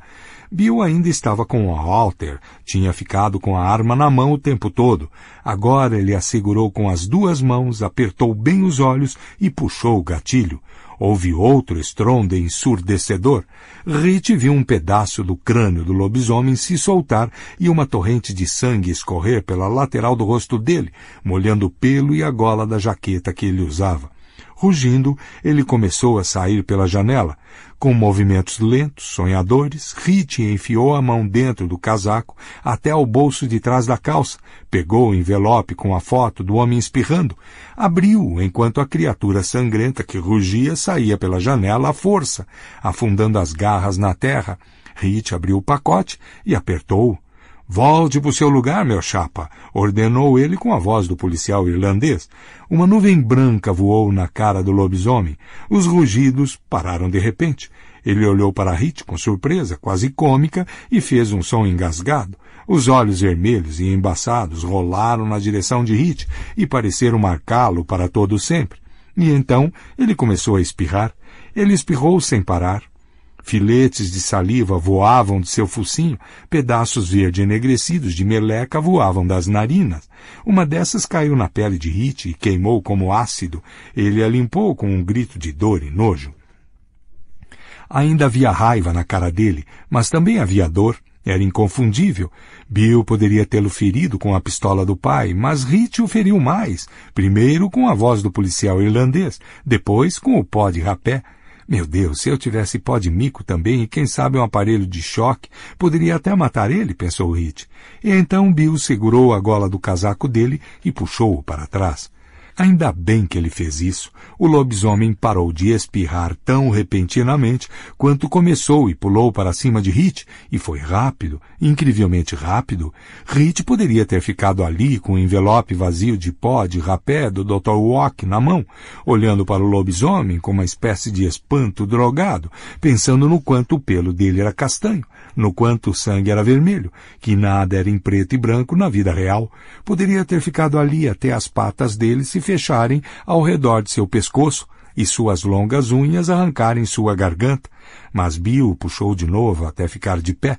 Bill ainda estava com o halter, tinha ficado com a arma na mão o tempo todo. Agora ele a segurou com as duas mãos, apertou bem os olhos e puxou o gatilho. Houve outro estrondo ensurdecedor. Rit viu um pedaço do crânio do lobisomem se soltar e uma torrente de sangue escorrer pela lateral do rosto dele, molhando o pelo e a gola da jaqueta que ele usava. Rugindo, ele começou a sair pela janela. Com movimentos lentos, sonhadores, Rite enfiou a mão dentro do casaco até ao bolso de trás da calça, pegou o envelope com a foto do homem espirrando, abriu-o enquanto a criatura sangrenta que rugia saía pela janela à força, afundando as garras na terra. Rite abriu o pacote e apertou-o. Volte para o seu lugar, meu chapa, ordenou ele com a voz do policial irlandês. Uma nuvem branca voou na cara do lobisomem. Os rugidos pararam de repente. Ele olhou para Hit com surpresa, quase cômica, e fez um som engasgado. Os olhos vermelhos e embaçados rolaram na direção de Hit e pareceram marcá-lo para todo sempre. E então ele começou a espirrar. Ele espirrou sem parar, Filetes de saliva voavam de seu focinho, pedaços verde enegrecidos de meleca voavam das narinas. Uma dessas caiu na pele de Hit e queimou como ácido. Ele a limpou com um grito de dor e nojo. Ainda havia raiva na cara dele, mas também havia dor. Era inconfundível. Bill poderia tê-lo ferido com a pistola do pai, mas Rite o feriu mais, primeiro com a voz do policial irlandês, depois com o pó de rapé. Meu Deus, se eu tivesse pó de mico também e quem sabe um aparelho de choque, poderia até matar ele, pensou Hit. E então Bill segurou a gola do casaco dele e puxou-o para trás. Ainda bem que ele fez isso. O lobisomem parou de espirrar tão repentinamente quanto começou e pulou para cima de Hit, e foi rápido, incrivelmente rápido. Hit poderia ter ficado ali com o um envelope vazio de pó de rapé do Dr. Walk na mão, olhando para o lobisomem com uma espécie de espanto drogado, pensando no quanto o pelo dele era castanho, no quanto o sangue era vermelho, que nada era em preto e branco na vida real, poderia ter ficado ali até as patas dele se fecharem ao redor de seu pescoço e suas longas unhas arrancarem sua garganta, mas Bill o puxou de novo até ficar de pé.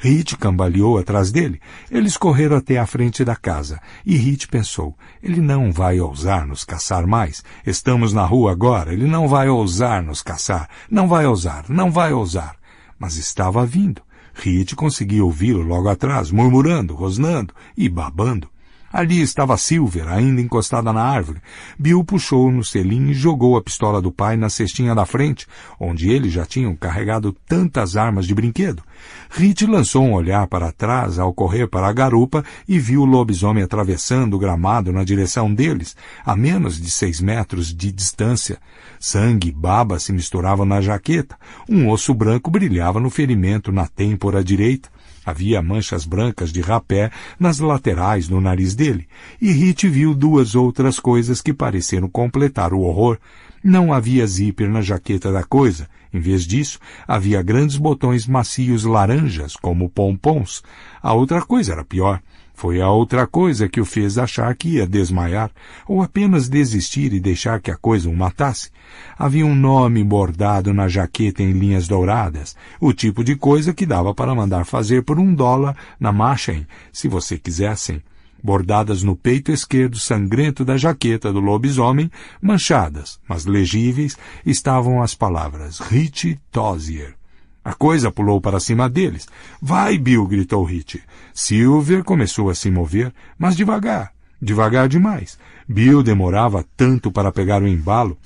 Hit cambaleou atrás dele. Eles correram até a frente da casa e Hit pensou: ele não vai ousar nos caçar mais. Estamos na rua agora. Ele não vai ousar nos caçar. Não vai ousar, não vai ousar. Mas estava vindo. Riet conseguia ouvi-lo logo atrás, murmurando, rosnando e babando. Ali estava Silver, ainda encostada na árvore. Bill puxou no selim e jogou a pistola do pai na cestinha da frente, onde eles já tinham carregado tantas armas de brinquedo. Rit lançou um olhar para trás ao correr para a garupa e viu o lobisomem atravessando o gramado na direção deles, a menos de seis metros de distância. Sangue e baba se misturavam na jaqueta. Um osso branco brilhava no ferimento na têmpora direita. Havia manchas brancas de rapé nas laterais do nariz dele, e Hit viu duas outras coisas que pareceram completar o horror. Não havia zíper na jaqueta da coisa. Em vez disso, havia grandes botões macios laranjas, como pompons. A outra coisa era pior. Foi a outra coisa que o fez achar que ia desmaiar, ou apenas desistir e deixar que a coisa o matasse. Havia um nome bordado na jaqueta em linhas douradas, o tipo de coisa que dava para mandar fazer por um dólar na Machen, se você quisessem. Bordadas no peito esquerdo sangrento da jaqueta do lobisomem, manchadas, mas legíveis, estavam as palavras Rit Tozier. A coisa pulou para cima deles. Vai, Bill! gritou Hit. Silver começou a se mover, mas devagar, devagar demais. Bill demorava tanto para pegar o embalo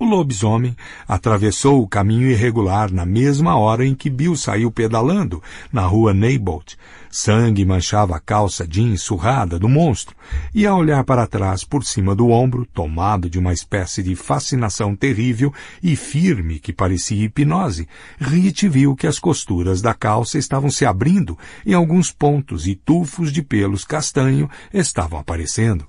o lobisomem atravessou o caminho irregular na mesma hora em que Bill saiu pedalando na rua Neibolt. Sangue manchava a calça jeans surrada do monstro, e a olhar para trás por cima do ombro, tomado de uma espécie de fascinação terrível e firme que parecia hipnose, Rit viu que as costuras da calça estavam se abrindo em alguns pontos e tufos de pelos castanho estavam aparecendo.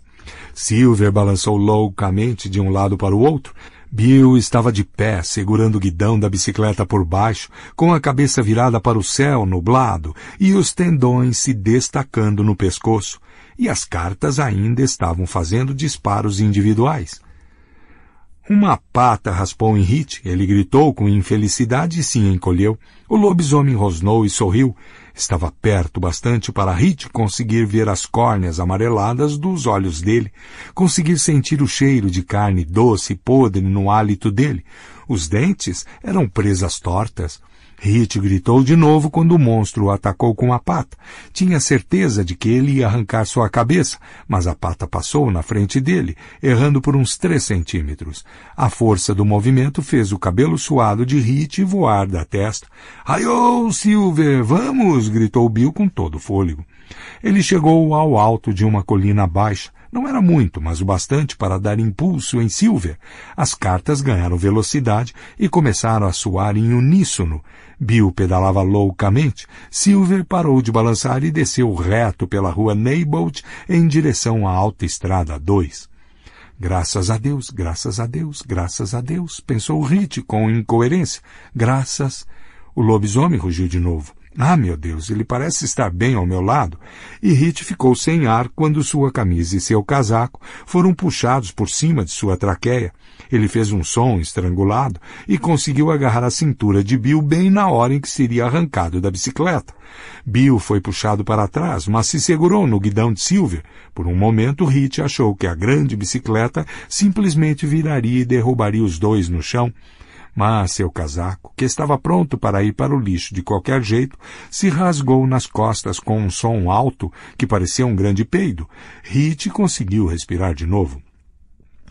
Silver balançou loucamente de um lado para o outro, Bill estava de pé, segurando o guidão da bicicleta por baixo, com a cabeça virada para o céu nublado e os tendões se destacando no pescoço, e as cartas ainda estavam fazendo disparos individuais. Uma pata raspou em Hit, ele gritou com infelicidade e se encolheu. O lobisomem rosnou e sorriu, Estava perto bastante para Hit conseguir ver as córneas amareladas dos olhos dele, conseguir sentir o cheiro de carne doce e podre no hálito dele. Os dentes eram presas tortas, Hit gritou de novo quando o monstro o atacou com a pata. Tinha certeza de que ele ia arrancar sua cabeça, mas a pata passou na frente dele, errando por uns três centímetros. A força do movimento fez o cabelo suado de Hit voar da testa. Raiou, Silver, vamos! gritou Bill com todo o fôlego. Ele chegou ao alto de uma colina baixa, não era muito, mas o bastante para dar impulso em Silver. As cartas ganharam velocidade e começaram a soar em uníssono. Bill pedalava loucamente. Silver parou de balançar e desceu reto pela rua Neibold em direção à Autoestrada 2. Graças a Deus, graças a Deus, graças a Deus, pensou Rit com incoerência. Graças. O lobisomem rugiu de novo. Ah, meu Deus, ele parece estar bem ao meu lado. E Hit ficou sem ar quando sua camisa e seu casaco foram puxados por cima de sua traqueia. Ele fez um som estrangulado e conseguiu agarrar a cintura de Bill bem na hora em que seria arrancado da bicicleta. Bill foi puxado para trás, mas se segurou no guidão de Silver. Por um momento, Hit achou que a grande bicicleta simplesmente viraria e derrubaria os dois no chão. Mas seu casaco, que estava pronto para ir para o lixo de qualquer jeito, se rasgou nas costas com um som alto que parecia um grande peido. Hit conseguiu respirar de novo.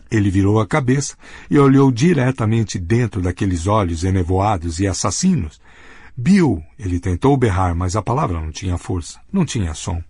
Ele virou a cabeça e olhou diretamente dentro daqueles olhos enevoados e assassinos. Bill! Ele tentou berrar, mas a palavra não tinha força, não tinha som.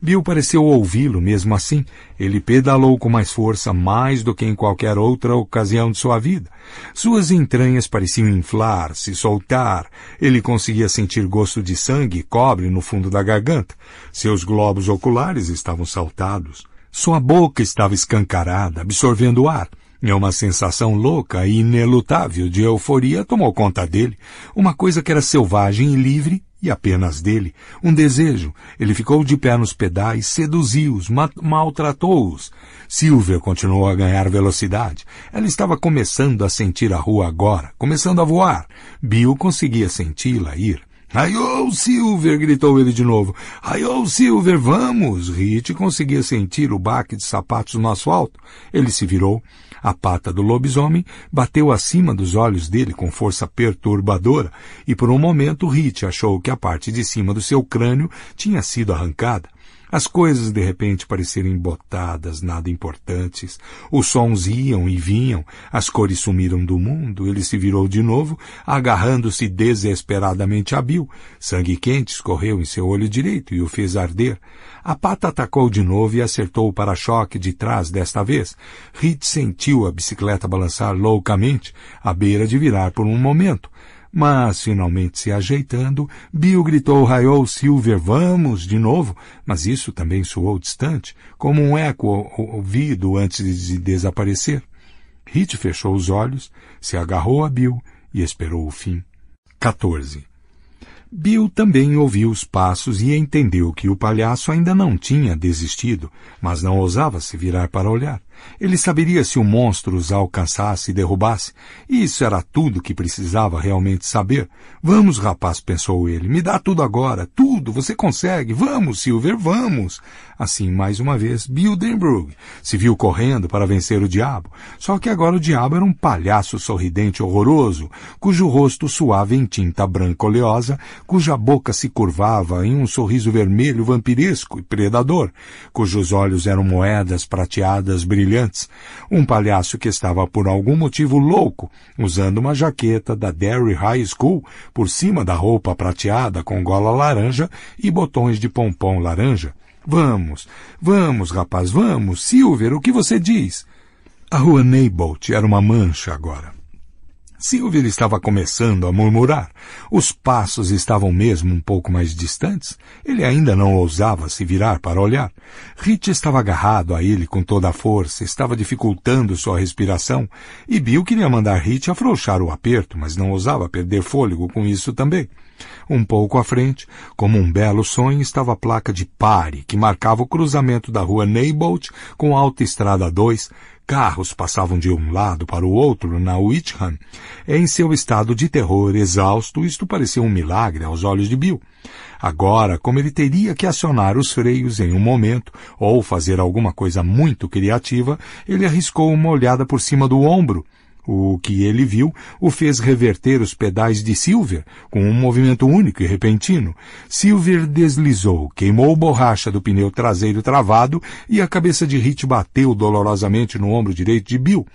Bill pareceu ouvi-lo mesmo assim. Ele pedalou com mais força, mais do que em qualquer outra ocasião de sua vida. Suas entranhas pareciam inflar, se soltar. Ele conseguia sentir gosto de sangue e cobre no fundo da garganta. Seus globos oculares estavam saltados. Sua boca estava escancarada, absorvendo o ar. E é uma sensação louca e inelutável de euforia tomou conta dele. Uma coisa que era selvagem e livre e apenas dele, um desejo. Ele ficou de pé nos pedais, seduziu-os, ma maltratou-os. Silvia continuou a ganhar velocidade. Ela estava começando a sentir a rua agora, começando a voar. Bill conseguia senti-la ir. Raiou, Silver! gritou ele de novo. Raiou, Silver! Vamos! Rit conseguia sentir o baque de sapatos no asfalto. Ele se virou. A pata do lobisomem bateu acima dos olhos dele com força perturbadora e por um momento Rit achou que a parte de cima do seu crânio tinha sido arrancada. As coisas de repente pareceram botadas, nada importantes. Os sons iam e vinham, as cores sumiram do mundo, ele se virou de novo, agarrando-se desesperadamente a Bill. Sangue quente escorreu em seu olho direito e o fez arder. A pata atacou de novo e acertou o para-choque de trás desta vez. Reed sentiu a bicicleta balançar loucamente, à beira de virar por um momento. Mas, finalmente se ajeitando, Bill gritou Raiou Silver, vamos, de novo, mas isso também soou distante, como um eco ouvido antes de desaparecer. Hit fechou os olhos, se agarrou a Bill e esperou o fim. 14. Bill também ouviu os passos e entendeu que o palhaço ainda não tinha desistido, mas não ousava se virar para olhar. Ele saberia se o monstro os alcançasse e derrubasse, e isso era tudo que precisava realmente saber. Vamos, rapaz, pensou ele, me dá tudo agora, tudo, você consegue, vamos, Silver, vamos. Assim, mais uma vez, Bildenbrug se viu correndo para vencer o diabo, só que agora o diabo era um palhaço sorridente horroroso, cujo rosto suava em tinta branca oleosa, cuja boca se curvava em um sorriso vermelho vampiresco e predador, cujos olhos eram moedas prateadas brilhantes brilhantes, um palhaço que estava por algum motivo louco, usando uma jaqueta da Derry High School por cima da roupa prateada com gola laranja e botões de pompom laranja. Vamos, vamos, rapaz, vamos, Silver, o que você diz? A rua Neybolt era uma mancha agora. Silvia estava começando a murmurar. Os passos estavam mesmo um pouco mais distantes. Ele ainda não ousava se virar para olhar. Rit estava agarrado a ele com toda a força, estava dificultando sua respiração, e Bill queria mandar Rit afrouxar o aperto, mas não ousava perder fôlego com isso também. Um pouco à frente, como um belo sonho, estava a placa de pare que marcava o cruzamento da rua Neibolt com a Autoestrada 2. Carros passavam de um lado para o outro na Whitham. Em seu estado de terror exausto, isto parecia um milagre aos olhos de Bill. Agora, como ele teria que acionar os freios em um momento ou fazer alguma coisa muito criativa, ele arriscou uma olhada por cima do ombro o que ele viu o fez reverter os pedais de Silver com um movimento único e repentino. Silver deslizou, queimou borracha do pneu traseiro travado e a cabeça de Hit bateu dolorosamente no ombro direito de Bill.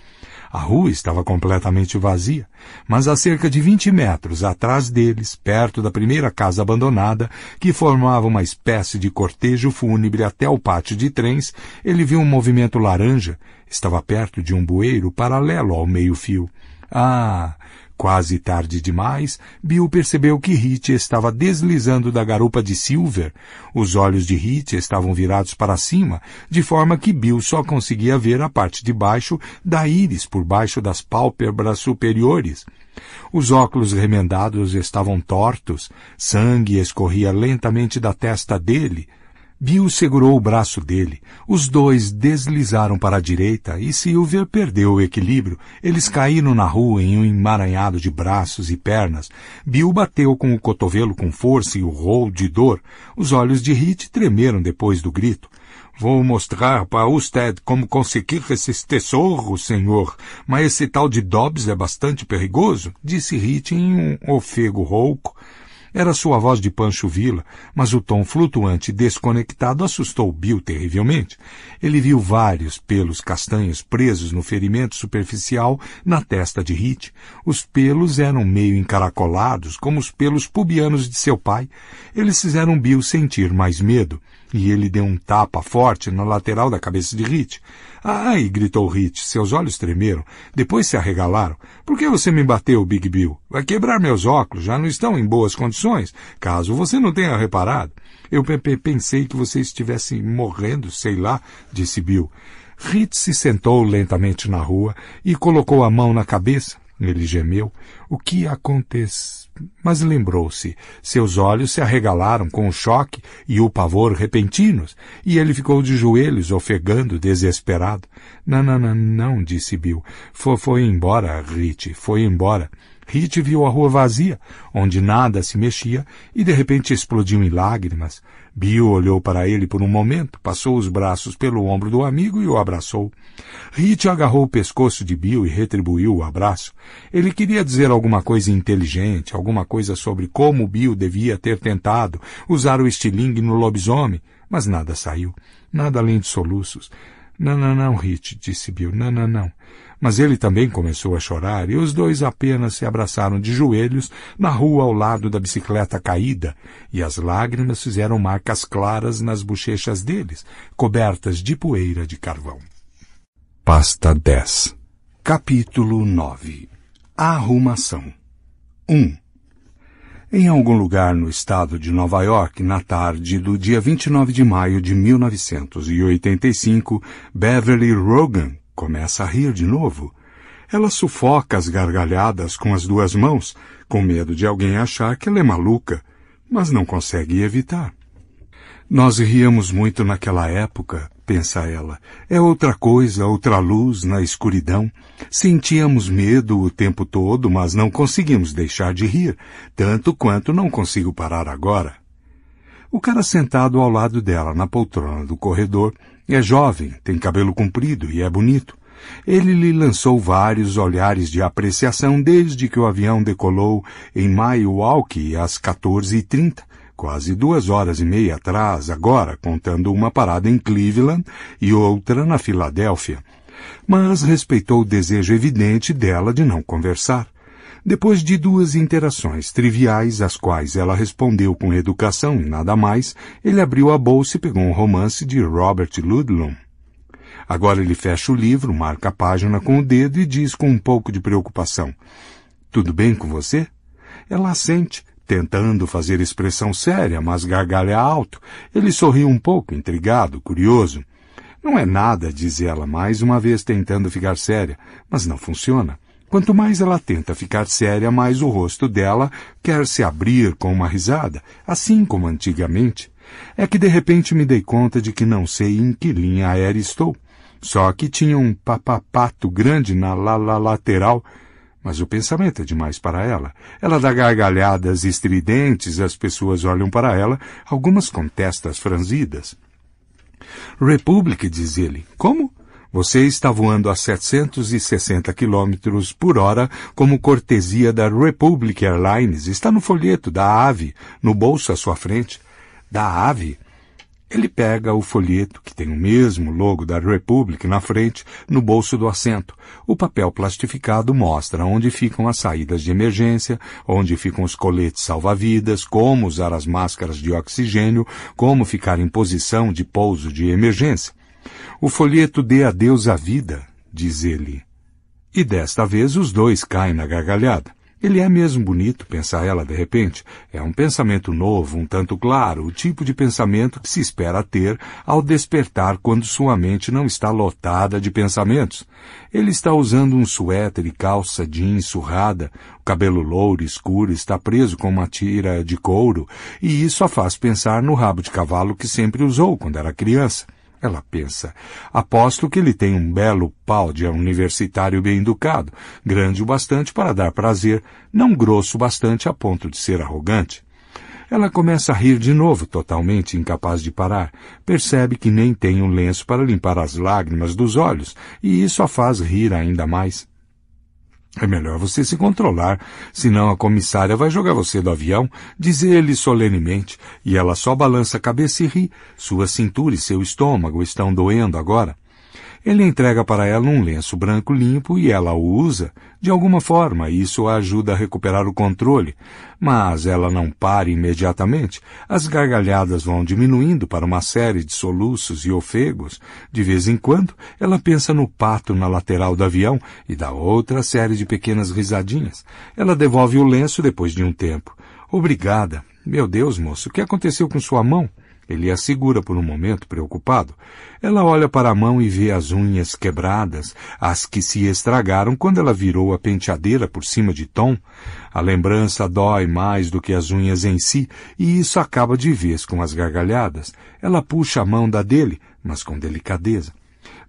A rua estava completamente vazia, mas a cerca de 20 metros atrás deles, perto da primeira casa abandonada, que formava uma espécie de cortejo fúnebre até o pátio de trens, ele viu um movimento laranja. Estava perto de um bueiro paralelo ao meio-fio. Ah, Quase tarde demais, Bill percebeu que Hit estava deslizando da garupa de Silver. Os olhos de Hit estavam virados para cima, de forma que Bill só conseguia ver a parte de baixo da íris por baixo das pálpebras superiores. Os óculos remendados estavam tortos, sangue escorria lentamente da testa dele. Bill segurou o braço dele. Os dois deslizaram para a direita e Silver perdeu o equilíbrio. Eles caíram na rua em um emaranhado de braços e pernas. Bill bateu com o cotovelo com força e o rol de dor. Os olhos de Hit tremeram depois do grito. Vou mostrar para usted como conseguir esses tesouros, senhor. Mas esse tal de Dobbs é bastante perigoso, disse Hit em um ofego rouco. Era sua voz de Pancho Villa, mas o tom flutuante e desconectado assustou Bill terrivelmente. Ele viu vários pelos castanhos presos no ferimento superficial na testa de Hit. Os pelos eram meio encaracolados, como os pelos pubianos de seu pai. Eles fizeram Bill sentir mais medo, e ele deu um tapa forte na lateral da cabeça de Hit. Ai! gritou Hit. Seus olhos tremeram. Depois se arregalaram. Por que você me bateu, Big Bill? Vai quebrar meus óculos. Já não estão em boas condições, caso você não tenha reparado. Eu pensei que você estivesse morrendo, sei lá, disse Bill. Hit se sentou lentamente na rua e colocou a mão na cabeça, ele gemeu. O que acontece. Mas lembrou-se. Seus olhos se arregalaram com o choque e o pavor repentinos, e ele ficou de joelhos, ofegando, desesperado. Não, não, não, não, disse Bill. Foi, foi embora, Rit, foi embora. Rit viu a rua vazia, onde nada se mexia, e de repente explodiu em lágrimas. Bill olhou para ele por um momento, passou os braços pelo ombro do amigo e o abraçou. Rich agarrou o pescoço de Bill e retribuiu o abraço. Ele queria dizer alguma coisa inteligente, alguma coisa sobre como Bill devia ter tentado usar o estilingue no lobisomem, mas nada saiu. Nada além de soluços. Não, não, não, Rich, disse Bill. Não, não, não. Mas ele também começou a chorar e os dois apenas se abraçaram de joelhos na rua ao lado da bicicleta caída, e as lágrimas fizeram marcas claras nas bochechas deles, cobertas de poeira de carvão. Pasta 10 Capítulo 9 Arrumação 1 em algum lugar no estado de Nova York, na tarde do dia 29 de maio de 1985, Beverly Rogan Começa a rir de novo. Ela sufoca as gargalhadas com as duas mãos, com medo de alguém achar que ela é maluca, mas não consegue evitar. Nós ríamos muito naquela época, pensa ela. É outra coisa, outra luz na escuridão. Sentíamos medo o tempo todo, mas não conseguimos deixar de rir, tanto quanto não consigo parar agora. O cara sentado ao lado dela na poltrona do corredor é jovem, tem cabelo comprido e é bonito. Ele lhe lançou vários olhares de apreciação desde que o avião decolou em Milwaukee às 14h30, quase duas horas e meia atrás, agora contando uma parada em Cleveland e outra na Filadélfia. Mas respeitou o desejo evidente dela de não conversar. Depois de duas interações triviais, às quais ela respondeu com educação e nada mais, ele abriu a bolsa e pegou um romance de Robert Ludlum. Agora ele fecha o livro, marca a página com o dedo e diz com um pouco de preocupação: Tudo bem com você? Ela assente, tentando fazer expressão séria, mas gargalha alto. Ele sorriu um pouco, intrigado, curioso. Não é nada, diz ela, mais uma vez tentando ficar séria, mas não funciona. Quanto mais ela tenta ficar séria, mais o rosto dela quer se abrir com uma risada, assim como antigamente. É que de repente me dei conta de que não sei em que linha aérea estou. Só que tinha um papapato grande na la, lateral, mas o pensamento é demais para ela. Ela dá gargalhadas estridentes, as pessoas olham para ela, algumas com testas franzidas. Republic, diz ele. Como? Você está voando a 760 km por hora como cortesia da Republic Airlines. Está no folheto da AVE, no bolso à sua frente. Da AVE? Ele pega o folheto, que tem o mesmo logo da Republic na frente, no bolso do assento. O papel plastificado mostra onde ficam as saídas de emergência, onde ficam os coletes salva-vidas, como usar as máscaras de oxigênio, como ficar em posição de pouso de emergência. O folheto dê adeus à vida, diz ele. E desta vez os dois caem na gargalhada. Ele é mesmo bonito, pensa ela de repente. É um pensamento novo, um tanto claro, o tipo de pensamento que se espera ter ao despertar quando sua mente não está lotada de pensamentos. Ele está usando um suéter e calça jeans surrada, o cabelo louro escuro está preso com uma tira de couro, e isso a faz pensar no rabo de cavalo que sempre usou quando era criança ela pensa. Aposto que ele tem um belo pau de universitário bem educado, grande o bastante para dar prazer, não grosso o bastante a ponto de ser arrogante. Ela começa a rir de novo, totalmente incapaz de parar. Percebe que nem tem um lenço para limpar as lágrimas dos olhos, e isso a faz rir ainda mais. É melhor você se controlar, senão a comissária vai jogar você do avião, dizer-lhe solenemente, e ela só balança a cabeça e ri. Sua cintura e seu estômago estão doendo agora. Ele entrega para ela um lenço branco limpo e ela o usa de alguma forma. Isso a ajuda a recuperar o controle. Mas ela não para imediatamente. As gargalhadas vão diminuindo para uma série de soluços e ofegos. De vez em quando, ela pensa no pato na lateral do avião e dá outra série de pequenas risadinhas. Ela devolve o lenço depois de um tempo. Obrigada. Meu Deus, moço, o que aconteceu com sua mão? Ele a segura por um momento, preocupado. Ela olha para a mão e vê as unhas quebradas, as que se estragaram quando ela virou a penteadeira por cima de Tom. A lembrança dói mais do que as unhas em si, e isso acaba de vez com as gargalhadas. Ela puxa a mão da dele, mas com delicadeza.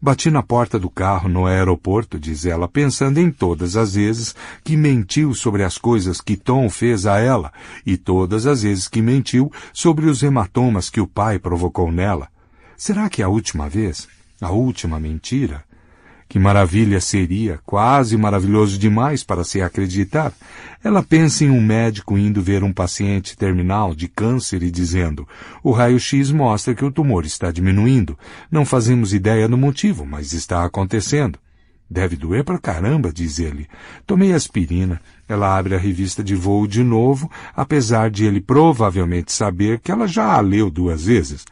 Bati na porta do carro no aeroporto, diz ela, pensando em todas as vezes que mentiu sobre as coisas que Tom fez a ela e todas as vezes que mentiu sobre os hematomas que o pai provocou nela. Será que é a última vez? A última mentira? que maravilha seria, quase maravilhoso demais para se acreditar, ela pensa em um médico indo ver um paciente terminal de câncer e dizendo: O raio-x mostra que o tumor está diminuindo. Não fazemos ideia do motivo, mas está acontecendo. Deve doer pra caramba, diz ele. Tomei aspirina. Ela abre a revista de voo de novo, apesar de ele provavelmente saber que ela já a leu duas vezes.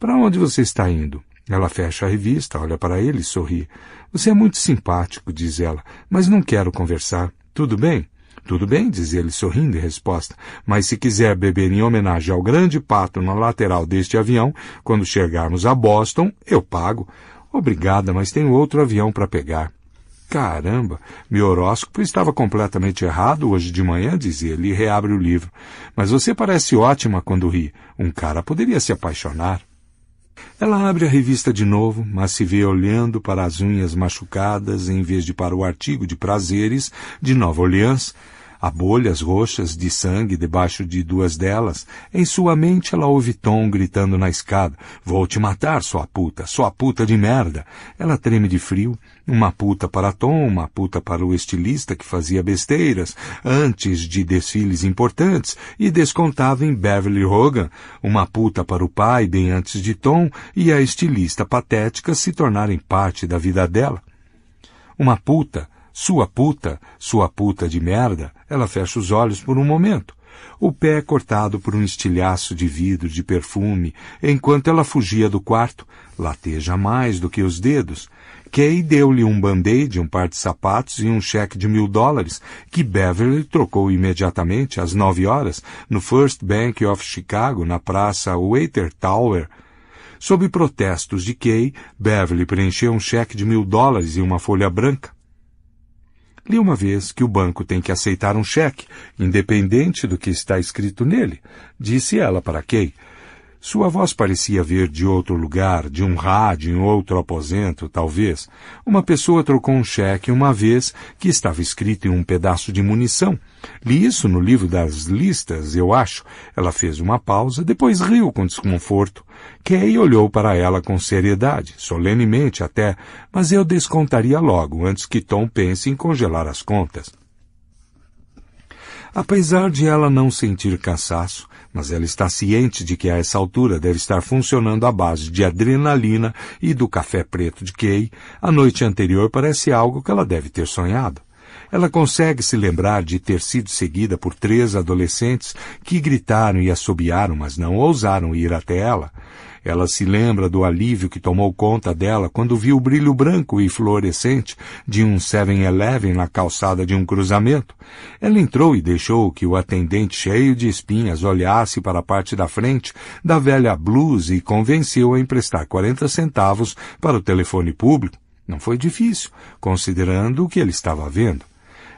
Para onde você está indo? Ela fecha a revista, olha para ele e sorri. Você é muito simpático, diz ela, mas não quero conversar. Tudo bem? Tudo bem, diz ele, sorrindo em resposta, mas se quiser beber em homenagem ao grande pato na lateral deste avião, quando chegarmos a Boston, eu pago. Obrigada, mas tenho outro avião para pegar. Caramba, meu horóscopo estava completamente errado hoje de manhã, diz ele e reabre o livro. Mas você parece ótima quando ri. Um cara poderia se apaixonar. Ela abre a revista de novo, mas se vê olhando para as unhas machucadas em vez de para o artigo de prazeres de Nova Orleans, Há bolhas roxas de sangue debaixo de duas delas. Em sua mente ela ouve Tom gritando na escada. Vou te matar, sua puta, sua puta de merda. Ela treme de frio. Uma puta para Tom, uma puta para o estilista que fazia besteiras antes de desfiles importantes e descontava em Beverly Hogan. Uma puta para o pai bem antes de Tom e a estilista patética se tornarem parte da vida dela. Uma puta sua puta, sua puta de merda, ela fecha os olhos por um momento. O pé é cortado por um estilhaço de vidro de perfume, enquanto ela fugia do quarto, lateja mais do que os dedos. Kay deu-lhe um band-aid, um par de sapatos e um cheque de mil dólares, que Beverly trocou imediatamente, às nove horas, no First Bank of Chicago, na praça Waiter Tower, Sob protestos de Kay, Beverly preencheu um cheque de mil dólares e uma folha branca. Li uma vez que o banco tem que aceitar um cheque, independente do que está escrito nele, disse ela para Kay, sua voz parecia vir de outro lugar, de um rádio em outro aposento, talvez. Uma pessoa trocou um cheque uma vez que estava escrito em um pedaço de munição. Li isso no livro das listas, eu acho. Ela fez uma pausa, depois riu com desconforto. Kay olhou para ela com seriedade, solenemente até, mas eu descontaria logo, antes que Tom pense em congelar as contas. Apesar de ela não sentir cansaço, mas ela está ciente de que a essa altura deve estar funcionando à base de adrenalina e do café preto de Kay. A noite anterior parece algo que ela deve ter sonhado. Ela consegue se lembrar de ter sido seguida por três adolescentes que gritaram e assobiaram, mas não ousaram ir até ela. Ela se lembra do alívio que tomou conta dela quando viu o brilho branco e fluorescente de um 7-Eleven na calçada de um cruzamento. Ela entrou e deixou que o atendente cheio de espinhas olhasse para a parte da frente da velha blusa e convenceu a emprestar 40 centavos para o telefone público. Não foi difícil, considerando o que ele estava vendo.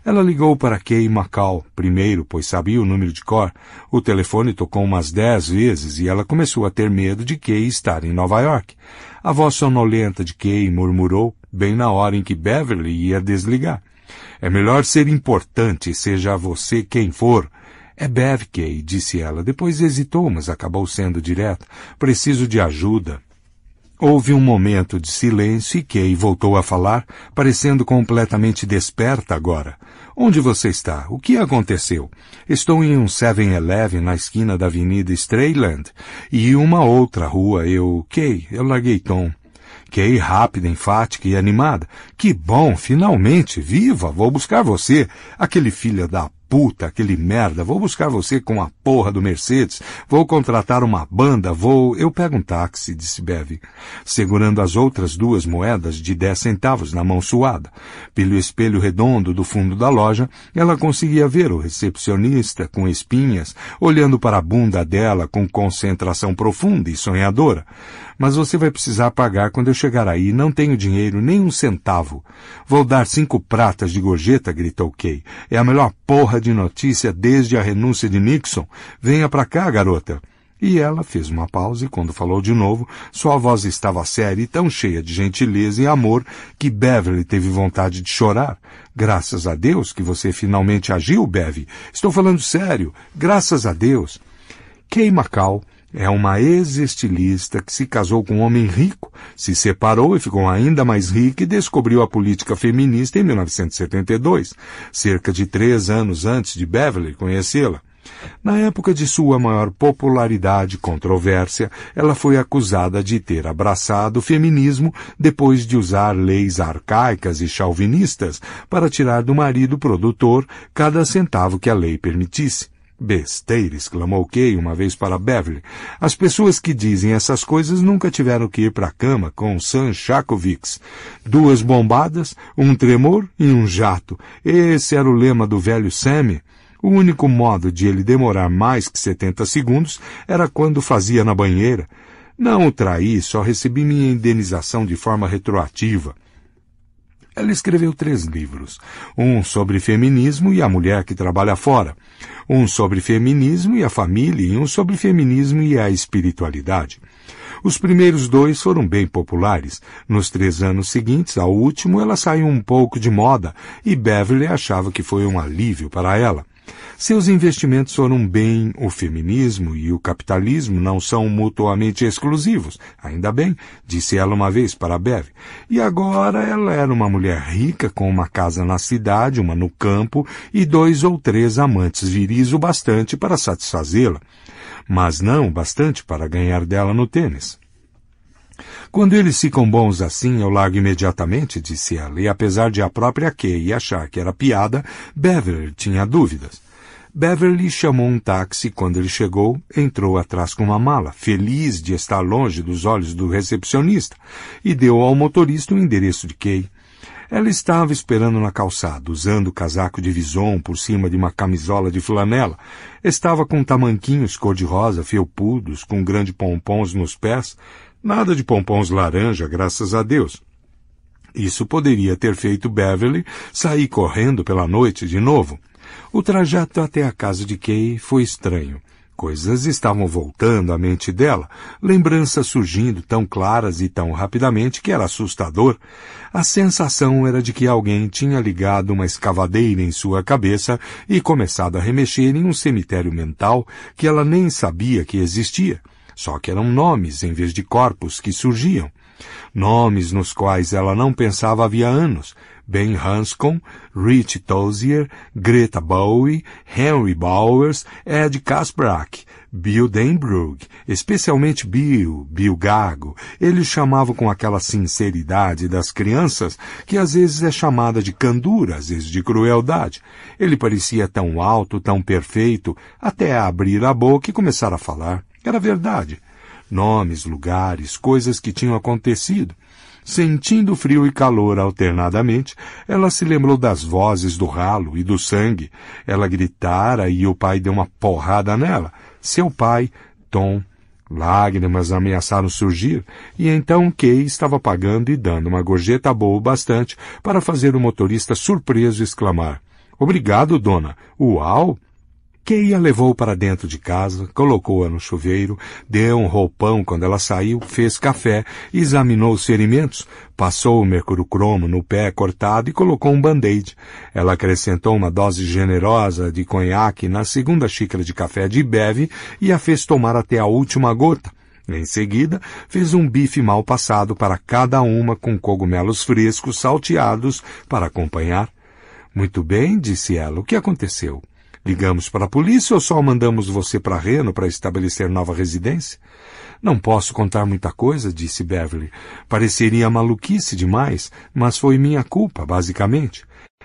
Ela ligou para Kay Macau primeiro, pois sabia o número de cor. O telefone tocou umas dez vezes e ela começou a ter medo de Kay estar em Nova York. A voz sonolenta de Kay murmurou bem na hora em que Beverly ia desligar. É melhor ser importante, seja você quem for. É Bev, Kay, disse ela. Depois hesitou, mas acabou sendo direta. Preciso de ajuda. Houve um momento de silêncio e Kay voltou a falar, parecendo completamente desperta agora. Onde você está? O que aconteceu? Estou em um 7-Eleven na esquina da Avenida Strayland e uma outra rua. Eu... Kay, eu larguei Tom. Kay, rápida, enfática e animada. Que bom, finalmente, viva, vou buscar você. Aquele filho da puta, aquele merda, vou buscar você com a porra do Mercedes, vou contratar uma banda, vou... Eu pego um táxi, disse Bev, segurando as outras duas moedas de dez centavos na mão suada. Pelo espelho redondo do fundo da loja, ela conseguia ver o recepcionista com espinhas olhando para a bunda dela com concentração profunda e sonhadora. Mas você vai precisar pagar quando eu chegar aí. Não tenho dinheiro, nem um centavo. Vou dar cinco pratas de gorjeta, gritou Kay. É a melhor porra de notícia desde a renúncia de Nixon. Venha pra cá, garota. E ela fez uma pausa e, quando falou de novo, sua voz estava séria e tão cheia de gentileza e amor que Beverly teve vontade de chorar. Graças a Deus que você finalmente agiu, Bev. Estou falando sério. Graças a Deus. Kay McCall é uma ex-estilista que se casou com um homem rico, se separou e ficou ainda mais rica e descobriu a política feminista em 1972, cerca de três anos antes de Beverly conhecê-la. Na época de sua maior popularidade e controvérsia, ela foi acusada de ter abraçado o feminismo depois de usar leis arcaicas e chauvinistas para tirar do marido produtor cada centavo que a lei permitisse. Besteira, exclamou Kay uma vez para Beverly. As pessoas que dizem essas coisas nunca tiveram que ir para a cama com San Chakovics. Duas bombadas, um tremor e um jato. Esse era o lema do velho Sammy. O único modo de ele demorar mais que 70 segundos era quando fazia na banheira. Não o traí, só recebi minha indenização de forma retroativa. Ela escreveu três livros: um sobre feminismo e a mulher que trabalha fora, um sobre feminismo e a família, e um sobre feminismo e a espiritualidade. Os primeiros dois foram bem populares. Nos três anos seguintes, ao último, ela saiu um pouco de moda e Beverly achava que foi um alívio para ela. Seus investimentos foram bem, o feminismo e o capitalismo não são mutuamente exclusivos, ainda bem, disse ela uma vez para Bev. E agora ela era uma mulher rica, com uma casa na cidade, uma no campo e dois ou três amantes viris o bastante para satisfazê-la, mas não o bastante para ganhar dela no tênis. Quando eles ficam bons assim, eu largo imediatamente, disse ela, e apesar de a própria Kay achar que era piada, Beverly tinha dúvidas. Beverly chamou um táxi quando ele chegou, entrou atrás com uma mala, feliz de estar longe dos olhos do recepcionista, e deu ao motorista o endereço de Kay. Ela estava esperando na calçada, usando casaco de vison por cima de uma camisola de flanela. Estava com tamanquinhos cor-de-rosa felpudos, com grandes pompons nos pés, Nada de pompons laranja, graças a Deus. Isso poderia ter feito Beverly sair correndo pela noite de novo. O trajeto até a casa de Kay foi estranho. Coisas estavam voltando à mente dela, lembranças surgindo tão claras e tão rapidamente que era assustador. A sensação era de que alguém tinha ligado uma escavadeira em sua cabeça e começado a remexer em um cemitério mental que ela nem sabia que existia só que eram nomes em vez de corpos que surgiam. Nomes nos quais ela não pensava havia anos. Ben Hanscom, Rich Tozier, Greta Bowie, Henry Bowers, Ed Kasprak, Bill Denbrug, especialmente Bill, Bill Gago. Eles chamavam com aquela sinceridade das crianças que às vezes é chamada de candura, às vezes de crueldade. Ele parecia tão alto, tão perfeito, até abrir a boca e começar a falar. Era verdade. Nomes, lugares, coisas que tinham acontecido. Sentindo frio e calor alternadamente, ela se lembrou das vozes do ralo e do sangue. Ela gritara e o pai deu uma porrada nela. Seu pai, Tom, lágrimas ameaçaram surgir, e então Kay estava pagando e dando uma gorjeta boa o bastante para fazer o motorista surpreso exclamar: Obrigado, dona. Uau! Kay a levou para dentro de casa, colocou-a no chuveiro, deu um roupão quando ela saiu, fez café, examinou os ferimentos, passou o mercúrio cromo no pé cortado e colocou um band-aid. Ela acrescentou uma dose generosa de conhaque na segunda xícara de café de beve e a fez tomar até a última gota. Em seguida, fez um bife mal passado para cada uma com cogumelos frescos salteados para acompanhar. Muito bem, disse ela. O que aconteceu? Ligamos para a polícia ou só mandamos você para Reno para estabelecer nova residência? Não posso contar muita coisa, disse Beverly. Pareceria maluquice demais, mas foi minha culpa, basicamente.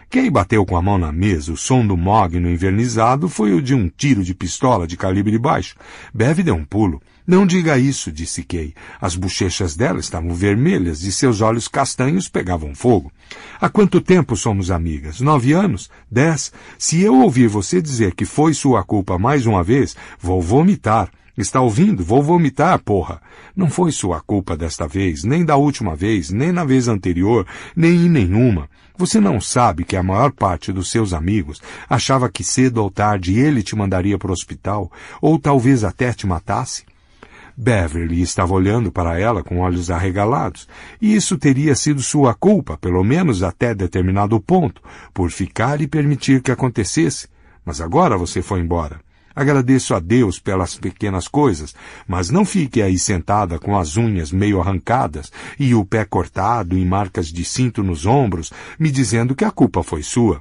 Quem bateu com a mão na mesa, o som do mogno envernizado foi o de um tiro de pistola de calibre baixo. Bev deu um pulo. Não diga isso, disse Kay. As bochechas dela estavam vermelhas e seus olhos castanhos pegavam fogo. Há quanto tempo somos amigas? Nove anos? Dez? Se eu ouvir você dizer que foi sua culpa mais uma vez, vou vomitar. Está ouvindo? Vou vomitar, porra. Não foi sua culpa desta vez, nem da última vez, nem na vez anterior, nem em nenhuma. Você não sabe que a maior parte dos seus amigos achava que cedo ou tarde ele te mandaria para o hospital, ou talvez até te matasse? Beverly estava olhando para ela com olhos arregalados, e isso teria sido sua culpa, pelo menos até determinado ponto, por ficar e permitir que acontecesse. Mas agora você foi embora. Agradeço a Deus pelas pequenas coisas, mas não fique aí sentada com as unhas meio arrancadas e o pé cortado e marcas de cinto nos ombros, me dizendo que a culpa foi sua.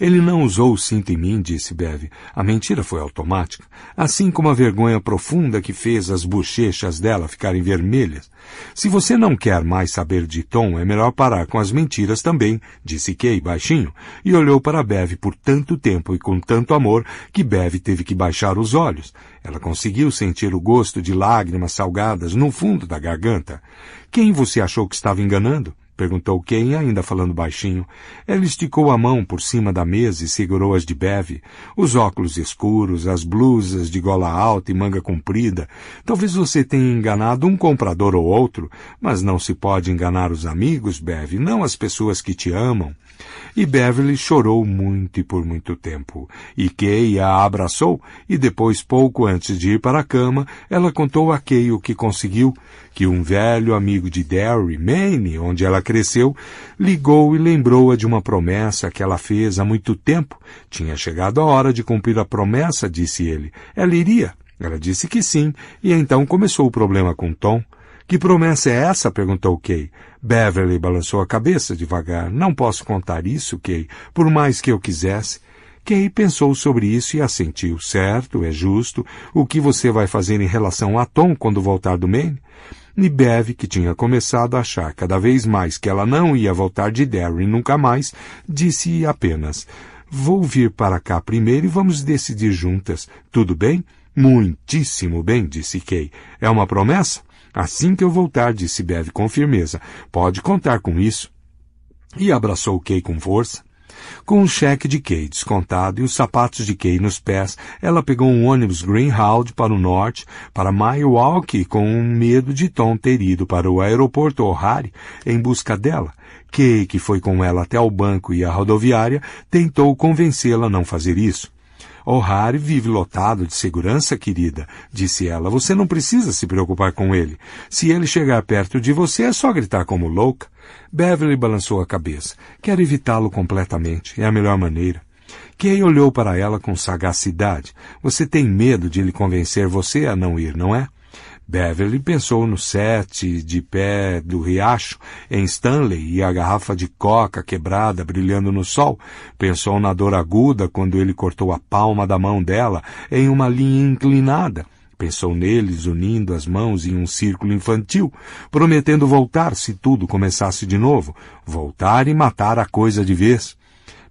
Ele não usou o cinto em mim, disse Bev. A mentira foi automática, assim como a vergonha profunda que fez as bochechas dela ficarem vermelhas. Se você não quer mais saber de Tom, é melhor parar com as mentiras também, disse Kay baixinho, e olhou para Bev por tanto tempo e com tanto amor que Bev teve que baixar os olhos. Ela conseguiu sentir o gosto de lágrimas salgadas no fundo da garganta. Quem você achou que estava enganando? Perguntou Ken, ainda falando baixinho. Ela esticou a mão por cima da mesa e segurou as de Bev, os óculos escuros, as blusas de gola alta e manga comprida. Talvez você tenha enganado um comprador ou outro, mas não se pode enganar os amigos, Bev, não as pessoas que te amam. E Beverly chorou muito e por muito tempo. E Kay a abraçou e depois, pouco antes de ir para a cama, ela contou a Kay o que conseguiu, que um velho amigo de Derry, Maine, onde ela cresceu, ligou e lembrou-a de uma promessa que ela fez há muito tempo. Tinha chegado a hora de cumprir a promessa, disse ele. Ela iria. Ela disse que sim, e então começou o problema com Tom. Que promessa é essa? perguntou Kay. Beverly balançou a cabeça devagar. Não posso contar isso, Kay, por mais que eu quisesse. Kay pensou sobre isso e assentiu. Certo, é justo. O que você vai fazer em relação a Tom quando voltar do Maine? E Bev, que tinha começado a achar cada vez mais que ela não ia voltar de Derry nunca mais, disse apenas: Vou vir para cá primeiro e vamos decidir juntas. Tudo bem? Muitíssimo bem, disse Kay. É uma promessa? Assim que eu voltar, disse Bev com firmeza, pode contar com isso. E abraçou Kay com força. Com um cheque de Kay descontado e os sapatos de Kay nos pés, ela pegou um ônibus Greenhound para o norte, para Milwaukee, com um medo de Tom ter ido para o aeroporto O'Hare em busca dela. Kay, que foi com ela até o banco e a rodoviária, tentou convencê-la a não fazer isso. O'Hare vive lotado de segurança, querida, disse ela. Você não precisa se preocupar com ele. Se ele chegar perto de você, é só gritar como louca. Beverly balançou a cabeça. Quero evitá-lo completamente. É a melhor maneira. Kay olhou para ela com sagacidade. Você tem medo de ele convencer você a não ir, não é? Beverly pensou no sete de pé do riacho, em Stanley e a garrafa de coca quebrada brilhando no sol. Pensou na dor aguda quando ele cortou a palma da mão dela em uma linha inclinada. Pensou neles unindo as mãos em um círculo infantil, prometendo voltar se tudo começasse de novo, voltar e matar a coisa de vez.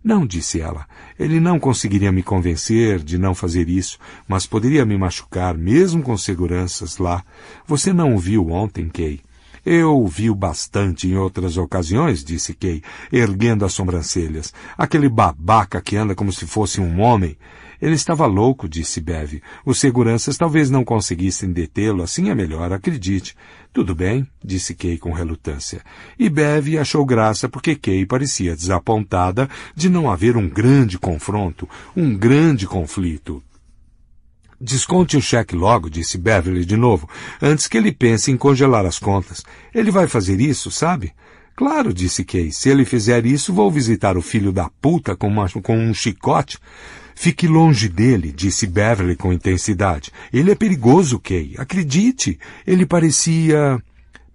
Não, disse ela. Ele não conseguiria me convencer de não fazer isso, mas poderia me machucar, mesmo com seguranças lá. Você não o viu ontem, Kay? Eu vi-o bastante em outras ocasiões, disse Kay, erguendo as sobrancelhas. Aquele babaca que anda como se fosse um homem. Ele estava louco, disse Bev. Os seguranças talvez não conseguissem detê-lo, assim é melhor, acredite. Tudo bem, disse Kay com relutância. E Bev achou graça porque Kay parecia desapontada de não haver um grande confronto, um grande conflito. Desconte o cheque logo, disse Beverly de novo, antes que ele pense em congelar as contas. Ele vai fazer isso, sabe? Claro, disse Kay. Se ele fizer isso, vou visitar o filho da puta com, uma, com um chicote. Fique longe dele, disse Beverly com intensidade. Ele é perigoso, Kay. Acredite. Ele parecia.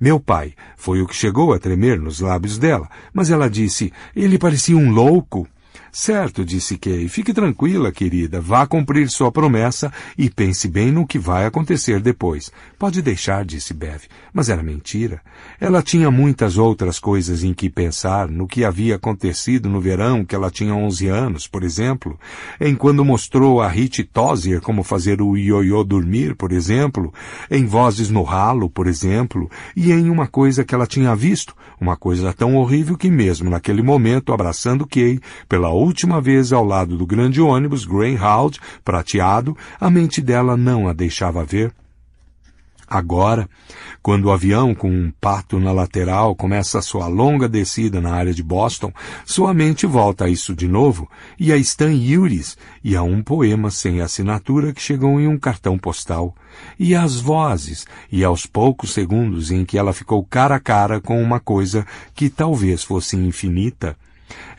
Meu pai. Foi o que chegou a tremer nos lábios dela, mas ela disse: ele parecia um louco. Certo, disse Kay. Fique tranquila, querida. Vá cumprir sua promessa e pense bem no que vai acontecer depois. Pode deixar, disse Bev. Mas era mentira. Ela tinha muitas outras coisas em que pensar, no que havia acontecido no verão que ela tinha 11 anos, por exemplo, em quando mostrou a Rit Tozier como fazer o ioiô dormir, por exemplo, em Vozes no Ralo, por exemplo, e em uma coisa que ela tinha visto, uma coisa tão horrível que mesmo naquele momento, abraçando Kay pela última vez ao lado do grande ônibus Greyhound, prateado, a mente dela não a deixava ver. Agora, quando o avião com um pato na lateral começa a sua longa descida na área de Boston, sua mente volta a isso de novo e a Stan Yuris e a um poema sem assinatura que chegou em um cartão postal e às vozes e aos poucos segundos em que ela ficou cara a cara com uma coisa que talvez fosse infinita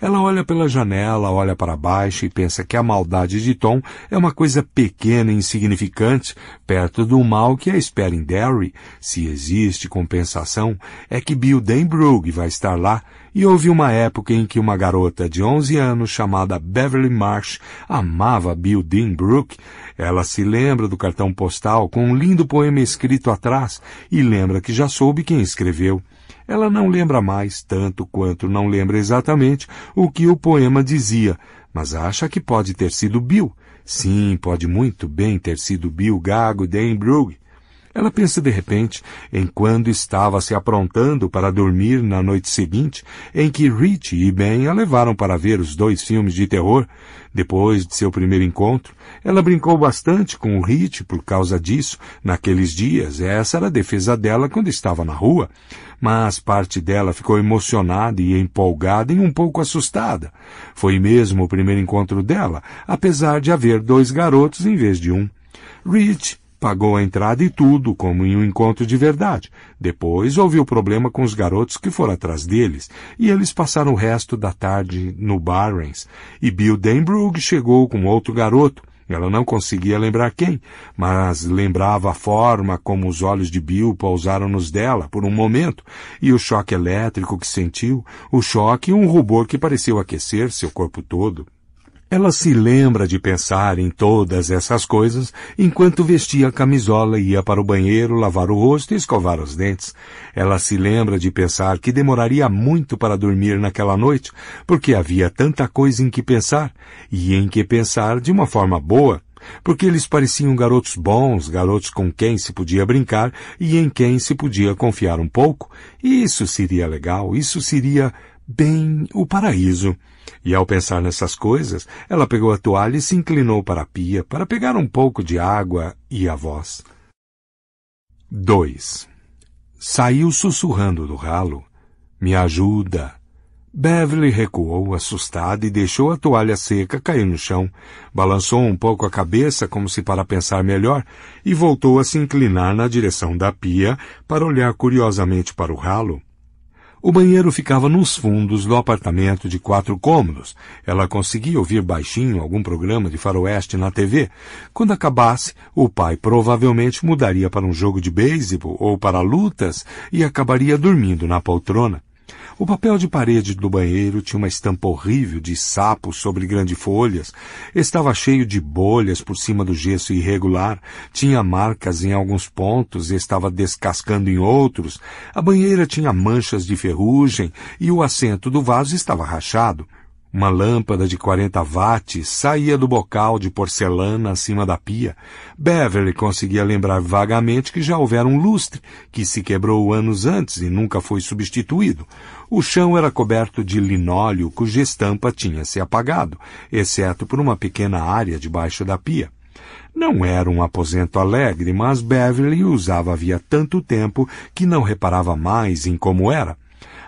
ela olha pela janela, olha para baixo e pensa que a maldade de Tom é uma coisa pequena e insignificante perto do mal que a espera em Derry. Se existe compensação, é que Bill Denbrug vai estar lá e houve uma época em que uma garota de 11 anos chamada Beverly Marsh amava Bill Deanbrook. Ela se lembra do cartão postal com um lindo poema escrito atrás e lembra que já soube quem escreveu. Ela não lembra mais tanto quanto não lembra exatamente o que o poema dizia, mas acha que pode ter sido Bill. Sim, pode muito bem ter sido Bill Gago Denbrug, ela pensa de repente em quando estava se aprontando para dormir na noite seguinte em que Rich e Ben a levaram para ver os dois filmes de terror. Depois de seu primeiro encontro, ela brincou bastante com Rich por causa disso naqueles dias. Essa era a defesa dela quando estava na rua. Mas parte dela ficou emocionada e empolgada e um pouco assustada. Foi mesmo o primeiro encontro dela, apesar de haver dois garotos em vez de um. Rich Pagou a entrada e tudo, como em um encontro de verdade. Depois houve o problema com os garotos que foram atrás deles, e eles passaram o resto da tarde no Barrens. E Bill Denbrug chegou com outro garoto. Ela não conseguia lembrar quem, mas lembrava a forma como os olhos de Bill pousaram nos dela por um momento, e o choque elétrico que sentiu, o choque e um rubor que pareceu aquecer seu corpo todo. Ela se lembra de pensar em todas essas coisas enquanto vestia a camisola e ia para o banheiro lavar o rosto e escovar os dentes. Ela se lembra de pensar que demoraria muito para dormir naquela noite, porque havia tanta coisa em que pensar, e em que pensar de uma forma boa, porque eles pareciam garotos bons, garotos com quem se podia brincar e em quem se podia confiar um pouco, e isso seria legal, isso seria bem o paraíso. E ao pensar nessas coisas, ela pegou a toalha e se inclinou para a pia para pegar um pouco de água e a voz. 2. Saiu sussurrando do ralo. Me ajuda. Beverly recuou, assustada, e deixou a toalha seca cair no chão. Balançou um pouco a cabeça, como se para pensar melhor, e voltou a se inclinar na direção da pia para olhar curiosamente para o ralo. O banheiro ficava nos fundos do apartamento de quatro cômodos. Ela conseguia ouvir baixinho algum programa de faroeste na TV. Quando acabasse, o pai provavelmente mudaria para um jogo de beisebol ou para lutas e acabaria dormindo na poltrona. O papel de parede do banheiro tinha uma estampa horrível de sapos sobre grandes folhas, estava cheio de bolhas por cima do gesso irregular, tinha marcas em alguns pontos e estava descascando em outros, a banheira tinha manchas de ferrugem e o assento do vaso estava rachado. Uma lâmpada de 40 watts saía do bocal de porcelana acima da pia. Beverly conseguia lembrar vagamente que já houvera um lustre que se quebrou anos antes e nunca foi substituído. O chão era coberto de linóleo cuja estampa tinha se apagado, exceto por uma pequena área debaixo da pia. Não era um aposento alegre, mas Beverly usava havia tanto tempo que não reparava mais em como era.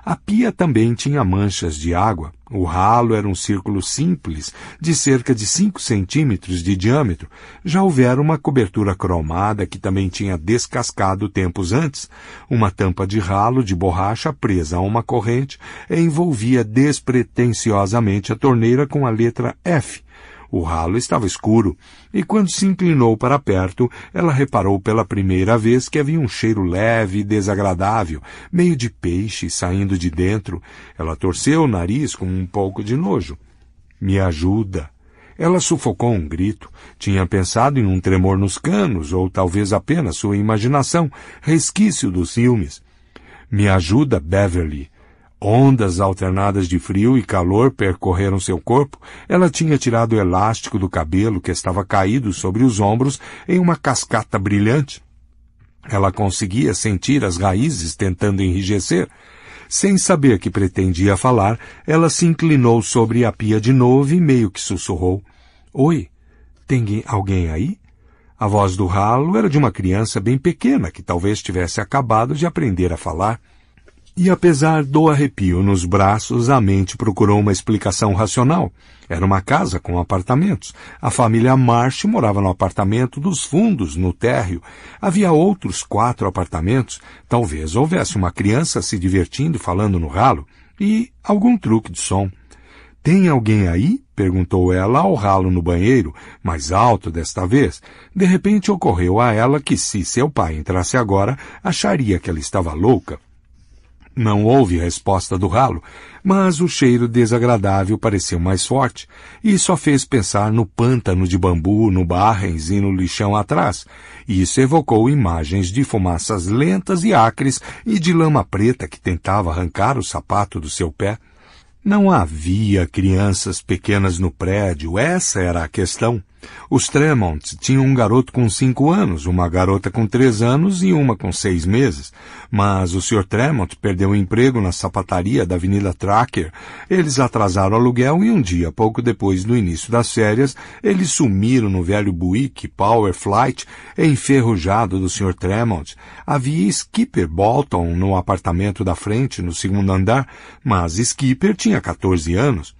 A pia também tinha manchas de água. O ralo era um círculo simples, de cerca de 5 centímetros de diâmetro. Já houvera uma cobertura cromada que também tinha descascado tempos antes. Uma tampa de ralo de borracha presa a uma corrente envolvia despretensiosamente a torneira com a letra F, o ralo estava escuro, e quando se inclinou para perto, ela reparou pela primeira vez que havia um cheiro leve e desagradável, meio de peixe saindo de dentro. Ela torceu o nariz com um pouco de nojo. Me ajuda. Ela sufocou um grito. Tinha pensado em um tremor nos canos, ou talvez apenas sua imaginação, resquício dos filmes. Me ajuda, Beverly. Ondas alternadas de frio e calor percorreram seu corpo. Ela tinha tirado o elástico do cabelo que estava caído sobre os ombros em uma cascata brilhante. Ela conseguia sentir as raízes tentando enrijecer. Sem saber que pretendia falar, ela se inclinou sobre a pia de novo e meio que sussurrou. Oi, tem alguém aí? A voz do ralo era de uma criança bem pequena que talvez tivesse acabado de aprender a falar. E apesar do arrepio nos braços, a mente procurou uma explicação racional. Era uma casa com apartamentos. A família March morava no apartamento dos fundos, no térreo. Havia outros quatro apartamentos. Talvez houvesse uma criança se divertindo, falando no ralo. E algum truque de som. Tem alguém aí? perguntou ela ao ralo no banheiro, mais alto desta vez. De repente ocorreu a ela que se seu pai entrasse agora, acharia que ela estava louca. Não houve resposta do ralo, mas o cheiro desagradável pareceu mais forte e só fez pensar no pântano de bambu, no barrens e no lixão atrás. Isso evocou imagens de fumaças lentas e acres e de lama preta que tentava arrancar o sapato do seu pé. Não havia crianças pequenas no prédio, essa era a questão. Os Tremont tinham um garoto com cinco anos, uma garota com três anos e uma com seis meses. Mas o Sr. Tremont perdeu o emprego na sapataria da Avenida Tracker. Eles atrasaram o aluguel e um dia, pouco depois do início das férias, eles sumiram no velho Buick Power Flight enferrujado do Sr. Tremont. Havia Skipper Bolton no apartamento da frente, no segundo andar, mas Skipper tinha 14 anos.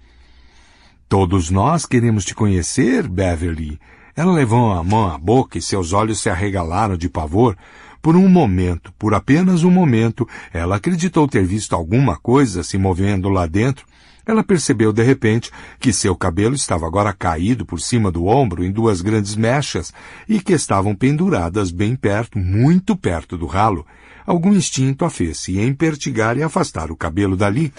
Todos nós queremos te conhecer, Beverly. Ela levou a mão à boca e seus olhos se arregalaram de pavor. Por um momento, por apenas um momento, ela acreditou ter visto alguma coisa se movendo lá dentro. Ela percebeu de repente que seu cabelo estava agora caído por cima do ombro em duas grandes mechas e que estavam penduradas bem perto, muito perto do ralo. Algum instinto a fez se empertigar e afastar o cabelo dali.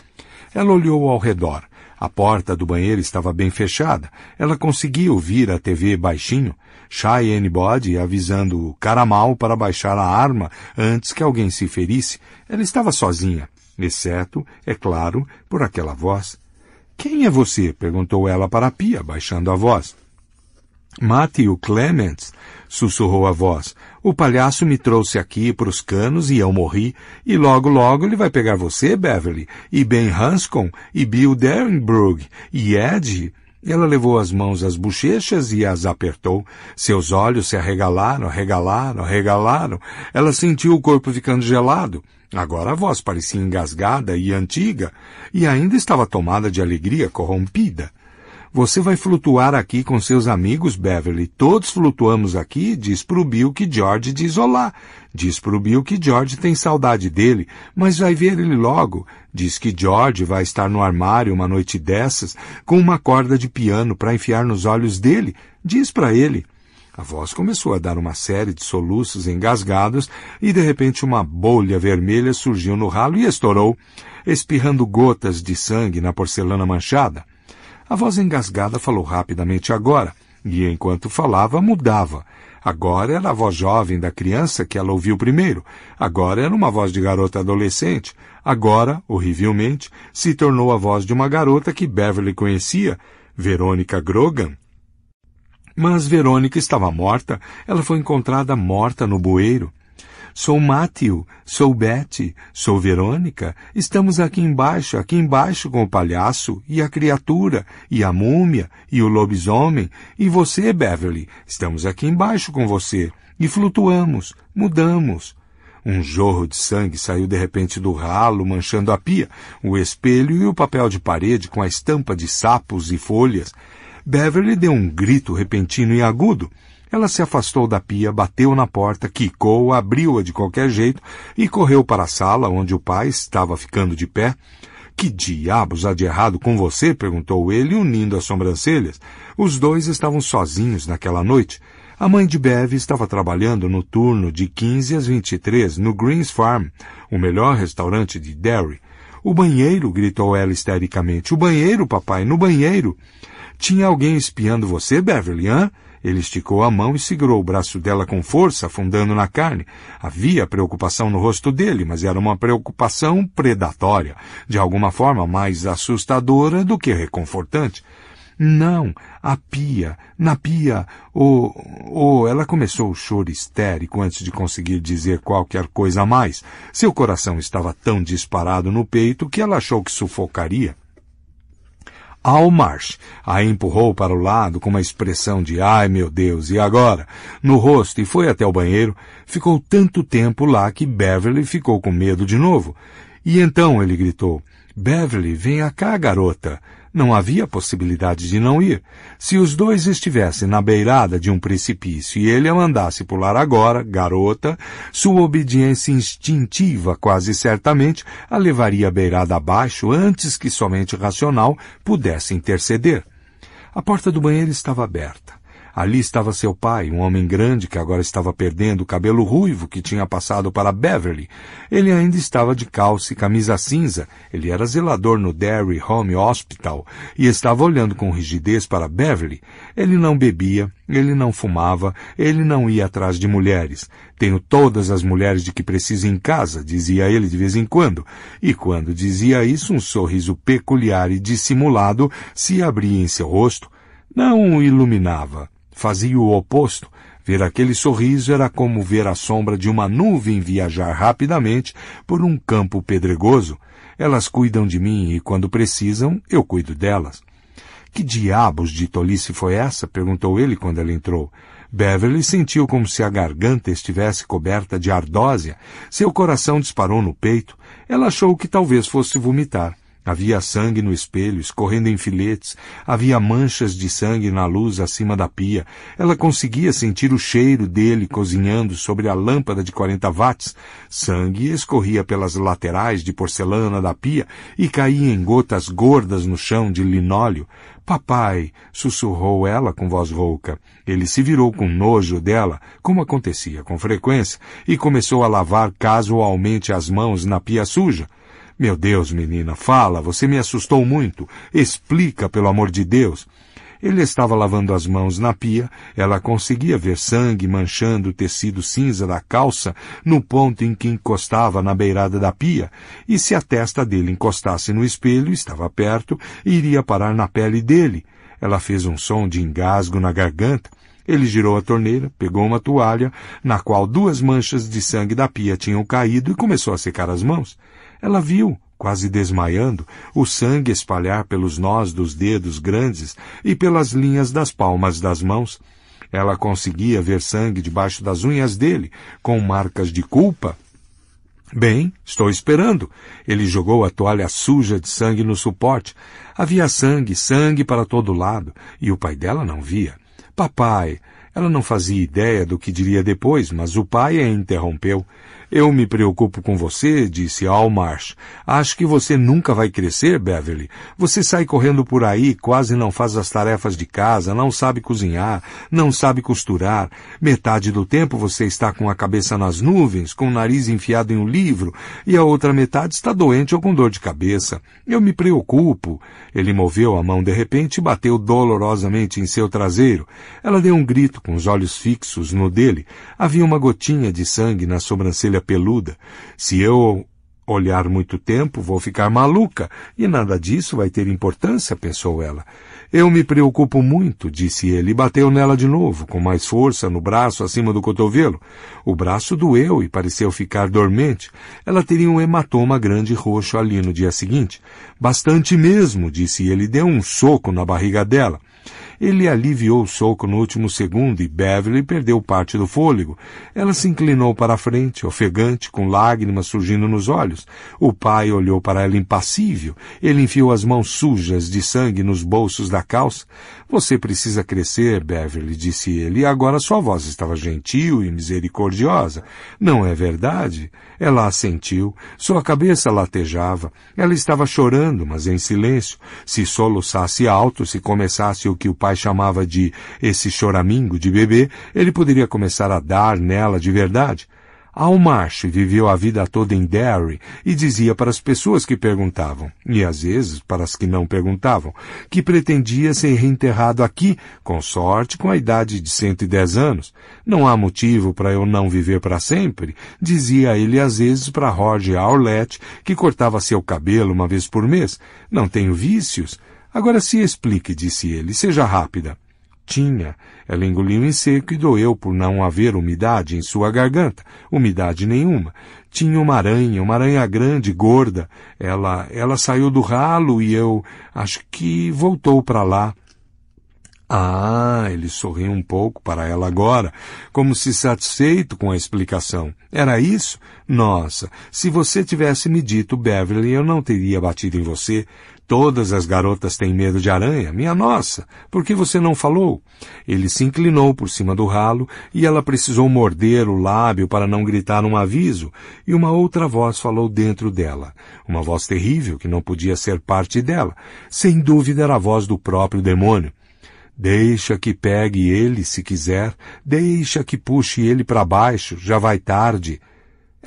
Ela olhou ao redor. A porta do banheiro estava bem fechada. Ela conseguia ouvir a TV baixinho, Shy Bode avisando Caramal para baixar a arma antes que alguém se ferisse. Ela estava sozinha, exceto, é claro, por aquela voz. Quem é você? perguntou ela para a pia, baixando a voz. Matthew Clements, sussurrou a voz. O palhaço me trouxe aqui para os canos e eu morri, e logo logo ele vai pegar você, Beverly, e Ben Hanscom, e Bill Derenbrug, e Ed. Ela levou as mãos às bochechas e as apertou. Seus olhos se arregalaram, arregalaram, arregalaram. Ela sentiu o corpo ficando gelado. Agora a voz parecia engasgada e antiga, e ainda estava tomada de alegria corrompida. Você vai flutuar aqui com seus amigos, Beverly. Todos flutuamos aqui. Diz pro Bill que George diz olá. Diz pro Bill que George tem saudade dele, mas vai ver ele logo. Diz que George vai estar no armário uma noite dessas com uma corda de piano para enfiar nos olhos dele. Diz para ele. A voz começou a dar uma série de soluços engasgados e de repente uma bolha vermelha surgiu no ralo e estourou, espirrando gotas de sangue na porcelana manchada. A voz engasgada falou rapidamente agora, e enquanto falava, mudava. Agora era a voz jovem da criança que ela ouviu primeiro. Agora era uma voz de garota adolescente. Agora, horrivelmente, se tornou a voz de uma garota que Beverly conhecia, Verônica Grogan. Mas Verônica estava morta. Ela foi encontrada morta no bueiro. Sou Mátio, sou Betty, sou Verônica. Estamos aqui embaixo, aqui embaixo com o palhaço e a criatura e a múmia e o lobisomem e você, Beverly. Estamos aqui embaixo com você e flutuamos, mudamos. Um jorro de sangue saiu de repente do ralo, manchando a pia, o espelho e o papel de parede com a estampa de sapos e folhas. Beverly deu um grito repentino e agudo. Ela se afastou da pia, bateu na porta, quicou, abriu-a de qualquer jeito e correu para a sala onde o pai estava ficando de pé. Que diabos há de errado com você? perguntou ele, unindo as sobrancelhas. Os dois estavam sozinhos naquela noite. A mãe de Bev estava trabalhando no turno de 15 às 23 no Greens Farm, o melhor restaurante de Derry. O banheiro, gritou ela histericamente. O banheiro, papai, no banheiro. Tinha alguém espiando você, Beverly, hã? Ele esticou a mão e segurou o braço dela com força, afundando na carne. Havia preocupação no rosto dele, mas era uma preocupação predatória, de alguma forma mais assustadora do que reconfortante. Não, a pia, na pia, oh, oh, ela começou o choro histérico antes de conseguir dizer qualquer coisa a mais. Seu coração estava tão disparado no peito que ela achou que sufocaria. Almarsh a empurrou para o lado com uma expressão de ai meu Deus, e agora? no rosto e foi até o banheiro. Ficou tanto tempo lá que Beverly ficou com medo de novo. E então ele gritou: Beverly, vem cá, garota. Não havia possibilidade de não ir. Se os dois estivessem na beirada de um precipício e ele a mandasse pular agora, garota, sua obediência instintiva quase certamente a levaria beirada abaixo antes que somente racional pudesse interceder. A porta do banheiro estava aberta. Ali estava seu pai, um homem grande que agora estava perdendo o cabelo ruivo que tinha passado para Beverly. Ele ainda estava de calça e camisa cinza. Ele era zelador no Derry Home Hospital e estava olhando com rigidez para Beverly. Ele não bebia, ele não fumava, ele não ia atrás de mulheres. Tenho todas as mulheres de que preciso em casa, dizia ele de vez em quando. E quando dizia isso, um sorriso peculiar e dissimulado se abria em seu rosto. Não o iluminava fazia o oposto. Ver aquele sorriso era como ver a sombra de uma nuvem viajar rapidamente por um campo pedregoso. Elas cuidam de mim e, quando precisam, eu cuido delas. Que diabos de tolice foi essa? perguntou ele quando ela entrou. Beverly sentiu como se a garganta estivesse coberta de ardósia. Seu coração disparou no peito. Ela achou que talvez fosse vomitar. Havia sangue no espelho, escorrendo em filetes, havia manchas de sangue na luz acima da pia. Ela conseguia sentir o cheiro dele cozinhando sobre a lâmpada de 40 watts. Sangue escorria pelas laterais de porcelana da pia e caía em gotas gordas no chão de linóleo. Papai, sussurrou ela com voz rouca. Ele se virou com nojo dela, como acontecia com frequência, e começou a lavar casualmente as mãos na pia suja. Meu Deus, menina, fala, você me assustou muito. Explica, pelo amor de Deus. Ele estava lavando as mãos na pia, ela conseguia ver sangue manchando o tecido cinza da calça no ponto em que encostava na beirada da pia, e se a testa dele encostasse no espelho, estava perto, iria parar na pele dele. Ela fez um som de engasgo na garganta. Ele girou a torneira, pegou uma toalha, na qual duas manchas de sangue da pia tinham caído e começou a secar as mãos. Ela viu, quase desmaiando, o sangue espalhar pelos nós dos dedos grandes e pelas linhas das palmas das mãos. Ela conseguia ver sangue debaixo das unhas dele, com marcas de culpa. Bem, estou esperando. Ele jogou a toalha suja de sangue no suporte. Havia sangue, sangue para todo lado, e o pai dela não via. Papai, ela não fazia ideia do que diria depois, mas o pai a interrompeu. Eu me preocupo com você, disse Almarsh. Acho que você nunca vai crescer, Beverly. Você sai correndo por aí, quase não faz as tarefas de casa, não sabe cozinhar, não sabe costurar. Metade do tempo você está com a cabeça nas nuvens, com o nariz enfiado em um livro, e a outra metade está doente ou com dor de cabeça. Eu me preocupo. Ele moveu a mão de repente e bateu dolorosamente em seu traseiro. Ela deu um grito com os olhos fixos no dele. Havia uma gotinha de sangue na sobrancelha folha peluda. Se eu olhar muito tempo, vou ficar maluca, e nada disso vai ter importância, pensou ela. Eu me preocupo muito, disse ele, e bateu nela de novo, com mais força no braço acima do cotovelo. O braço doeu e pareceu ficar dormente. Ela teria um hematoma grande roxo ali no dia seguinte. Bastante mesmo, disse ele, e deu um soco na barriga dela. Ele aliviou o soco no último segundo e Beverly perdeu parte do fôlego. Ela se inclinou para a frente, ofegante, com lágrimas surgindo nos olhos. O pai olhou para ela impassível. Ele enfiou as mãos sujas de sangue nos bolsos da calça. Você precisa crescer, Beverly, disse ele, e agora sua voz estava gentil e misericordiosa. Não é verdade? Ela assentiu, sua cabeça latejava, ela estava chorando, mas em silêncio. Se soluçasse alto, se começasse o que o pai chamava de esse choramingo de bebê, ele poderia começar a dar nela de verdade. Almarsh viveu a vida toda em Derry e dizia para as pessoas que perguntavam, e às vezes para as que não perguntavam, que pretendia ser reenterrado aqui, com sorte, com a idade de 110 anos. Não há motivo para eu não viver para sempre, dizia ele às vezes para Roger Aulette, que cortava seu cabelo uma vez por mês. Não tenho vícios. Agora se explique, disse ele, seja rápida tinha. Ela engoliu em seco e doeu por não haver umidade em sua garganta, umidade nenhuma. Tinha uma aranha, uma aranha grande, gorda. Ela, ela saiu do ralo e eu acho que voltou para lá. Ah, ele sorriu um pouco para ela agora, como se satisfeito com a explicação. Era isso? Nossa, se você tivesse me dito, Beverly, eu não teria batido em você. Todas as garotas têm medo de aranha, minha nossa, por que você não falou? Ele se inclinou por cima do ralo e ela precisou morder o lábio para não gritar um aviso, e uma outra voz falou dentro dela. Uma voz terrível que não podia ser parte dela. Sem dúvida era a voz do próprio demônio. Deixa que pegue ele se quiser, deixa que puxe ele para baixo, já vai tarde.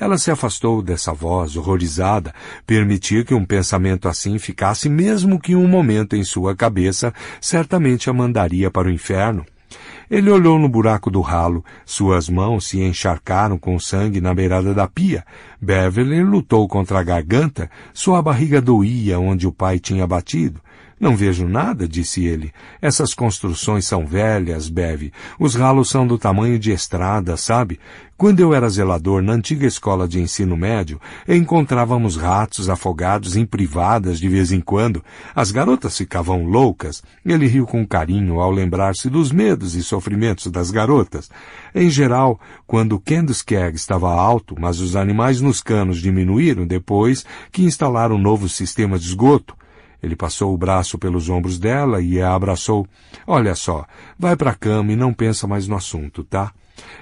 Ela se afastou dessa voz, horrorizada, permitir que um pensamento assim ficasse, mesmo que um momento em sua cabeça, certamente a mandaria para o inferno. Ele olhou no buraco do ralo. Suas mãos se encharcaram com sangue na beirada da pia. Beverly lutou contra a garganta. Sua barriga doía onde o pai tinha batido. Não vejo nada, disse ele. Essas construções são velhas, Bev. Os ralos são do tamanho de estrada, sabe? Quando eu era zelador na antiga escola de ensino médio, encontrávamos ratos afogados em privadas de vez em quando. As garotas ficavam loucas. Ele riu com carinho ao lembrar-se dos medos e sofrimentos das garotas. Em geral, quando o Kendskeg estava alto, mas os animais nos canos diminuíram depois que instalaram um novo sistema de esgoto, ele passou o braço pelos ombros dela e a abraçou. Olha só, vai para a cama e não pensa mais no assunto, tá?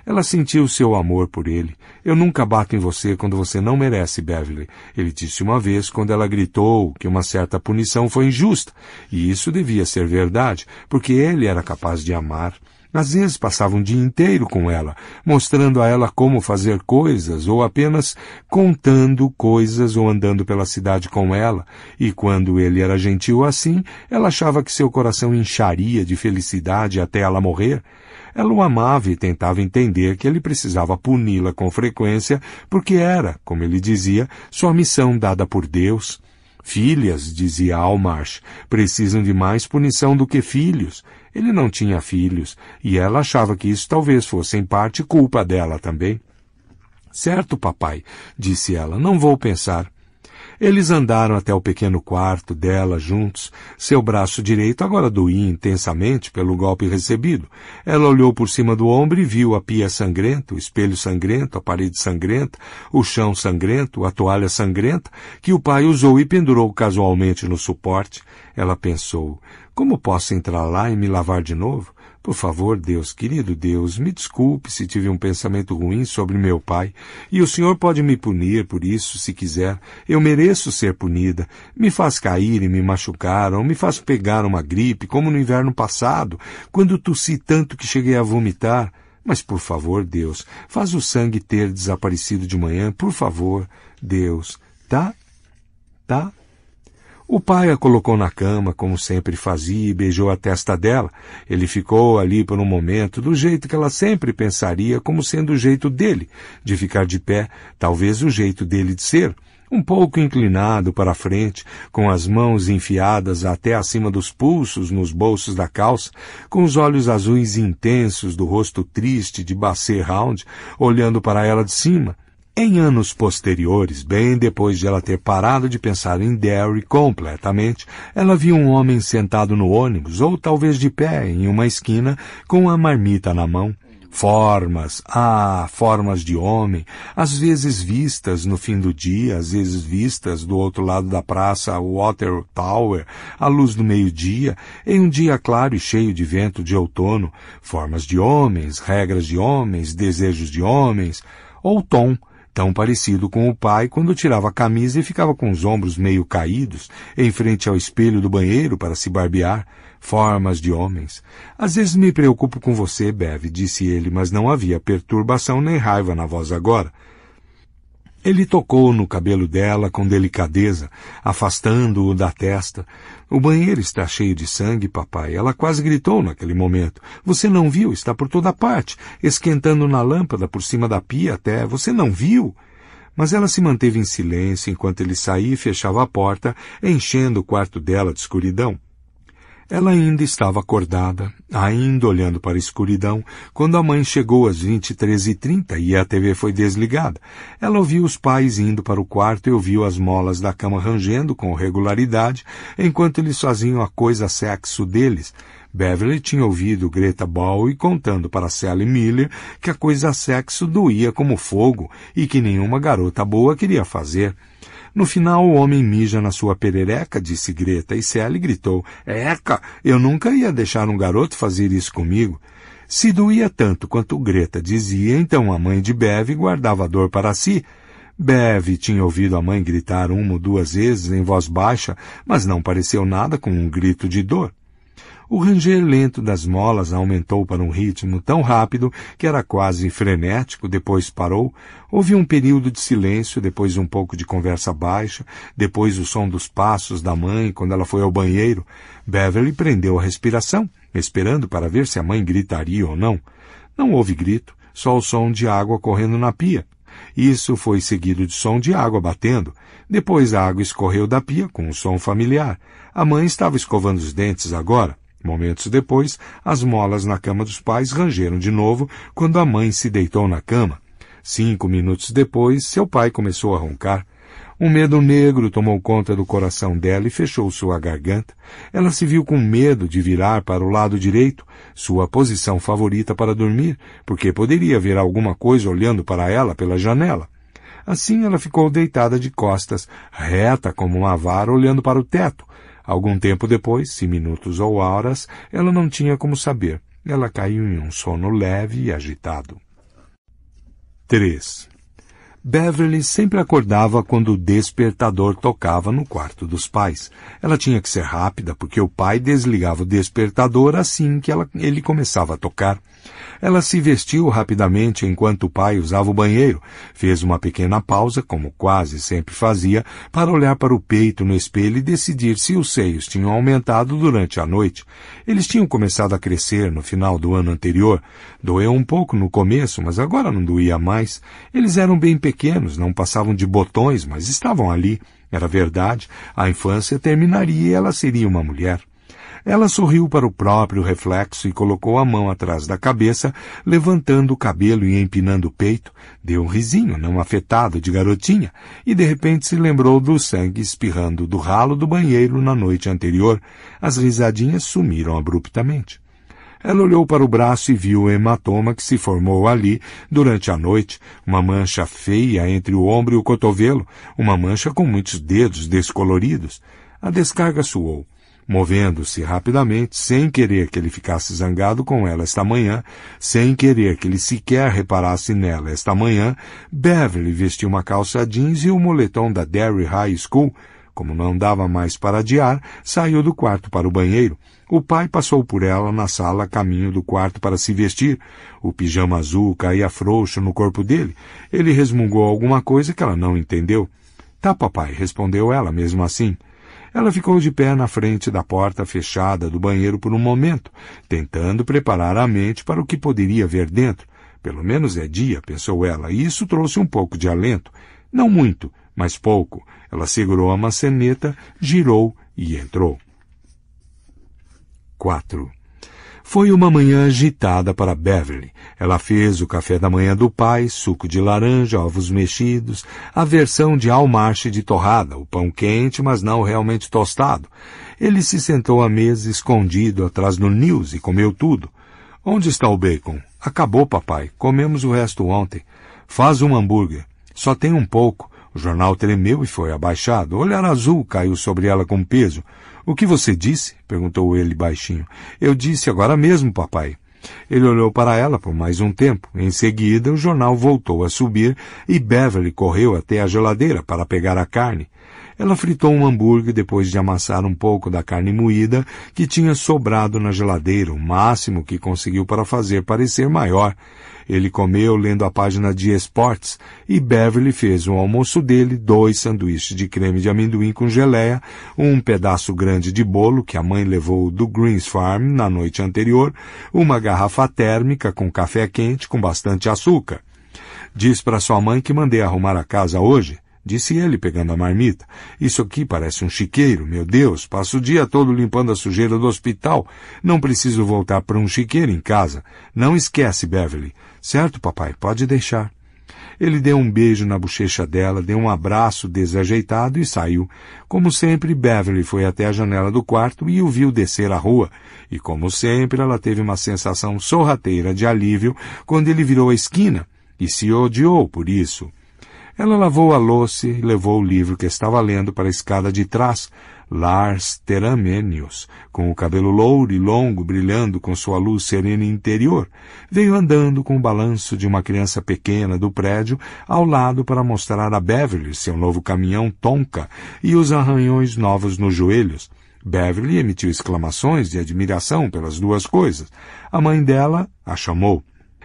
Ela sentiu seu amor por ele. Eu nunca bato em você quando você não merece, Beverly. Ele disse uma vez quando ela gritou que uma certa punição foi injusta. E isso devia ser verdade, porque ele era capaz de amar. Às vezes passava um dia inteiro com ela, mostrando a ela como fazer coisas ou apenas contando coisas ou andando pela cidade com ela, e quando ele era gentil assim, ela achava que seu coração incharia de felicidade até ela morrer. Ela o amava e tentava entender que ele precisava puni-la com frequência, porque era, como ele dizia, sua missão dada por Deus. Filhas, dizia Almarsh, precisam de mais punição do que filhos, ele não tinha filhos, e ela achava que isso talvez fosse em parte culpa dela também. Certo, papai, disse ela, não vou pensar. Eles andaram até o pequeno quarto dela juntos. Seu braço direito agora doía intensamente pelo golpe recebido. Ela olhou por cima do ombro e viu a pia sangrenta, o espelho sangrento, a parede sangrenta, o chão sangrento, a toalha sangrenta, que o pai usou e pendurou casualmente no suporte. Ela pensou, como posso entrar lá e me lavar de novo? Por favor, Deus, querido Deus, me desculpe se tive um pensamento ruim sobre meu pai, e o Senhor pode me punir por isso, se quiser. Eu mereço ser punida. Me faz cair e me machucar, ou me faz pegar uma gripe, como no inverno passado, quando tossi tanto que cheguei a vomitar. Mas, por favor, Deus, faz o sangue ter desaparecido de manhã, por favor, Deus. Tá? Tá? O pai a colocou na cama, como sempre fazia, e beijou a testa dela. Ele ficou ali por um momento, do jeito que ela sempre pensaria como sendo o jeito dele, de ficar de pé, talvez o jeito dele de ser, um pouco inclinado para a frente, com as mãos enfiadas até acima dos pulsos nos bolsos da calça, com os olhos azuis intensos do rosto triste de Basset Round, olhando para ela de cima, em anos posteriores, bem depois de ela ter parado de pensar em Derry completamente, ela viu um homem sentado no ônibus ou talvez de pé em uma esquina com a marmita na mão. Formas, ah, formas de homem, às vezes vistas no fim do dia, às vezes vistas do outro lado da praça Water Tower, à luz do meio-dia, em um dia claro e cheio de vento de outono, formas de homens, regras de homens, desejos de homens, ou tom, tão parecido com o pai quando tirava a camisa e ficava com os ombros meio caídos, em frente ao espelho do banheiro para se barbear, formas de homens. Às vezes me preocupo com você, Bev, disse ele, mas não havia perturbação nem raiva na voz agora. Ele tocou no cabelo dela com delicadeza, afastando-o da testa, o banheiro está cheio de sangue, papai. Ela quase gritou naquele momento. Você não viu? Está por toda parte, esquentando na lâmpada, por cima da pia até. Você não viu? Mas ela se manteve em silêncio enquanto ele saía e fechava a porta, enchendo o quarto dela de escuridão. Ela ainda estava acordada, ainda olhando para a escuridão, quando a mãe chegou às 23h30 e a TV foi desligada. Ela ouviu os pais indo para o quarto e ouviu as molas da cama rangendo com regularidade, enquanto eles faziam a coisa sexo deles. Beverly tinha ouvido Greta Bowie contando para Sally Miller que a coisa sexo doía como fogo e que nenhuma garota boa queria fazer. No final, o homem mija na sua perereca, disse Greta, e Sally gritou, Eca, eu nunca ia deixar um garoto fazer isso comigo. Se doía tanto quanto Greta dizia, então a mãe de Bev guardava a dor para si. Bev tinha ouvido a mãe gritar uma ou duas vezes em voz baixa, mas não pareceu nada com um grito de dor. O ranger lento das molas aumentou para um ritmo tão rápido que era quase frenético, depois parou. Houve um período de silêncio, depois um pouco de conversa baixa, depois o som dos passos da mãe quando ela foi ao banheiro. Beverly prendeu a respiração, esperando para ver se a mãe gritaria ou não. Não houve grito, só o som de água correndo na pia. Isso foi seguido de som de água batendo. Depois a água escorreu da pia com um som familiar. A mãe estava escovando os dentes agora. Momentos depois, as molas na cama dos pais rangeram de novo quando a mãe se deitou na cama. Cinco minutos depois, seu pai começou a roncar. Um medo negro tomou conta do coração dela e fechou sua garganta. Ela se viu com medo de virar para o lado direito, sua posição favorita para dormir, porque poderia ver alguma coisa olhando para ela pela janela. Assim ela ficou deitada de costas, reta como uma vara, olhando para o teto, Algum tempo depois, se minutos ou horas, ela não tinha como saber. Ela caiu em um sono leve e agitado. 3. Beverly sempre acordava quando o despertador tocava no quarto dos pais. Ela tinha que ser rápida porque o pai desligava o despertador assim que ela, ele começava a tocar. Ela se vestiu rapidamente enquanto o pai usava o banheiro, fez uma pequena pausa, como quase sempre fazia, para olhar para o peito no espelho e decidir se os seios tinham aumentado durante a noite. Eles tinham começado a crescer no final do ano anterior. Doeu um pouco no começo, mas agora não doía mais. Eles eram bem pequenos, não passavam de botões, mas estavam ali. Era verdade, a infância terminaria e ela seria uma mulher. Ela sorriu para o próprio reflexo e colocou a mão atrás da cabeça, levantando o cabelo e empinando o peito. Deu um risinho, não afetado, de garotinha, e de repente se lembrou do sangue espirrando do ralo do banheiro na noite anterior. As risadinhas sumiram abruptamente. Ela olhou para o braço e viu o hematoma que se formou ali durante a noite, uma mancha feia entre o ombro e o cotovelo, uma mancha com muitos dedos descoloridos. A descarga suou movendo-se rapidamente, sem querer que ele ficasse zangado com ela esta manhã, sem querer que ele sequer reparasse nela esta manhã, Beverly vestiu uma calça jeans e o moletom da Derry High School, como não dava mais para adiar, saiu do quarto para o banheiro. O pai passou por ela na sala caminho do quarto para se vestir. O pijama azul caía frouxo no corpo dele. Ele resmungou alguma coisa que ela não entendeu. Tá, papai, respondeu ela, mesmo assim. Ela ficou de pé na frente da porta fechada do banheiro por um momento, tentando preparar a mente para o que poderia ver dentro. Pelo menos é dia, pensou ela, e isso trouxe um pouco de alento. Não muito, mas pouco. Ela segurou a maçaneta, girou e entrou. 4. Foi uma manhã agitada para Beverly. Ela fez o café da manhã do pai, suco de laranja, ovos mexidos, a versão de almarche de torrada, o pão quente, mas não realmente tostado. Ele se sentou à mesa escondido atrás do News e comeu tudo. Onde está o bacon? Acabou, papai. Comemos o resto ontem. Faz um hambúrguer. Só tem um pouco. O jornal tremeu e foi abaixado. O olhar azul caiu sobre ela com peso. O que você disse? perguntou ele baixinho. Eu disse agora mesmo, papai. Ele olhou para ela por mais um tempo. Em seguida, o jornal voltou a subir e Beverly correu até a geladeira para pegar a carne. Ela fritou um hambúrguer depois de amassar um pouco da carne moída que tinha sobrado na geladeira, o máximo que conseguiu para fazer parecer maior. Ele comeu lendo a página de esportes e Beverly fez um almoço dele, dois sanduíches de creme de amendoim com geleia, um pedaço grande de bolo que a mãe levou do Greens Farm na noite anterior, uma garrafa térmica com café quente com bastante açúcar. Diz para sua mãe que mandei arrumar a casa hoje disse ele, pegando a marmita. Isso aqui parece um chiqueiro, meu Deus, passo o dia todo limpando a sujeira do hospital. Não preciso voltar para um chiqueiro em casa. Não esquece, Beverly. Certo, papai, pode deixar. Ele deu um beijo na bochecha dela, deu um abraço desajeitado e saiu. Como sempre, Beverly foi até a janela do quarto e o viu descer a rua. E como sempre, ela teve uma sensação sorrateira de alívio quando ele virou a esquina e se odiou por isso. Ela lavou a louça e levou o livro que estava lendo para a escada de trás, Lars Teramenius, com o cabelo louro e longo brilhando com sua luz serena interior, veio andando com o balanço de uma criança pequena do prédio ao lado para mostrar a Beverly seu novo caminhão Tonka e os arranhões novos nos joelhos. Beverly emitiu exclamações de admiração pelas duas coisas. A mãe dela a chamou.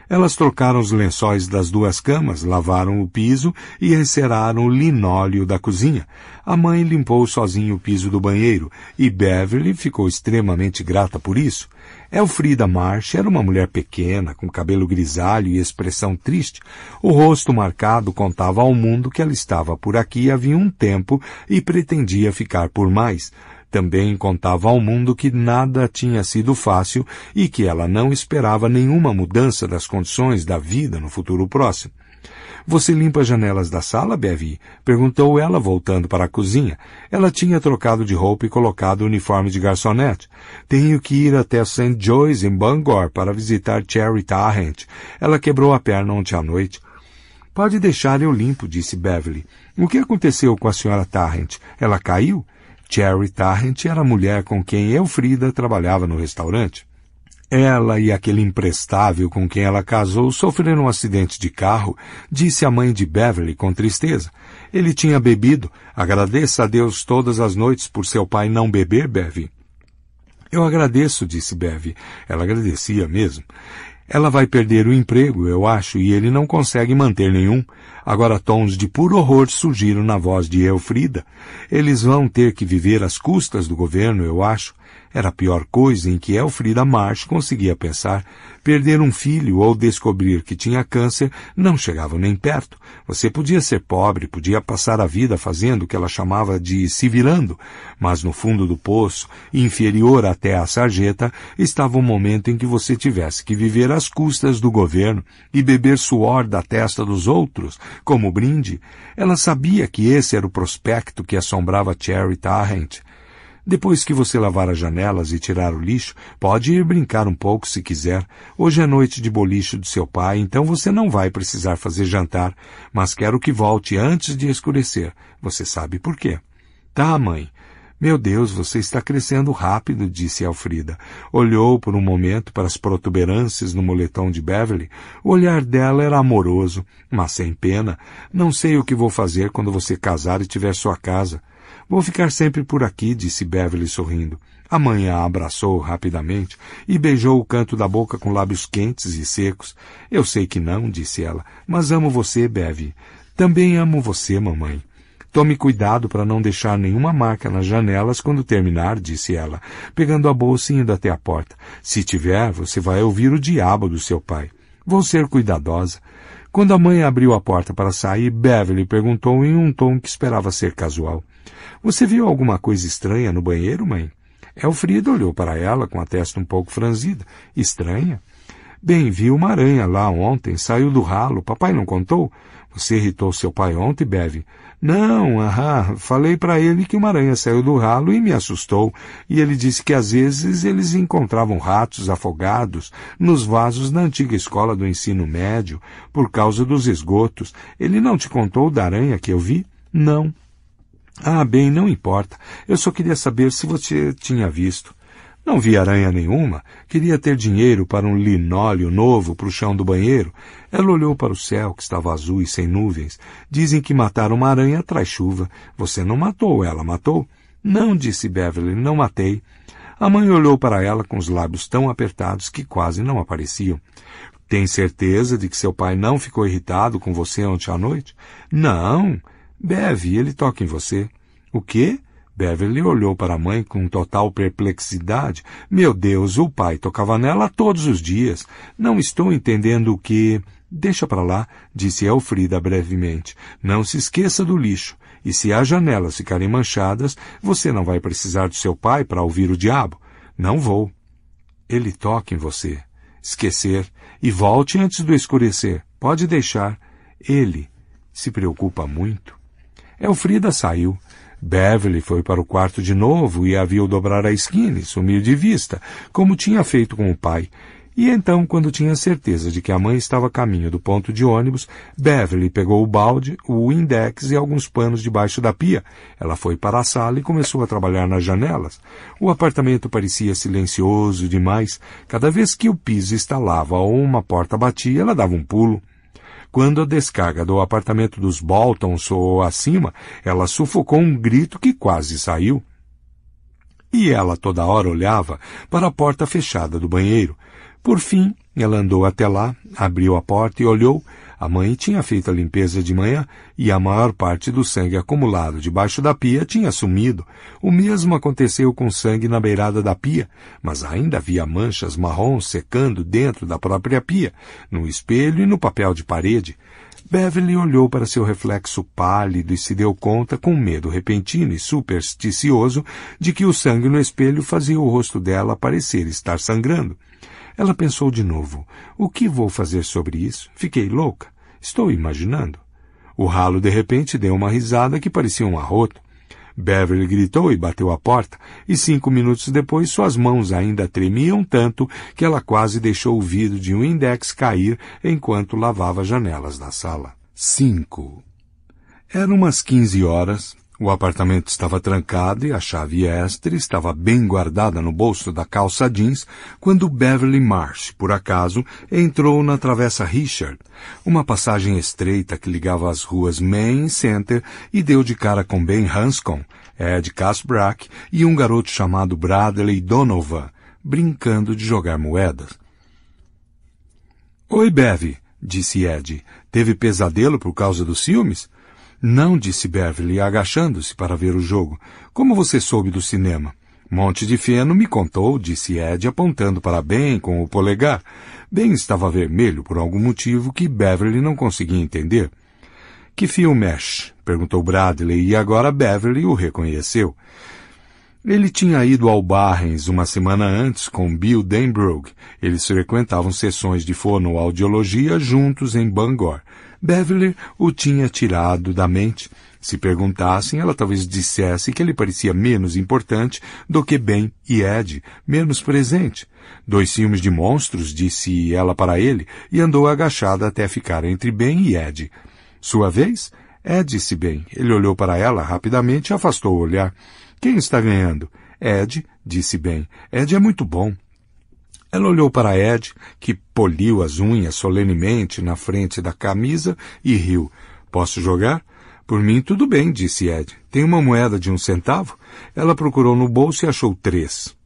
Elas trocaram os lençóis das duas camas, lavaram o piso e enceraram o linóleo da cozinha. A mãe limpou sozinha o piso do banheiro e Beverly ficou extremamente grata por isso. Elfrida Marsh era uma mulher pequena, com cabelo grisalho e expressão triste. O rosto marcado contava ao mundo que ela estava por aqui havia um tempo e pretendia ficar por mais. Também contava ao mundo que nada tinha sido fácil e que ela não esperava nenhuma mudança das condições da vida no futuro próximo. Você limpa as janelas da sala, Bevy? Perguntou ela, voltando para a cozinha. Ela tinha trocado de roupa e colocado o uniforme de garçonete. Tenho que ir até St. Joy's, em Bangor, para visitar Cherry Tarrant. Ela quebrou a perna ontem à noite. Pode deixar eu limpo, disse Beverly. O que aconteceu com a senhora Tarrant? Ela caiu? Cherry Tarrant era a mulher com quem Elfrida trabalhava no restaurante. Ela e aquele imprestável com quem ela casou sofreram um acidente de carro, disse a mãe de Beverly com tristeza. Ele tinha bebido. Agradeça a Deus todas as noites por seu pai não beber, Bev. Eu agradeço, disse Bev. Ela agradecia mesmo. Ela vai perder o emprego, eu acho, e ele não consegue manter nenhum. Agora tons de puro horror surgiram na voz de Elfrida. Eles vão ter que viver às custas do governo, eu acho. Era a pior coisa em que Elfrida March conseguia pensar. Perder um filho ou descobrir que tinha câncer não chegava nem perto. Você podia ser pobre, podia passar a vida fazendo o que ela chamava de se virando, mas no fundo do poço, inferior até à sarjeta, estava o um momento em que você tivesse que viver às custas do governo e beber suor da testa dos outros, como brinde. Ela sabia que esse era o prospecto que assombrava Cherry Tarrant. Depois que você lavar as janelas e tirar o lixo, pode ir brincar um pouco se quiser. Hoje é noite de boliche do seu pai, então você não vai precisar fazer jantar, mas quero que volte antes de escurecer. Você sabe por quê. Tá, mãe. Meu Deus, você está crescendo rápido, disse Alfrida. Olhou por um momento para as protuberâncias no moletom de Beverly. O olhar dela era amoroso, mas sem pena. Não sei o que vou fazer quando você casar e tiver sua casa. Vou ficar sempre por aqui, disse Beverly sorrindo. A mãe a abraçou rapidamente e beijou o canto da boca com lábios quentes e secos. Eu sei que não, disse ela, mas amo você, Bev. Também amo você, mamãe. Tome cuidado para não deixar nenhuma marca nas janelas quando terminar, disse ela, pegando a bolsa e indo até a porta. Se tiver, você vai ouvir o diabo do seu pai. Vou ser cuidadosa. Quando a mãe abriu a porta para sair, Beverly perguntou em um tom que esperava ser casual. Você viu alguma coisa estranha no banheiro, mãe? Elfrida olhou para ela com a testa um pouco franzida. Estranha? Bem, vi uma aranha lá ontem, saiu do ralo. Papai não contou? Você irritou seu pai ontem, Bev? Não, Ah, falei para ele que uma aranha saiu do ralo e me assustou. E ele disse que às vezes eles encontravam ratos afogados nos vasos da antiga escola do ensino médio por causa dos esgotos. Ele não te contou da aranha que eu vi? Não. Ah, bem, não importa. Eu só queria saber se você tinha visto. Não vi aranha nenhuma. Queria ter dinheiro para um linóleo novo para o chão do banheiro. Ela olhou para o céu, que estava azul e sem nuvens. Dizem que matar uma aranha traz chuva. Você não matou, ela matou? Não, disse Beverly, não matei. A mãe olhou para ela com os lábios tão apertados que quase não apareciam. Tem certeza de que seu pai não ficou irritado com você ontem à noite? Não. Beve, ele toca em você. O quê? Beverly olhou para a mãe com total perplexidade. Meu Deus, o pai tocava nela todos os dias. Não estou entendendo o que. Deixa para lá, disse Elfrida brevemente. Não se esqueça do lixo. E se as janelas ficarem manchadas, você não vai precisar do seu pai para ouvir o diabo. Não vou. Ele toca em você. Esquecer. E volte antes do escurecer. Pode deixar. Ele se preocupa muito. Elfrida saiu. Beverly foi para o quarto de novo e a viu dobrar a esquina e sumir de vista, como tinha feito com o pai. E então, quando tinha certeza de que a mãe estava a caminho do ponto de ônibus, Beverly pegou o balde, o index e alguns panos debaixo da pia. Ela foi para a sala e começou a trabalhar nas janelas. O apartamento parecia silencioso demais. Cada vez que o piso estalava ou uma porta batia, ela dava um pulo. Quando a descarga do apartamento dos Bolton soou acima, ela sufocou um grito que quase saiu. E ela toda hora olhava para a porta fechada do banheiro. Por fim, ela andou até lá, abriu a porta e olhou a mãe tinha feito a limpeza de manhã e a maior parte do sangue acumulado debaixo da pia tinha sumido. O mesmo aconteceu com sangue na beirada da pia, mas ainda havia manchas marrons secando dentro da própria pia, no espelho e no papel de parede. Beverly olhou para seu reflexo pálido e se deu conta, com medo repentino e supersticioso, de que o sangue no espelho fazia o rosto dela parecer estar sangrando. Ela pensou de novo. O que vou fazer sobre isso? Fiquei louca. Estou imaginando. O ralo de repente deu uma risada que parecia um arroto. Beverly gritou e bateu a porta, e cinco minutos depois suas mãos ainda tremiam tanto que ela quase deixou o vidro de um index cair enquanto lavava janelas da sala. 5. Eram umas quinze horas, o apartamento estava trancado e a chave extra estava bem guardada no bolso da calça jeans quando Beverly Marsh, por acaso, entrou na Travessa Richard, uma passagem estreita que ligava as ruas Main Center e deu de cara com Ben Hanscom, Ed Casbrack e um garoto chamado Bradley Donovan, brincando de jogar moedas. Oi, Bev, disse Ed. Teve pesadelo por causa dos filmes? Não, disse Beverly, agachando-se para ver o jogo. Como você soube do cinema? Monte de Feno me contou, disse Ed, apontando para Ben com o polegar. Ben estava vermelho por algum motivo que Beverly não conseguia entender. Que filme é? perguntou Bradley, e agora Beverly o reconheceu. Ele tinha ido ao Barrens uma semana antes com Bill Denbrook. Eles frequentavam sessões de fonoaudiologia juntos em Bangor. Beverly o tinha tirado da mente. Se perguntassem, ela talvez dissesse que ele parecia menos importante do que Ben e Ed, menos presente. Dois filmes de monstros, disse ela para ele, e andou agachada até ficar entre Ben e Ed. Sua vez? Ed disse bem. Ele olhou para ela rapidamente e afastou o olhar. Quem está ganhando? Ed, disse Ben. Ed é muito bom. Ela olhou para Ed, que poliu as unhas solenemente na frente da camisa, e riu. Posso jogar? Por mim, tudo bem, disse Ed. Tem uma moeda de um centavo? Ela procurou no bolso e achou três.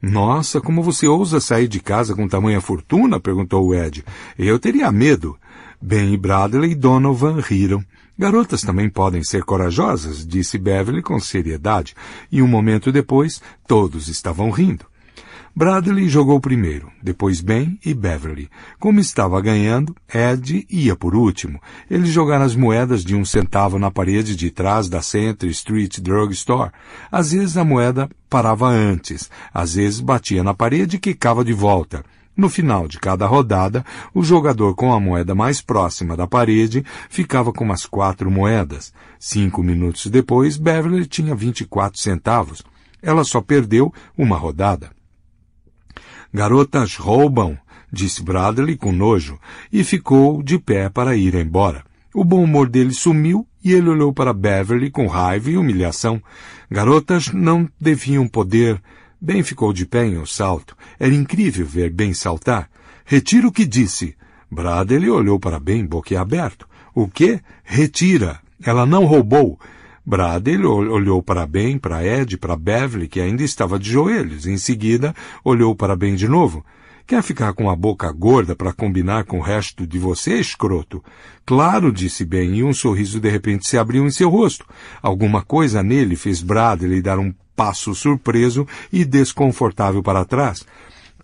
Nossa, como você ousa sair de casa com tamanha fortuna? perguntou Ed. Eu teria medo. Ben Bradley e Donovan riram. Garotas também podem ser corajosas, disse Beverly com seriedade, e um momento depois todos estavam rindo. Bradley jogou primeiro, depois Ben e Beverly. Como estava ganhando, Ed ia por último. Eles jogaram as moedas de um centavo na parede de trás da Center Street Drug Store. Às vezes a moeda parava antes, às vezes batia na parede e quicava de volta. No final de cada rodada, o jogador com a moeda mais próxima da parede ficava com as quatro moedas. Cinco minutos depois, Beverly tinha 24 centavos. Ela só perdeu uma rodada. Garotas roubam, disse Bradley com nojo, e ficou de pé para ir embora. O bom humor dele sumiu e ele olhou para Beverly com raiva e humilhação. Garotas não deviam poder. Ben ficou de pé em um salto. Era incrível ver Ben saltar. Retira o que disse. Bradley olhou para Ben boquiaberto. O que? Retira. Ela não roubou. Bradley olhou para Ben, para Ed, para Beverly, que ainda estava de joelhos. Em seguida, olhou para Ben de novo. Quer ficar com a boca gorda para combinar com o resto de você, escroto? Claro, disse Ben, e um sorriso de repente se abriu em seu rosto. Alguma coisa nele fez Bradley dar um passo surpreso e desconfortável para trás.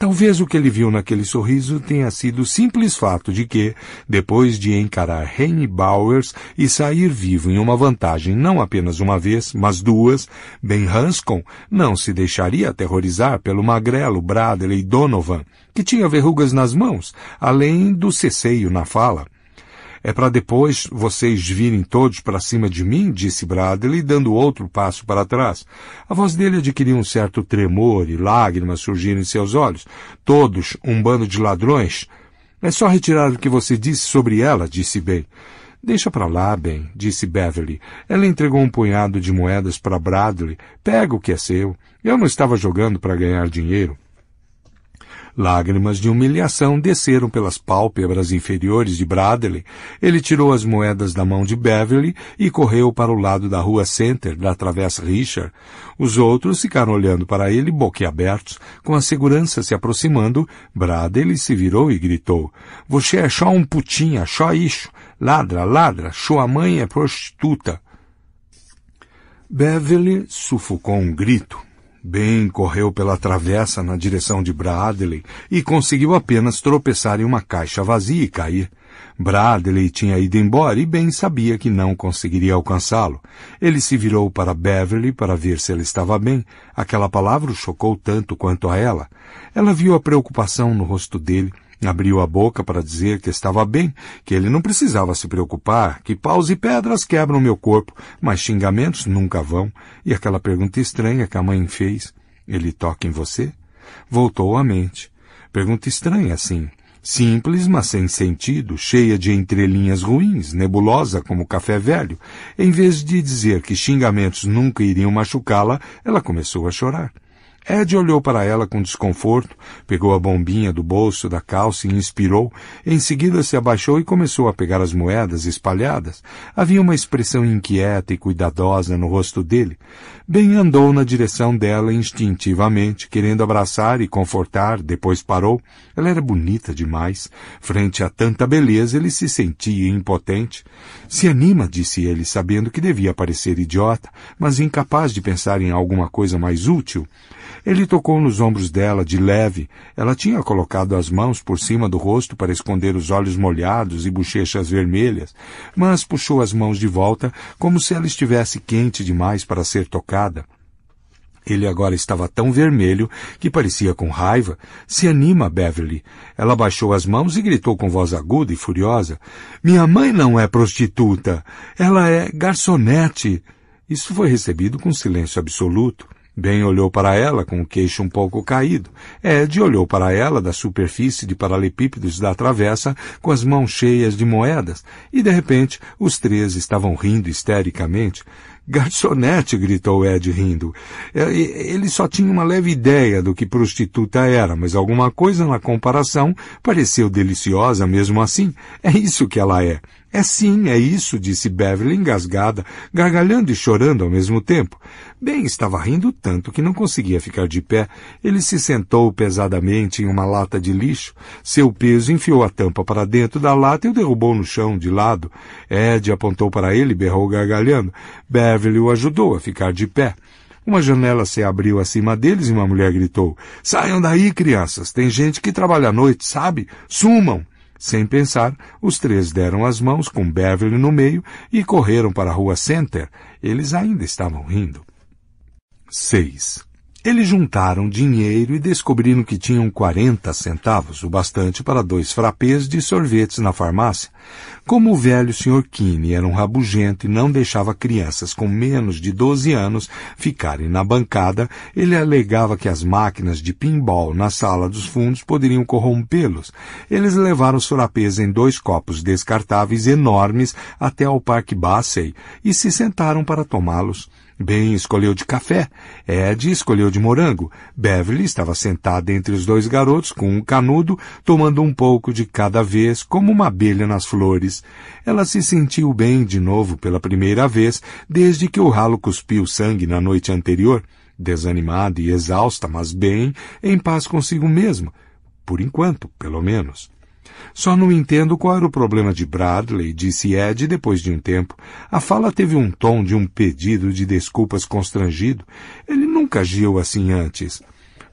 Talvez o que ele viu naquele sorriso tenha sido o simples fato de que, depois de encarar Henry Bowers e sair vivo em uma vantagem não apenas uma vez, mas duas, Ben Hanscom não se deixaria aterrorizar pelo magrelo Bradley Donovan, que tinha verrugas nas mãos, além do ceceio na fala. É para depois vocês virem todos para cima de mim? disse Bradley, dando outro passo para trás. A voz dele adquiriu um certo tremor e lágrimas surgiram em seus olhos. Todos um bando de ladrões. É só retirar o que você disse sobre ela, disse Ben. Deixa para lá, Ben, disse Beverly. Ela entregou um punhado de moedas para Bradley. Pega o que é seu. Eu não estava jogando para ganhar dinheiro. Lágrimas de humilhação desceram pelas pálpebras inferiores de Bradley. Ele tirou as moedas da mão de Beverly e correu para o lado da rua Center, da Travessa Richard. Os outros ficaram olhando para ele boquiabertos. Com a segurança se aproximando, Bradley se virou e gritou. — Você é só um putinha, só isso. Ladra, ladra, sua mãe é prostituta. Beverly sufocou um grito. Ben correu pela travessa na direção de Bradley e conseguiu apenas tropeçar em uma caixa vazia e cair. Bradley tinha ido embora e Ben sabia que não conseguiria alcançá-lo. Ele se virou para Beverly para ver se ela estava bem. Aquela palavra o chocou tanto quanto a ela. Ela viu a preocupação no rosto dele Abriu a boca para dizer que estava bem, que ele não precisava se preocupar, que paus e pedras quebram meu corpo, mas xingamentos nunca vão, e aquela pergunta estranha que a mãe fez, ele toca em você? Voltou à mente. Pergunta estranha, sim. Simples, mas sem sentido, cheia de entrelinhas ruins, nebulosa como café velho. Em vez de dizer que xingamentos nunca iriam machucá-la, ela começou a chorar. Ed olhou para ela com desconforto, pegou a bombinha do bolso da calça e inspirou. Em seguida se abaixou e começou a pegar as moedas espalhadas. Havia uma expressão inquieta e cuidadosa no rosto dele. Bem andou na direção dela instintivamente, querendo abraçar e confortar, depois parou. Ela era bonita demais. Frente a tanta beleza, ele se sentia impotente. Se anima, disse ele, sabendo que devia parecer idiota, mas incapaz de pensar em alguma coisa mais útil. Ele tocou nos ombros dela, de leve. Ela tinha colocado as mãos por cima do rosto para esconder os olhos molhados e bochechas vermelhas, mas puxou as mãos de volta, como se ela estivesse quente demais para ser tocada. Ele agora estava tão vermelho que parecia com raiva. Se anima, Beverly. Ela baixou as mãos e gritou com voz aguda e furiosa. Minha mãe não é prostituta. Ela é garçonete. Isso foi recebido com silêncio absoluto. Ben olhou para ela com o queixo um pouco caído. Ed olhou para ela da superfície de paralepípedos da travessa com as mãos cheias de moedas e, de repente, os três estavam rindo histericamente. Garçonete! gritou Ed rindo. É, ele só tinha uma leve ideia do que prostituta era, mas alguma coisa na comparação pareceu deliciosa mesmo assim. É isso que ela é. É sim, é isso, disse Beverly engasgada, gargalhando e chorando ao mesmo tempo. Bem estava rindo tanto que não conseguia ficar de pé. Ele se sentou pesadamente em uma lata de lixo. Seu peso enfiou a tampa para dentro da lata e o derrubou no chão, de lado. Ed apontou para ele e berrou gargalhando. Beverly o ajudou a ficar de pé. Uma janela se abriu acima deles e uma mulher gritou: Saiam daí, crianças! Tem gente que trabalha à noite, sabe? Sumam! Sem pensar, os três deram as mãos com Beverly no meio e correram para a rua Center. Eles ainda estavam rindo. 6. Eles juntaram dinheiro e descobriram que tinham 40 centavos, o bastante para dois frapês de sorvetes na farmácia. Como o velho Sr. Kine era um rabugento e não deixava crianças com menos de 12 anos ficarem na bancada, ele alegava que as máquinas de pinball na sala dos fundos poderiam corrompê-los. Eles levaram os frapês em dois copos descartáveis enormes até ao Parque Bassey e se sentaram para tomá-los. Ben escolheu de café, Ed escolheu de morango. Beverly estava sentada entre os dois garotos com um canudo, tomando um pouco de cada vez, como uma abelha nas flores. Ela se sentiu bem de novo pela primeira vez desde que o ralo cuspiu sangue na noite anterior, desanimada e exausta, mas bem, em paz consigo mesma. Por enquanto, pelo menos. Só não entendo qual era o problema de Bradley, disse Ed depois de um tempo. A fala teve um tom de um pedido de desculpas constrangido. Ele nunca agiu assim antes.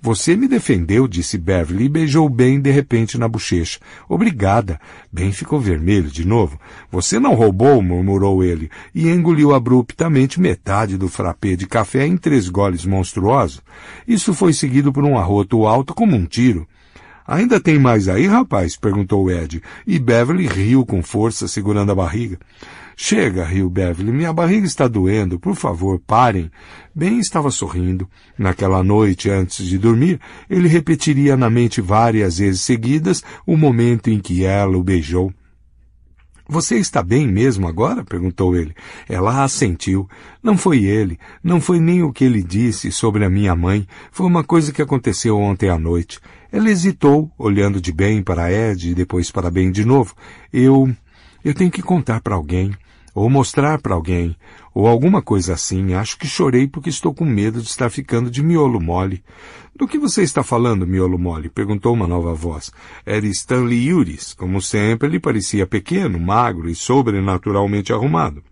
Você me defendeu, disse Beverly e beijou bem de repente na bochecha. Obrigada. Ben ficou vermelho de novo. Você não roubou, murmurou ele, e engoliu abruptamente metade do frappé de café em três goles monstruosos. Isso foi seguido por um arroto alto como um tiro. Ainda tem mais aí, rapaz? perguntou Ed, e Beverly riu com força, segurando a barriga. Chega, riu Beverly, minha barriga está doendo, por favor, parem. Ben estava sorrindo. Naquela noite, antes de dormir, ele repetiria na mente várias vezes seguidas o momento em que ela o beijou. Você está bem mesmo agora? perguntou ele. Ela assentiu. Não foi ele, não foi nem o que ele disse sobre a minha mãe. Foi uma coisa que aconteceu ontem à noite. Ela hesitou, olhando de bem para Ed e depois para bem de novo. Eu. Eu tenho que contar para alguém, ou mostrar para alguém, ou alguma coisa assim. Acho que chorei porque estou com medo de estar ficando de miolo mole. Do que você está falando, miolo mole? perguntou uma nova voz. Era Stanley Yuris. Como sempre, ele parecia pequeno, magro e sobrenaturalmente arrumado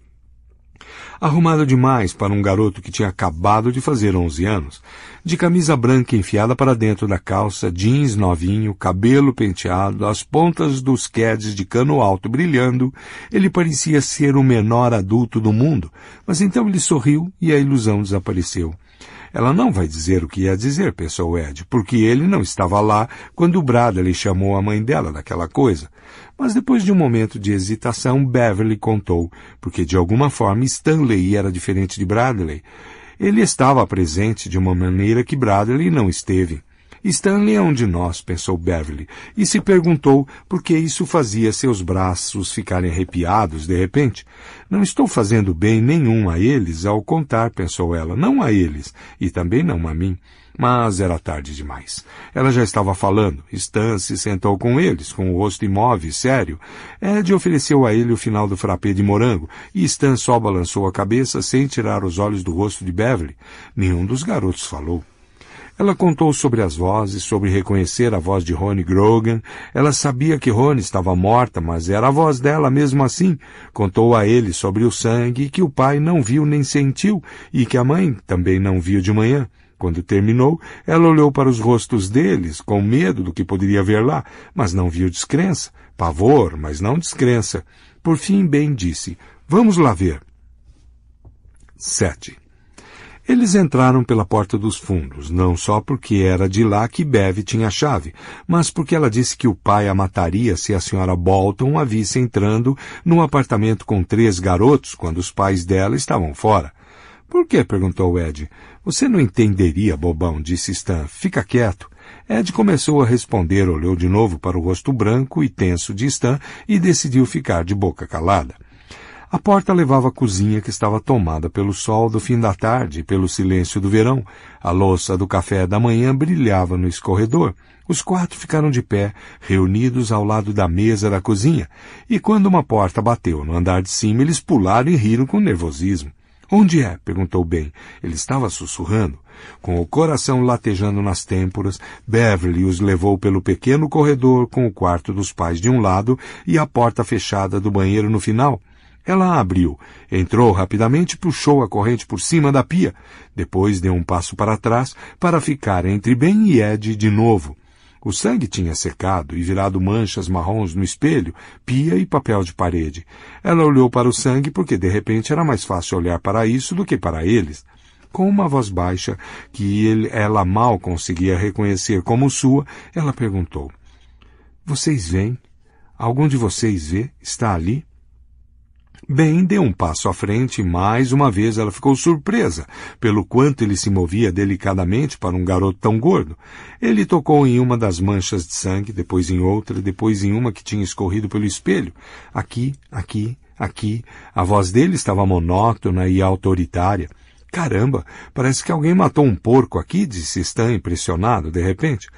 arrumado demais para um garoto que tinha acabado de fazer 11 anos, de camisa branca enfiada para dentro da calça, jeans novinho, cabelo penteado, as pontas dos quedes de cano alto brilhando, ele parecia ser o menor adulto do mundo, mas então ele sorriu e a ilusão desapareceu. Ela não vai dizer o que ia dizer, pensou Ed, porque ele não estava lá quando Bradley lhe chamou a mãe dela daquela coisa. Mas depois de um momento de hesitação, Beverly contou, porque de alguma forma Stanley era diferente de Bradley. Ele estava presente de uma maneira que Bradley não esteve. Stanley é um de nós, pensou Beverly, e se perguntou por que isso fazia seus braços ficarem arrepiados de repente. Não estou fazendo bem nenhum a eles ao contar, pensou ela, não a eles, e também não a mim. Mas era tarde demais. Ela já estava falando. Stan se sentou com eles, com o rosto imóvel e sério. Ed ofereceu a ele o final do frappé de morango, e Stan só balançou a cabeça sem tirar os olhos do rosto de Beverly. Nenhum dos garotos falou. Ela contou sobre as vozes, sobre reconhecer a voz de Rony Grogan. Ela sabia que Rony estava morta, mas era a voz dela mesmo assim. Contou a ele sobre o sangue que o pai não viu nem sentiu e que a mãe também não viu de manhã. Quando terminou, ela olhou para os rostos deles, com medo do que poderia ver lá, mas não viu descrença. Pavor, mas não descrença. Por fim, bem disse: Vamos lá ver. 7. Eles entraram pela porta dos fundos, não só porque era de lá que Bev tinha a chave, mas porque ela disse que o pai a mataria se a senhora Bolton a visse entrando num apartamento com três garotos quando os pais dela estavam fora. Por que? perguntou Ed. Você não entenderia, bobão, disse Stan. Fica quieto. Ed começou a responder, olhou de novo para o rosto branco e tenso de Stan e decidiu ficar de boca calada. A porta levava à cozinha que estava tomada pelo sol do fim da tarde e pelo silêncio do verão. A louça do café da manhã brilhava no escorredor. Os quatro ficaram de pé, reunidos ao lado da mesa da cozinha, e quando uma porta bateu no andar de cima, eles pularam e riram com nervosismo. Onde é? perguntou Ben. Ele estava sussurrando. Com o coração latejando nas têmporas, Beverly os levou pelo pequeno corredor com o quarto dos pais de um lado e a porta fechada do banheiro no final. Ela abriu, entrou rapidamente e puxou a corrente por cima da pia. Depois deu um passo para trás para ficar entre Ben e Ed de novo. O sangue tinha secado e virado manchas marrons no espelho, pia e papel de parede. Ela olhou para o sangue porque de repente era mais fácil olhar para isso do que para eles. Com uma voz baixa, que ele, ela mal conseguia reconhecer como sua, ela perguntou: Vocês vêm? Algum de vocês vê? Está ali? Bem deu um passo à frente e mais uma vez ela ficou surpresa pelo quanto ele se movia delicadamente para um garoto tão gordo. Ele tocou em uma das manchas de sangue, depois em outra, depois em uma que tinha escorrido pelo espelho. Aqui, aqui, aqui. A voz dele estava monótona e autoritária. Caramba, parece que alguém matou um porco aqui, disse Stan impressionado de repente.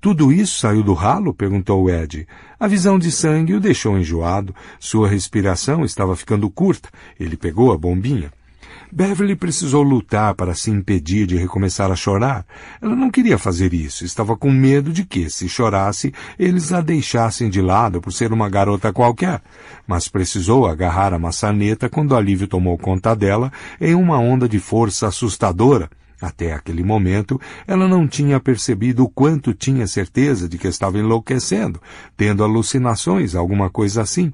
Tudo isso saiu do ralo? perguntou Ed. A visão de sangue o deixou enjoado, sua respiração estava ficando curta. Ele pegou a bombinha. Beverly precisou lutar para se impedir de recomeçar a chorar. Ela não queria fazer isso, estava com medo de que, se chorasse, eles a deixassem de lado por ser uma garota qualquer. Mas precisou agarrar a maçaneta quando o alívio tomou conta dela em uma onda de força assustadora. Até aquele momento, ela não tinha percebido o quanto tinha certeza de que estava enlouquecendo, tendo alucinações, alguma coisa assim.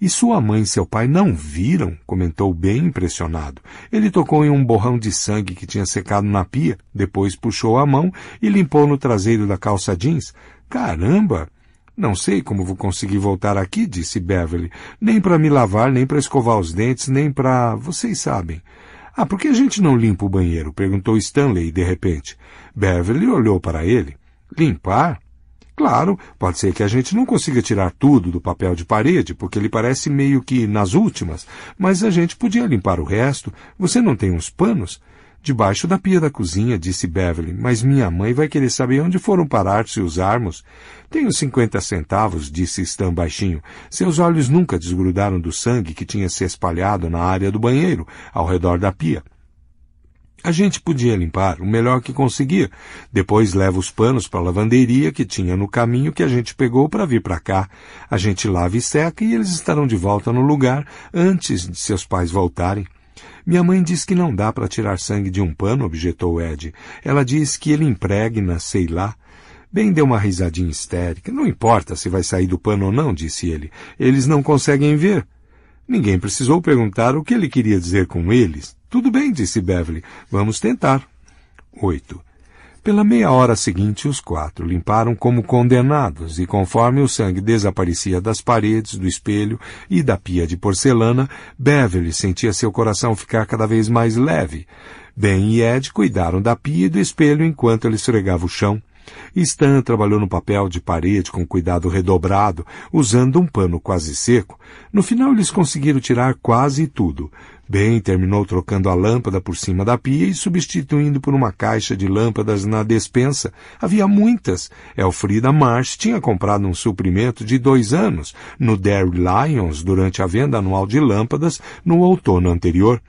E sua mãe e seu pai não viram, comentou bem impressionado. Ele tocou em um borrão de sangue que tinha secado na pia, depois puxou a mão e limpou no traseiro da calça jeans. Caramba! Não sei como vou conseguir voltar aqui, disse Beverly. Nem para me lavar, nem para escovar os dentes, nem para. vocês sabem. Ah, por que a gente não limpa o banheiro? perguntou Stanley de repente. Beverly olhou para ele. Limpar? Claro, pode ser que a gente não consiga tirar tudo do papel de parede, porque ele parece meio que nas últimas, mas a gente podia limpar o resto. Você não tem uns panos? Debaixo da pia da cozinha, disse Beverly, mas minha mãe vai querer saber onde foram parar se usarmos. Tenho cinquenta centavos, disse Stan baixinho. Seus olhos nunca desgrudaram do sangue que tinha se espalhado na área do banheiro, ao redor da pia. A gente podia limpar o melhor que conseguia. Depois leva os panos para a lavanderia que tinha no caminho que a gente pegou para vir para cá. A gente lava e seca e eles estarão de volta no lugar antes de seus pais voltarem. Minha mãe diz que não dá para tirar sangue de um pano, objetou Ed. Ela diz que ele impregna, sei lá. Ben deu uma risadinha histérica. Não importa se vai sair do pano ou não, disse ele. Eles não conseguem ver. Ninguém precisou perguntar o que ele queria dizer com eles. Tudo bem, disse Beverly. Vamos tentar. Oito. Pela meia hora seguinte, os quatro limparam como condenados, e conforme o sangue desaparecia das paredes, do espelho e da pia de porcelana, Beverly sentia seu coração ficar cada vez mais leve. Ben e Ed cuidaram da pia e do espelho enquanto ele esfregava o chão. Stan trabalhou no papel de parede com cuidado redobrado, usando um pano quase seco. No final eles conseguiram tirar quase tudo. Bem terminou trocando a lâmpada por cima da pia e substituindo por uma caixa de lâmpadas na despensa. Havia muitas. Elfrida Marsh tinha comprado um suprimento de dois anos no Dairy Lions durante a venda anual de lâmpadas no outono anterior.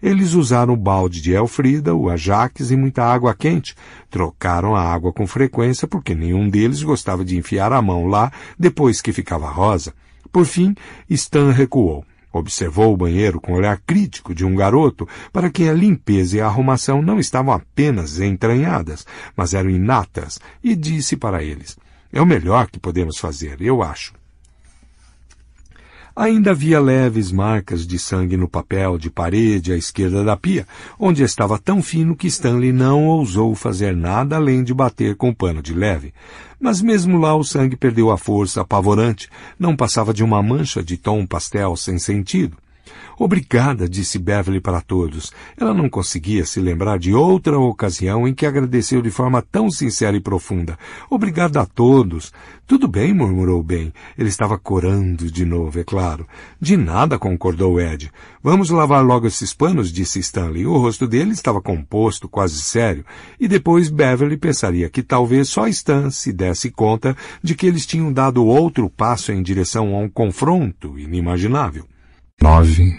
Eles usaram o balde de Elfrida, o Ajax e muita água quente. Trocaram a água com frequência porque nenhum deles gostava de enfiar a mão lá depois que ficava rosa. Por fim, Stan recuou. Observou o banheiro com o olhar crítico de um garoto para quem a limpeza e a arrumação não estavam apenas entranhadas, mas eram inatas, e disse para eles: É o melhor que podemos fazer, eu acho. Ainda havia leves marcas de sangue no papel de parede à esquerda da pia, onde estava tão fino que Stanley não ousou fazer nada além de bater com o pano de leve. Mas mesmo lá o sangue perdeu a força apavorante, não passava de uma mancha de tom pastel sem sentido. Obrigada, disse Beverly para todos. Ela não conseguia se lembrar de outra ocasião em que agradeceu de forma tão sincera e profunda. Obrigada a todos. Tudo bem, murmurou Ben. Ele estava corando de novo, é claro. De nada, concordou Ed. Vamos lavar logo esses panos, disse Stanley. O rosto dele estava composto, quase sério, e depois Beverly pensaria que talvez só Stan se desse conta de que eles tinham dado outro passo em direção a um confronto inimaginável nove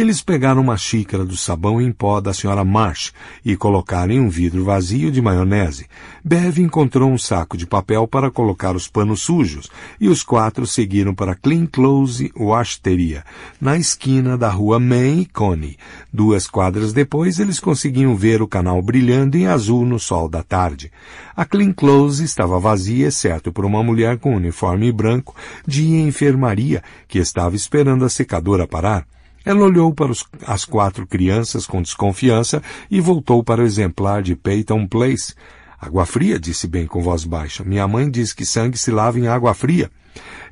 eles pegaram uma xícara do sabão em pó da senhora Marsh e colocaram em um vidro vazio de maionese. Bev encontrou um saco de papel para colocar os panos sujos e os quatro seguiram para Clean Close Washteria, na esquina da rua Main e Coney. Duas quadras depois, eles conseguiam ver o canal brilhando em azul no sol da tarde. A Clean Close estava vazia, exceto por uma mulher com um uniforme branco de enfermaria que estava esperando a secadora parar. Ela olhou para os, as quatro crianças com desconfiança e voltou para o exemplar de Peyton Place. Água fria, disse bem com voz baixa. Minha mãe diz que sangue se lava em água fria.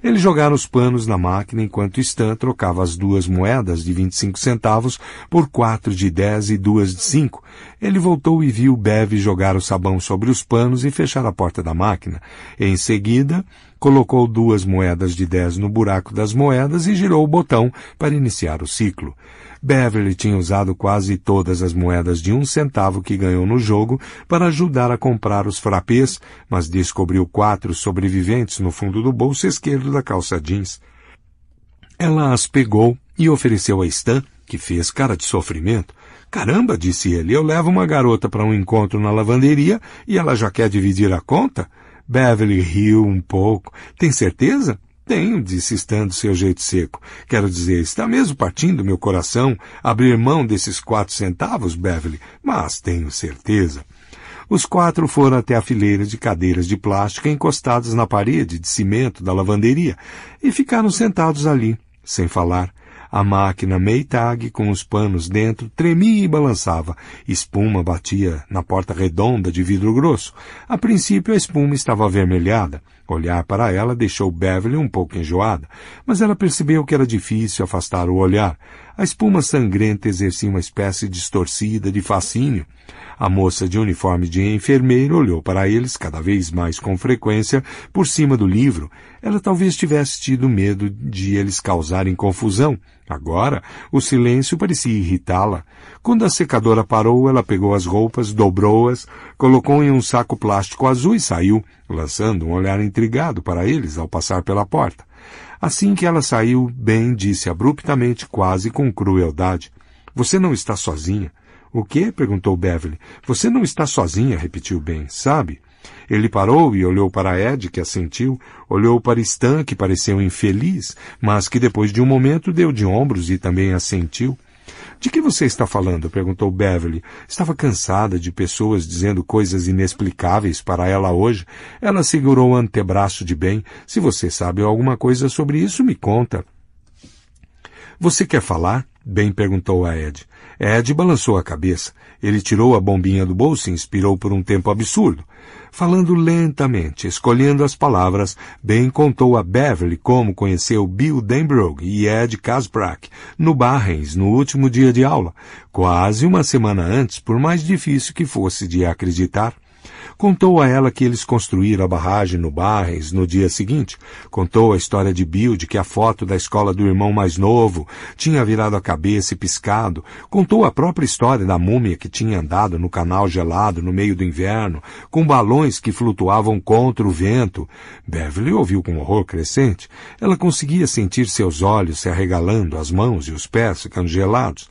Ele jogaram os panos na máquina enquanto Stan trocava as duas moedas de 25 centavos por quatro de dez e duas de cinco. Ele voltou e viu Bev jogar o sabão sobre os panos e fechar a porta da máquina. Em seguida, colocou duas moedas de dez no buraco das moedas e girou o botão para iniciar o ciclo. Beverly tinha usado quase todas as moedas de um centavo que ganhou no jogo para ajudar a comprar os frapês, mas descobriu quatro sobreviventes no fundo do bolso esquerdo da calça jeans. Ela as pegou e ofereceu a Stan, que fez cara de sofrimento. Caramba, disse ele, eu levo uma garota para um encontro na lavanderia e ela já quer dividir a conta? Beverly riu um pouco. Tem certeza? Tenho, disse estando seu jeito seco. Quero dizer, está mesmo partindo meu coração abrir mão desses quatro centavos, Beverly, mas tenho certeza. Os quatro foram até a fileira de cadeiras de plástico encostadas na parede de cimento da lavanderia e ficaram sentados ali, sem falar. A máquina Maytag, com os panos dentro, tremia e balançava. Espuma batia na porta redonda de vidro grosso. A princípio a espuma estava avermelhada. Olhar para ela deixou Beverly um pouco enjoada, mas ela percebeu que era difícil afastar o olhar. A espuma sangrenta exercia uma espécie distorcida de fascínio. A moça de uniforme de enfermeiro olhou para eles cada vez mais com frequência por cima do livro. Ela talvez tivesse tido medo de eles causarem confusão. Agora, o silêncio parecia irritá-la. Quando a secadora parou, ela pegou as roupas, dobrou-as, colocou em um saco plástico azul e saiu, lançando um olhar intrigado para eles ao passar pela porta. Assim que ela saiu, Ben disse abruptamente, quase com crueldade. Você não está sozinha. O quê? perguntou Beverly. Você não está sozinha, repetiu Ben, sabe? Ele parou e olhou para Ed, que assentiu, olhou para Stan, que pareceu infeliz, mas que depois de um momento deu de ombros e também assentiu. De que você está falando? perguntou Beverly. Estava cansada de pessoas dizendo coisas inexplicáveis para ela hoje. Ela segurou o antebraço de Ben. Se você sabe alguma coisa sobre isso, me conta. Você quer falar? Ben perguntou a Ed. Ed balançou a cabeça. Ele tirou a bombinha do bolso e inspirou por um tempo absurdo. Falando lentamente, escolhendo as palavras, Ben contou a Beverly como conheceu Bill Denbrough e Ed Casbrack no Barrens no último dia de aula, quase uma semana antes, por mais difícil que fosse de acreditar. Contou a ela que eles construíram a barragem no Barres no dia seguinte. Contou a história de Bill, de que a foto da escola do irmão mais novo tinha virado a cabeça e piscado. Contou a própria história da múmia que tinha andado no canal gelado no meio do inverno, com balões que flutuavam contra o vento. Beverly ouviu com horror crescente. Ela conseguia sentir seus olhos se arregalando, as mãos e os pés congelados.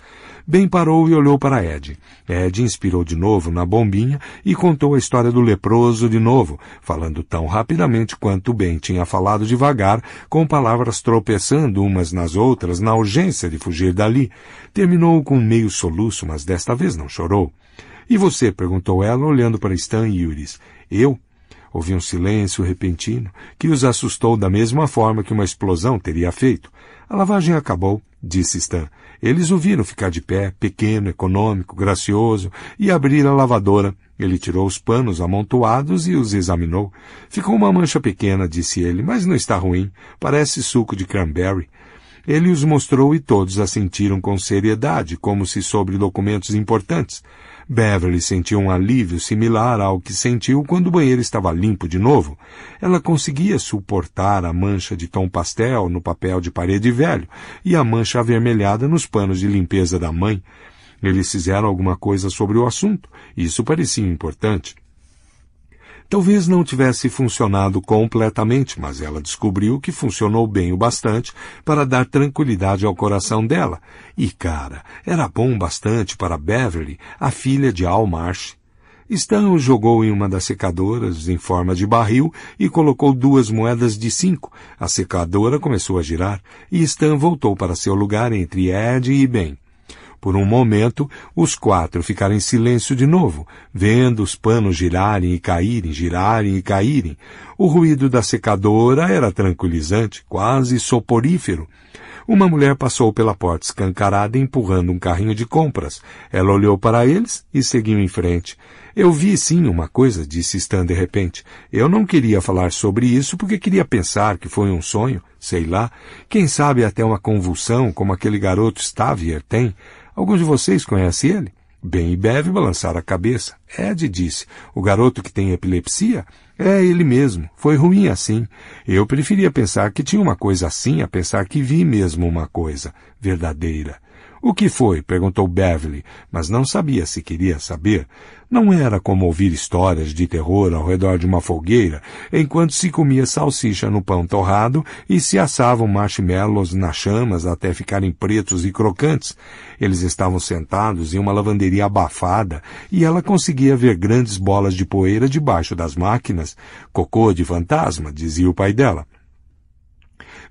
Ben parou e olhou para Ed. Ed inspirou de novo na bombinha e contou a história do leproso de novo, falando tão rapidamente quanto Ben tinha falado devagar, com palavras tropeçando umas nas outras na urgência de fugir dali. Terminou com meio soluço, mas desta vez não chorou. E você? perguntou ela, olhando para Stan e Yuris. Eu? Houve um silêncio repentino que os assustou da mesma forma que uma explosão teria feito. A lavagem acabou, disse Stan. Eles o viram ficar de pé, pequeno, econômico, gracioso, e abrir a lavadora. Ele tirou os panos amontoados e os examinou. Ficou uma mancha pequena, disse ele, mas não está ruim. Parece suco de cranberry. Ele os mostrou e todos sentiram com seriedade, como se sobre documentos importantes. Beverly sentiu um alívio similar ao que sentiu quando o banheiro estava limpo de novo. Ela conseguia suportar a mancha de tom pastel no papel de parede velho e a mancha avermelhada nos panos de limpeza da mãe. Eles fizeram alguma coisa sobre o assunto. Isso parecia importante. Talvez não tivesse funcionado completamente, mas ela descobriu que funcionou bem o bastante para dar tranquilidade ao coração dela. E, cara, era bom bastante para Beverly, a filha de Al Marsh. Stan jogou em uma das secadoras em forma de barril e colocou duas moedas de cinco. A secadora começou a girar e Stan voltou para seu lugar entre Ed e Ben. Por um momento, os quatro ficaram em silêncio de novo, vendo os panos girarem e caírem, girarem e caírem. O ruído da secadora era tranquilizante, quase soporífero. Uma mulher passou pela porta escancarada empurrando um carrinho de compras. Ela olhou para eles e seguiu em frente. Eu vi sim uma coisa, disse Stan de repente. Eu não queria falar sobre isso porque queria pensar que foi um sonho, sei lá. Quem sabe até uma convulsão como aquele garoto Stavier tem. Alguns de vocês conhecem ele? Bem e Bev balançaram a cabeça. Ed disse: O garoto que tem epilepsia? É ele mesmo. Foi ruim assim. Eu preferia pensar que tinha uma coisa assim a pensar que vi mesmo uma coisa verdadeira. O que foi? perguntou Beverly, mas não sabia se queria saber. Não era como ouvir histórias de terror ao redor de uma fogueira, enquanto se comia salsicha no pão torrado e se assavam marshmallows nas chamas até ficarem pretos e crocantes. Eles estavam sentados em uma lavanderia abafada e ela conseguia ver grandes bolas de poeira debaixo das máquinas. Cocô de fantasma, dizia o pai dela.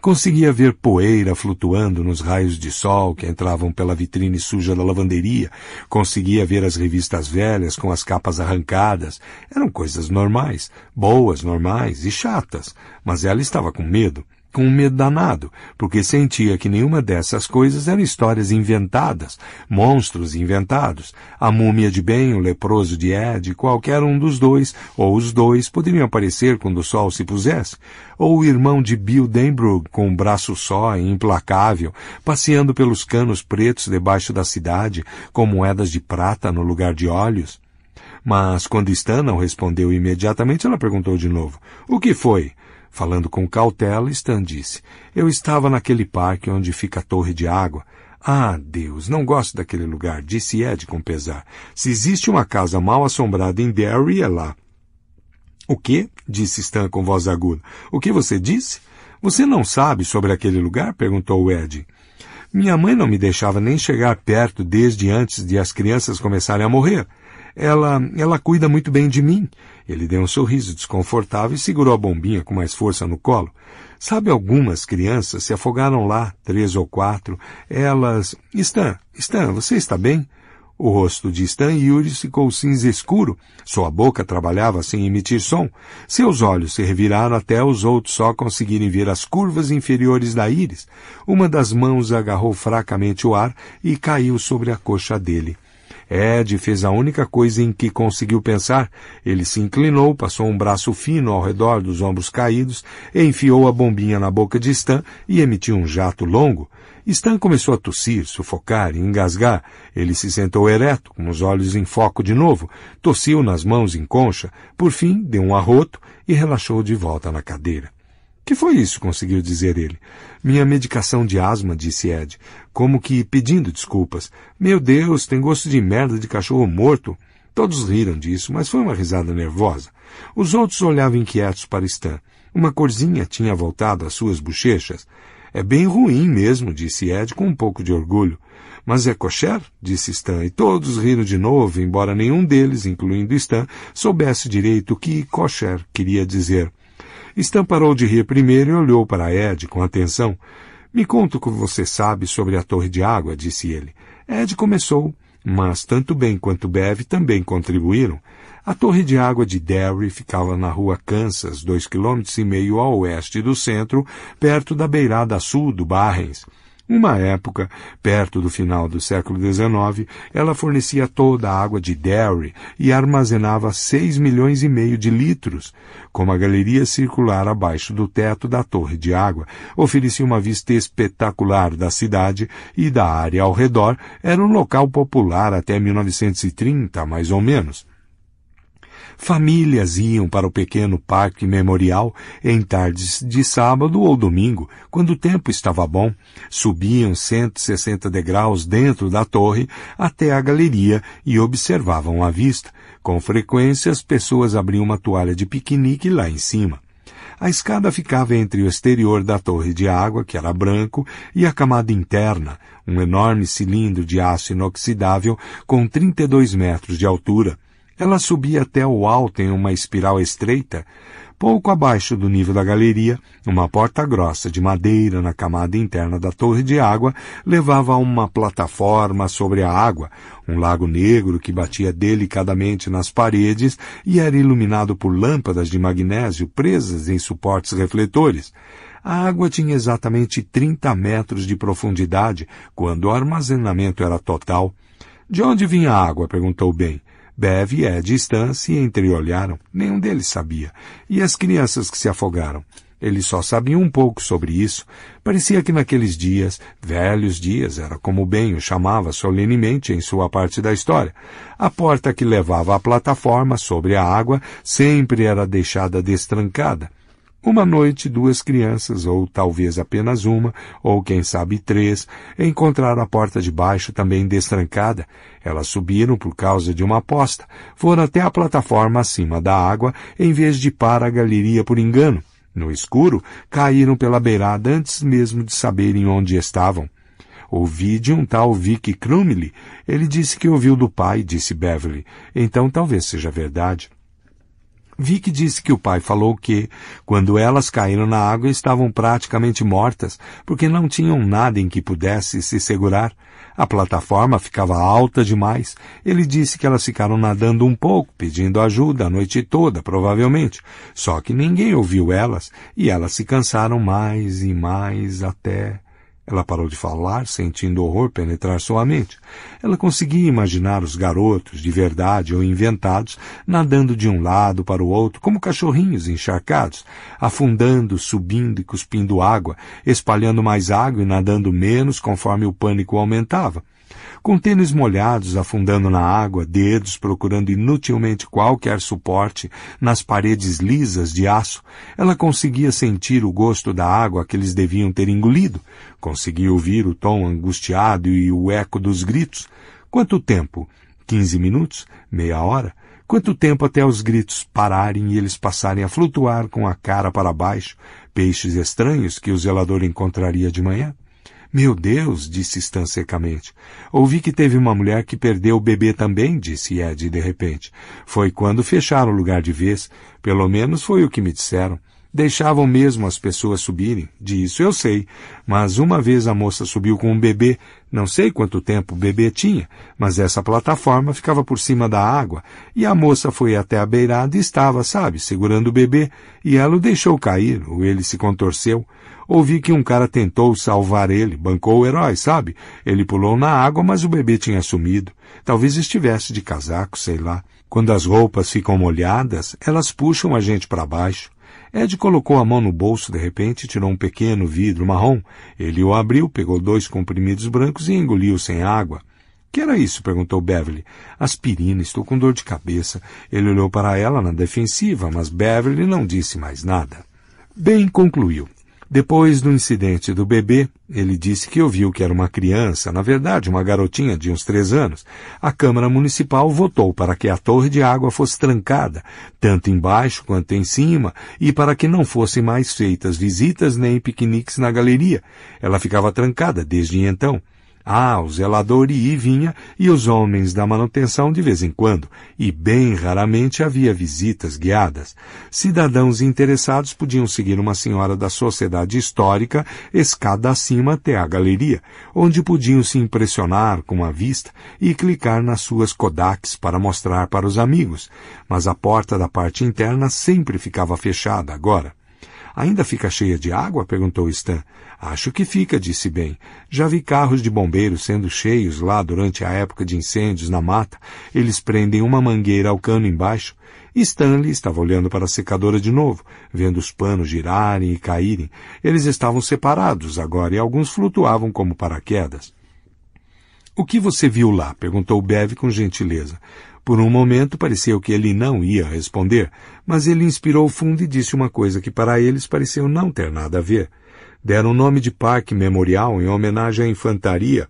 Conseguia ver poeira flutuando nos raios de sol que entravam pela vitrine suja da lavanderia. Conseguia ver as revistas velhas com as capas arrancadas. Eram coisas normais, boas, normais e chatas. Mas ela estava com medo com um medo danado, porque sentia que nenhuma dessas coisas eram histórias inventadas, monstros inventados. A múmia de Ben, o leproso de Ed, qualquer um dos dois, ou os dois, poderiam aparecer quando o sol se pusesse. Ou o irmão de Bill Denbrug, com um braço só e implacável, passeando pelos canos pretos debaixo da cidade, com moedas de prata no lugar de olhos. Mas quando Stan não respondeu imediatamente, ela perguntou de novo. O que foi? Falando com cautela, Stan disse: Eu estava naquele parque onde fica a torre de água. Ah, Deus, não gosto daquele lugar, disse Ed com pesar. Se existe uma casa mal assombrada em Derry, é lá. O que? disse Stan com voz aguda. O que você disse? Você não sabe sobre aquele lugar? perguntou Ed. Minha mãe não me deixava nem chegar perto desde antes de as crianças começarem a morrer. Ela, ela cuida muito bem de mim. Ele deu um sorriso desconfortável e segurou a bombinha com mais força no colo. Sabe, algumas crianças se afogaram lá, três ou quatro. Elas. Stan, Stan, você está bem? O rosto de Stan Yuri ficou cinza escuro, sua boca trabalhava sem emitir som, seus olhos se reviraram até os outros só conseguirem ver as curvas inferiores da íris. Uma das mãos agarrou fracamente o ar e caiu sobre a coxa dele. Ed fez a única coisa em que conseguiu pensar. Ele se inclinou, passou um braço fino ao redor dos ombros caídos, enfiou a bombinha na boca de Stan e emitiu um jato longo. Stan começou a tossir, sufocar e engasgar. Ele se sentou ereto, com os olhos em foco de novo, tossiu nas mãos em concha, por fim deu um arroto e relaxou de volta na cadeira. Que foi isso? conseguiu dizer ele. Minha medicação de asma, disse Ed, como que pedindo desculpas. Meu Deus, tem gosto de merda de cachorro morto. Todos riram disso, mas foi uma risada nervosa. Os outros olhavam inquietos para Stan. Uma corzinha tinha voltado às suas bochechas. É bem ruim mesmo, disse Ed com um pouco de orgulho. Mas é cocher? disse Stan, e todos riram de novo, embora nenhum deles, incluindo Stan, soubesse direito o que cocher queria dizer. Stan parou de rir primeiro e olhou para Ed com atenção. Me conta o que você sabe sobre a torre de água, disse ele. Ed começou, mas tanto Ben quanto Bev também contribuíram. A torre de água de Derry ficava na rua Kansas, dois quilômetros e meio a oeste do centro, perto da beirada sul do Barrens. Uma época, perto do final do século XIX, ela fornecia toda a água de Derry e armazenava 6 milhões e meio de litros, como a galeria circular abaixo do teto da torre de água oferecia uma vista espetacular da cidade e da área ao redor, era um local popular até 1930, mais ou menos. Famílias iam para o pequeno parque memorial em tardes de sábado ou domingo, quando o tempo estava bom. Subiam 160 degraus dentro da torre até a galeria e observavam a vista. Com frequência, as pessoas abriam uma toalha de piquenique lá em cima. A escada ficava entre o exterior da torre de água, que era branco, e a camada interna, um enorme cilindro de aço inoxidável com 32 metros de altura. Ela subia até o alto em uma espiral estreita, pouco abaixo do nível da galeria, uma porta grossa de madeira na camada interna da torre de água levava a uma plataforma sobre a água, um lago negro que batia delicadamente nas paredes e era iluminado por lâmpadas de magnésio presas em suportes refletores. A água tinha exatamente 30 metros de profundidade quando o armazenamento era total. De onde vinha a água? perguntou Ben. Bev e Ed Stan se entreolharam, nenhum deles sabia. E as crianças que se afogaram? Eles só sabiam um pouco sobre isso. Parecia que naqueles dias, velhos dias, era como bem o chamava solenemente em sua parte da história, a porta que levava à plataforma sobre a água sempre era deixada destrancada uma noite, duas crianças, ou talvez apenas uma, ou quem sabe três, encontraram a porta de baixo também destrancada. Elas subiram por causa de uma aposta. Foram até a plataforma acima da água, em vez de para a galeria por engano. No escuro, caíram pela beirada antes mesmo de saberem onde estavam. Ouvi de um tal Vic Crumley. Ele disse que ouviu do pai, disse Beverly. Então talvez seja verdade. Vic disse que o pai falou que, quando elas caíram na água, estavam praticamente mortas, porque não tinham nada em que pudesse se segurar. A plataforma ficava alta demais. Ele disse que elas ficaram nadando um pouco, pedindo ajuda a noite toda, provavelmente. Só que ninguém ouviu elas, e elas se cansaram mais e mais até. Ela parou de falar, sentindo horror penetrar sua mente. Ela conseguia imaginar os garotos, de verdade ou inventados, nadando de um lado para o outro, como cachorrinhos encharcados, afundando, subindo e cuspindo água, espalhando mais água e nadando menos conforme o pânico aumentava com tênis molhados afundando na água, dedos procurando inutilmente qualquer suporte nas paredes lisas de aço, ela conseguia sentir o gosto da água que eles deviam ter engolido, conseguia ouvir o tom angustiado e o eco dos gritos. Quanto tempo? Quinze minutos? Meia hora? Quanto tempo até os gritos pararem e eles passarem a flutuar com a cara para baixo, peixes estranhos que o zelador encontraria de manhã? Meu Deus, disse Stan secamente. Ouvi que teve uma mulher que perdeu o bebê também, disse Ed de repente. Foi quando fecharam o lugar de vez. Pelo menos foi o que me disseram. Deixavam mesmo as pessoas subirem, disso eu sei. Mas uma vez a moça subiu com um bebê, não sei quanto tempo o bebê tinha, mas essa plataforma ficava por cima da água, e a moça foi até a beirada e estava, sabe, segurando o bebê, e ela o deixou cair, ou ele se contorceu. Ouvi que um cara tentou salvar ele, bancou o herói, sabe? Ele pulou na água, mas o bebê tinha sumido. Talvez estivesse de casaco, sei lá. Quando as roupas ficam molhadas, elas puxam a gente para baixo. Ed colocou a mão no bolso de repente tirou um pequeno vidro marrom. Ele o abriu, pegou dois comprimidos brancos e engoliu sem água. Que era isso? perguntou Beverly. Aspirina, estou com dor de cabeça. Ele olhou para ela na defensiva, mas Beverly não disse mais nada. Bem, concluiu. Depois do incidente do bebê, ele disse que ouviu que era uma criança, na verdade uma garotinha de uns três anos. A Câmara Municipal votou para que a torre de água fosse trancada, tanto embaixo quanto em cima, e para que não fossem mais feitas visitas nem piqueniques na galeria. Ela ficava trancada desde então. Ah, o zelador e vinha, e os homens da manutenção de vez em quando, e bem raramente havia visitas guiadas. Cidadãos interessados podiam seguir uma senhora da sociedade histórica escada acima até a galeria, onde podiam se impressionar com a vista e clicar nas suas Kodaks para mostrar para os amigos, mas a porta da parte interna sempre ficava fechada agora. Ainda fica cheia de água? perguntou Stan. Acho que fica, disse bem. Já vi carros de bombeiros sendo cheios lá durante a época de incêndios na mata. Eles prendem uma mangueira ao cano embaixo. Stanley estava olhando para a secadora de novo, vendo os panos girarem e caírem. Eles estavam separados agora e alguns flutuavam como paraquedas. O que você viu lá? perguntou Bev com gentileza. Por um momento pareceu que ele não ia responder, mas ele inspirou fundo e disse uma coisa que para eles pareceu não ter nada a ver deram o nome de Parque Memorial em homenagem à infantaria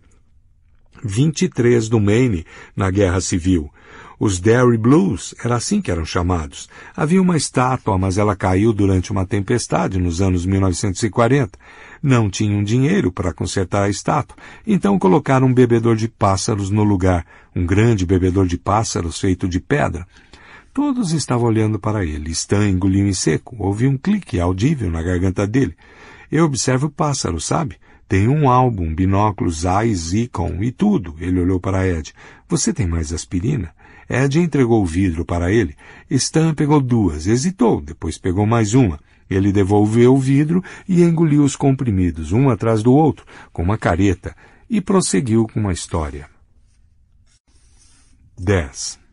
23 do Maine na Guerra Civil. Os Derry Blues, era assim que eram chamados. Havia uma estátua, mas ela caiu durante uma tempestade nos anos 1940. Não tinham dinheiro para consertar a estátua, então colocaram um bebedor de pássaros no lugar, um grande bebedor de pássaros feito de pedra. Todos estavam olhando para ele. Stan engoliu em seco. Houve um clique audível na garganta dele. Eu observo o pássaro, sabe? Tem um álbum, binóculos, eyes, Icon e tudo. Ele olhou para Ed. Você tem mais aspirina? Ed entregou o vidro para ele. Stan pegou duas, hesitou, depois pegou mais uma. Ele devolveu o vidro e engoliu os comprimidos, um atrás do outro, com uma careta, e prosseguiu com a história. 10.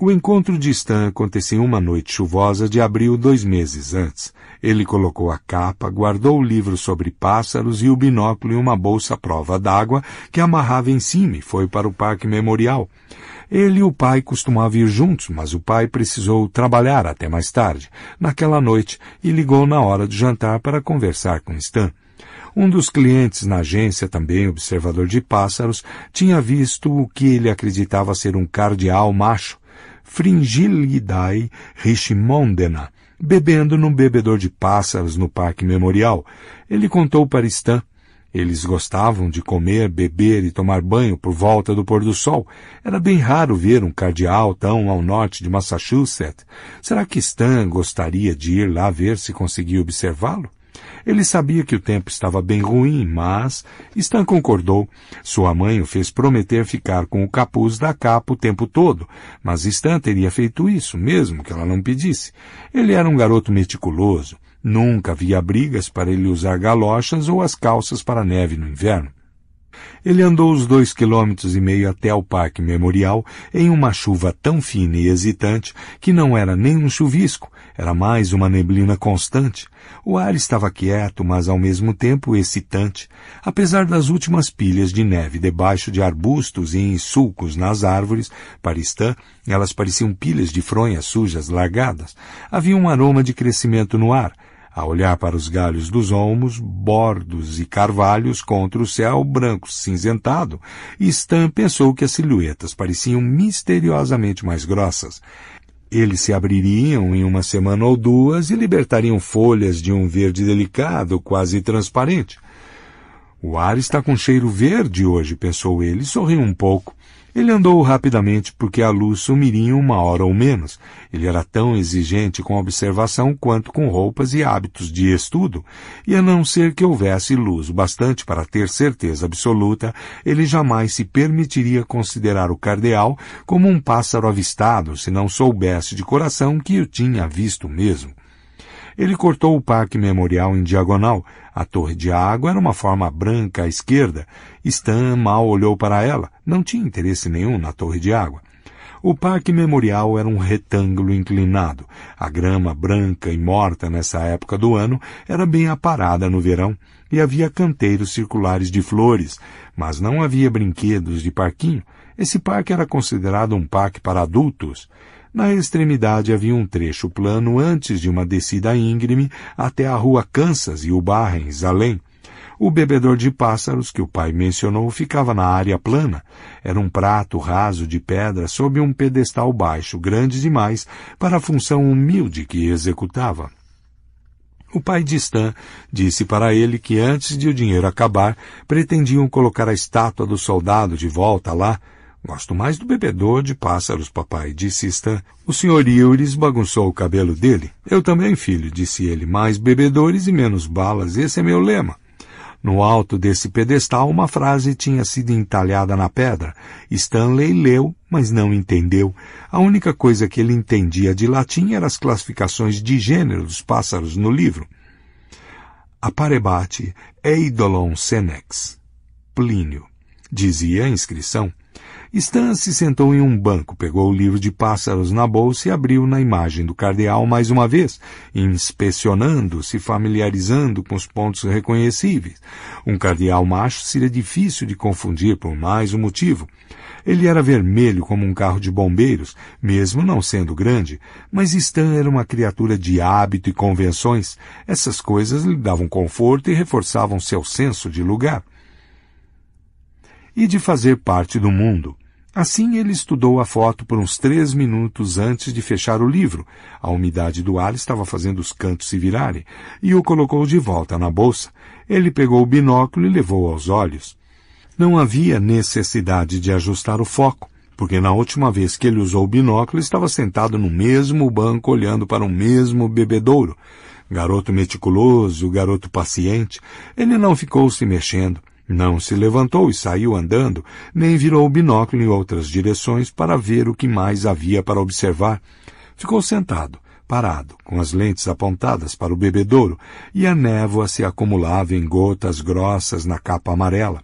O encontro de Stan aconteceu uma noite chuvosa de abril dois meses antes. Ele colocou a capa, guardou o livro sobre pássaros e o binóculo em uma bolsa à prova d'água que amarrava em cima e foi para o Parque Memorial. Ele e o pai costumavam ir juntos, mas o pai precisou trabalhar até mais tarde, naquela noite, e ligou na hora do jantar para conversar com Stan. Um dos clientes na agência, também observador de pássaros, tinha visto o que ele acreditava ser um cardeal macho, Fringilidae richimondena, bebendo num bebedor de pássaros no Parque Memorial. Ele contou para Stan. Eles gostavam de comer, beber e tomar banho por volta do pôr do sol. Era bem raro ver um cardeal tão ao norte de Massachusetts. Será que Stan gostaria de ir lá ver se conseguia observá-lo? Ele sabia que o tempo estava bem ruim, mas Stan concordou. Sua mãe o fez prometer ficar com o capuz da capa o tempo todo, mas Stan teria feito isso, mesmo que ela não pedisse. Ele era um garoto meticuloso. Nunca havia brigas para ele usar galochas ou as calças para neve no inverno. Ele andou os dois quilômetros e meio até ao Parque Memorial em uma chuva tão fina e hesitante que não era nem um chuvisco, era mais uma neblina constante. O ar estava quieto, mas ao mesmo tempo excitante, apesar das últimas pilhas de neve debaixo de arbustos e em sulcos nas árvores, para Stan, elas pareciam pilhas de fronhas sujas largadas. Havia um aroma de crescimento no ar, a olhar para os galhos dos olmos, bordos e carvalhos contra o céu branco cinzentado, Stan pensou que as silhuetas pareciam misteriosamente mais grossas. Eles se abririam em uma semana ou duas e libertariam folhas de um verde delicado, quase transparente. O ar está com cheiro verde hoje, pensou ele, e sorriu um pouco. Ele andou rapidamente porque a luz sumiria uma hora ou menos. Ele era tão exigente com observação quanto com roupas e hábitos de estudo, e a não ser que houvesse luz bastante para ter certeza absoluta, ele jamais se permitiria considerar o cardeal como um pássaro avistado se não soubesse de coração que o tinha visto mesmo. Ele cortou o Parque Memorial em diagonal. A torre de água era uma forma branca à esquerda. Stan mal olhou para ela. Não tinha interesse nenhum na torre de água. O Parque Memorial era um retângulo inclinado. A grama branca e morta nessa época do ano era bem aparada no verão e havia canteiros circulares de flores, mas não havia brinquedos de parquinho. Esse parque era considerado um parque para adultos. Na extremidade havia um trecho plano antes de uma descida íngreme até a rua Kansas e o Barrens, além. O bebedor de pássaros que o pai mencionou ficava na área plana. Era um prato raso de pedra sob um pedestal baixo, grande demais para a função humilde que executava. O pai de Stan disse para ele que antes de o dinheiro acabar, pretendiam colocar a estátua do soldado de volta lá, Gosto mais do bebedor de pássaros, papai, disse Stan. O senhor Iuris bagunçou o cabelo dele. Eu também, filho, disse ele. Mais bebedores e menos balas, esse é meu lema. No alto desse pedestal, uma frase tinha sido entalhada na pedra. Stanley leu, mas não entendeu. A única coisa que ele entendia de latim eram as classificações de gênero dos pássaros no livro. Aparebate eidolon senex. Plínio. Dizia a inscrição. Stan se sentou em um banco, pegou o livro de pássaros na bolsa e abriu na imagem do cardeal mais uma vez, inspecionando, se familiarizando com os pontos reconhecíveis. Um cardeal macho seria difícil de confundir por mais um motivo. Ele era vermelho como um carro de bombeiros, mesmo não sendo grande, mas Stan era uma criatura de hábito e convenções. Essas coisas lhe davam conforto e reforçavam seu senso de lugar e de fazer parte do mundo. Assim, ele estudou a foto por uns três minutos antes de fechar o livro. A umidade do ar estava fazendo os cantos se virarem e o colocou de volta na bolsa. Ele pegou o binóculo e levou aos olhos. Não havia necessidade de ajustar o foco, porque na última vez que ele usou o binóculo estava sentado no mesmo banco olhando para o mesmo bebedouro. Garoto meticuloso, garoto paciente, ele não ficou se mexendo. Não se levantou e saiu andando, nem virou o binóculo em outras direções para ver o que mais havia para observar. Ficou sentado, parado, com as lentes apontadas para o bebedouro, e a névoa se acumulava em gotas grossas na capa amarela.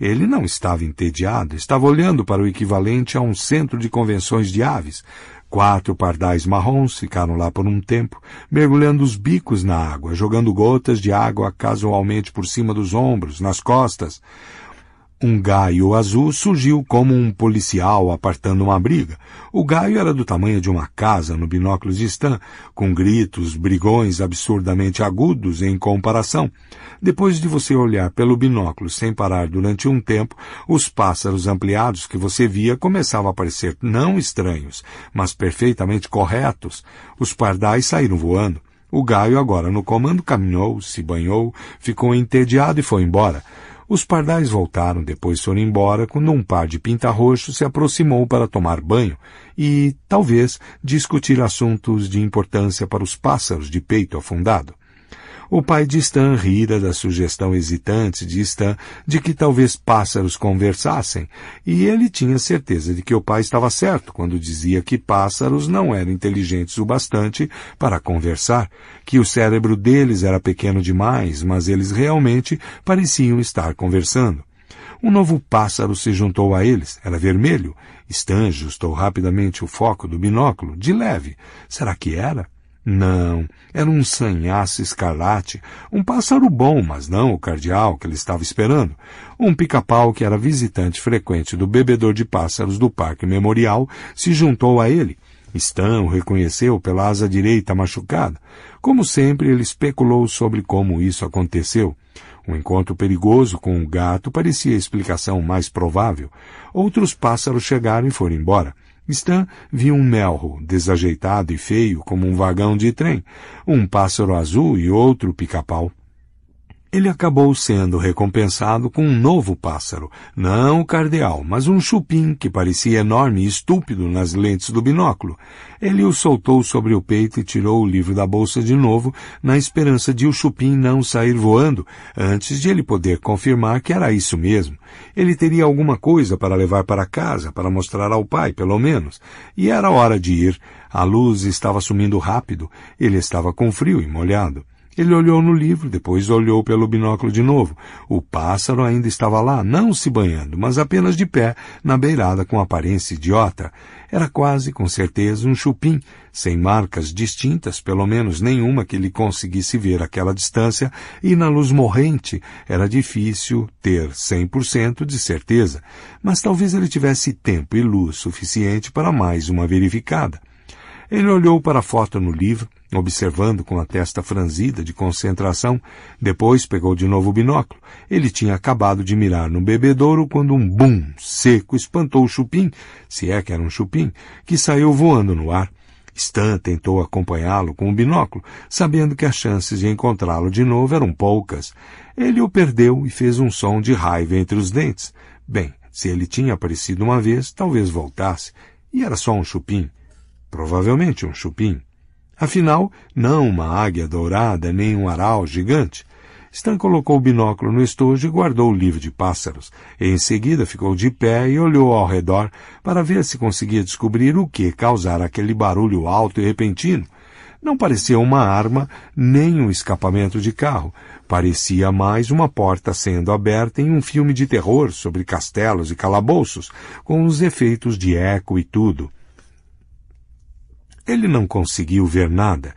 Ele não estava entediado, estava olhando para o equivalente a um centro de convenções de aves, Quatro pardais marrons ficaram lá por um tempo, mergulhando os bicos na água, jogando gotas de água casualmente por cima dos ombros, nas costas, um gaio azul surgiu como um policial apartando uma briga. O gaio era do tamanho de uma casa no binóculo de Stan, com gritos, brigões absurdamente agudos em comparação. Depois de você olhar pelo binóculo sem parar durante um tempo, os pássaros ampliados que você via começavam a parecer não estranhos, mas perfeitamente corretos. Os pardais saíram voando. O gaio agora no comando caminhou, se banhou, ficou entediado e foi embora. Os pardais voltaram depois foram embora quando um par de pintarroxos se aproximou para tomar banho e, talvez, discutir assuntos de importância para os pássaros de peito afundado. O pai de Stan rira da sugestão hesitante de Stan de que talvez pássaros conversassem, e ele tinha certeza de que o pai estava certo quando dizia que pássaros não eram inteligentes o bastante para conversar, que o cérebro deles era pequeno demais, mas eles realmente pareciam estar conversando. Um novo pássaro se juntou a eles. Era vermelho. Stan ajustou rapidamente o foco do binóculo, de leve. Será que era? Não, era um sanhaço escarlate, um pássaro bom, mas não o cardeal que ele estava esperando, um pica-pau que era visitante frequente do bebedor de pássaros do Parque Memorial, se juntou a ele. Estão reconheceu pela asa direita machucada. Como sempre, ele especulou sobre como isso aconteceu. Um encontro perigoso com um gato parecia a explicação mais provável. Outros pássaros chegaram e foram embora. Stan viu um melro, desajeitado e feio como um vagão de trem, um pássaro azul e outro pica-pau. Ele acabou sendo recompensado com um novo pássaro, não o cardeal, mas um chupim que parecia enorme e estúpido nas lentes do binóculo. Ele o soltou sobre o peito e tirou o livro da bolsa de novo, na esperança de o chupim não sair voando, antes de ele poder confirmar que era isso mesmo. Ele teria alguma coisa para levar para casa, para mostrar ao pai, pelo menos. E era hora de ir. A luz estava sumindo rápido, ele estava com frio e molhado. Ele olhou no livro, depois olhou pelo binóculo de novo. O pássaro ainda estava lá, não se banhando, mas apenas de pé, na beirada com aparência idiota. Era quase, com certeza, um chupim, sem marcas distintas, pelo menos nenhuma que lhe conseguisse ver àquela distância, e na luz morrente era difícil ter 100% de certeza. Mas talvez ele tivesse tempo e luz suficiente para mais uma verificada. Ele olhou para a foto no livro, observando com a testa franzida de concentração. Depois pegou de novo o binóculo. Ele tinha acabado de mirar no bebedouro quando um bum seco espantou o chupim, se é que era um chupim, que saiu voando no ar. Stan tentou acompanhá-lo com o binóculo, sabendo que as chances de encontrá-lo de novo eram poucas. Ele o perdeu e fez um som de raiva entre os dentes. Bem, se ele tinha aparecido uma vez, talvez voltasse. E era só um chupim. Provavelmente um chupim. Afinal, não uma águia dourada nem um aral gigante. Stan colocou o binóculo no estojo e guardou o livro de pássaros. Em seguida, ficou de pé e olhou ao redor para ver se conseguia descobrir o que causara aquele barulho alto e repentino. Não parecia uma arma nem um escapamento de carro. Parecia mais uma porta sendo aberta em um filme de terror sobre castelos e calabouços, com os efeitos de eco e tudo. Ele não conseguiu ver nada.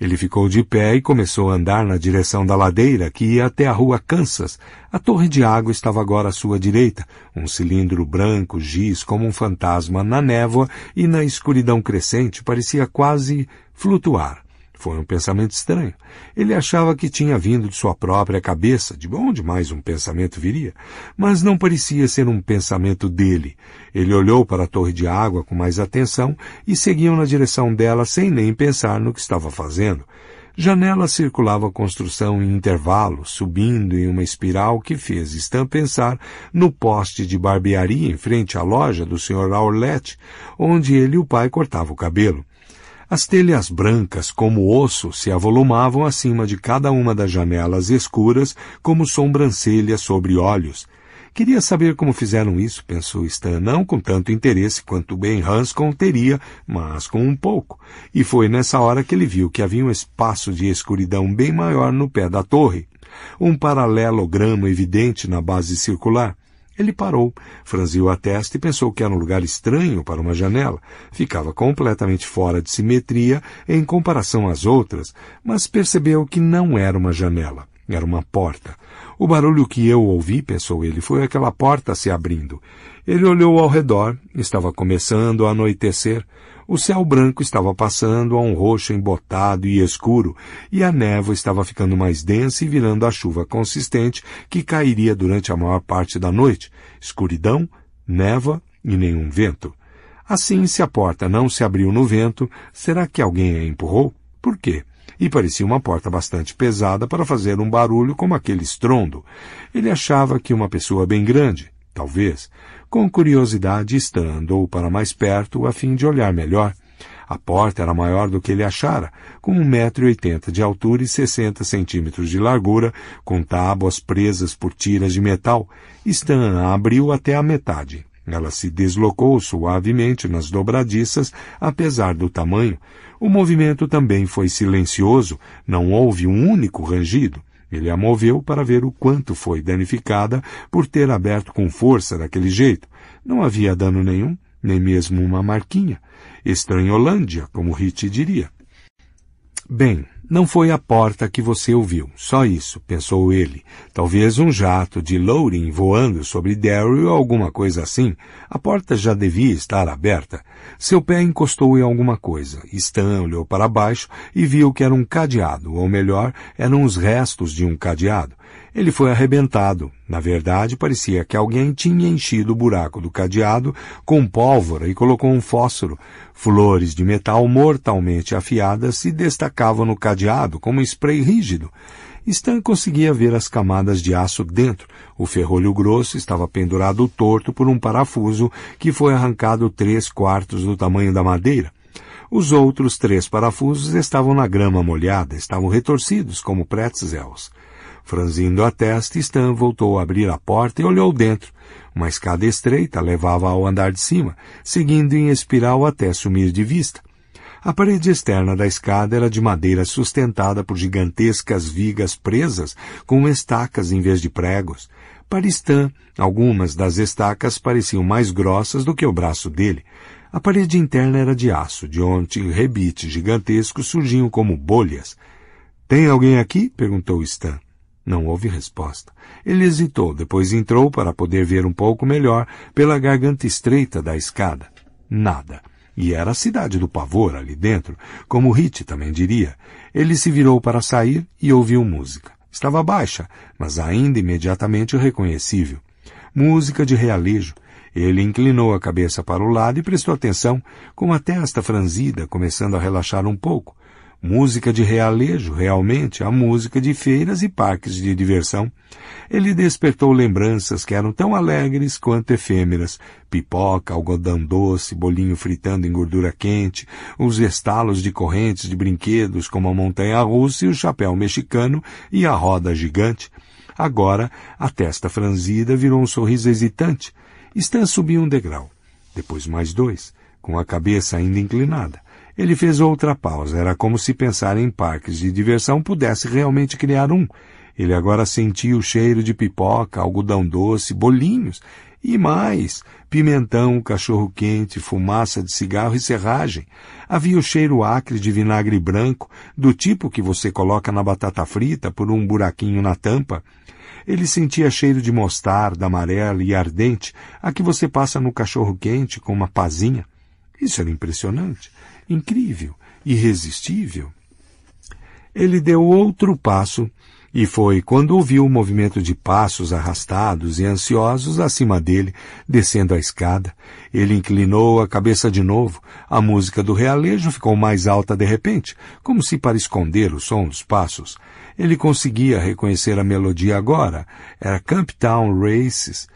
Ele ficou de pé e começou a andar na direção da ladeira que ia até a rua Kansas. A torre de água estava agora à sua direita, um cilindro branco giz como um fantasma na névoa e na escuridão crescente parecia quase flutuar. Foi um pensamento estranho. Ele achava que tinha vindo de sua própria cabeça, de onde mais um pensamento viria, mas não parecia ser um pensamento dele. Ele olhou para a torre de água com mais atenção e seguiu na direção dela sem nem pensar no que estava fazendo. Janela circulava a construção em intervalos, subindo em uma espiral que fez Stan pensar no poste de barbearia em frente à loja do Sr. Aurlete, onde ele e o pai cortavam o cabelo. As telhas brancas, como osso, se avolumavam acima de cada uma das janelas escuras, como sobrancelhas sobre olhos. Queria saber como fizeram isso, pensou Stan, não com tanto interesse quanto Ben Hanscom teria, mas com um pouco. E foi nessa hora que ele viu que havia um espaço de escuridão bem maior no pé da torre, um paralelograma evidente na base circular. Ele parou, franziu a testa e pensou que era um lugar estranho para uma janela. Ficava completamente fora de simetria em comparação às outras, mas percebeu que não era uma janela. Era uma porta. O barulho que eu ouvi, pensou ele, foi aquela porta se abrindo. Ele olhou ao redor, estava começando a anoitecer. O céu branco estava passando a um roxo embotado e escuro, e a névoa estava ficando mais densa e virando a chuva consistente que cairia durante a maior parte da noite. Escuridão, névoa e nenhum vento. Assim, se a porta não se abriu no vento, será que alguém a empurrou? Por quê? E parecia uma porta bastante pesada para fazer um barulho como aquele estrondo. Ele achava que uma pessoa bem grande, talvez, com curiosidade, Stan andou para mais perto a fim de olhar melhor. A porta era maior do que ele achara, com um metro e oitenta de altura e sessenta centímetros de largura, com tábuas presas por tiras de metal. Stan a abriu até a metade. Ela se deslocou suavemente nas dobradiças, apesar do tamanho. O movimento também foi silencioso, não houve um único rangido. Ele a moveu para ver o quanto foi danificada por ter aberto com força daquele jeito. Não havia dano nenhum, nem mesmo uma marquinha. Estranholândia, como Ritchie diria. Bem, não foi a porta que você ouviu, só isso, pensou ele. Talvez um jato de Loring voando sobre Derry ou alguma coisa assim. A porta já devia estar aberta. Seu pé encostou em alguma coisa. Stan olhou para baixo e viu que era um cadeado, ou melhor, eram os restos de um cadeado. Ele foi arrebentado. Na verdade, parecia que alguém tinha enchido o buraco do cadeado com pólvora e colocou um fósforo. Flores de metal mortalmente afiadas se destacavam no cadeado como um spray rígido. Stan conseguia ver as camadas de aço dentro. O ferrolho grosso estava pendurado torto por um parafuso que foi arrancado três quartos do tamanho da madeira. Os outros três parafusos estavam na grama molhada, estavam retorcidos como pretzels. Franzindo a testa, Stan voltou a abrir a porta e olhou dentro. Uma escada estreita levava ao andar de cima, seguindo em espiral até sumir de vista. A parede externa da escada era de madeira sustentada por gigantescas vigas presas com estacas em vez de pregos. Para Stan, algumas das estacas pareciam mais grossas do que o braço dele. A parede interna era de aço, de onde rebites gigantescos surgiam como bolhas. Tem alguém aqui? perguntou Stan. Não houve resposta. Ele hesitou, depois entrou para poder ver um pouco melhor pela garganta estreita da escada. Nada. E era a cidade do pavor ali dentro, como Hit também diria. Ele se virou para sair e ouviu música. Estava baixa, mas ainda imediatamente reconhecível. Música de realejo. Ele inclinou a cabeça para o lado e prestou atenção, com a testa franzida começando a relaxar um pouco, música de realejo, realmente, a música de feiras e parques de diversão. Ele despertou lembranças que eram tão alegres quanto efêmeras. Pipoca, algodão doce, bolinho fritando em gordura quente, os estalos de correntes de brinquedos como a montanha russa e o chapéu mexicano e a roda gigante. Agora, a testa franzida virou um sorriso hesitante. Stan subiu um degrau, depois mais dois, com a cabeça ainda inclinada. Ele fez outra pausa. Era como se pensar em parques de diversão pudesse realmente criar um. Ele agora sentia o cheiro de pipoca, algodão doce, bolinhos e mais: pimentão, cachorro-quente, fumaça de cigarro e serragem. Havia o cheiro acre de vinagre branco, do tipo que você coloca na batata frita por um buraquinho na tampa. Ele sentia cheiro de mostarda amarela e ardente, a que você passa no cachorro-quente com uma pazinha. Isso era impressionante incrível, irresistível. Ele deu outro passo, e foi quando ouviu o um movimento de passos arrastados e ansiosos acima dele, descendo a escada. Ele inclinou a cabeça de novo. A música do realejo ficou mais alta de repente, como se para esconder o som dos passos. Ele conseguia reconhecer a melodia agora. Era Camp Town Races.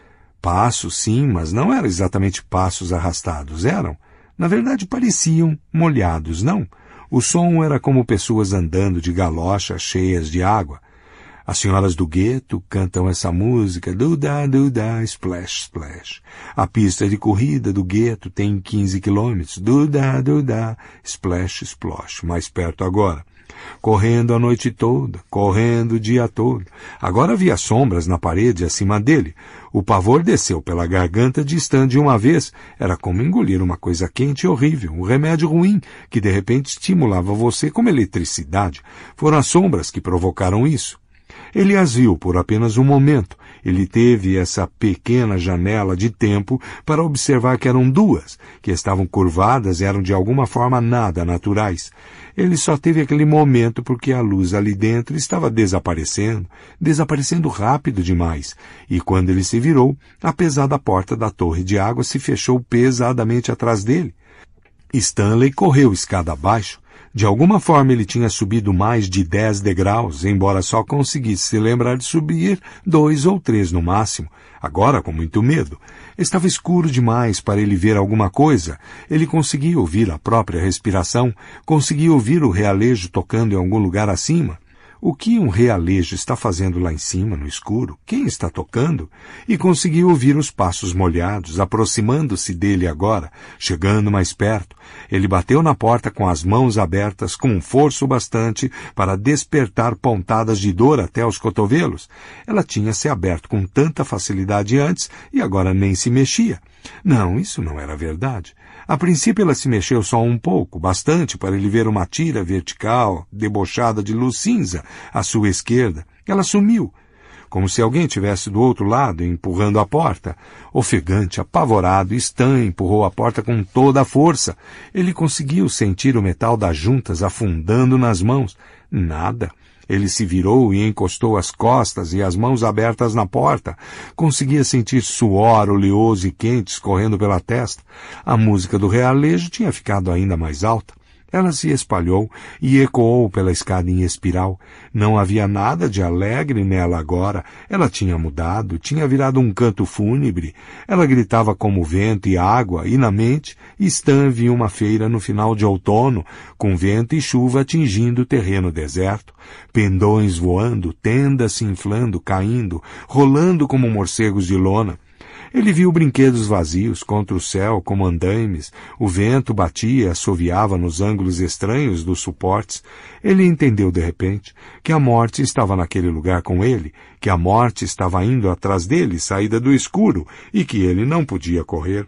Passos, sim, mas não eram exatamente passos arrastados, eram na verdade, pareciam molhados, não? O som era como pessoas andando de galochas cheias de água. As senhoras do gueto cantam essa música, duda, duda, splash, splash. A pista de corrida do gueto tem 15 quilômetros, duda, duda, splash, splash, mais perto agora. Correndo a noite toda, correndo o dia todo. Agora havia sombras na parede acima dele. O pavor desceu pela garganta de Stan de uma vez. Era como engolir uma coisa quente e horrível, um remédio ruim que de repente estimulava você como eletricidade. Foram as sombras que provocaram isso. Ele as viu por apenas um momento. Ele teve essa pequena janela de tempo para observar que eram duas, que estavam curvadas e eram de alguma forma nada naturais. Ele só teve aquele momento porque a luz ali dentro estava desaparecendo, desaparecendo rápido demais, e quando ele se virou, a pesada porta da torre de água se fechou pesadamente atrás dele. Stanley correu escada abaixo. De alguma forma ele tinha subido mais de dez degraus, embora só conseguisse se lembrar de subir dois ou três no máximo, agora com muito medo. Estava escuro demais para ele ver alguma coisa. Ele conseguia ouvir a própria respiração, conseguia ouvir o realejo tocando em algum lugar acima o que um realejo está fazendo lá em cima, no escuro, quem está tocando, e conseguiu ouvir os passos molhados, aproximando-se dele agora, chegando mais perto. Ele bateu na porta com as mãos abertas, com um forço bastante para despertar pontadas de dor até os cotovelos. Ela tinha se aberto com tanta facilidade antes e agora nem se mexia. Não, isso não era verdade. A princípio ela se mexeu só um pouco, bastante, para ele ver uma tira vertical, debochada de luz cinza, à sua esquerda. Ela sumiu, como se alguém tivesse do outro lado empurrando a porta. Ofegante, apavorado, Stan empurrou a porta com toda a força. Ele conseguiu sentir o metal das juntas afundando nas mãos. Nada. Ele se virou e encostou as costas e as mãos abertas na porta. Conseguia sentir suor oleoso e quente escorrendo pela testa. A música do realejo tinha ficado ainda mais alta. Ela se espalhou e ecoou pela escada em espiral. Não havia nada de alegre nela agora. Ela tinha mudado, tinha virado um canto fúnebre. Ela gritava como vento e água, e na mente, Stan em uma feira no final de outono, com vento e chuva atingindo o terreno deserto, pendões voando, tendas se inflando, caindo, rolando como morcegos de lona. Ele viu brinquedos vazios contra o céu como andaimes, o vento batia e assoviava nos ângulos estranhos dos suportes. Ele entendeu de repente que a morte estava naquele lugar com ele, que a morte estava indo atrás dele, saída do escuro, e que ele não podia correr.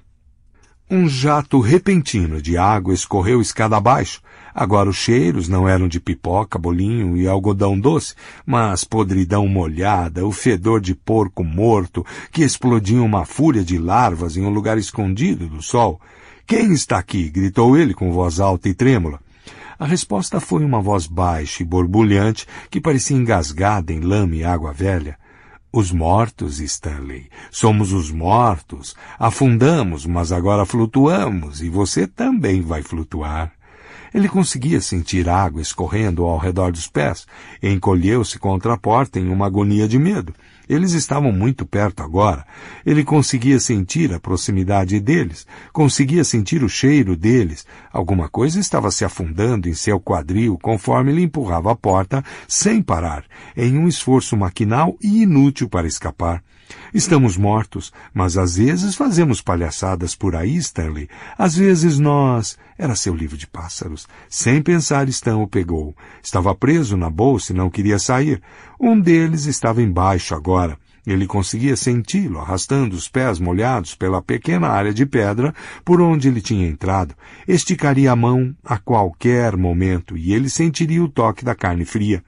Um jato repentino de água escorreu escada abaixo, Agora os cheiros não eram de pipoca, bolinho e algodão doce, mas podridão molhada, o fedor de porco morto, que explodia uma fúria de larvas em um lugar escondido do sol. Quem está aqui? gritou ele com voz alta e trêmula. A resposta foi uma voz baixa e borbulhante que parecia engasgada em lama e água velha. Os mortos, Stanley. Somos os mortos. Afundamos, mas agora flutuamos e você também vai flutuar. Ele conseguia sentir água escorrendo ao redor dos pés. Encolheu-se contra a porta em uma agonia de medo. Eles estavam muito perto agora. Ele conseguia sentir a proximidade deles, conseguia sentir o cheiro deles. Alguma coisa estava se afundando em seu quadril conforme ele empurrava a porta sem parar, em um esforço maquinal e inútil para escapar. Estamos mortos, mas às vezes fazemos palhaçadas por aí, Stanley. Às vezes nós. Era seu livro de pássaros. Sem pensar, Stan o pegou. Estava preso na bolsa e não queria sair. Um deles estava embaixo agora. Ele conseguia senti-lo arrastando os pés molhados pela pequena área de pedra por onde ele tinha entrado. Esticaria a mão a qualquer momento e ele sentiria o toque da carne fria.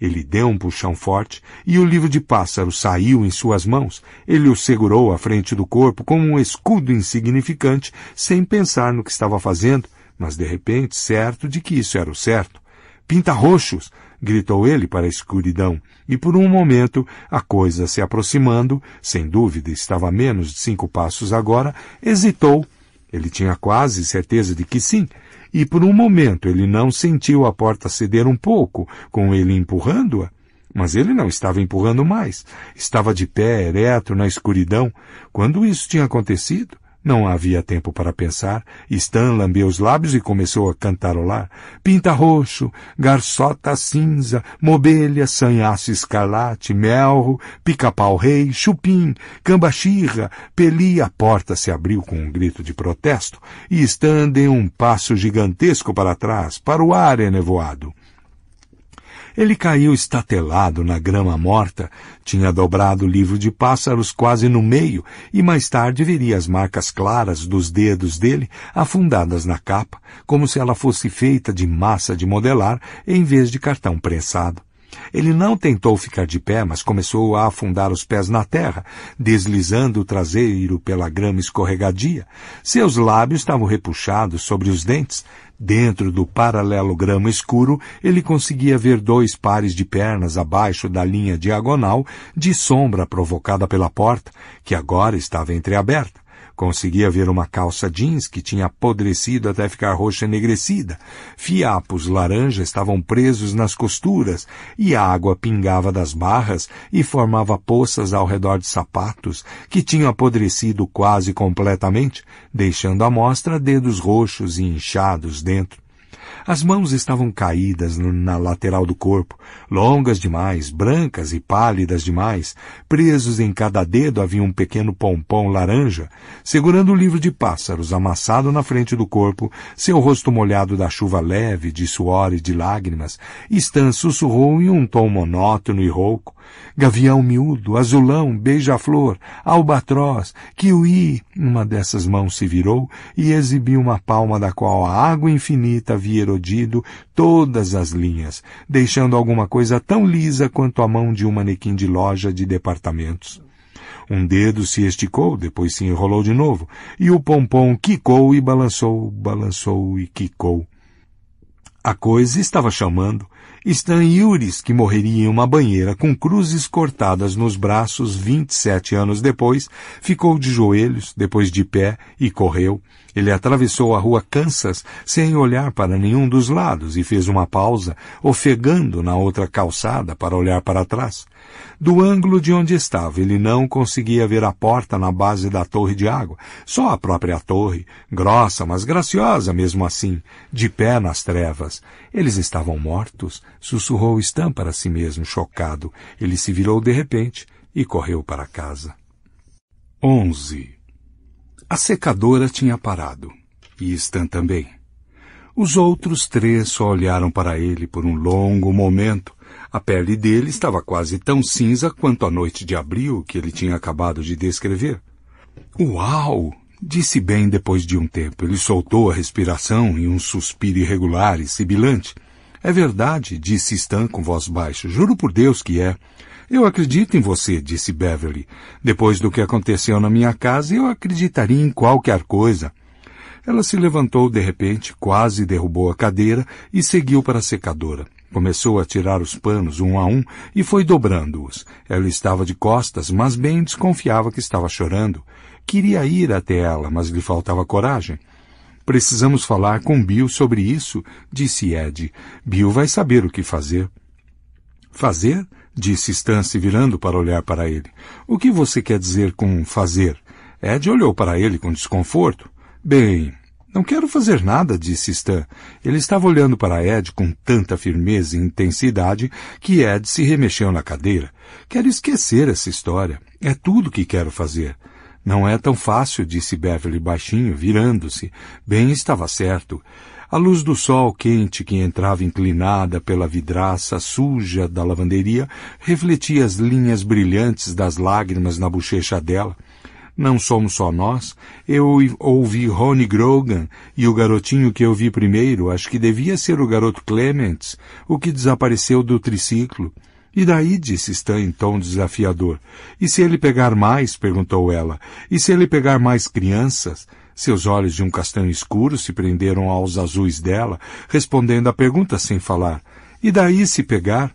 Ele deu um puxão forte e o livro de pássaro saiu em suas mãos. Ele o segurou à frente do corpo como um escudo insignificante, sem pensar no que estava fazendo, mas de repente certo de que isso era o certo. Pinta roxos! gritou ele para a escuridão, e por um momento a coisa se aproximando, sem dúvida estava a menos de cinco passos agora, hesitou. Ele tinha quase certeza de que sim, e por um momento ele não sentiu a porta ceder um pouco, com ele empurrando-a. Mas ele não estava empurrando mais. Estava de pé, ereto, na escuridão. Quando isso tinha acontecido? Não havia tempo para pensar. Stan lambeu os lábios e começou a cantarolar. Pinta roxo, garçota cinza, mobelha, sanhaço escarlate, melro, pica-pau rei, chupim, cambachirra, peli. A porta se abriu com um grito de protesto e Stan deu um passo gigantesco para trás, para o ar enevoado. Ele caiu estatelado na grama morta, tinha dobrado o livro de pássaros quase no meio e mais tarde veria as marcas claras dos dedos dele afundadas na capa, como se ela fosse feita de massa de modelar em vez de cartão prensado. Ele não tentou ficar de pé, mas começou a afundar os pés na terra, deslizando o traseiro pela grama escorregadia. Seus lábios estavam repuxados sobre os dentes, Dentro do paralelogramo escuro, ele conseguia ver dois pares de pernas abaixo da linha diagonal de sombra provocada pela porta, que agora estava entreaberta, Conseguia ver uma calça jeans que tinha apodrecido até ficar roxa enegrecida. Fiapos laranja estavam presos nas costuras e a água pingava das barras e formava poças ao redor de sapatos que tinham apodrecido quase completamente, deixando à mostra dedos roxos e inchados dentro as mãos estavam caídas na lateral do corpo, longas demais, brancas e pálidas demais. Presos em cada dedo havia um pequeno pompom laranja, segurando o um livro de pássaros amassado na frente do corpo, seu rosto molhado da chuva leve, de suor e de lágrimas. Stan sussurrou em um tom monótono e rouco. Gavião miúdo, azulão, beija-flor, albatroz, kiwi. Uma dessas mãos se virou e exibiu uma palma da qual a água infinita havia erodido todas as linhas, deixando alguma coisa tão lisa quanto a mão de um manequim de loja de departamentos. Um dedo se esticou, depois se enrolou de novo, e o pompom quicou e balançou, balançou e quicou. A coisa estava chamando. Stan Yuris, que morreria em uma banheira com cruzes cortadas nos braços 27 anos depois, ficou de joelhos, depois de pé e correu. Ele atravessou a rua Kansas sem olhar para nenhum dos lados e fez uma pausa, ofegando na outra calçada para olhar para trás. Do ângulo de onde estava, ele não conseguia ver a porta na base da torre de água, só a própria torre, grossa, mas graciosa mesmo assim, de pé nas trevas. Eles estavam mortos, sussurrou Stan para si mesmo, chocado. Ele se virou de repente e correu para casa. 11. A secadora tinha parado, e Stan também. Os outros três só olharam para ele por um longo momento, a pele dele estava quase tão cinza quanto a noite de abril que ele tinha acabado de descrever. Uau! Disse bem depois de um tempo. Ele soltou a respiração em um suspiro irregular e sibilante. É verdade, disse Stan com voz baixa. Juro por Deus que é. Eu acredito em você, disse Beverly. Depois do que aconteceu na minha casa, eu acreditaria em qualquer coisa. Ela se levantou de repente, quase derrubou a cadeira e seguiu para a secadora. Começou a tirar os panos um a um e foi dobrando-os. Ela estava de costas, mas bem desconfiava que estava chorando. Queria ir até ela, mas lhe faltava coragem. Precisamos falar com Bill sobre isso, disse Ed. Bill vai saber o que fazer. Fazer? disse Stan se virando para olhar para ele. O que você quer dizer com fazer? Ed olhou para ele com desconforto. Bem, não quero fazer nada, disse Stan. Ele estava olhando para Ed com tanta firmeza e intensidade que Ed se remexeu na cadeira. Quero esquecer essa história. É tudo que quero fazer. Não é tão fácil, disse Beverly baixinho, virando-se. Bem estava certo. A luz do sol quente que entrava inclinada pela vidraça suja da lavanderia refletia as linhas brilhantes das lágrimas na bochecha dela. Não somos só nós. Eu ouvi Rony Grogan e o garotinho que eu vi primeiro, acho que devia ser o garoto Clements, o que desapareceu do triciclo. E daí? disse Stan em tom desafiador. E se ele pegar mais? perguntou ela. E se ele pegar mais crianças? Seus olhos de um castanho escuro se prenderam aos azuis dela, respondendo à pergunta sem falar. E daí se pegar?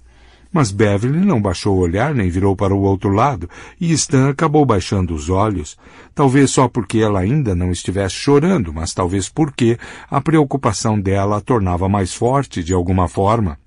Mas Beverly não baixou o olhar nem virou para o outro lado, e Stan acabou baixando os olhos, talvez só porque ela ainda não estivesse chorando, mas talvez porque a preocupação dela a tornava mais forte de alguma forma.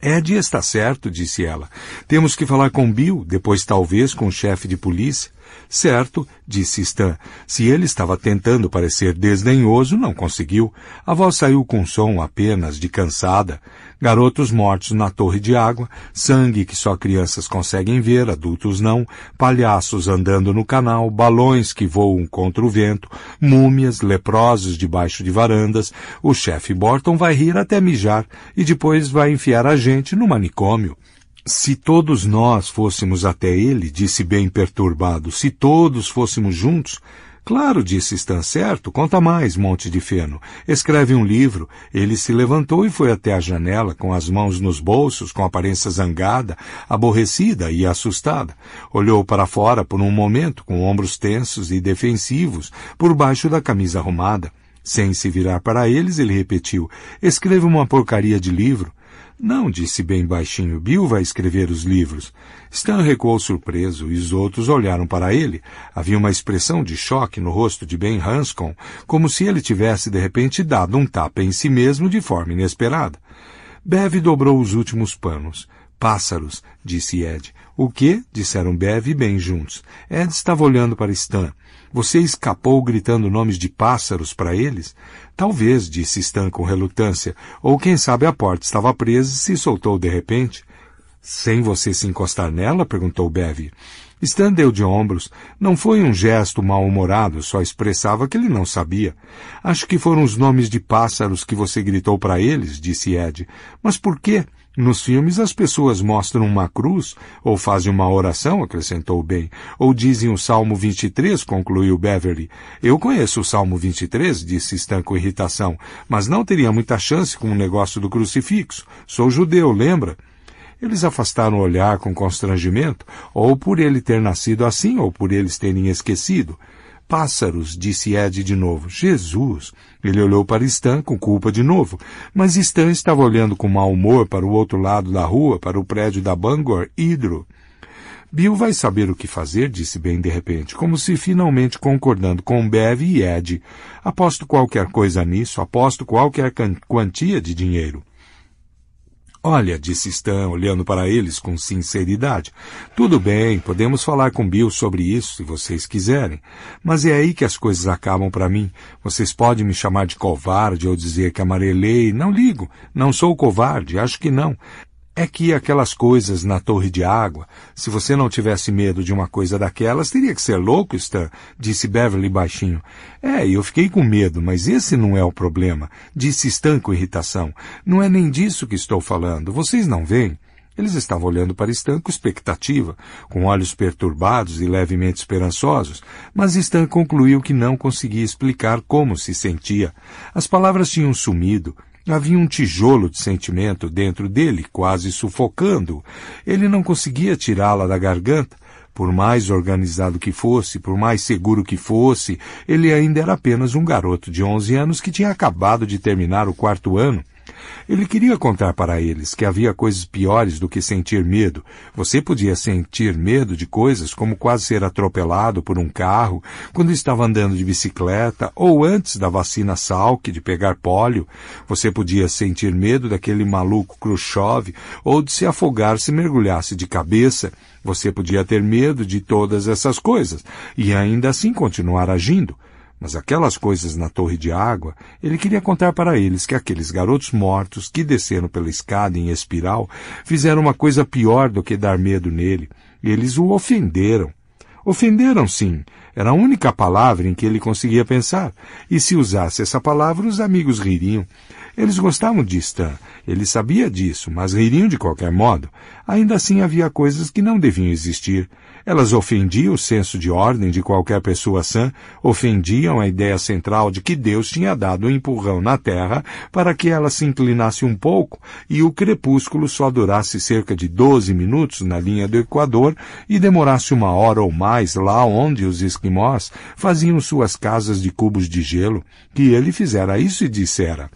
Ed está certo, disse ela. Temos que falar com Bill, depois talvez com o chefe de polícia. Certo, disse Stan. Se ele estava tentando parecer desdenhoso, não conseguiu. A voz saiu com som apenas de cansada. Garotos mortos na torre de água, sangue que só crianças conseguem ver, adultos não, palhaços andando no canal, balões que voam contra o vento, múmias, leprosos debaixo de varandas. O chefe Borton vai rir até mijar e depois vai enfiar a gente no manicômio. Se todos nós fôssemos até ele, disse bem perturbado, se todos fôssemos juntos, Claro, disse Stan, certo. Conta mais, Monte de Feno. Escreve um livro. Ele se levantou e foi até a janela, com as mãos nos bolsos, com aparência zangada, aborrecida e assustada. Olhou para fora por um momento, com ombros tensos e defensivos, por baixo da camisa arrumada. Sem se virar para eles, ele repetiu: Escreva uma porcaria de livro. Não, disse bem baixinho. Bill vai escrever os livros. Stan recuou surpreso e os outros olharam para ele. Havia uma expressão de choque no rosto de Ben Hanscom, como se ele tivesse de repente dado um tapa em si mesmo de forma inesperada. Bev dobrou os últimos panos. Pássaros, disse Ed. O que? disseram Bev e Ben juntos. Ed estava olhando para Stan. Você escapou gritando nomes de pássaros para eles? Talvez, disse Stan com relutância, ou quem sabe a porta estava presa e se soltou de repente. Sem você se encostar nela? perguntou Bev. Stan deu de ombros. Não foi um gesto mal-humorado, só expressava que ele não sabia. Acho que foram os nomes de pássaros que você gritou para eles, disse Ed. Mas por quê? Nos filmes as pessoas mostram uma cruz, ou fazem uma oração, acrescentou Ben. ou dizem o Salmo 23, concluiu Beverly. Eu conheço o Salmo 23, disse Stan com irritação, mas não teria muita chance com o negócio do crucifixo. Sou judeu, lembra? Eles afastaram o olhar com constrangimento, ou por ele ter nascido assim, ou por eles terem esquecido pássaros, disse Ed de novo. Jesus! Ele olhou para Stan com culpa de novo, mas Stan estava olhando com mau humor para o outro lado da rua, para o prédio da Bangor Hydro. Bill vai saber o que fazer, disse Ben de repente, como se finalmente concordando com Bev e Ed. Aposto qualquer coisa nisso, aposto qualquer quantia de dinheiro. Olha, disse Stan, olhando para eles com sinceridade. Tudo bem, podemos falar com Bill sobre isso, se vocês quiserem. Mas é aí que as coisas acabam para mim. Vocês podem me chamar de covarde ou dizer que amarelei. Não ligo. Não sou covarde, acho que não. É que aquelas coisas na torre de água, se você não tivesse medo de uma coisa daquelas, teria que ser louco, Stan, disse Beverly baixinho. É, eu fiquei com medo, mas esse não é o problema, disse Stan com irritação. Não é nem disso que estou falando, vocês não veem. Eles estavam olhando para Stan com expectativa, com olhos perturbados e levemente esperançosos, mas Stan concluiu que não conseguia explicar como se sentia. As palavras tinham sumido, Havia um tijolo de sentimento dentro dele, quase sufocando. Ele não conseguia tirá-la da garganta. Por mais organizado que fosse, por mais seguro que fosse, ele ainda era apenas um garoto de onze anos que tinha acabado de terminar o quarto ano. Ele queria contar para eles que havia coisas piores do que sentir medo. Você podia sentir medo de coisas como quase ser atropelado por um carro, quando estava andando de bicicleta, ou antes da vacina Salk de pegar pólio. Você podia sentir medo daquele maluco Khrushchev ou de se afogar se mergulhasse de cabeça. Você podia ter medo de todas essas coisas e ainda assim continuar agindo. Mas aquelas coisas na torre de água, ele queria contar para eles que aqueles garotos mortos que desceram pela escada em espiral fizeram uma coisa pior do que dar medo nele. Eles o ofenderam. Ofenderam, sim. Era a única palavra em que ele conseguia pensar. E se usasse essa palavra, os amigos ririam. Eles gostavam de Stan. Ele sabia disso, mas ririam de qualquer modo. Ainda assim havia coisas que não deviam existir. Elas ofendiam o senso de ordem de qualquer pessoa sã, ofendiam a ideia central de que Deus tinha dado um empurrão na terra para que ela se inclinasse um pouco e o crepúsculo só durasse cerca de 12 minutos na linha do Equador e demorasse uma hora ou mais lá onde os esquimós faziam suas casas de cubos de gelo, que ele fizera isso e dissera,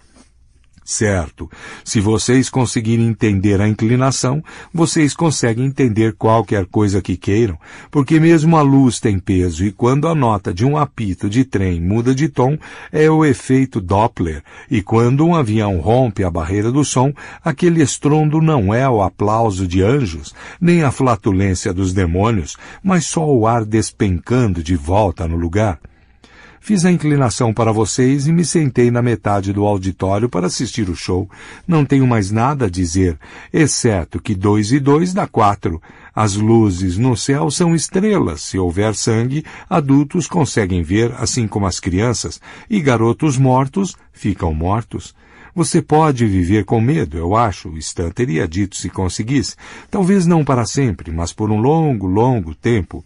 Certo, se vocês conseguirem entender a inclinação, vocês conseguem entender qualquer coisa que queiram, porque mesmo a luz tem peso e quando a nota de um apito de trem muda de tom, é o efeito Doppler, e quando um avião rompe a barreira do som, aquele estrondo não é o aplauso de anjos, nem a flatulência dos demônios, mas só o ar despencando de volta no lugar. Fiz a inclinação para vocês e me sentei na metade do auditório para assistir o show. Não tenho mais nada a dizer, exceto que dois e dois dá quatro. As luzes no céu são estrelas. Se houver sangue, adultos conseguem ver, assim como as crianças, e garotos mortos ficam mortos. Você pode viver com medo, eu acho, Stan teria dito se conseguisse. Talvez não para sempre, mas por um longo, longo tempo.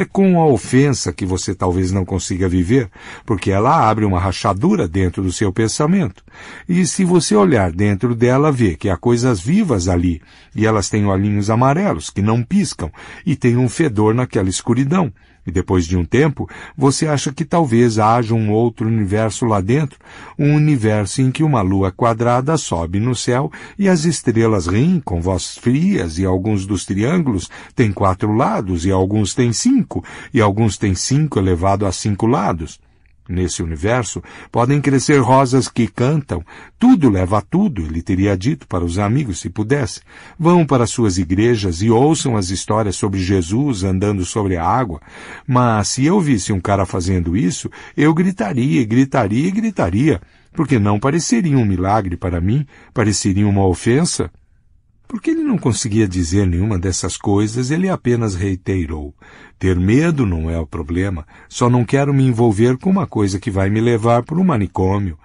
É com a ofensa que você talvez não consiga viver, porque ela abre uma rachadura dentro do seu pensamento. E se você olhar dentro dela, vê que há coisas vivas ali, e elas têm olhinhos amarelos que não piscam, e tem um fedor naquela escuridão. E depois de um tempo, você acha que talvez haja um outro universo lá dentro, um universo em que uma lua quadrada sobe no céu e as estrelas riem com vozes frias e alguns dos triângulos têm quatro lados e alguns têm cinco, e alguns têm cinco elevado a cinco lados. Nesse universo, podem crescer rosas que cantam, tudo leva a tudo, ele teria dito para os amigos se pudesse. Vão para suas igrejas e ouçam as histórias sobre Jesus andando sobre a água. Mas se eu visse um cara fazendo isso, eu gritaria, gritaria e gritaria, porque não pareceria um milagre para mim, pareceria uma ofensa. Porque ele não conseguia dizer nenhuma dessas coisas, ele apenas reiterou: Ter medo não é o problema, só não quero me envolver com uma coisa que vai me levar para o manicômio.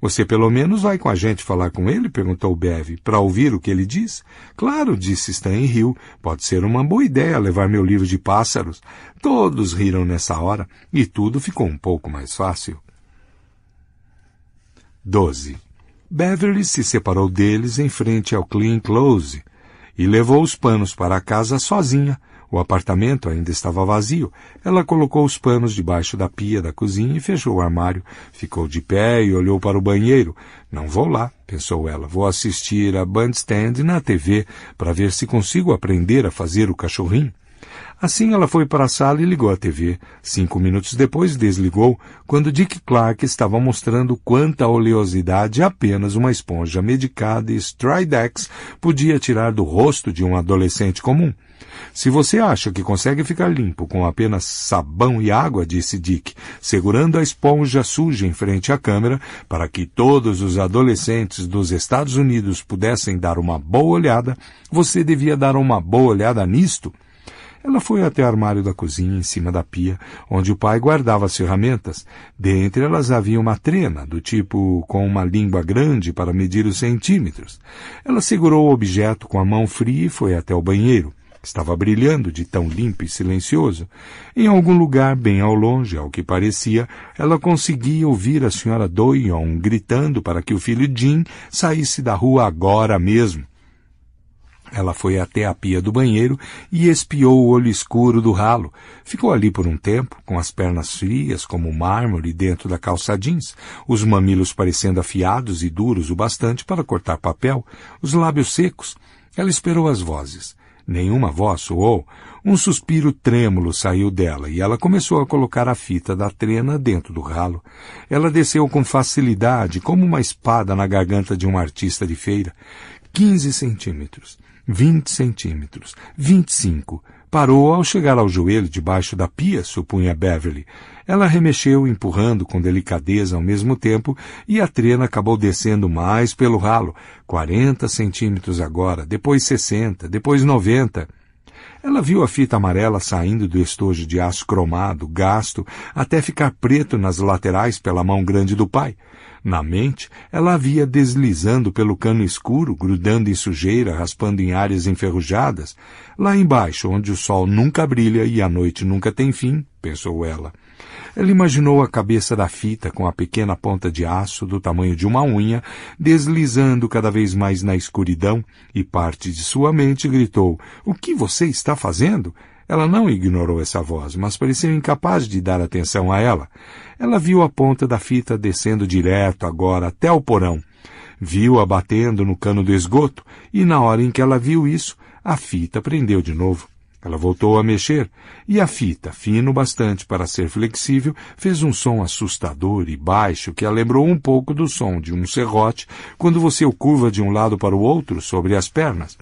Você pelo menos vai com a gente falar com ele? perguntou Bev, para ouvir o que ele diz. Claro, disse Stan e riu. Pode ser uma boa ideia levar meu livro de pássaros. Todos riram nessa hora e tudo ficou um pouco mais fácil. 12. Beverly se separou deles em frente ao Clean Close e levou os panos para a casa sozinha. O apartamento ainda estava vazio. Ela colocou os panos debaixo da pia da cozinha e fechou o armário. Ficou de pé e olhou para o banheiro. Não vou lá, pensou ela. Vou assistir a Bandstand na TV para ver se consigo aprender a fazer o cachorrinho. Assim ela foi para a sala e ligou a TV. Cinco minutos depois desligou, quando Dick Clark estava mostrando quanta oleosidade apenas uma esponja medicada e Stridex podia tirar do rosto de um adolescente comum. Se você acha que consegue ficar limpo com apenas sabão e água, disse Dick, segurando a esponja suja em frente à câmera para que todos os adolescentes dos Estados Unidos pudessem dar uma boa olhada, você devia dar uma boa olhada nisto. Ela foi até o armário da cozinha, em cima da pia, onde o pai guardava as ferramentas. Dentre elas havia uma trena, do tipo com uma língua grande para medir os centímetros. Ela segurou o objeto com a mão fria e foi até o banheiro. Estava brilhando de tão limpo e silencioso. Em algum lugar, bem ao longe, ao que parecia, ela conseguia ouvir a senhora Doyon gritando para que o filho Jim saísse da rua agora mesmo. Ela foi até a pia do banheiro e espiou o olho escuro do ralo. Ficou ali por um tempo, com as pernas frias como mármore dentro da calça jeans, os mamilos parecendo afiados e duros o bastante para cortar papel, os lábios secos. Ela esperou as vozes. Nenhuma voz soou. Um suspiro trêmulo saiu dela e ela começou a colocar a fita da trena dentro do ralo. Ela desceu com facilidade, como uma espada na garganta de um artista de feira. Quinze centímetros vinte centímetros, vinte e cinco. Parou ao chegar ao joelho debaixo da pia, supunha Beverly. Ela remexeu, empurrando com delicadeza ao mesmo tempo, e a trena acabou descendo mais pelo ralo. Quarenta centímetros agora, depois sessenta, depois noventa. Ela viu a fita amarela saindo do estojo de aço cromado, gasto, até ficar preto nas laterais pela mão grande do pai. Na mente, ela a via deslizando pelo cano escuro, grudando em sujeira, raspando em áreas enferrujadas, lá embaixo, onde o sol nunca brilha e a noite nunca tem fim, pensou ela. Ela imaginou a cabeça da fita com a pequena ponta de aço do tamanho de uma unha, deslizando cada vez mais na escuridão, e parte de sua mente gritou: O que você está fazendo? Ela não ignorou essa voz, mas pareceu incapaz de dar atenção a ela. Ela viu a ponta da fita descendo direto agora até o porão. Viu-a batendo no cano do esgoto e, na hora em que ela viu isso, a fita prendeu de novo. Ela voltou a mexer e a fita, fino bastante para ser flexível, fez um som assustador e baixo que a lembrou um pouco do som de um serrote quando você o curva de um lado para o outro sobre as pernas.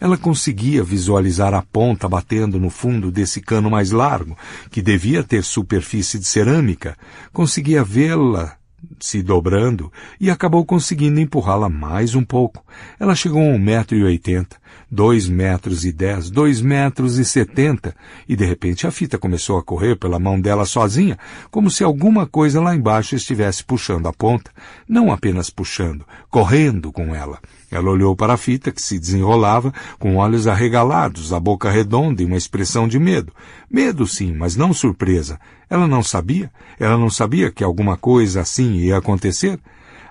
Ela conseguia visualizar a ponta batendo no fundo desse cano mais largo, que devia ter superfície de cerâmica. Conseguia vê-la se dobrando e acabou conseguindo empurrá-la mais um pouco. Ela chegou a um metro e oitenta, dois metros e dez, dois metros e setenta, e de repente a fita começou a correr pela mão dela sozinha, como se alguma coisa lá embaixo estivesse puxando a ponta, não apenas puxando, correndo com ela. Ela olhou para a fita, que se desenrolava, com olhos arregalados, a boca redonda e uma expressão de medo. Medo, sim, mas não surpresa. Ela não sabia? Ela não sabia que alguma coisa assim ia acontecer?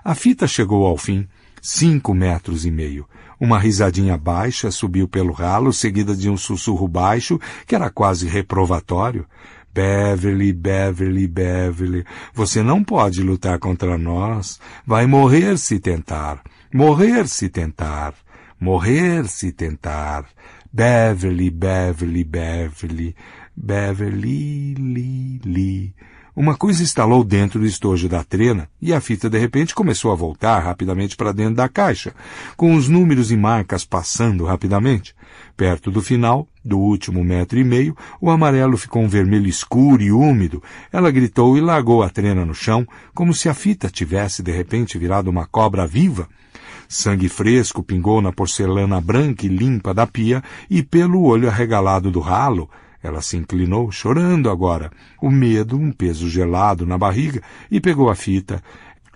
A fita chegou ao fim. Cinco metros e meio. Uma risadinha baixa subiu pelo ralo, seguida de um sussurro baixo, que era quase reprovatório. Beverly, Beverly, Beverly, você não pode lutar contra nós. Vai morrer se tentar. Morrer se tentar. Morrer se tentar. Beverly, Beverly, Beverly, Beverly, li, li. Uma coisa estalou dentro do estojo da trena e a fita de repente começou a voltar rapidamente para dentro da caixa, com os números e marcas passando rapidamente. Perto do final, do último metro e meio, o amarelo ficou um vermelho escuro e úmido. Ela gritou e largou a trena no chão, como se a fita tivesse de repente virado uma cobra viva. Sangue fresco pingou na porcelana branca e limpa da pia e pelo olho arregalado do ralo. Ela se inclinou, chorando agora, o medo, um peso gelado na barriga, e pegou a fita.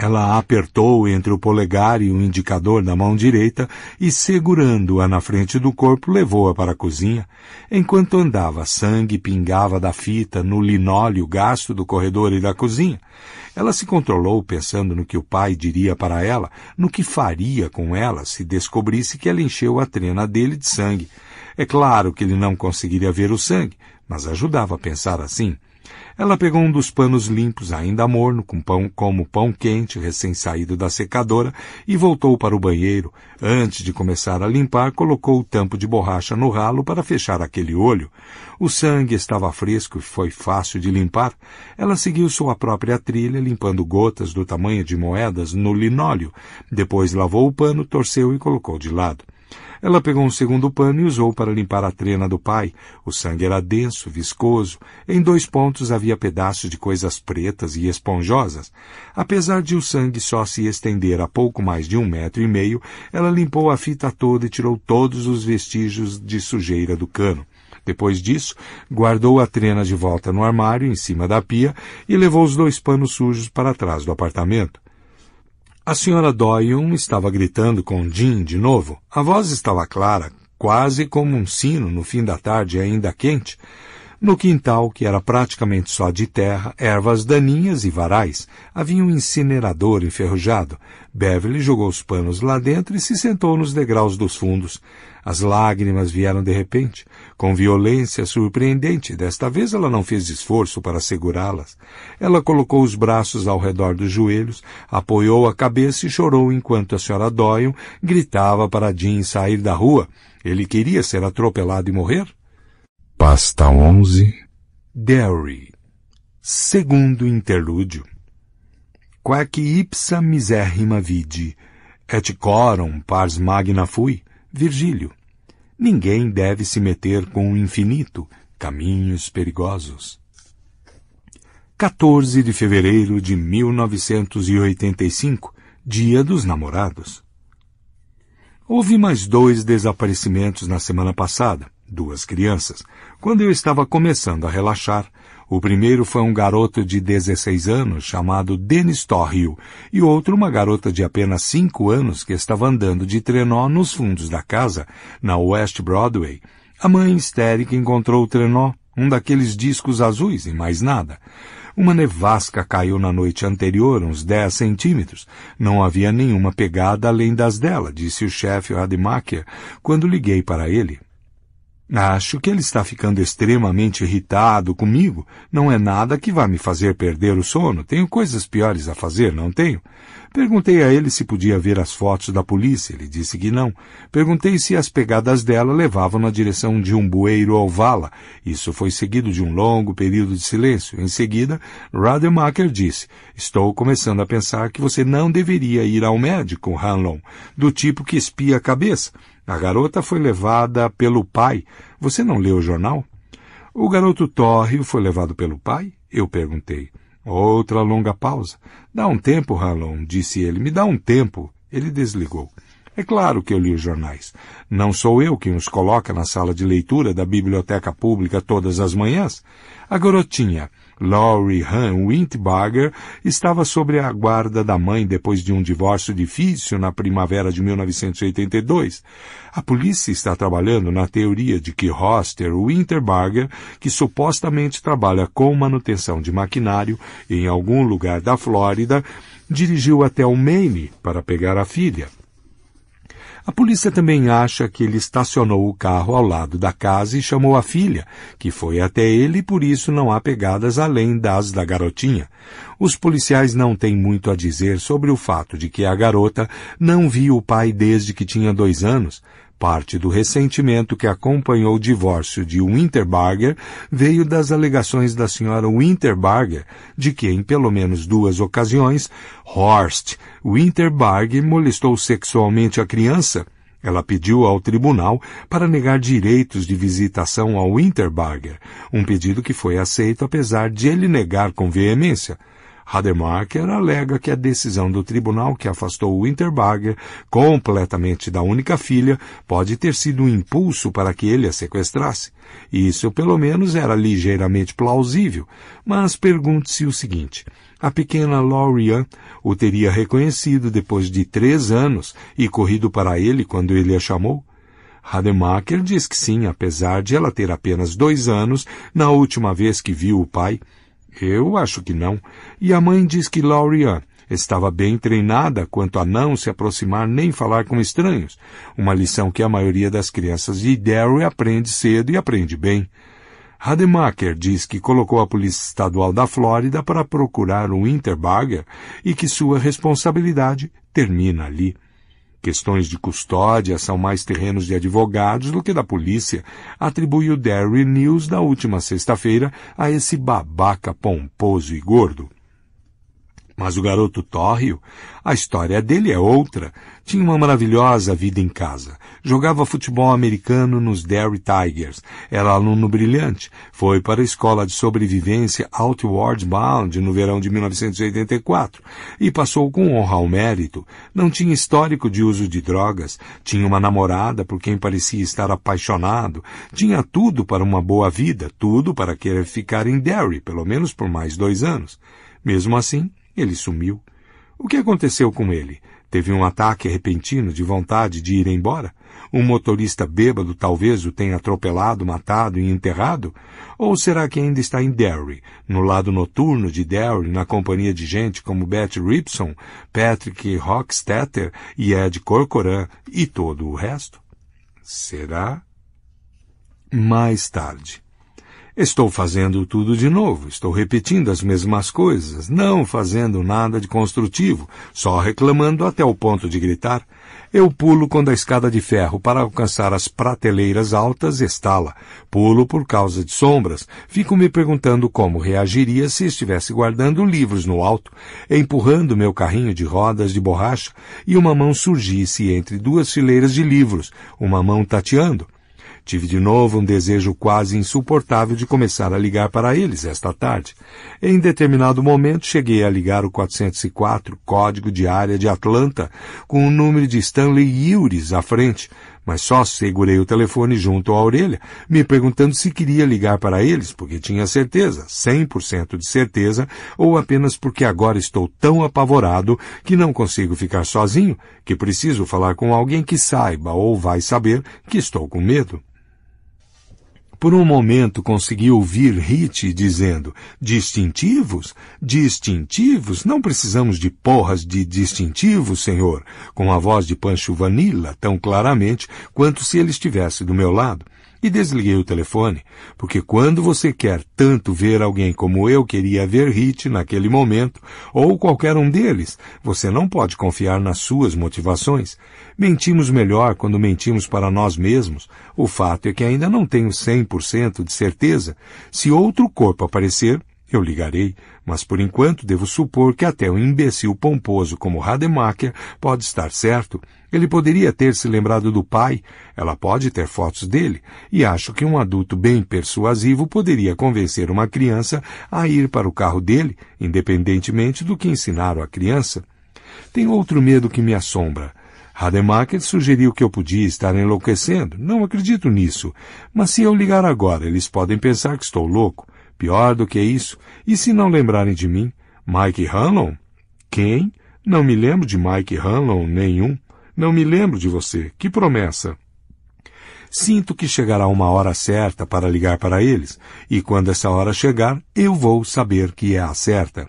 Ela apertou entre o polegar e o indicador da mão direita e, segurando-a na frente do corpo, levou-a para a cozinha. Enquanto andava, sangue pingava da fita no linóleo gasto do corredor e da cozinha. Ela se controlou pensando no que o pai diria para ela, no que faria com ela se descobrisse que ela encheu a trena dele de sangue. É claro que ele não conseguiria ver o sangue, mas ajudava a pensar assim. Ela pegou um dos panos limpos, ainda morno, com pão como pão quente recém-saído da secadora, e voltou para o banheiro. Antes de começar a limpar, colocou o tampo de borracha no ralo para fechar aquele olho. O sangue estava fresco e foi fácil de limpar. Ela seguiu sua própria trilha, limpando gotas do tamanho de moedas no linóleo. Depois lavou o pano, torceu e colocou de lado. Ela pegou um segundo pano e usou para limpar a trena do pai. O sangue era denso, viscoso. Em dois pontos havia pedaços de coisas pretas e esponjosas. Apesar de o sangue só se estender a pouco mais de um metro e meio, ela limpou a fita toda e tirou todos os vestígios de sujeira do cano. Depois disso, guardou a trena de volta no armário, em cima da pia, e levou os dois panos sujos para trás do apartamento. A senhora Doyon estava gritando com Jim de novo. A voz estava clara, quase como um sino no fim da tarde ainda quente, no quintal, que era praticamente só de terra, ervas daninhas e varais, havia um incinerador enferrujado. Beverly jogou os panos lá dentro e se sentou nos degraus dos fundos. As lágrimas vieram de repente. Com violência surpreendente, desta vez ela não fez esforço para segurá-las. Ela colocou os braços ao redor dos joelhos, apoiou a cabeça e chorou enquanto a senhora Doyle gritava para Jim sair da rua. Ele queria ser atropelado e morrer? Pasta 11 Derry Segundo interlúdio Quac ipsa miserrima vidi Et corum pars magna fui Virgílio Ninguém deve se meter com o infinito, caminhos perigosos. 14 de fevereiro de 1985, Dia dos Namorados. Houve mais dois desaparecimentos na semana passada, duas crianças, quando eu estava começando a relaxar o primeiro foi um garoto de 16 anos chamado Dennis Torrio e outro uma garota de apenas 5 anos que estava andando de trenó nos fundos da casa, na West Broadway. A mãe histérica encontrou o trenó, um daqueles discos azuis e mais nada. Uma nevasca caiu na noite anterior, uns 10 centímetros. Não havia nenhuma pegada além das dela, disse o chefe Rademacher quando liguei para ele. Acho que ele está ficando extremamente irritado comigo. Não é nada que vá me fazer perder o sono. Tenho coisas piores a fazer, não tenho? Perguntei a ele se podia ver as fotos da polícia. Ele disse que não. Perguntei se as pegadas dela levavam na direção de um bueiro ou vala. Isso foi seguido de um longo período de silêncio. Em seguida, Rademacher disse, Estou começando a pensar que você não deveria ir ao médico, Hanlon, do tipo que espia a cabeça. A garota foi levada pelo pai. Você não leu o jornal? O garoto Torrio foi levado pelo pai? Eu perguntei. Outra longa pausa. Dá um tempo, Hanlon, disse ele. Me dá um tempo. Ele desligou. É claro que eu li os jornais. Não sou eu quem os coloca na sala de leitura da biblioteca pública todas as manhãs. A garotinha Laurie Han Wintbarger estava sobre a guarda da mãe depois de um divórcio difícil na primavera de 1982. A polícia está trabalhando na teoria de que Hoster Winterbarger, que supostamente trabalha com manutenção de maquinário em algum lugar da Flórida, dirigiu até o Maine para pegar a filha. A polícia também acha que ele estacionou o carro ao lado da casa e chamou a filha, que foi até ele e por isso não há pegadas além das da garotinha. Os policiais não têm muito a dizer sobre o fato de que a garota não viu o pai desde que tinha dois anos, Parte do ressentimento que acompanhou o divórcio de Winterbarger veio das alegações da senhora Winterbarger de que, em pelo menos duas ocasiões, Horst Winterbarger molestou sexualmente a criança. Ela pediu ao tribunal para negar direitos de visitação ao Winterbarger, um pedido que foi aceito apesar de ele negar com veemência. Rademacher alega que a decisão do tribunal que afastou Winterberger completamente da única filha pode ter sido um impulso para que ele a sequestrasse. Isso, pelo menos, era ligeiramente plausível, mas pergunte-se o seguinte. A pequena Lorian o teria reconhecido depois de três anos e corrido para ele quando ele a chamou? Rademacher diz que sim, apesar de ela ter apenas dois anos na última vez que viu o pai, eu acho que não. E a mãe diz que Lauria estava bem treinada quanto a não se aproximar nem falar com estranhos, uma lição que a maioria das crianças de Derry aprende cedo e aprende bem. Rademacher diz que colocou a Polícia Estadual da Flórida para procurar o Winterberger e que sua responsabilidade termina ali. Questões de custódia são mais terrenos de advogados do que da polícia, atribuiu o Derry News da última sexta-feira a esse babaca pomposo e gordo. Mas o garoto Tórrio, a história dele é outra. Tinha uma maravilhosa vida em casa. Jogava futebol americano nos Derry Tigers. Era aluno brilhante. Foi para a escola de sobrevivência Outward Bound no verão de 1984 e passou com honra ao mérito. Não tinha histórico de uso de drogas. Tinha uma namorada por quem parecia estar apaixonado. Tinha tudo para uma boa vida, tudo para querer ficar em Derry, pelo menos por mais dois anos. Mesmo assim, ele sumiu. O que aconteceu com ele? Teve um ataque repentino de vontade de ir embora? Um motorista bêbado talvez o tenha atropelado, matado e enterrado? Ou será que ainda está em Derry, no lado noturno de Derry, na companhia de gente como Beth Ripson, Patrick Rockstetter e Ed Corcoran e todo o resto? Será? Mais tarde. Estou fazendo tudo de novo, estou repetindo as mesmas coisas, não fazendo nada de construtivo, só reclamando até o ponto de gritar. Eu pulo quando a escada de ferro para alcançar as prateleiras altas estala. Pulo por causa de sombras. Fico me perguntando como reagiria se estivesse guardando livros no alto, empurrando meu carrinho de rodas de borracha e uma mão surgisse entre duas fileiras de livros, uma mão tateando. Tive de novo um desejo quase insuportável de começar a ligar para eles esta tarde. Em determinado momento, cheguei a ligar o 404, código de área de Atlanta, com o número de Stanley Yures à frente, mas só segurei o telefone junto à orelha, me perguntando se queria ligar para eles, porque tinha certeza, 100% de certeza, ou apenas porque agora estou tão apavorado que não consigo ficar sozinho, que preciso falar com alguém que saiba ou vai saber que estou com medo. Por um momento consegui ouvir Hit dizendo: Distintivos? Distintivos? Não precisamos de porras de distintivos, senhor, com a voz de Pancho Vanilla tão claramente quanto se ele estivesse do meu lado. E desliguei o telefone, porque quando você quer tanto ver alguém como eu queria ver Hit naquele momento, ou qualquer um deles, você não pode confiar nas suas motivações. Mentimos melhor quando mentimos para nós mesmos. O fato é que ainda não tenho 100% de certeza. Se outro corpo aparecer, eu ligarei, mas por enquanto devo supor que até um imbecil pomposo como Rademacher pode estar certo. Ele poderia ter se lembrado do pai, ela pode ter fotos dele, e acho que um adulto bem persuasivo poderia convencer uma criança a ir para o carro dele, independentemente do que ensinaram a criança. Tem outro medo que me assombra. Rademacher sugeriu que eu podia estar enlouquecendo. Não acredito nisso. Mas se eu ligar agora, eles podem pensar que estou louco. Pior do que isso. E se não lembrarem de mim? Mike Hanlon? Quem? Não me lembro de Mike Hanlon nenhum. Não me lembro de você. Que promessa? Sinto que chegará uma hora certa para ligar para eles, e quando essa hora chegar, eu vou saber que é a certa.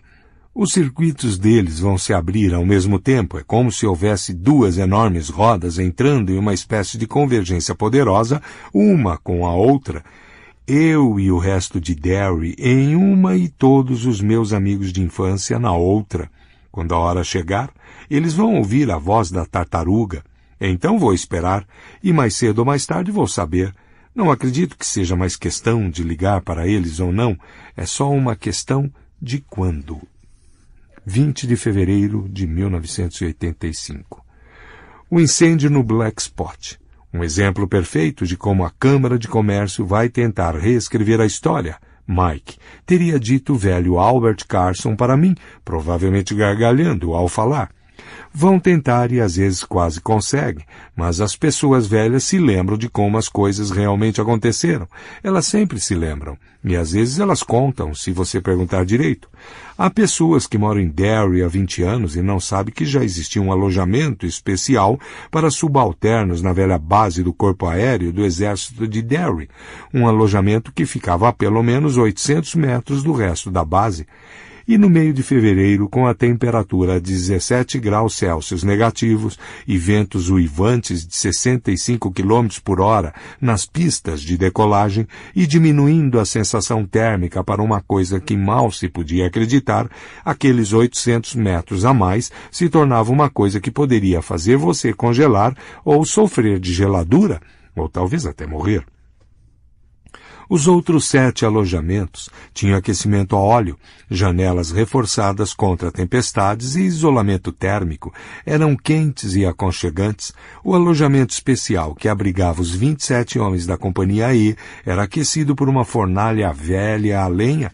Os circuitos deles vão se abrir ao mesmo tempo, é como se houvesse duas enormes rodas entrando em uma espécie de convergência poderosa, uma com a outra, eu e o resto de Derry em uma e todos os meus amigos de infância na outra. Quando a hora chegar, eles vão ouvir a voz da tartaruga. Então vou esperar, e mais cedo ou mais tarde vou saber. Não acredito que seja mais questão de ligar para eles ou não, é só uma questão de quando. 20 de fevereiro de 1985. O incêndio no Black Spot. Um exemplo perfeito de como a Câmara de Comércio vai tentar reescrever a história. Mike teria dito o velho Albert Carson para mim, provavelmente gargalhando ao falar. Vão tentar e às vezes quase conseguem, mas as pessoas velhas se lembram de como as coisas realmente aconteceram. Elas sempre se lembram. E às vezes elas contam, se você perguntar direito. Há pessoas que moram em Derry há 20 anos e não sabem que já existia um alojamento especial para subalternos na velha base do Corpo Aéreo do Exército de Derry, um alojamento que ficava a pelo menos 800 metros do resto da base e no meio de fevereiro, com a temperatura a 17 graus Celsius negativos e ventos uivantes de 65 km por hora nas pistas de decolagem e diminuindo a sensação térmica para uma coisa que mal se podia acreditar, aqueles 800 metros a mais se tornava uma coisa que poderia fazer você congelar ou sofrer de geladura, ou talvez até morrer. Os outros sete alojamentos tinham aquecimento a óleo, janelas reforçadas contra tempestades e isolamento térmico, eram quentes e aconchegantes. O alojamento especial que abrigava os 27 homens da companhia E era aquecido por uma fornalha velha a lenha.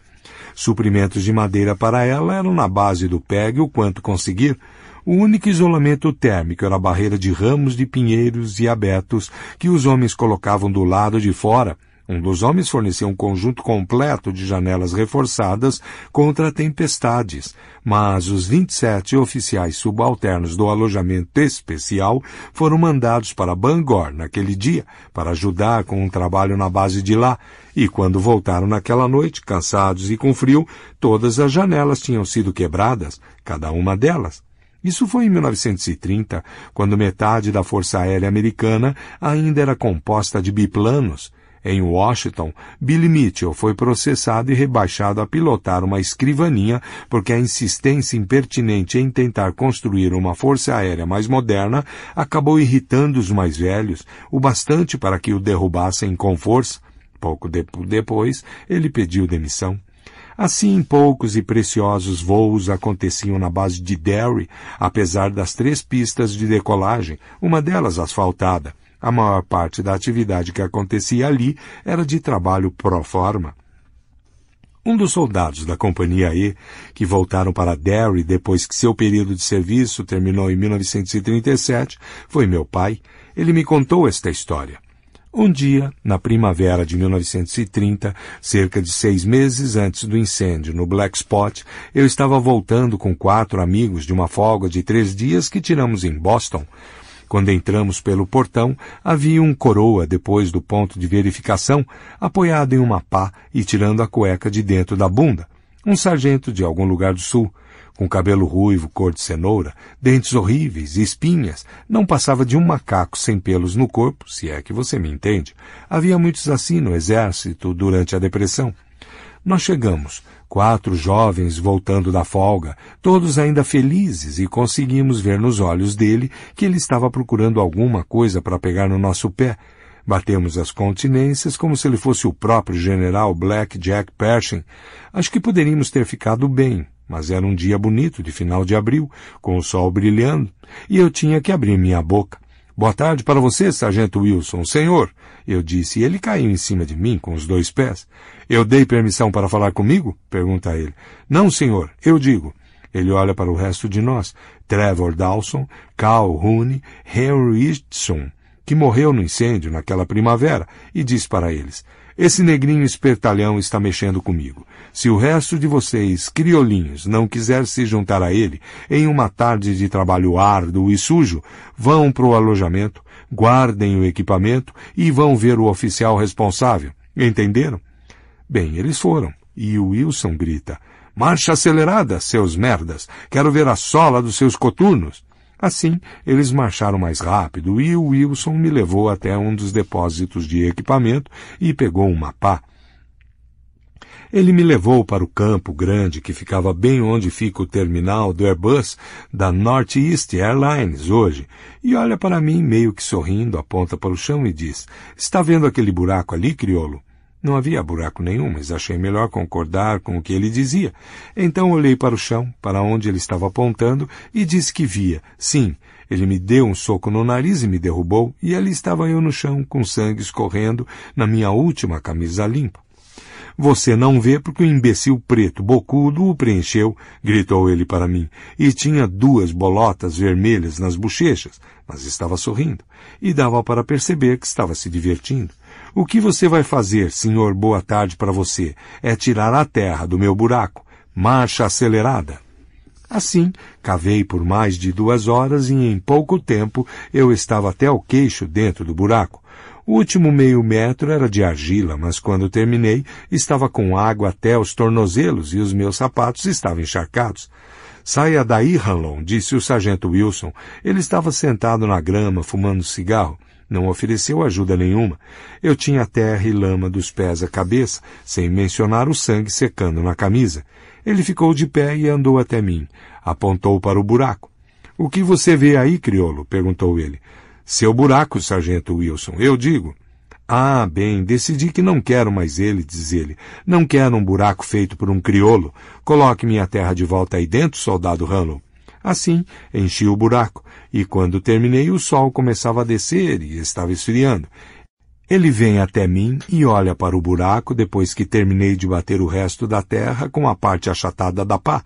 Suprimentos de madeira para ela eram na base do PEG o quanto conseguir. O único isolamento térmico era a barreira de ramos de pinheiros e abetos que os homens colocavam do lado de fora um dos homens fornecia um conjunto completo de janelas reforçadas contra tempestades, mas os 27 oficiais subalternos do alojamento especial foram mandados para Bangor naquele dia para ajudar com um trabalho na base de lá, e quando voltaram naquela noite, cansados e com frio, todas as janelas tinham sido quebradas, cada uma delas. Isso foi em 1930, quando metade da Força Aérea Americana ainda era composta de biplanos, em Washington, Billy Mitchell foi processado e rebaixado a pilotar uma escrivaninha porque a insistência impertinente em tentar construir uma força aérea mais moderna acabou irritando os mais velhos o bastante para que o derrubassem com força. Pouco de depois, ele pediu demissão. Assim, poucos e preciosos voos aconteciam na base de Derry, apesar das três pistas de decolagem, uma delas asfaltada. A maior parte da atividade que acontecia ali era de trabalho pró forma. Um dos soldados da Companhia E, que voltaram para Derry depois que seu período de serviço terminou em 1937, foi meu pai. Ele me contou esta história. Um dia, na primavera de 1930, cerca de seis meses antes do incêndio no Black Spot, eu estava voltando com quatro amigos de uma folga de três dias que tiramos em Boston. Quando entramos pelo portão, havia um coroa depois do ponto de verificação, apoiado em uma pá e tirando a cueca de dentro da bunda. Um sargento de algum lugar do sul, com cabelo ruivo cor de cenoura, dentes horríveis e espinhas, não passava de um macaco sem pelos no corpo, se é que você me entende. Havia muitos assim no exército durante a depressão. Nós chegamos, Quatro jovens voltando da folga, todos ainda felizes, e conseguimos ver nos olhos dele que ele estava procurando alguma coisa para pegar no nosso pé. Batemos as continências como se ele fosse o próprio general Black Jack Pershing. Acho que poderíamos ter ficado bem, mas era um dia bonito de final de abril, com o sol brilhando, e eu tinha que abrir minha boca. Boa tarde para você, Sargento Wilson. Senhor, eu disse, e ele caiu em cima de mim com os dois pés. Eu dei permissão para falar comigo? pergunta ele. Não, senhor, eu digo. Ele olha para o resto de nós. Trevor Dawson, Carl Rooney, Henry Richardson, que morreu no incêndio naquela primavera, e diz para eles, esse negrinho espertalhão está mexendo comigo. Se o resto de vocês, criolinhos, não quiser se juntar a ele em uma tarde de trabalho árduo e sujo, vão para o alojamento, guardem o equipamento e vão ver o oficial responsável. Entenderam? Bem, eles foram. E o Wilson grita, Marcha acelerada, seus merdas! Quero ver a sola dos seus coturnos! Assim, eles marcharam mais rápido e o Wilson me levou até um dos depósitos de equipamento e pegou uma pá. Ele me levou para o campo grande que ficava bem onde fica o terminal do Airbus da Northeast Airlines hoje, e olha para mim meio que sorrindo, aponta para o chão e diz: Está vendo aquele buraco ali, criolo? Não havia buraco nenhum, mas achei melhor concordar com o que ele dizia. Então olhei para o chão, para onde ele estava apontando, e disse que via. Sim, ele me deu um soco no nariz e me derrubou, e ali estava eu no chão, com sangue escorrendo, na minha última camisa limpa. Você não vê porque o imbecil preto bocudo o preencheu, gritou ele para mim, e tinha duas bolotas vermelhas nas bochechas, mas estava sorrindo, e dava para perceber que estava se divertindo. O que você vai fazer, senhor Boa Tarde, para você? É tirar a terra do meu buraco. Marcha acelerada. Assim, cavei por mais de duas horas e em pouco tempo eu estava até o queixo dentro do buraco. O último meio metro era de argila, mas quando terminei, estava com água até os tornozelos e os meus sapatos estavam encharcados. Saia daí, Hanlon, disse o sargento Wilson. Ele estava sentado na grama, fumando cigarro. Não ofereceu ajuda nenhuma. Eu tinha terra e lama dos pés à cabeça, sem mencionar o sangue secando na camisa. Ele ficou de pé e andou até mim. Apontou para o buraco. O que você vê aí, criolo? perguntou ele. Seu buraco, sargento Wilson, eu digo. Ah, bem, decidi que não quero mais ele, diz ele. Não quero um buraco feito por um criolo. Coloque minha terra de volta aí dentro, soldado Hanlon. Assim, enchi o buraco e quando terminei o sol começava a descer e estava esfriando. Ele vem até mim e olha para o buraco depois que terminei de bater o resto da terra com a parte achatada da pá.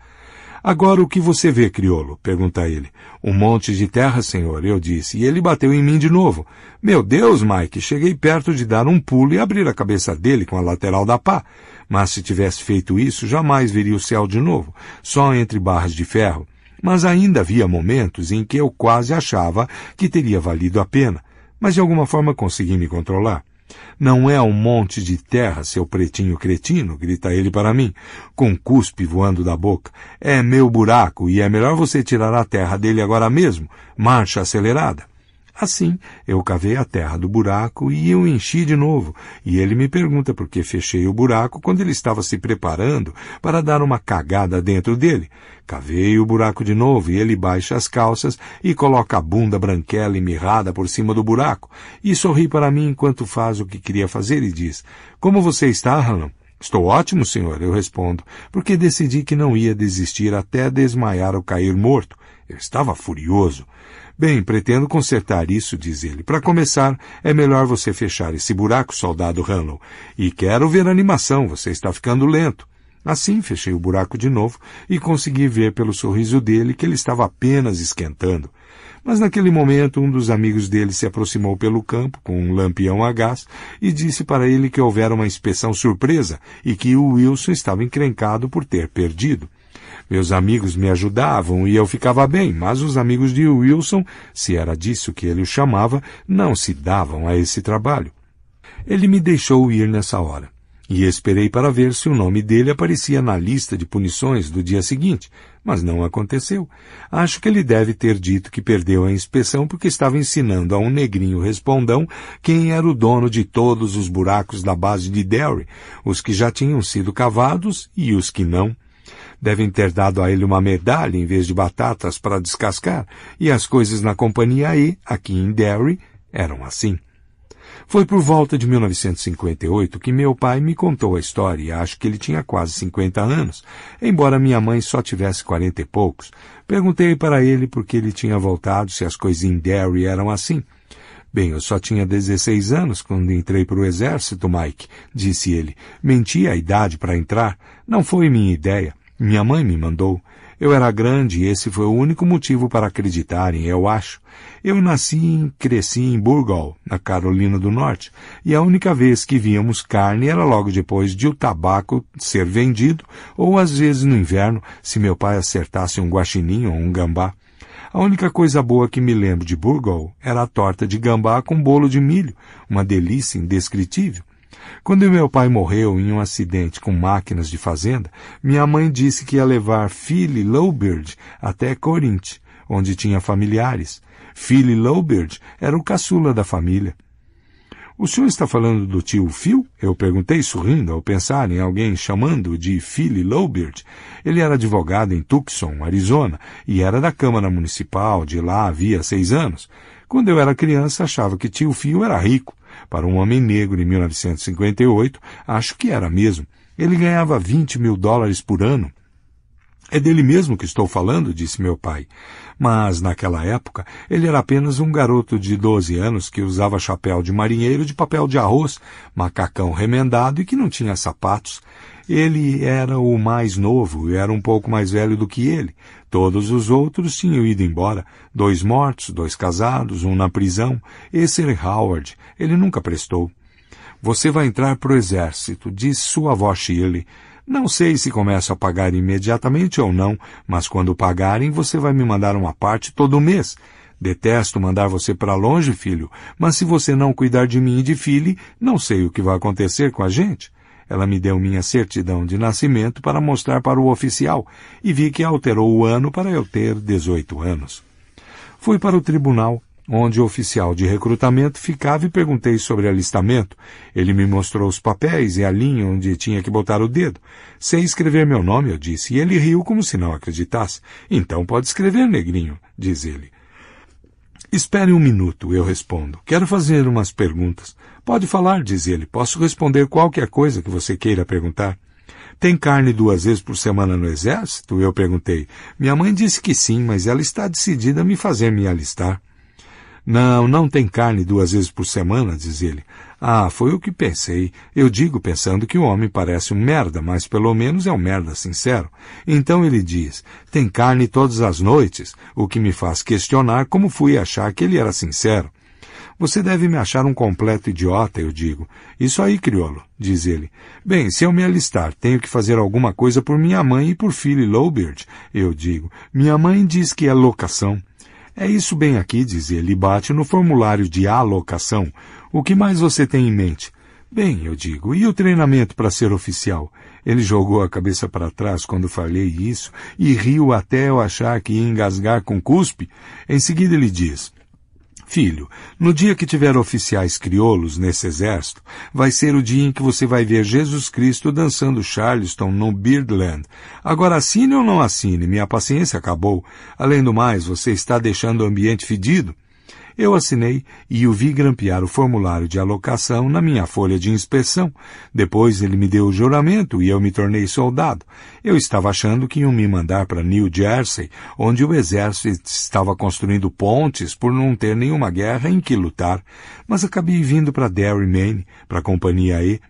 Agora o que você vê, criolo? pergunta ele. Um monte de terra, senhor, eu disse, e ele bateu em mim de novo. Meu Deus, Mike, cheguei perto de dar um pulo e abrir a cabeça dele com a lateral da pá. Mas se tivesse feito isso, jamais veria o céu de novo, só entre barras de ferro mas ainda havia momentos em que eu quase achava que teria valido a pena, mas de alguma forma consegui me controlar. Não é um monte de terra, seu pretinho cretino, grita ele para mim, com cuspe voando da boca. É meu buraco e é melhor você tirar a terra dele agora mesmo, marcha acelerada. Assim, eu cavei a terra do buraco e o enchi de novo, e ele me pergunta por que fechei o buraco quando ele estava se preparando para dar uma cagada dentro dele. Cavei o buraco de novo e ele baixa as calças e coloca a bunda branquela e mirrada por cima do buraco, e sorri para mim enquanto faz o que queria fazer e diz, Como você está, Harlan? Estou ótimo, senhor, eu respondo, porque decidi que não ia desistir até desmaiar ou cair morto. Eu estava furioso. Bem, pretendo consertar isso, diz ele. Para começar, é melhor você fechar esse buraco, soldado Hanlon. E quero ver animação, você está ficando lento. Assim, fechei o buraco de novo e consegui ver pelo sorriso dele que ele estava apenas esquentando. Mas naquele momento, um dos amigos dele se aproximou pelo campo com um lampião a gás e disse para ele que houvera uma inspeção surpresa e que o Wilson estava encrencado por ter perdido. Meus amigos me ajudavam e eu ficava bem, mas os amigos de Wilson, se era disso que ele o chamava, não se davam a esse trabalho. Ele me deixou ir nessa hora e esperei para ver se o nome dele aparecia na lista de punições do dia seguinte, mas não aconteceu. Acho que ele deve ter dito que perdeu a inspeção porque estava ensinando a um negrinho respondão quem era o dono de todos os buracos da base de Derry, os que já tinham sido cavados e os que não. Devem ter dado a ele uma medalha em vez de batatas para descascar, e as coisas na companhia E, aqui em Derry, eram assim. Foi por volta de 1958 que meu pai me contou a história e acho que ele tinha quase 50 anos, embora minha mãe só tivesse 40 e poucos. Perguntei para ele por que ele tinha voltado se as coisas em Derry eram assim. Bem, eu só tinha 16 anos quando entrei para o exército, Mike, disse ele. Menti a idade para entrar. Não foi minha ideia. Minha mãe me mandou. Eu era grande e esse foi o único motivo para acreditarem, eu acho. Eu nasci e cresci em Burgol, na Carolina do Norte, e a única vez que víamos carne era logo depois de o tabaco ser vendido, ou às vezes no inverno, se meu pai acertasse um guaxininho ou um gambá. A única coisa boa que me lembro de Burgol era a torta de gambá com bolo de milho, uma delícia indescritível. Quando meu pai morreu em um acidente com máquinas de fazenda, minha mãe disse que ia levar Philly Lowbird até Corinth, onde tinha familiares. Philly Lowbird era o caçula da família. O senhor está falando do tio Phil? Eu perguntei sorrindo ao pensar em alguém chamando de Philly Lowbird. Ele era advogado em Tucson, Arizona, e era da Câmara Municipal de lá havia seis anos. Quando eu era criança, achava que tio Phil era rico. Para um homem negro em 1958, acho que era mesmo. Ele ganhava 20 mil dólares por ano. É dele mesmo que estou falando, disse meu pai. Mas, naquela época, ele era apenas um garoto de 12 anos que usava chapéu de marinheiro de papel de arroz, macacão remendado e que não tinha sapatos. Ele era o mais novo e era um pouco mais velho do que ele. Todos os outros tinham ido embora, dois mortos, dois casados, um na prisão. Esse era Howard, ele nunca prestou. Você vai entrar pro exército, disse sua avó Shirley. Não sei se começo a pagar imediatamente ou não, mas quando pagarem você vai me mandar uma parte todo mês. Detesto mandar você para longe, filho, mas se você não cuidar de mim e de filho, não sei o que vai acontecer com a gente. Ela me deu minha certidão de nascimento para mostrar para o oficial e vi que alterou o ano para eu ter 18 anos. Fui para o tribunal, onde o oficial de recrutamento ficava e perguntei sobre alistamento. Ele me mostrou os papéis e a linha onde tinha que botar o dedo. sem escrever meu nome, eu disse, e ele riu como se não acreditasse. Então pode escrever, negrinho, diz ele. Espere um minuto, eu respondo. Quero fazer umas perguntas. Pode falar, diz ele. Posso responder qualquer coisa que você queira perguntar. Tem carne duas vezes por semana no exército? Eu perguntei. Minha mãe disse que sim, mas ela está decidida a me fazer me alistar. Não, não tem carne duas vezes por semana, diz ele. Ah, foi o que pensei. Eu digo pensando que o homem parece um merda, mas pelo menos é um merda sincero. Então ele diz: tem carne todas as noites, o que me faz questionar como fui achar que ele era sincero. Você deve me achar um completo idiota, eu digo. Isso aí, criolo, diz ele. Bem, se eu me alistar, tenho que fazer alguma coisa por minha mãe e por Philly Lowbird, eu digo. Minha mãe diz que é locação. É isso bem aqui, diz ele, e bate no formulário de alocação. O que mais você tem em mente? Bem, eu digo, e o treinamento para ser oficial? Ele jogou a cabeça para trás quando falei isso e riu até eu achar que ia engasgar com cuspe. Em seguida ele diz, Filho, no dia que tiver oficiais crioulos nesse exército, vai ser o dia em que você vai ver Jesus Cristo dançando Charleston no Beardland. Agora assine ou não assine, minha paciência acabou. Além do mais, você está deixando o ambiente fedido. Eu assinei e o vi grampear o formulário de alocação na minha folha de inspeção. Depois ele me deu o juramento e eu me tornei soldado. Eu estava achando que iam me mandar para New Jersey, onde o exército estava construindo pontes por não ter nenhuma guerra em que lutar, mas acabei vindo para Derry, Maine, para a Companhia E,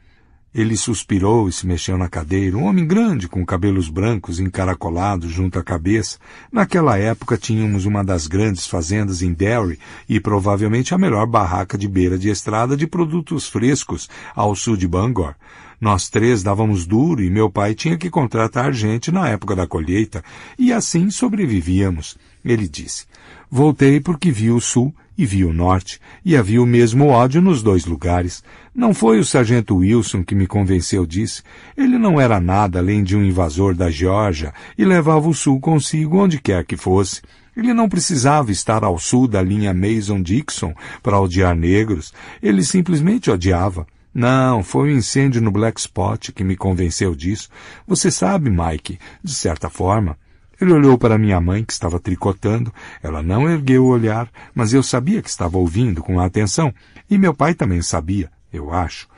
ele suspirou e se mexeu na cadeira, um homem grande com cabelos brancos encaracolados junto à cabeça. Naquela época tínhamos uma das grandes fazendas em Derry e provavelmente a melhor barraca de beira de estrada de produtos frescos ao sul de Bangor. Nós três dávamos duro e meu pai tinha que contratar gente na época da colheita e assim sobrevivíamos. Ele disse: Voltei porque vi o sul e vi o norte, e havia o mesmo ódio nos dois lugares. Não foi o sargento Wilson que me convenceu disso. Ele não era nada além de um invasor da Geórgia e levava o sul consigo onde quer que fosse. Ele não precisava estar ao sul da linha Mason-Dixon para odiar negros. Ele simplesmente odiava. Não, foi o um incêndio no Black Spot que me convenceu disso. Você sabe, Mike, de certa forma, ele olhou para minha mãe, que estava tricotando. Ela não ergueu o olhar, mas eu sabia que estava ouvindo com atenção, e meu pai também sabia, eu acho.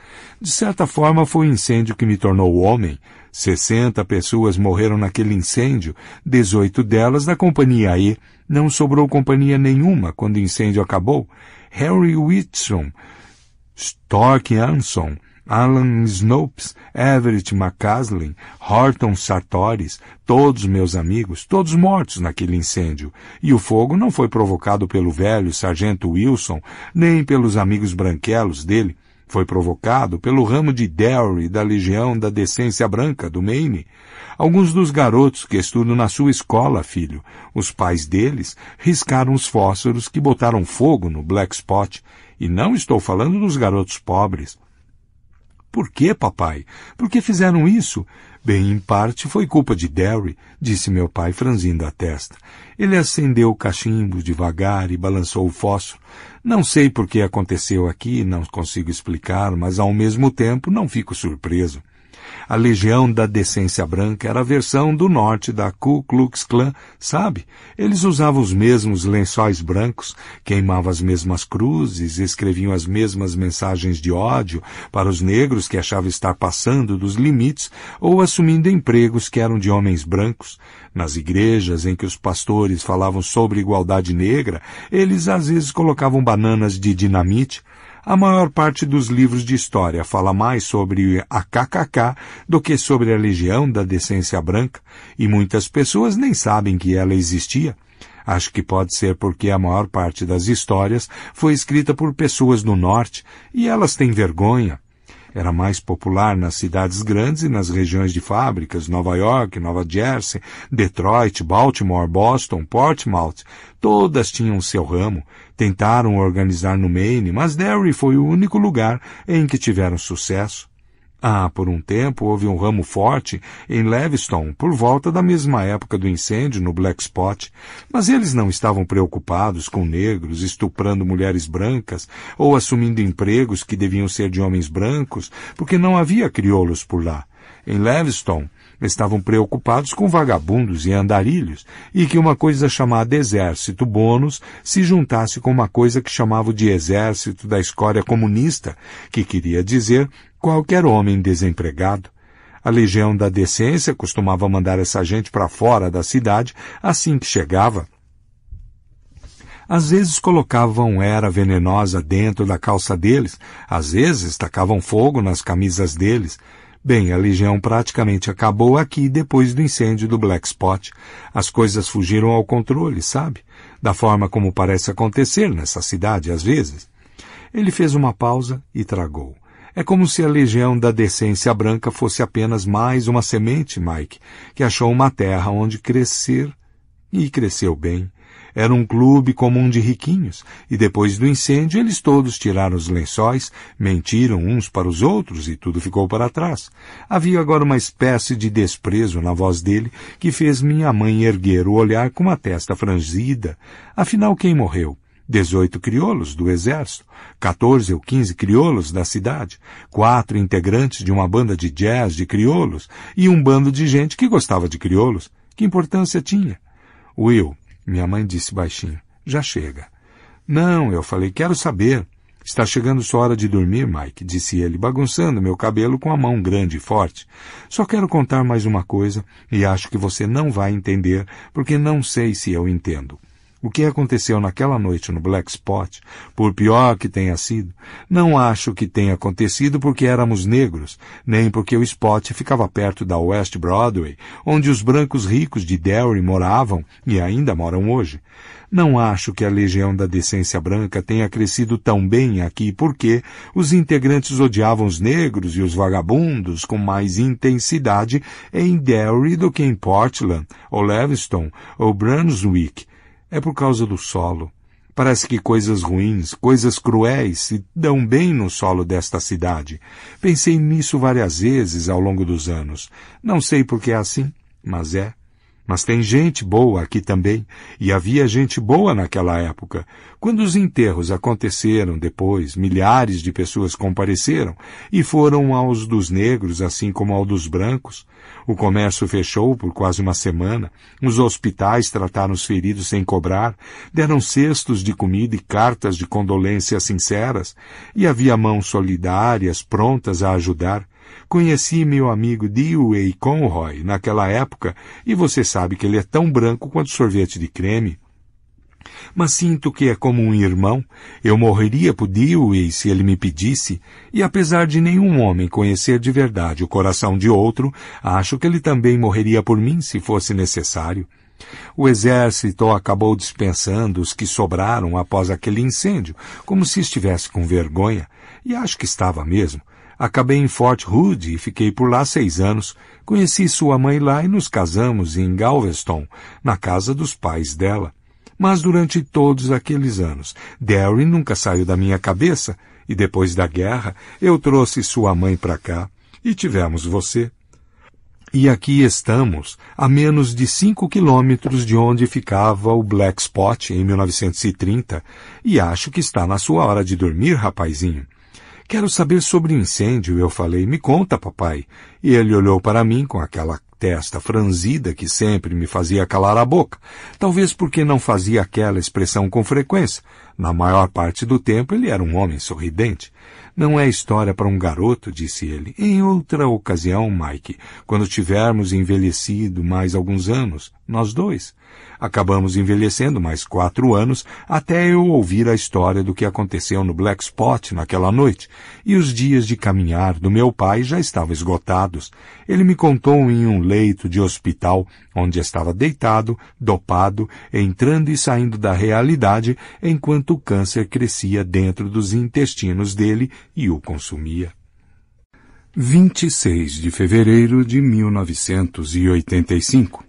De certa forma, foi o um incêndio que me tornou homem. Sessenta pessoas morreram naquele incêndio, dezoito delas da companhia E. Não sobrou companhia nenhuma quando o incêndio acabou. Harry Whitson, Stork Anson, Alan Snopes, Everett McCaslin, Horton Sartoris, todos meus amigos, todos mortos naquele incêndio. E o fogo não foi provocado pelo velho sargento Wilson, nem pelos amigos branquelos dele. Foi provocado pelo ramo de Derry da Legião da Decência Branca, do Maine. Alguns dos garotos que estudam na sua escola, filho, os pais deles, riscaram os fósforos que botaram fogo no Black Spot. E não estou falando dos garotos pobres. Por que, papai? Por que fizeram isso? Bem, em parte foi culpa de Derry, disse meu pai, franzindo a testa. Ele acendeu o cachimbo devagar e balançou o fósforo. Não sei por que aconteceu aqui, não consigo explicar, mas ao mesmo tempo não fico surpreso. A Legião da Decência Branca era a versão do norte da Ku Klux Klan, sabe? Eles usavam os mesmos lençóis brancos, queimavam as mesmas cruzes, escreviam as mesmas mensagens de ódio para os negros que achavam estar passando dos limites ou assumindo empregos que eram de homens brancos. Nas igrejas em que os pastores falavam sobre igualdade negra, eles às vezes colocavam bananas de dinamite, a maior parte dos livros de história fala mais sobre a KKK do que sobre a Legião da Decência Branca, e muitas pessoas nem sabem que ela existia. Acho que pode ser porque a maior parte das histórias foi escrita por pessoas do norte e elas têm vergonha. Era mais popular nas cidades grandes e nas regiões de fábricas, Nova York, Nova Jersey, Detroit, Baltimore, Boston, Portsmouth. Todas tinham seu ramo Tentaram organizar no Maine, mas Derry foi o único lugar em que tiveram sucesso. Ah, por um tempo houve um ramo forte em Leviston, por volta da mesma época do incêndio no Black Spot, mas eles não estavam preocupados com negros estuprando mulheres brancas ou assumindo empregos que deviam ser de homens brancos, porque não havia crioulos por lá. Em Leviston, estavam preocupados com vagabundos e andarilhos e que uma coisa chamada Exército Bônus se juntasse com uma coisa que chamavam de Exército da Escória Comunista, que queria dizer qualquer homem desempregado. A Legião da Decência costumava mandar essa gente para fora da cidade assim que chegava. Às vezes colocavam era venenosa dentro da calça deles, às vezes tacavam fogo nas camisas deles. Bem, a legião praticamente acabou aqui depois do incêndio do Black Spot. As coisas fugiram ao controle, sabe? Da forma como parece acontecer nessa cidade às vezes. Ele fez uma pausa e tragou. É como se a legião da decência branca fosse apenas mais uma semente, Mike, que achou uma terra onde crescer e cresceu bem. Era um clube comum de riquinhos, e depois do incêndio eles todos tiraram os lençóis, mentiram uns para os outros e tudo ficou para trás. Havia agora uma espécie de desprezo na voz dele que fez minha mãe erguer o olhar com a testa franzida. Afinal, quem morreu? dezoito crioulos do exército, quatorze ou quinze crioulos da cidade, quatro integrantes de uma banda de jazz de crioulos e um bando de gente que gostava de crioulos. Que importância tinha? Will, minha mãe disse baixinho: Já chega. Não, eu falei: Quero saber. Está chegando sua hora de dormir, Mike, disse ele, bagunçando meu cabelo com a mão grande e forte. Só quero contar mais uma coisa e acho que você não vai entender, porque não sei se eu entendo. O que aconteceu naquela noite no Black Spot, por pior que tenha sido, não acho que tenha acontecido porque éramos negros, nem porque o Spot ficava perto da West Broadway, onde os brancos ricos de Derry moravam e ainda moram hoje. Não acho que a Legião da Decência Branca tenha crescido tão bem aqui porque os integrantes odiavam os negros e os vagabundos com mais intensidade em Derry do que em Portland, ou Leviston, ou Brunswick, é por causa do solo. Parece que coisas ruins, coisas cruéis se dão bem no solo desta cidade. Pensei nisso várias vezes ao longo dos anos. Não sei por que é assim, mas é. Mas tem gente boa aqui também, e havia gente boa naquela época. Quando os enterros aconteceram depois, milhares de pessoas compareceram e foram aos dos negros, assim como aos dos brancos. O comércio fechou por quase uma semana, os hospitais trataram os feridos sem cobrar, deram cestos de comida e cartas de condolências sinceras, e havia mãos solidárias prontas a ajudar. Conheci meu amigo Dewey Conroy naquela época e você sabe que ele é tão branco quanto sorvete de creme. Mas sinto que é como um irmão. Eu morreria por Dewey se ele me pedisse, e apesar de nenhum homem conhecer de verdade o coração de outro, acho que ele também morreria por mim se fosse necessário. O exército acabou dispensando os que sobraram após aquele incêndio, como se estivesse com vergonha, e acho que estava mesmo. Acabei em Fort Hood e fiquei por lá seis anos. Conheci sua mãe lá e nos casamos em Galveston, na casa dos pais dela. Mas durante todos aqueles anos, Derry nunca saiu da minha cabeça e depois da guerra eu trouxe sua mãe para cá e tivemos você. E aqui estamos, a menos de cinco quilômetros de onde ficava o Black Spot em 1930, e acho que está na sua hora de dormir, rapazinho. Quero saber sobre incêndio. Eu falei, me conta, papai. E ele olhou para mim com aquela testa franzida que sempre me fazia calar a boca, talvez porque não fazia aquela expressão com frequência. Na maior parte do tempo ele era um homem sorridente. Não é história para um garoto, disse ele. Em outra ocasião, Mike, quando tivermos envelhecido mais alguns anos, nós dois, Acabamos envelhecendo mais quatro anos até eu ouvir a história do que aconteceu no Black Spot naquela noite, e os dias de caminhar do meu pai já estavam esgotados. Ele me contou em um leito de hospital, onde estava deitado, dopado, entrando e saindo da realidade, enquanto o câncer crescia dentro dos intestinos dele e o consumia. 26 de fevereiro de 1985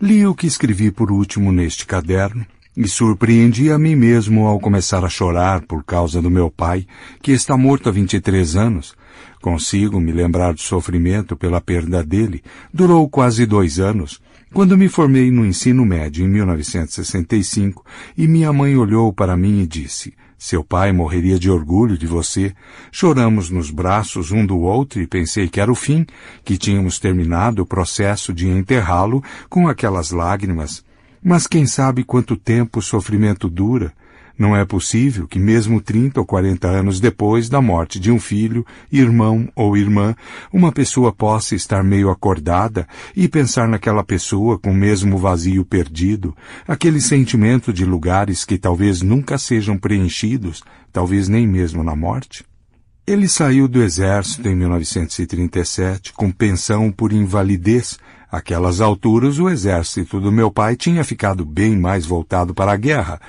Li o que escrevi por último neste caderno e surpreendi a mim mesmo ao começar a chorar por causa do meu pai, que está morto há 23 anos. Consigo me lembrar do sofrimento pela perda dele. Durou quase dois anos. Quando me formei no ensino médio em 1965 e minha mãe olhou para mim e disse, seu pai morreria de orgulho de você. Choramos nos braços um do outro e pensei que era o fim, que tínhamos terminado o processo de enterrá-lo com aquelas lágrimas. Mas quem sabe quanto tempo o sofrimento dura? Não é possível que, mesmo 30 ou 40 anos depois da morte de um filho, irmão ou irmã, uma pessoa possa estar meio acordada e pensar naquela pessoa com o mesmo vazio perdido, aquele sentimento de lugares que talvez nunca sejam preenchidos, talvez nem mesmo na morte? Ele saiu do exército em 1937 com pensão por invalidez. Aquelas alturas, o exército do meu pai tinha ficado bem mais voltado para a guerra,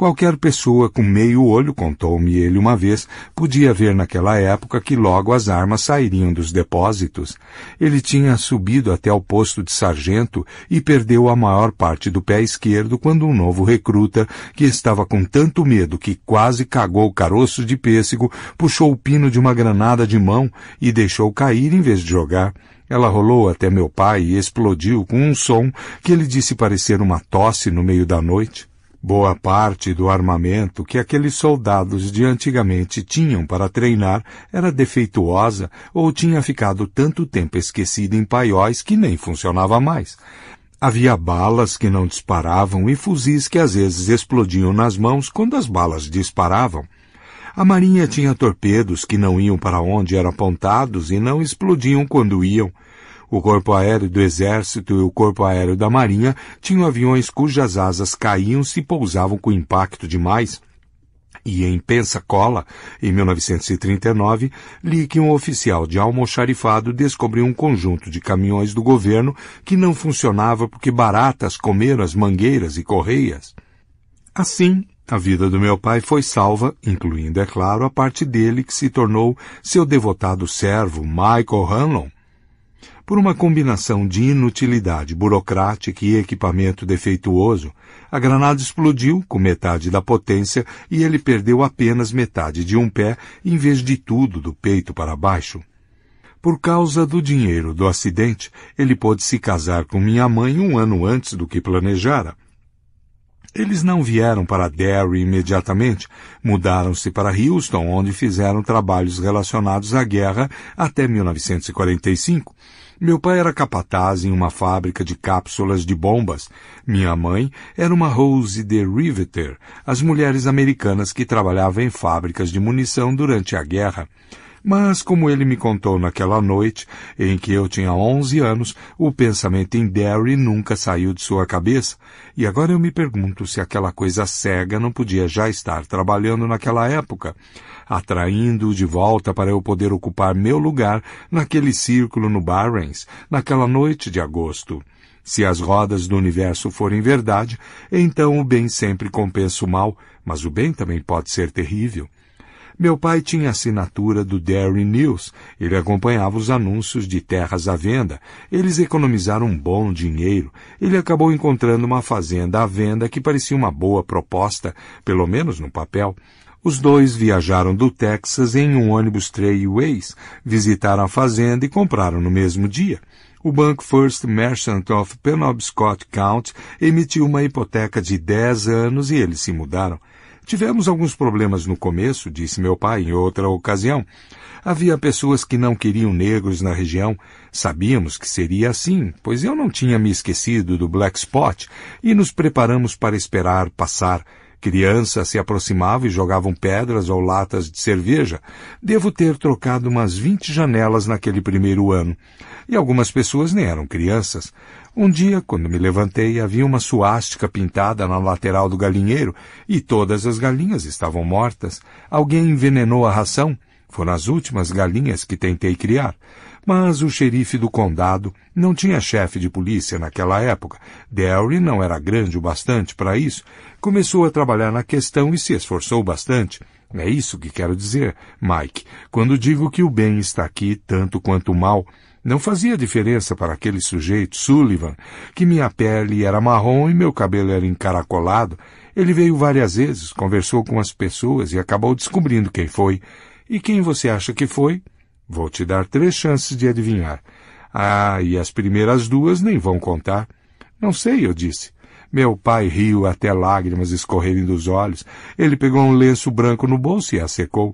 Qualquer pessoa com meio olho, contou-me ele uma vez, podia ver naquela época que logo as armas sairiam dos depósitos. Ele tinha subido até o posto de sargento e perdeu a maior parte do pé esquerdo quando um novo recruta, que estava com tanto medo que quase cagou o caroço de pêssego, puxou o pino de uma granada de mão e deixou cair em vez de jogar. Ela rolou até meu pai e explodiu com um som que ele disse parecer uma tosse no meio da noite. Boa parte do armamento que aqueles soldados de antigamente tinham para treinar era defeituosa ou tinha ficado tanto tempo esquecida em paióis que nem funcionava mais. Havia balas que não disparavam e fuzis que às vezes explodiam nas mãos quando as balas disparavam. A marinha tinha torpedos que não iam para onde eram apontados e não explodiam quando iam. O Corpo Aéreo do Exército e o Corpo Aéreo da Marinha tinham aviões cujas asas caíam se pousavam com impacto demais e em Pensacola, em 1939, li que um oficial de almoxarifado descobriu um conjunto de caminhões do governo que não funcionava porque baratas comeram as mangueiras e correias. Assim, a vida do meu pai foi salva, incluindo, é claro, a parte dele que se tornou seu devotado servo, Michael Hanlon, por uma combinação de inutilidade burocrática e equipamento defeituoso, a granada explodiu com metade da potência e ele perdeu apenas metade de um pé em vez de tudo do peito para baixo. Por causa do dinheiro do acidente, ele pôde se casar com minha mãe um ano antes do que planejara. Eles não vieram para Derry imediatamente, mudaram-se para Houston, onde fizeram trabalhos relacionados à guerra até 1945, meu pai era capataz em uma fábrica de cápsulas de bombas. Minha mãe era uma Rose de Riveter, as mulheres americanas que trabalhavam em fábricas de munição durante a guerra. Mas, como ele me contou naquela noite, em que eu tinha 11 anos, o pensamento em Derry nunca saiu de sua cabeça, e agora eu me pergunto se aquela coisa cega não podia já estar trabalhando naquela época atraindo-o de volta para eu poder ocupar meu lugar naquele círculo no Barrens, naquela noite de agosto. Se as rodas do universo forem verdade, então o bem sempre compensa o mal, mas o bem também pode ser terrível. Meu pai tinha assinatura do Derry News. Ele acompanhava os anúncios de terras à venda. Eles economizaram um bom dinheiro. Ele acabou encontrando uma fazenda à venda que parecia uma boa proposta, pelo menos no papel. Os dois viajaram do Texas em um ônibus Trailways, visitaram a fazenda e compraram no mesmo dia. O Bank First Merchant of Penobscot County emitiu uma hipoteca de 10 anos e eles se mudaram. Tivemos alguns problemas no começo, disse meu pai em outra ocasião. Havia pessoas que não queriam negros na região. Sabíamos que seria assim, pois eu não tinha me esquecido do Black Spot e nos preparamos para esperar passar Crianças se aproximavam e jogavam pedras ou latas de cerveja. Devo ter trocado umas vinte janelas naquele primeiro ano. E algumas pessoas nem eram crianças. Um dia, quando me levantei, havia uma suástica pintada na lateral do galinheiro e todas as galinhas estavam mortas. Alguém envenenou a ração. Foram as últimas galinhas que tentei criar. Mas o xerife do condado não tinha chefe de polícia naquela época. Derry não era grande o bastante para isso, começou a trabalhar na questão e se esforçou bastante. É isso que quero dizer, Mike, quando digo que o bem está aqui tanto quanto o mal. Não fazia diferença para aquele sujeito, Sullivan, que minha pele era marrom e meu cabelo era encaracolado. Ele veio várias vezes, conversou com as pessoas e acabou descobrindo quem foi. E quem você acha que foi? Vou te dar três chances de adivinhar. Ah, e as primeiras duas nem vão contar. Não sei, eu disse. Meu pai riu até lágrimas escorrerem dos olhos. Ele pegou um lenço branco no bolso e a secou.